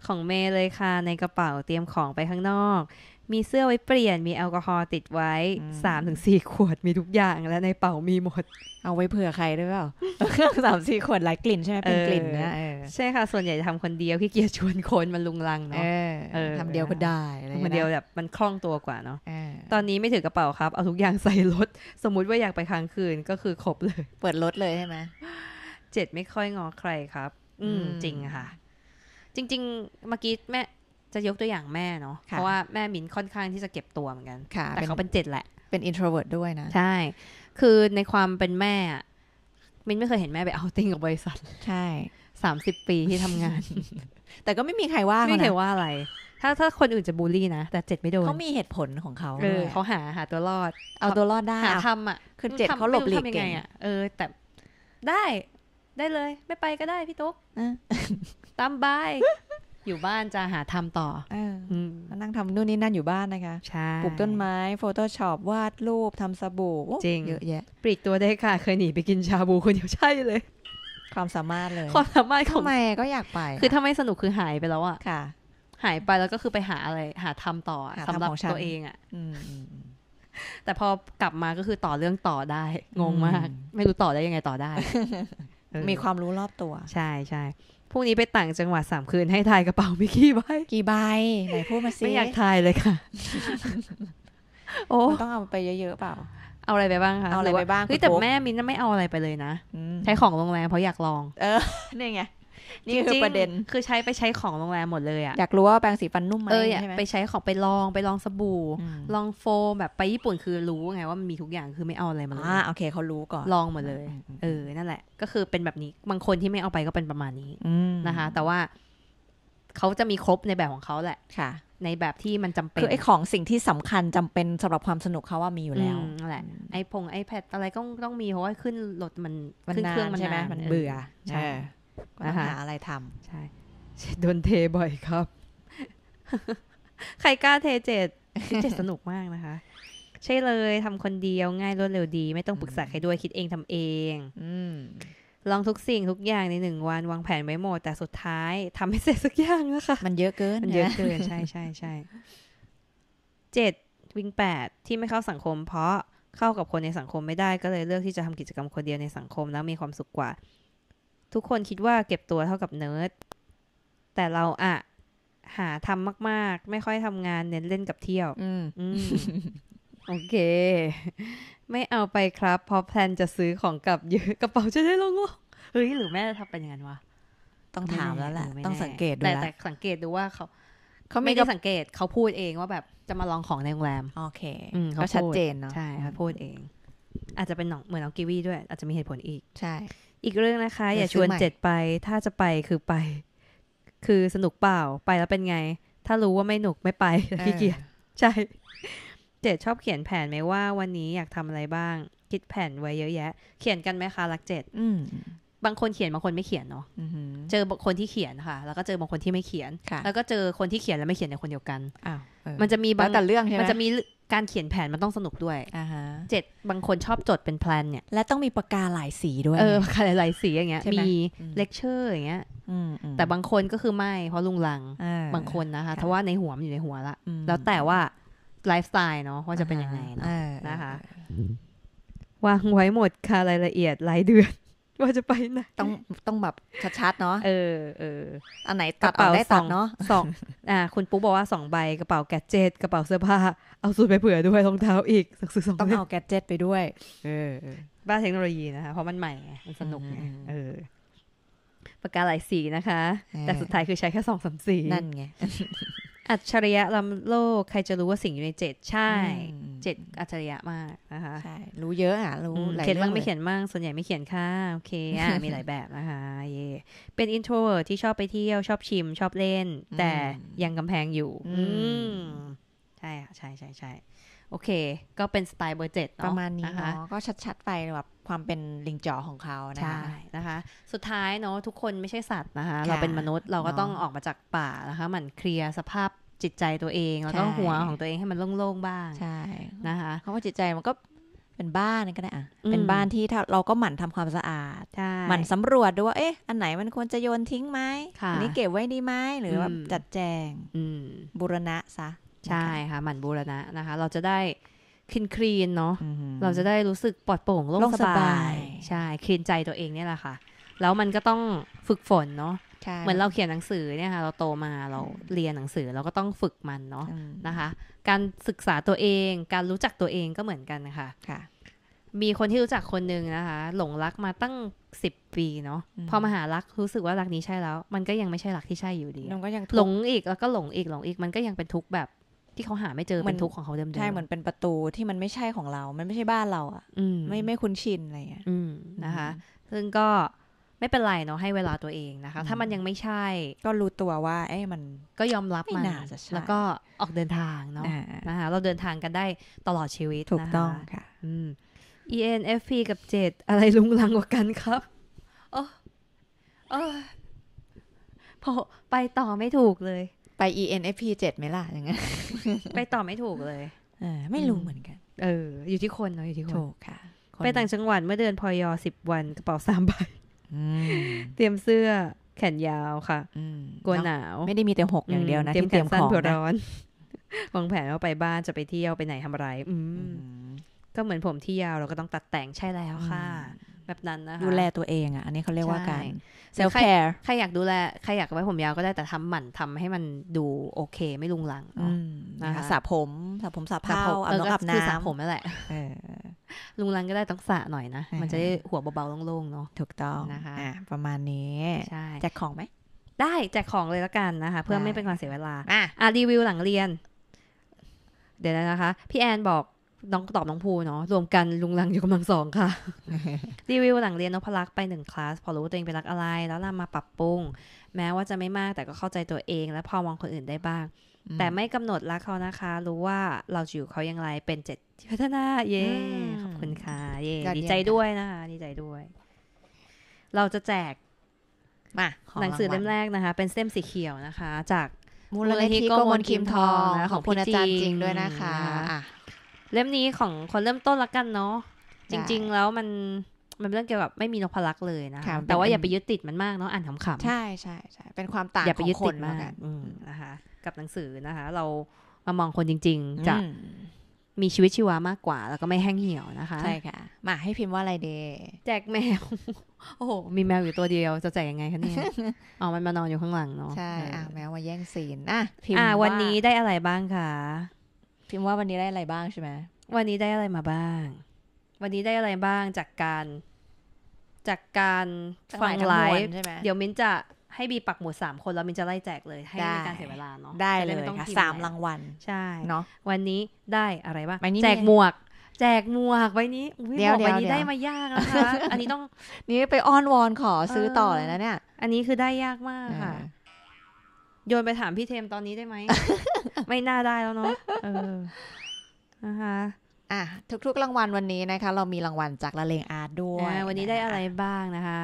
ของเมย์เลยค่ะ ในกระเป๋าเตรียมของไปข้างนอกมีเสื้อไว้เปลี่ยนมีแอลกอฮอล์ติดไว้สสามถึงี่ขวดมีทุกอย่างและในเป๋ามีหมด เอาไว้เผื่อใครด้วยเปล่าสามสี่ขวดหลายกลิ่นใช่ไหมเป็นกลิ่นนะใช่ค่ะ ส่วนใหญ่จะทำคนเดียวขี้เกียจชวนคนมันลุงลังเนาะทำเดียวก็ได้คนเดียวแบบมันคล่องตัวกว่าเนาะตอนนี้ไม่ถือกระเป๋าครับ เอาทุกอย่างใส่รถ สมมุติว่าอยากไปค้างคืนก็คือครบเลยเปิดรถเลยใช่ไหมเจ็ดไม่ค่อยงอใครครับ อืมจริงค่ะ จริงๆเมื่อกี้แม่จะยกตัวอย่างแม่เนาะเพราะว่าแม่มินค่อนข้างที่จะเก็บตัวเหมือนกัน แต่เขาเป็นเจ็ดแหละเป็นอินโทรเวิร์ดด้วยนะ ใช่ คือในความเป็นแม่มินไม่เคยเห็นแม่ไปเอาติ้งกับบริษัท ใช่สามสิบปีที่ทำงาน แต่ก็ไม่มีใครว่าไม่เคยว่าอะไร ถ้าถ้าคนอื่นจะบูลลี่นะแต่เจ็ดไม่โดนเขามีเหตุผลของเขาเลยเขาหาหาตัวรอดเอาตัวรอดได้หาทำอ่ะคือเจ็ดเขาหลบหลีกเก่งเออแต่ได้ได้เลยไม่ไปก็ได้พี่ตุ๊กตามบายอยู่บ้านจะหาทำต่ออมานั่งทำนู่นนี่นั่นอยู่บ้านนะคะใช่ปลูกต้นไม้ โฟโต้ช็อปวาดรูปทำสบู่จริงเยอะแยะปลีกตัวได้ค่ะเคยหนีไปกินชาบูคนเดียวใช่เลย ความสามารถเลย ความสามารถของทำไมก็อยากไป คือถ้าไม่สนุกคือหายไปแล้วอะค่ะ หายไปแล้วก็คือไปหาอะไร หาทำต่อสำหรับตัวเองอะแต่พอกลับมาก็คือต่อเรื่องต่อได้งงมาก ไม่รู้ต่อได้ยังไงต่อได้ มีความรู้รอบตัว ใช่ใช่พรุ่งนี้ไปต่างจังหวัดสามคืนให้ทายกระเป๋ามีกี่ใบ กี่ใบไหนพูดมาสิ ไม่อยากทายเลยค่ะ โอ้ต้องเอาไปเยอะๆเปล่า เอาอะไรไปบ้างคะ เอาอะไรไปบ้างคือแต่แม่มินไม่เอาอะไรไปเลยนะ ใช้ของโรงแรมเพราะอยากลอง เออเนี่ยไงนี่คือประเด็นคือใช้ไปใช้ของโรงแรมหมดเลยอะอยากรู้ว่าแปรงสีฟันนุ่มไหมเอ่ไปใช้ของไปลองไปลองสบู่ ลองโฟมแบบไปญี่ปุ่นคือรู้ไง ว่ามันมีทุกอย่างคือไม่เอาอะไรมาเลยอ่าโอเคเขารู้ก่อนลองหมดเลยเออนั่นแหละ ก็คือเป็นแบบนี้บางคนที่ไม่เอาไปก็เป็นประมาณนี้นะคะแต่ว่าเขาจะมีครบในแบบของเขาแหละค่ะ ในแบบที่มันจำเป็นคือไอ้ของสิ่งที่สำคัญจำเป็นสำหรับความสนุกเขาว่ามีอยู่แล้วนนั่แหละ ไอ้พงไอแพดอะไรก็ต้องมีเพราะว่าขึ้นรถมันมันขึ้นเครื่องมันใช่ไหมมันเบื่อใช่ก็ต้องหาอะไรทำใช่โดนเทบ่อยครับ ใครกล้าเทเจ็ดเจ็ดสนุกมากนะคะ ใช่เลยทำคนเดียวง่ายรวดเร็วดีไม่ต้องปรึกษาใครด้วยคิดเองทำเองลองทุกสิ่งทุกอย่างในหนึ่งวัน วางแผนไว้หมดแต่สุดท้ายทำไม่เสร็จสักอย่างนะคะมันเยอะเกินมันเยอะเกินใช่ใช่ใช่เจ็ดวิ่งแปดที่ไม่เข้าสังคม เพราะเข้ากับคนในสังคมไม่ได้ ก็เลยเลือกที่จะทำกิจกรรมคนเดียวในสังคมแล้วมีความสุขกว่าทุกคนคิดว่าเก็บตัวเท่ากับเนิร์ดแต่เราอะ หาทำมากๆ ไม่ค่อยทำงานเน้นเล่นกับเที่ยวอโอเค ไม่เอาไปครับเพราะแพลนจะซื้อของกลับเยอะกระเป๋าจะได้ลงหรอเฮ้ยหรือ แม่ทำเป็นยังไงวะต้องถามแล้วแหละต้องสังเกตดูแต่แต่สังเกตดูว่าเขาเขาไม่ได้สังเกต เขาพูดเองว่าแบบจะมาลองของในโรงแรม โอเคเขาชัดเจนเนาะใช่เขาพูดเอง อาจจะเป็นเหมือนน้องกิวี่ด้วย อาจจะมีเหตุผลอีกใช่อีกเรื่องนะคะอย่าชวนเจ็ดไปถ้าจะไปคือไป คือสนุกเปล่าไปแล้วเป็นไง ถ้ารู้ว่าไม่หนุกไม่ไปขี้เกียจใช่ เจ็ดชอบเขียนแผนไหมว่าวันนี้อยากทำอะไรบ้าง คิดแผนไว้เยอะแยะเขียนกันไหมคะรักเจ็ดบางคนเขียนบางคนไม่เขียนเนาะเจอบางคนที่เขียนค่ะ แล้วก็เจอบางคนที่ไม่เขียนแล้วก็เจอคนที่เขียนแล้วไม่เขียนในคนเดียวกันอ้าวมันจะมีบางแต่เรื่องใช่ไหมมันจะมีการเขียนแผนมันต้องสนุกด้วยเจ็ดบางคนชอบจดเป็นแพลนเนี่ยและต้องมีปากกาหลายสีด้วย เออปากกาหลายสีอย่างเงี้ย มีเลคเชอร์อย่างเงี้ยแต่บางคนก็คือไม่เพราะลุงลัง บางคนนะคะเพราะว่าในหัวมันอยู่ในหัวละ แล้วแต่ว่าไลฟ์สไตล์เนาะว่าจะเป็นยังไงเนาะนะคะ วางไว้หมดค่ะรายละเอียดรายเดือนว่าจะไปไหนต้องต้องแบบชัด ๆ เนาะเออเอออันไหนตัดเอาได้ตัดเนาะสองอ่าคุณปุ๊บอกว่าสองใบกระเป๋าแกจิตกระเป๋าเสื้อผ้าเอาสูทไปเผื่อด้วยรองเท้าอีกสักสองต้องเอาแกจิตไปด้วย เออ บ้าเทคโนโลยีนะคะเพราะมันใหม่มันสนุกไงเออปากกาหลายสีนะคะ แต่สุดท้ายคือใช้แค่สองสามสีนั่นไงอัจฉริยะล้ำโลกใครจะรู้ว่าสิ่งอยู่ในเจ็ดใช่เจ็ดอัจฉริยะมากนะคะใช่รู้เยอะอ่ะ รู้เขียนบ้างไม่เขียนบ้างส่วนใหญ่ไม่เขียนค่ะโอเคอ่ะมีหลายแบบนะคะเย่เป็นอินโทรเวิร์ที่ชอบไปเที่ยวชอบชิมชอบเล่น แต่ยังกำแพงอยู่ อืม ใช่ค่ะ ใช่ใช่ใช่ใชโอเค ก็เป็นสไตล์เบอร์เจ็ดประมาณนี้นะคะก็ชัดๆ ไปแบบความเป็นลิงจ่อของเขานะคะนะคะ สุดท้ายเนาะทุกคนไม่ใช่สัตว์นะคะ เราเป็นมนุษย์เราก็ต้องออกมาจากป่านะคะมันเคลียร์สภาพจิตใจตัวเองแล้วก็หัวของตัวเองให้มันโล่งๆบ้าง ใช่ นะคะเพราะว่าจิตใจมันก็เป็นบ้านก็ได้อะเป็นบ้านที่เราก็หมั่นทำความสะอาด หมั่นสำรวจดูว่าเอ๊ะ อันไหนมันควรจะโยนทิ้งไหมอันนี้เก็บไว้ดีไหมหรือว่าจัดแจงบูรณะซะใช่ค่ะหมั่นบูรณะนะคะ เราจะได้คลีนคลีนเนาะเราจะได้รู้สึกปลอดโปร่งโล่งสบาย ใช่คลีนใจตัวเองเนี่ยแหละค่ะแล้วมันก็ต้องฝึกฝนเนาะเหมือนเราเขียนหนังสือเนี่ยค่ะเราโตมาเราเรียนหนังสือเราก็ต้องฝึกมันเนาะนะคะ การศึกษาตัวเองการรู้จักตัวเองก็เหมือนกันค่ะค่ะ มีคนที่รู้จักคนหนึ่งนะคะ หลงรักมาตั้งสิบปีเนาะพอมาหารักรู้สึกว่ารักนี้ใช่แล้ว มันก็ยังไม่ใช่รักที่ใช่อยู่ดีหลงอีกแล้วก็หลงอีกหลงอีก มันก็ยังเป็นทุกข์แบบที่เขาหาไม่เจอ เป็นทุกข์ของเขาเดิมๆ ใช่เหมือนเป็นประตูที่มันไม่ใช่ของเรามันไม่ใช่บ้านเราอ่ะไม่ไม่คุ้นชินอะไรอย่างเงี้ยนะคะ ซึ่งก็ไม่เป็นไรเนาะให้เวลาตัวเองนะคะ ถ้ามันยังไม่ใช่ก็รู้ตัวว่า เอ้มันก็ยอมรับมัน แล้วก็ออกเดินทางเนาะนะคะเราเดินทางกันได้ตลอดชีวิตถูกต้องค่ะ ENFP กับเจ็ดอะไรลุงลังกว่ากันครับโอ้อพอไปต่อไม่ถูกเลยไป ENFP 7ไหมล่ะอย่างเงี้ยไปต่อไม่ถูกเลยเออไม่รู้เหมือนกัน เออ อยู่ที่คนเนาะอยู่ที่คนถูกค่ะ ไปต่างจังหวัดเมื่อเดือนพอยอสิบวัน กระเป๋าสามใบเตรียมเสื้อแขนยาวค่ะกลัวหนาว ไม่ได้มีแต่หกอย่างเดียวนะที่เตรียมของร้อนวางแผนว่าไปบ้านจะไปเที่ยวไปไหนทำอะไร อืก็เหมือนผมที่ยาวเราก็ต้องตัดแต่งใช่แล้วค่ะ แบบนั้นนะคะดูแลตัวเองอ่ะอันนี้เขาเรียกว่าการเซลฟ์แคร์ใครอยากดูแล ใครอยากไว้ผมยาวก็ได้แต่ทำหมั่นทำให้มันดูโอเคไม่ลุงลังนะคะสระผมสระผมสระเผ้าอาน้ำอาบน้ำคือสระผมนั่นแหละลุงลังก็ได้ต้องสระหน่อยนะ มันจะได้หัวเบาๆ โล่งๆ เนาะถูกต้องนะคะประมาณนี้ใช่แจกของไหม ได้แจกของเลยละกันนะคะ เพื่อไม่เป็นการเสียเวลา อ่ะรีวิวหลังเรียน เดี๋ยวนะคะ พี่แอนบอกน้องตอบน้องภูเนาะรวมกันลุงลังอยู่กำลังสองค่ะ รีวิวหลังเรียนนพลักษ์ไปหนึ่งคลาสพอรู้ตัวเองเป็นรักอะไร แล้วนำมาปรับปรุง แม้ว่าจะไม่มากแต่ก็เข้าใจตัวเอง และพอมองคนอื่นได้บ้าง แต่ไม่กำหนดรักเขานะคะ รู้ว่าเราอยู่เขายังไรเป็นเจ็ดพัฒนา เย่ขอบคุณค่ะเย่ดีใจด้วยนะคะดีใจด้วย เราจะแจกมาหนังสือเล่มแรกนะคะ เป็นเส้นสีเขียวนะคะ จากมูลนิธิโกมลคิมทองของคุณอาจารย์จริงด้วยนะคะเล่มนี้ของคนเริ่มต้นละกันเนาะจริงๆ แล้วมันมันเรื่องเกี่ยวกับ ไม่มีนพลักเลยนะคะ แต่ว่าอย่าไปยึดติดมันมากเนาะอ่านขำๆใช่ใช่ใช่เป็นความต่างอย่าไปยึดติดมากนะคะ กับหนังสือนะคะ เรามามองคนจริงๆจะมีชีวิตชีวามากกว่า แล้วก็ไม่แห้งเหี่ยวนะคะ ใช่ค่ะ มาให้พิมพ์ว่าอะไรเด แจกแมว โอ้โหมีแมวอยู่ตัวเดียวจะแจกยังไงคะเนี่ยอ๋อมันมานอนอยู่ข้างหลังเนาะใช่แมวมาแย่งซีนอ่ะพิมพ์ว่าวันนี้ได้อะไรบ้างคะพิมพ์ว่าวันนี้ได้อะไรบ้างใช่ไหมวันนี้ได้อะไรมาบ้าง วันนี้ได้อะไรบ้างจากการ จากการฟังไลฟ์เดี๋ยวมิ้นจะ ให้บีปักหมุดสามคนแล้วมิ้นจะไล่แจกเลยให้ใมการเสียเวลาเนาะได้เลยะสามรางวัลใช่ เนาะวันนี้ได้อะไรบ้างแจกหมวก แจกหมวกใบนี้เดี๋ยวใบนี้ได้มายากนะคะอันนี้ต้องนี่ไปอ้อนวอนขอซื้อต่อเลยนะเนี่ย อันนี้คือได้ยากมากค่ะโยนไปถามพี่เทมตอนนี้ได้ไหมไม่น่าได้แล้วเนาะนะคะอ่ะทุกๆรางวัลวันนี้นะคะ เรามีรางวัลจากละเลงอาร์ตด้วยวันนี้ได้อะไรบ้างนะคะ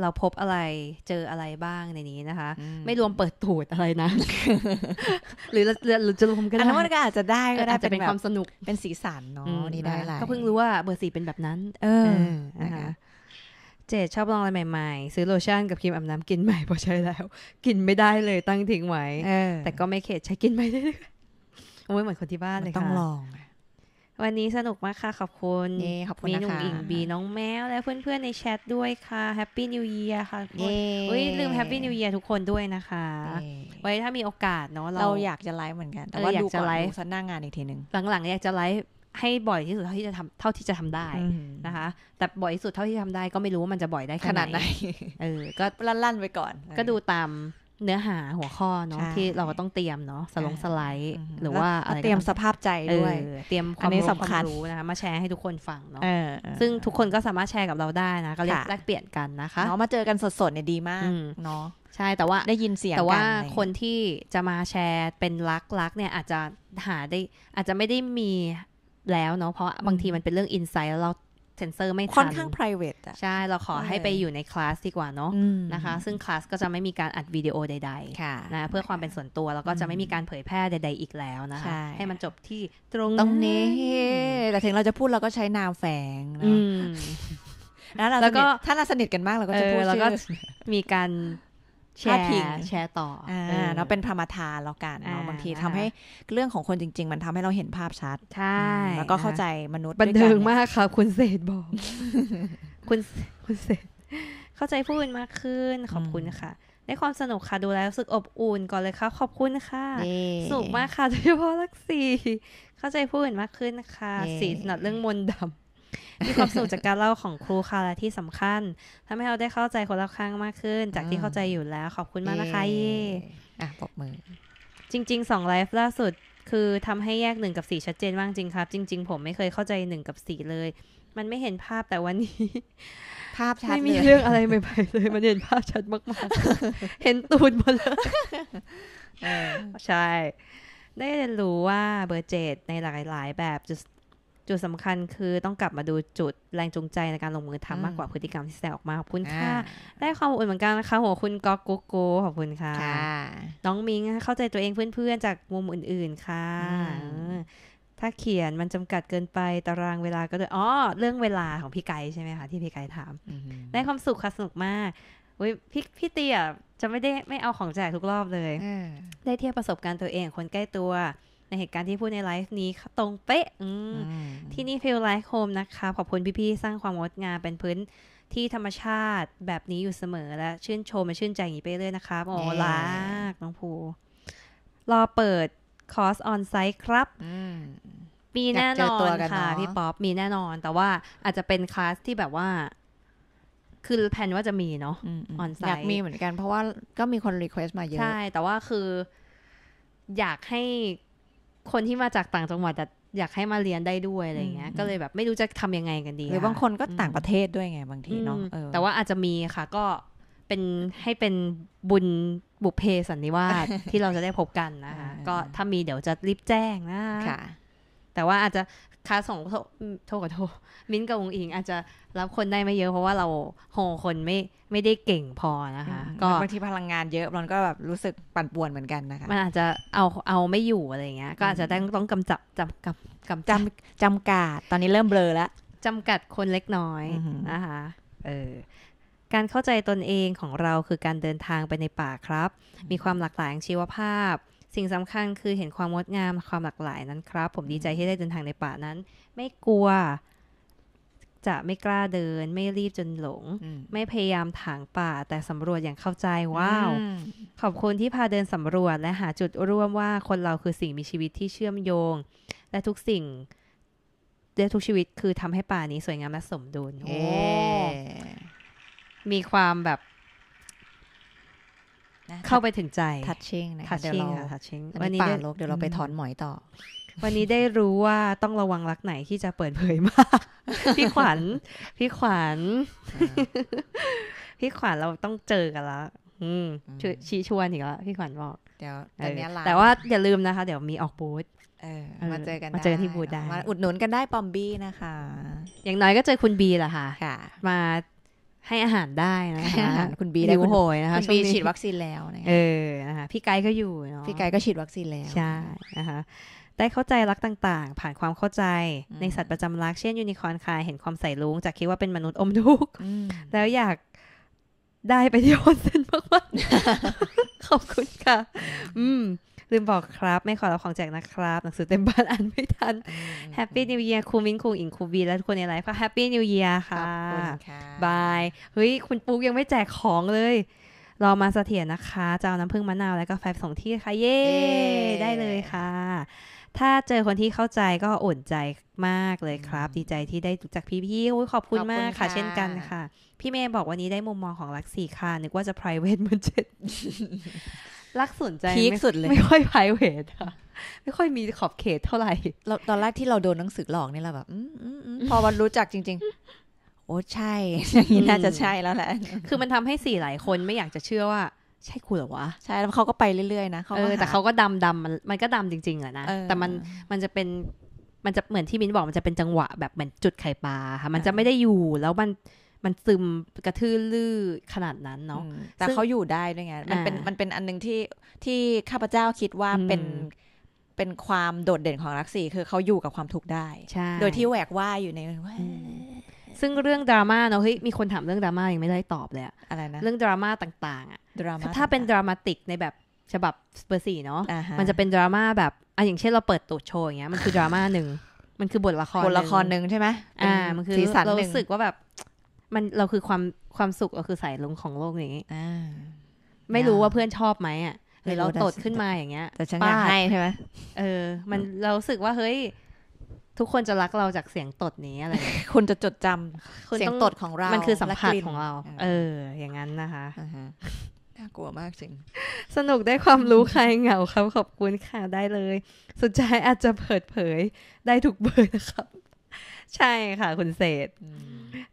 เราพบอะไรเจออะไรบ้างในนี้นะคะ ไม่รวมเปิดตูดอะไรนะ หรือหรือจะรวมกันอันนั้นก็อาจจะได้ก็ได้จะเป็นความสนุกเป็นสีสันเนาะนี่ได้อะไรก็เพิ่งรู้ว่าเบอร์สี่เป็นแบบนั้น เออนะคะเจดชอบลองอะไรใหม่ๆ ซื้อโลชั่นกับครีมอาบน้ำกินใหม่พอใช้แล้ว กินไม่ได้เลยตั้งทิ้งไว้แต่ก็ไม่เข็ดใช้กินไม่ได้โอ้ยเหมือนคนที่บ้านเลยค่ะต้องลอง วันนี้สนุกมากค่ะขอบคุณ่ขอบคุณนะคะมีหนุ่มอิงบีน้องแมวและเพื่อนๆในแชทด้วยค่ะแฮปปี้นิวเอียร์ค่ะเย่อุ้ยลืมแฮปปี้นิวเอียร์ทุกคนด้วยนะคะ ไว้ถ้ามีโอกาสเนาะเราอยากจะไลฟ์เหมือนกัน แต่ว่าอยากจะไลฟ์สันหน้างานอีกทีหนึ่งหลังๆอยากจะไลฟ์ให้บ่อยที่สุดเท่าที่จะทำเท่าที่จะทำได้นะคะ แต่บ่อยที่สุดเท่าที่ทำได้ก็ไม่รู้ว่ามันจะบ่อยได้ขนาดไหนเออก็ลั่นๆไปก่อน ก็ดูตามเนื้อหาหัวข้อเนาะที่เราก็ต้องเตรียมเนาะสลงสไลด์ หรือว่าอะไรเตรียมสภาพใจด้วยเตรียมความรู้ความรู้นะคะมาแชร์ให้ทุกคนฟังเนาะซึ่งทุกคนก็สามารถแชร์กับเราได้นะก็แลกเปลี่ยนกันนะคะเนาะมาเจอกันสดๆเนี่ยดีมากเนาะใช่แต่ว่าได้ยินเสียงแต่ว่าคนที่จะมาแชร์เป็นรักๆักเนี่ยอาจจะหาได้อาจจะไม่ได้มีแล้วเนาะเพราะบางทีมันเป็นเรื่องอินไซต์แล้วเราเซนเซอร์ไม่ทันค่อนข้าง private ใช่ เราขอให้ไปอยู่ในคลาสดีกว่าเนาะนะคะ ซึ่งคลาสก็จะไม่มีการอัดวิดีโอใดๆนะเพื่อความเป็นส่วนตัว แล้วก็จะไม่มีการเผยแพร่ใดๆอีกแล้วนะคะให้มันจบที่ตรงตรงนี้แต่ถึงเราจะพูดเราก็ใช้นามแฝงนะแล้วก็ถ้าเราสนิทกันมาก เราก็จะพูดแล้วก็มีการแชร์แชร์ต่อ อ่าเราเป็นธรรมทานแล้วกันเนาะ บางทีทำให้เรื่องของคนจริงๆ มันทำให้เราเห็นภาพชัด ใช่ แล้วก็เข้าใจมนุษย์บันเทิงมากค่ะ คุณเศษบอก คุณคุณเศษเข้าใจผู้อื่นมากขึ้นขอบคุณค่ะได้ความสนุกค่ะดูแล้วรู้สึกอบอุ่นก่อนเลยครับขอบคุณค่ะสุขมากค่ะโดยเฉพาะลักสีเข้าใจผู้อื่นมากขึ้นค่ะสีสนัดเรื่องมนต์ดำมีความสุขจากการเล่าของครูค่ะและที่สำคัญทำให้เราได้เข้าใจคนรอบข้างมากขึ้น จากที่เข้าใจอยู่แล้วขอบคุณมากนะคะเย่อ่ะปรบมือ จริงๆสองไลฟ์ล่าสุด คือทำให้แยกหนึ่งกับสี่ชัดเจนมากจริงครับ จริงๆ ผมไม่เคยเข้าใจหนึ่งกับสี่เลย มันไม่เห็นภาพแต่วันนี้ ภาพชัดไม่มีเรื่องอะไรใหม่ๆเลยมันเห็นภาพชัดมากๆเห็นตูดหมดเลยใช่ ได้เรียนรู้ว่าเบอร์เจ็ดในหลายๆแบบจุดสำคัญคือต้องกลับมาดูจุดแรงจูงใจในการลงมือทำมากกว่าพฤติกรรมที่แสดงออกมาขอบคุณค่ะ ได้ความอบอุ่นเหมือนกันนะคะหัวคุณก๊อกกุ๊กโขอบคุณค่ะ น้องมิง เข้าใจตัวเองเพื่อนๆ จากมุมอื่นๆค่ะ ถ้าเขียนมันจำกัดเกินไปตารางเวลาก็ด้วยอ๋อเรื่องเวลาของพี่ไก่ใช่ไหมคะที่พี่ไก่ถามได้ความสุขค่ะสนุกมากอุ้ยพี่พี่เตียจะไม่ได้ไม่เอาของแจกทุกรอบเลยได้เทียบประสบการณ์ตัวเองคนใกล้ตัวในเหตุการณ์ที่พูดในไลฟ์นี้ตรงเป๊ะที่นี่ฟิลไลฟ์โฮมนะคะ ขอบคุณพี่ๆ สร้างความงดงามเป็นพื้นที่ธรรมชาติแบบนี้อยู่เสมอและชื่นชมและชื่นใจอย่างนี้ไปเรื่อยนะคะโอ้ลากน้องภูรอเปิดคอร์สออนไซต์ครับมีแน่นอนค่ะพี่ป๊อป มีแน่นอน แต่ว่าอาจจะเป็นคลาสที่แบบว่า คือแผนว่าจะมีเนาะออนไซต์อยากมีเหมือนกัน เพราะว่าก็มีคนรีเควสต์มาเยอะใช่แต่ว่าคืออยากให้คนที่มาจากต่างจังหวัดอยากให้มาเรียนได้ด้วยอะไรเงี้ย ก็เลยแบบไม่รู้จะทำยังไงกันดี หรือบางคนก็ต่างประเทศด้วยไงบางทีเนาะแต่ว่าอาจจะมีค่ะก็เป็นให้เป็นบุญบุพเพสันนิวาสที่เราจะได้พบกันนะคะ ก็ถ้ามีเดี๋ยวจะรีบแจ้งนะคะแต่ว่าอาจจะคาสองโทษขอโทษมิ้นกับองอิง อาจจะ รับ คนได้ไม่เยอะเพราะว่าเราโหคน ไม่ ไม่ได้เก่ง พอ นะคะ ก็ บางที พลังงานเยอะมันก็ แบบ รู้สึก ปั่น ป่วน เหมือนกัน นะคะ มันอาจจะ เอา เอาไม่อยู่ อะไรเงี้ย ก็ อาจจะ ต้องต้องกำจับจำกำกำจำจำกัดตอนนี้เริ่มเบลอแล้วจำกัดคนเล็กน้อยนะคะเออการเข้าใจตนเองของเราคือการเดินทางไปในป่าครับ มีความหลากหลายชีวภาพสิ่งสำคัญคือเห็นความงดงามความหลากหลายนั้นครับ ผมดีใจที่ได้เดินทางในป่านั้น ไม่กลัว จะไม่กล้าเดิน ไม่รีบจนหลง ไม่พยายามถางป่า แต่สำรวจอย่างเข้าใจว้าวขอบคุณที่พาเดินสำรวจและหาจุดร่วมว่าคนเราคือสิ่งมีชีวิตที่เชื่อมโยง และทุกสิ่งและทุกชีวิตคือทำให้ป่านี้สวยงามและสมดุลโอ้มีความแบบนะเข้าไปถึงใจทัชชิ่งนะทัชเดี๋ยวเรา่ะวันนี้ป่าลกเดี๋ยวเราไปถอนหมอยต่อ วันนี้ได้รู้ว่าต้องระวังรักไหนที่จะเปิดเผยมาก พี่ขวัญ พี่ขวัญ พี่ขวัญเราต้องเจอกันละอืมชวชี้ชวนอีกแล้วพี่ขวัญบอกเดี๋ยวตอนนี้ลาแต่ว่าอย่าลืมนะคะ เดี๋ยวมีออกบูธมาเจอกันมาเจอที่บูธได้มา อุดหนุนกันได้ปอมบี้นะคะ อย่างน้อยก็เจอคุณบีแหละค่ะ มาให้อาหารได้นะคะคุณบีได้คุณโหยนะคะคุณบีฉีดวัคซีนแล้วเออนะคะพี่ไกด์ก็อยู่เนาะพี่ไกด์ก็ฉีดวัคซีนแล้วใช่นะคะได้เข้าใจรักต่าง ๆ ผ่านความเข้าใจในสัตว์ประจำรักเช่นยูนิคอร์นคายเห็นความใส่ลุงจากคิดว่าเป็นมนุษย์อมทุกข์แล้วอยากได้ไปที่ออนเซ็นมากๆขอบคุณค่ะ อืมลืมบอกครับไม่ขอรับของแจกนะครับ หนังสือเต็มบ้านอ่านไม่ทันแฮปปี้นิวเ a ียร์คูมินคูอิงคูบีและทุกคนในไลฟ์ค่ะแฮปปี้นิวเยียร์ค่ะ บาย เฮ้ย คุณปุ๊กยังไม่แจกของเลย รอมาเสถียรนะคะจะเอาน้ำผึ้งมะนาวและกาแฟสองที่ค่ะเย่ได้เลยค่ะ ถ้าเจอคนที่เข้าใจก็อุ่นใจมากเลยครับ ดีใจที่ได้จากพี่ๆขอบคุณมากค่ะ เช่นกันค่ะ พี่เมย์บอกวันนี้ได้มุมมองของลักสี่ค่ะ นึกว่าจะ private เหมือนเจ็ดรักสนใจพีคสุดเลยไม่ค่อยไพรเวทค่ะไม่ค่อยมีขอบเขตเท่าไหร่เราตอนแรกที่เราโดนหนังสือหลอกนี่เราแบบพอวันรู้จักจริง ๆ โอ้ใช่อย่างนี้น่าจะใช่แล้วแหละ คือมันทำให้สี่หลายคนไม่อยากจะเชื่อว่า ใช่คุณหรอวะ ใช่แล้วเขาก็ไปเรื่อยๆนะเขาแต่เขาก็ดำดำมันมันก็ดำจริงๆอะนะแต่มันมันจะเป็น มันจะเหมือนที่มิ้นบอกมันจะเป็นจังหวะแบบเหมือนจุดไข่ปลาค่ะ มันจะไม่ได้อยู่แล้วมันมันซึมกระทือลื่อขนาดนั้นเนาะแต่เขาอยู่ได้ด้วยไงมันเป็นมันเป็นอันนึงที่ที่ข้าพเจ้าคิดว่าเป็นเป็นความโดดเด่นของรักสี่คือเขาอยู่กับความทุกข์ได้ โดยที่แหวกว่ายอยู่ใน ซึ่งเรื่องดราม่าเนาะเฮ้ยมีคนถามเรื่องดราม่ายังไม่ได้ตอบเลยอะอะไรนะ เรื่องดราม่าต่าง ๆอะ่ถ้าเป็นดรามาติกในแบบฉบับเบอร์สี่เนาะมันจะเป็นดราม่าแบบอ่ะอย่างเช่น เราเปิดตูดโชว์อย่างเงี้ยมันคือดราม่าหนึ่งมันคือบทละครบทละครหนึ่งใช่ไหมอ่า มันคือเรารู้สึกว่าแบบมันเราคือความความสุขเราคือสายลงของโลกนี้ไม่รู้ว่าเพื่อนชอบไหมอ่ะหรือเราตดขึ้นมาอย่างเงี้ย แต่ฉันอยากให้ใช่ไหมเออ มันเราสึกว่าเฮ้ย ทุกคนจะรักเราจากเสียงตดนี้อะไรคุณจะจดจำเสียงตดของเรามันคือสัมผัสของเรา เออ อย่างนั้นนะคะน่ากลัวมากจริง สนุกได้ความรู้ใครเหงาครับขอบคุณค่ะได้เลยสุดท้ายอาจจะเปิดเผยได้ทุกเบอร์นะครับใช่ค่ะ คุณเศษ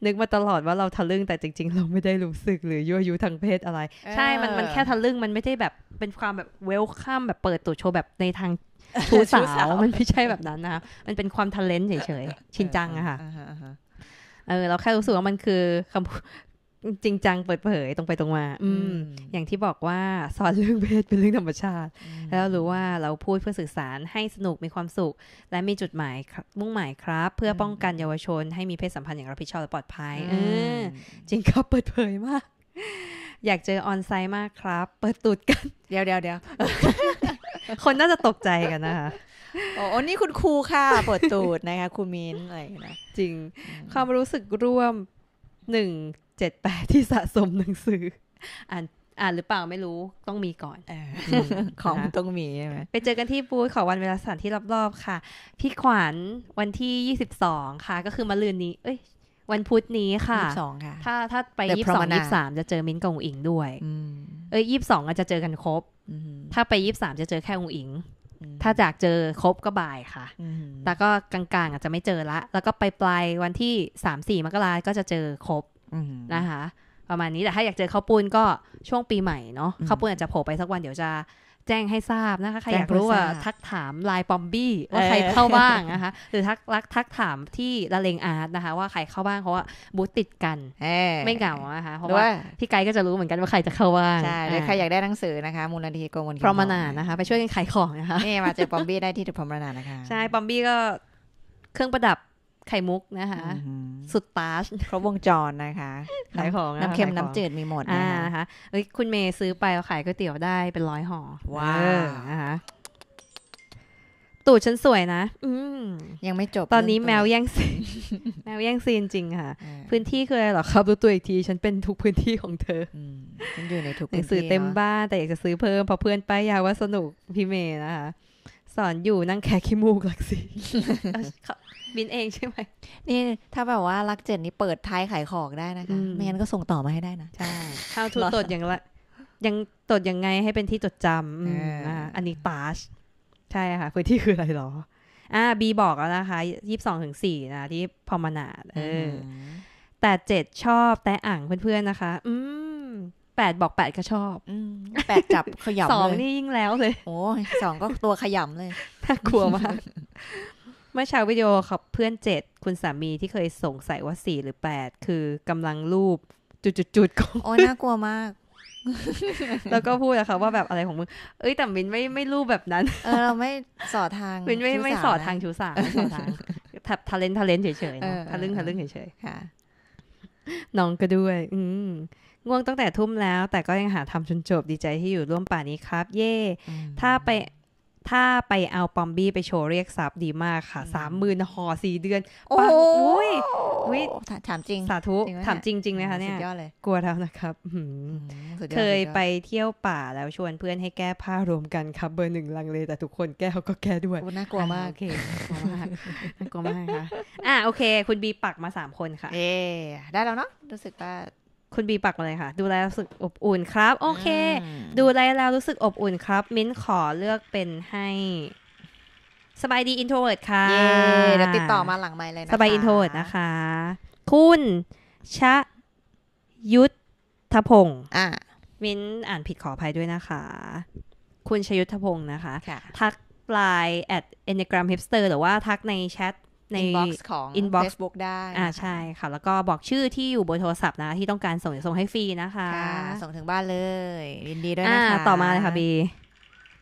นึกมาตลอดว่าเราทะลึ่งแต่จริงๆ เราไม่ได้รู้สึกหรือยั่วยุทางเพศอะไร ใช่มันมันแค่ทะลึ่งมันไม่ได้แบบเป็นความแบบเวลคัมแบบเปิดตัวโชว์แบบในทางชูสาวมันไม่ใช่แบบนั้นนะคะมันเป็นความทะเลนเฉยๆ ชินจังอะค่ะ เออเราแค่รู้สึกว่ามันคือคำจริงจังเปิดเผยตรงไปตรงมาอืมอย่างที่บอกว่า สอนเรื่องเพศเป็นเรื่องธรรมชาติ แล้วรู้ว่าเราพูดเพื่อสื่อสารให้สนุกมีความสุข และมีจุดหมายมุ่งหมายครับ เพื่อป้องกันเยาวชนให้มีเพศสัมพันธ์อย่างรับผิดชอบและปลอดภัยเออ จริงครับเปิดเผยมาก อยากเจอออนไซต์มากครับ เปิดตูดกันเดี๋ยวเดี๋ยวเดี๋ยวคนน่าจะตกใจกันนะคะโอ้นี่คุณครูค่ะเปิดตูดนะคะครูมินอะไรนะจริงความรู้สึกร่วมหนึ่งเจ็ดแปดที่สะสมหนังสืออ่านอ่านหรือเปล่าไม่รู้ต้องมีก่อนอของต้องมีใช่ไหมไปเจอกันที่บูธของวันเวลาสถานที่รอบๆค่ะ พี่ขวัญวันที่ยี่สสิบองค่ะ ก็คือมะรืนนี้เอ้ย วันพุธนี้ค่ะยี่สองค่ะ ถ้าถ้าไปยี่สองยี่สามจะเจอมิ้นกับอุ๋งอิงด้วยเอ้ยยี่สองอาจจะเจอกันครบถ้าไปยี่สามจะเจอแค่อุ๋งอิงถ้าอยากเจอครบก็บ่ายค่ะแต่ก็กลาง ๆ อาจจะไม่เจอละ แล้วก็ไปปลายวันที่สามสี่มกราก็จะเจอครบนะคะประมาณนี้แต่ถ้าอยากเจอข้าวปุ้นก็ช่วงปีใหม่เนาะข้าวปุ้นอาจจะโผล่ไปสักวันเดี๋ยวจะ แจ้งให้ทราบนะคะใครอยากรู้ว่าทักถามลายปอมบี้ว่าใครเข้าบ้างนะคะหรือทักรักทักถามที่ละเลงอาร์ตนะคะ ว่าใครเข้าบ้างเพราะว่าบูธติดกันไม่เหงานะคะเพราะว่าพี่ไกด์ก็จะรู้เหมือนกันว่าใครจะเข้าบ้างใช่ใครอยากได้หนังสือนะคะมูลนิธิโกมลพรมนานะคะไปช่วยกันขายของนะคะนี่มาเจอปอมบี้ได้ที่เดอะพรมนานะคะใช่ปอมบี้ก็เครื่องประดับไข่มุกนะคะสุดตาชครบวงจรนะคะขายของน้ำเค็มน้ำจืดมีหมดนะคะเอ้ยคุณเมย์ซื้อไปขายก๋วยเตี๋ยวได้ เป็นร้อยห่อว้าวนะคะตูดฉันสวยนะ อืยังไม่จบตอนนี้แมวแย่งซีน แมวแย่งซีนจริงค่ะ พื้นที่คืออะไรหรอครับดูตัวอีกที ฉันเป็นทุกพื้นที่ของเธอฉันอยู่ในทุกหนังสือเต็มบ้านแต่อยากจะซื้อเพิ่มเพราะเพื่อนไปยยาว่าสนุกพี่เมย์นะคะสอนอยู่นั่งแคคิมูกหลักสีบินเองใช่ไหมนี่ถ้าแบบว่ารักเจ็ดนี่เปิดท้ายขายของได้นะคะ ไม่งั้นก็ส่งต่อมาให้ได้นะ ใช่ เข้าทุตดอย่างละยังตดยังไงให้เป็นที่จดจำอันนี้ปาช ใช่ค่ะคืนที่คืออะไรหรออ่าบีบอกแล้วนะคะยี่สิบสองถึงสี่นะที่พอมานาดเออแต่เจ็ดชอบ แต่อ่างเพื่อนๆนะคะ อืมแปดบอกแปดก็ชอบแปดจับขยำเลยสองนี่ยิ่งแล้วเลย โอ้สองก็ตัวขยำเลยน่ากลัวมากเมื่อเช้าวิดีโอขับเพื่อนเจ็ดคุณสามีที่เคยสงสัยว่าสี่หรือแปดคือกำลังรูปจุดๆของโอ้น่ากลัวมาก แล้วก็พูดนะคะว่าแบบอะไรของมึง เอ้ย แต่มินไม่ไม่รูปแบบนั้น เออ เราไม่สอดทางมินไม่ไม่สอดทางชูสาวไม่สอดทางทับทเลนทะเลนเฉยๆทะลึ่งทะลึ่งเฉยๆค่ะ น้องก็ด้วย อืมง่วงตั้งแต่ทุ่มแล้ว แต่ก็ยังหาทำจนจบดีใจที่อยู่ร่วมป่านี้ครับ เย่ถ้าไปถ้าไปเอาปอมบี้ ไปโชว์เรียกซับดีมากค่ะสามหมื่นห่อสี่เดือน โอ้ยถามจริงสาธุ ถามจริงจริงนะคะเนี่ยกลัวแล้วนะครับเคยไปเที่ยวป่าแล้วชวนเพื่อนให้แก้ผ้ารวมกันครับเบอร์หนึ่งลังเลแต่ทุกคนแก้วก็แก้ด้วยน่ากลัวมากโอเคน่ากลัวมากค่ะ อ่ะ โอเคคุณบีปักมาสามคนค่ะเอได้แล้วเนาะรู้สึกว่าคุณบีปักมาเลยค่ะดูแลรู้สึกอบอุ่นครับ โอเค ดูแลแล้วรู้สึกอบอุ่นครับ มิ้นขอเลือกเป็นให้สบายดี อินโทรเวิร์ดค่ะเดี๋ยวติดต่อมาหลังไมเลยนะสบาย อินโทรเวิร์ดนะคะ คุณชะยุทธพงศ์อ่ะมิ้นอ่านผิดขออภัยด้วยนะคะ คุณชยุทธพงศ์นะคะ ทักไลน์ at enneagram hipster หรือว่าทักในแชทใน i n น o x ของ inbox Facebook ได้อ่าใช่ค่ะ แล้วก็บอกชื่อที่อยู่บนโทรศัพท์นะ ที่ต้องการส่งส่งให้ฟรีนะคะ ส่งถึงบ้านเลย ยินดีด้วยนะคะ ต่อมาเลยค่ะบี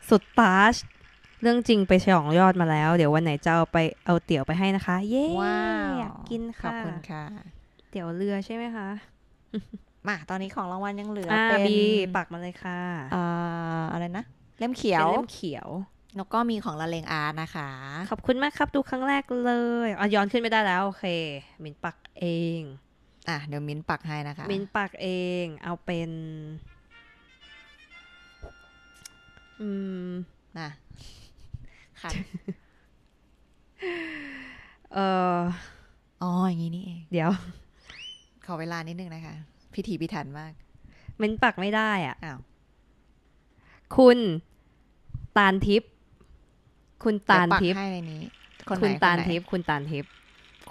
สุดตาชเรื่องจริงไปฉลองยอดมาแล้ว เดี๋ยววันไหนจะเอาไปเอาเตี๋ยวไปให้นะคะ เย้อยากกินค่ะ ขอบคุณค่ะ เตี๋ยวเรือใช่ไหมคะ มาตอนนี้ของรางวัลยังเหลือ เป็นปักมาเลยค่ะอะไรนะ เล่มเขียวเล่มเขียวแล้วก็มีของละเลงอาร์นะคะ ขอบคุณมากครับดูครั้งแรกเลยอ่ะย้อนขึ้นไม่ได้แล้ว โอเค มินปักเอง อ่ะ เดี๋ยวมินปักให้นะคะ มินปักเอง เอาเป็น อืมนะค่ะ เอออ๋อ อย่างงี้นี่เอง เดี๋ยว ขอเวลานิดนึงนะคะ พิถีพิถันมาก มินปักไม่ได้อ่ะอ้าวคุณ ตาลทิพยคุณตาลทิพย์คุณตาลทิพย์คุณตาลทิพย์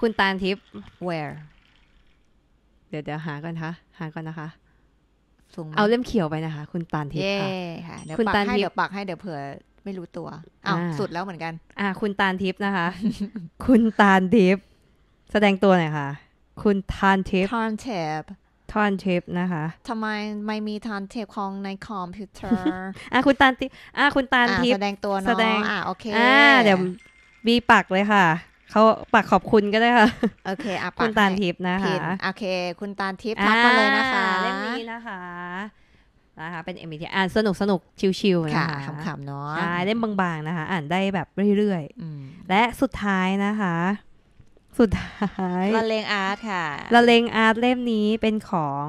คุณตาลทิพย์ where เดี๋ยวเดี๋ยวหาก่อนคะหาก่อนนะคะเอาเล่มเขียวไปนะคะคุณตาลทิพย์ค่ะคุณตาลทิพย์เดี๋ยวปักให้เดี๋ยวเผื่อไม่รู้ตัวอ้าวสุดแล้วเหมือนกันอ่าคุณตาลทิพย์นะคะ คุณตาลทิพย์แสดงตัวหน่อยค่ะ คุณทานทิพย์ทานทิพยทอนเทปนะคะทำไมไม่มีทอนเทปของในคอมพิวเตอร์ อ่ะคุณตานทิปอ่ะคุณตานทิปแสดงตัวเนาะแสดงอ่ะโอเคอ่ะเดี๋ยวบีปักเลยค่ะ เขาปักขอบคุณก็ได้ค่ะ โอเคอ่ะคุณตานทิปนะคะ โอเคคุณตานทิปทักมาเลยนะคะ เล่มนี้นะคะนะคะ เป็นเอม m ที i อ่านสนุกสนุกชิวๆนะคะขำๆเนาะใช่เล่มบางๆนะคะ อ่านได้แบบเรื่อยๆ และสุดท้ายนะคะสุดท้ายละเลงอาร์ตค่ะละเลงอาร์ตเล่มนี้เป็นของ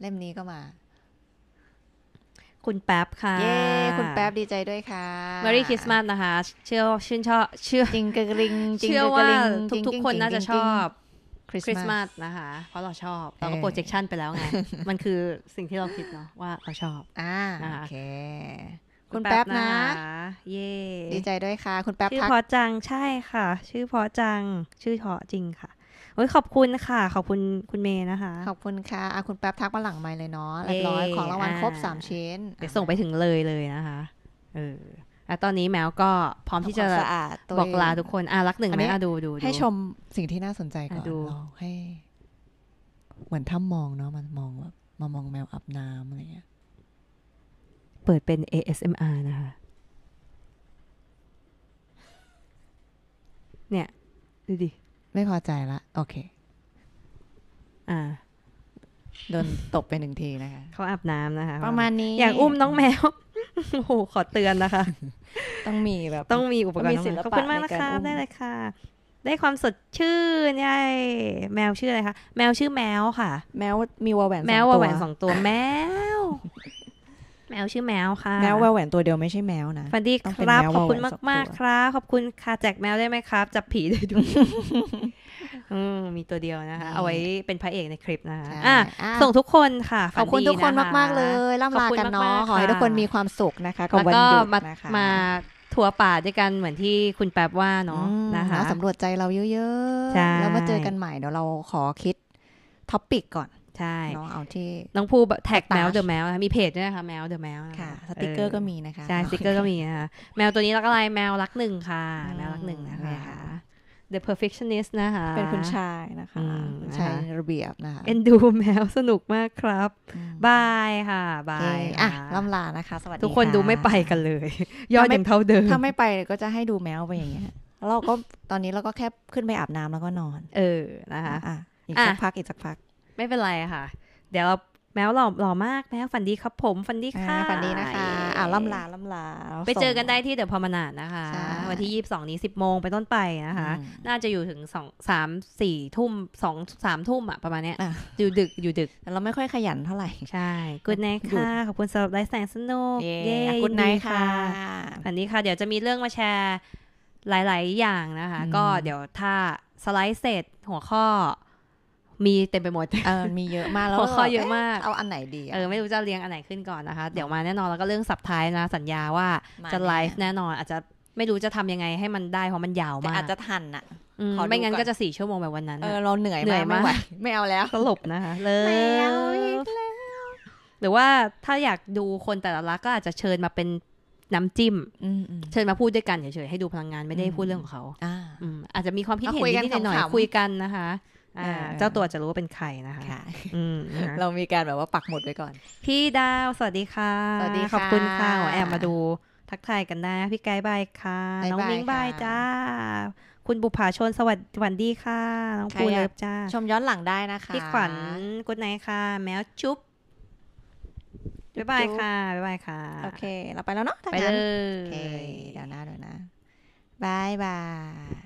เล่มนี้ก็มา คุณแป๊บค่ะ เย้ คุณแป๊บดีใจด้วยค่ะ Merry Christmas นะคะ เชื่อชื่นชอบเชื่อจิงกระิงเชื่อว่าทุกกคนน่าจะชอบคริสต์มาสนะคะ เพราะเราชอบ เราก็โปรเจคชันไปแล้วไง มันคือสิ่งที่เราคิดเนาะว่า เราชอบอ่าโอเคคุณแป๊บนะเย่ดีใจด้วยค่ะ คุณแป๊บชื่อพอจังใช่ค่ะ ชื่อพอจังชื่อเพอจริงค่ะโอ้ยขอบคุณค่ะ ขอบคุณคุณเมย์นะคะ ขอบคุณค่ะอะคุณแป๊บทักมาหลังไมเลยเนาะเรียบร้อยของรางวัลครบสามชิ้นเดี๋ยวส่งไปถึงเลยเลยนะคะเออแล้วตอนนี้แมวก็พร้อมที่จะบอกลาทุกคนอ่ะรักหนึ่งไหมอ่ะดูดูให้ชมสิ่งที่น่าสนใจก่อนเูให้เหมือนถ้ามองเนาะมันมองแบบมามองแมวอาบน้ำอะไรเงี้ยเปิดเป็น ASMR นะคะ เนี่ย ดูดิ ไม่พอใจละ โอเค อ่าโดนตบไปหนึ่งทีนะคะ เขาอาบน้ำนะคะ ประมาณนี้ อย่างอุ้มน้องแมว โอ้โหขอเตือนนะคะ ต้องมีแบบ ต้องมีอุปกรณ์ศิลปะขอบคุณมากนะคะ ได้เลยค่ะ ได้ความสดชื่นัยแมวชื่ออะไรคะ แมวชื่อแมวค่ะ แมวมีวัวแหวนแมวววแหวนสองตัว แมวแมวชื่อแมวค่ะแมวแวแหวนตัวเดียวไม่ใช่แมวนะฟันดี้ครับขอบคุณมากมากครับขอบคุณค่ะแจกแมวได้ไหมครับจับผีได้ด้วยมีตัวเดียวนะคะ เอาไว้เป็นพระเอกในคลิปนะคะส่งทุกคนค่ะ ขอบคุณทุกคนมากๆเลยล่ำลากันเนาะขอให้ทุกคนมีความสุขนะคะกับวันหยุดนะคะมาทัวร์ป่าด้วยกันเหมือนที่คุณแป๊บว่าเนาะนะคะสำรวจใจเราเยอะๆแล้วมาเจอกันใหม่เดี๋ยวเราขอคิดท็อปปิกก่อนใช่ น้องเอาที่ น้องภูแท็กแมว เดอะแมว มีเพจด้วยนะคะแมวเดอะแมวค่ะสติกเกอร์ก็มีนะคะ ใช่ สติกเกอร์ก็มีนะคะแมวตัวนี้รักอะไร แมวรักหนึ่งค่ะ แมวรักหนึ่งนะคะ The Perfectionist นะคะ เป็นคุณชายนะคะชายระเบียบนะคะเอ็นดูแมวสนุกมากครับบายค่ะบายอ่ะ ล่ำลานะคะ สวัสดีทุกคนดูไม่ไปกันเลย ยอดยังเท่าเดิม ถ้าไม่ไปก็จะให้ดูแมวไปอย่างเงี้ยเราก็ตอนนี้เราก็แค่ขึ้นไปอาบน้ำแล้วก็นอน เออ นะคะ อ่ะ อีกสักพักอีกสักพักไม่เป็นไรค่ะ เดี๋ยวแมวหล่อหล่อมากแมวฝันดีครับผมฝันดีค่ะฝันดีนะคะอ่าล่ำลาล่ำลาไปเจอกันได้ที่เดี๋ยวพอมานาดนะคะ วันที่ยี่สิบสองนี้สิบโมงไปต้นไปนะคะ น่าจะอยู่ถึงสองสามสี่ทุ่มสองสามทุ่มอะประมาณเนี้ยอยู่ดึก อยู่ดึกแต่เราไม่ค่อยขยันเท่าไหร่ ใช่กุดไนค่ะขอบคุณสำหรับไลฟ์แสงสนุกเย้กุดไนค่ะฝันดีค่ะเดี๋ยวจะมีเรื่องมาแชร์หลาย ๆ อย่างนะคะ ก็เดี๋ยวถ้าสไลด์เสร็จหัวข้อมีเต็มไปหมดเออมีเยอะมากแล้วข้อเยอะมาก เอาอันไหนดี เออไม่รู้จะเรียงอันไหนขึ้นก่อนนะคะเดี๋ยวมาแน่นอนแล้วก็เรื่องสับท้ายนะสัญญาว่าจะไลฟ์แน่นอน อาจจะไม่รู้จะทำยังไงให้มันได้ เพราะมันยาวมากอาจจะทันอะอไม่งั้นก็จะสี่ชั่วโมงแบบวันนั้นเออเราเหนื่อยมากไม่ไไม่เอาแล้วก็หลบนะคะเลย หรือว่าถ้าอยากดูคนแต่ละรักก็อาจจะเชิญมาเป็นน้ำจิ้มเชิญมาพูดด้วยกันเฉยๆให้ดูพลังงานไม่ได้พูดเรื่องของเขาอาจจะมีความคิดเห็นนิดหน่อยคุยกันนะคะเจ้าตัวจะรู้ว่าเป็นใครนะคะคะเรามีการแบบว่าปักหมุดไว้ก่อน พี่ดาวสวัสดีค่ะ สวัสดีขอบคุณค่ะแอบมาดูทักทายกันนะ พี่ไกด์บาย ค่ะ น้อง มิ้งบายจ้า คุณบุภาชนสวัสดีค่ะ น้องปูเล็ฟจ้าชมย้อนหลังได้นะคะ พี่ขวัญกุ๊ดไนค่ะ แมวจุ๊บบ๊ายบายค่ะบ๊ายบายค่ะโอเค เราไปแล้วเนาะไปเลยเดี๋ยวนะเดี๋ยวนะบายบาย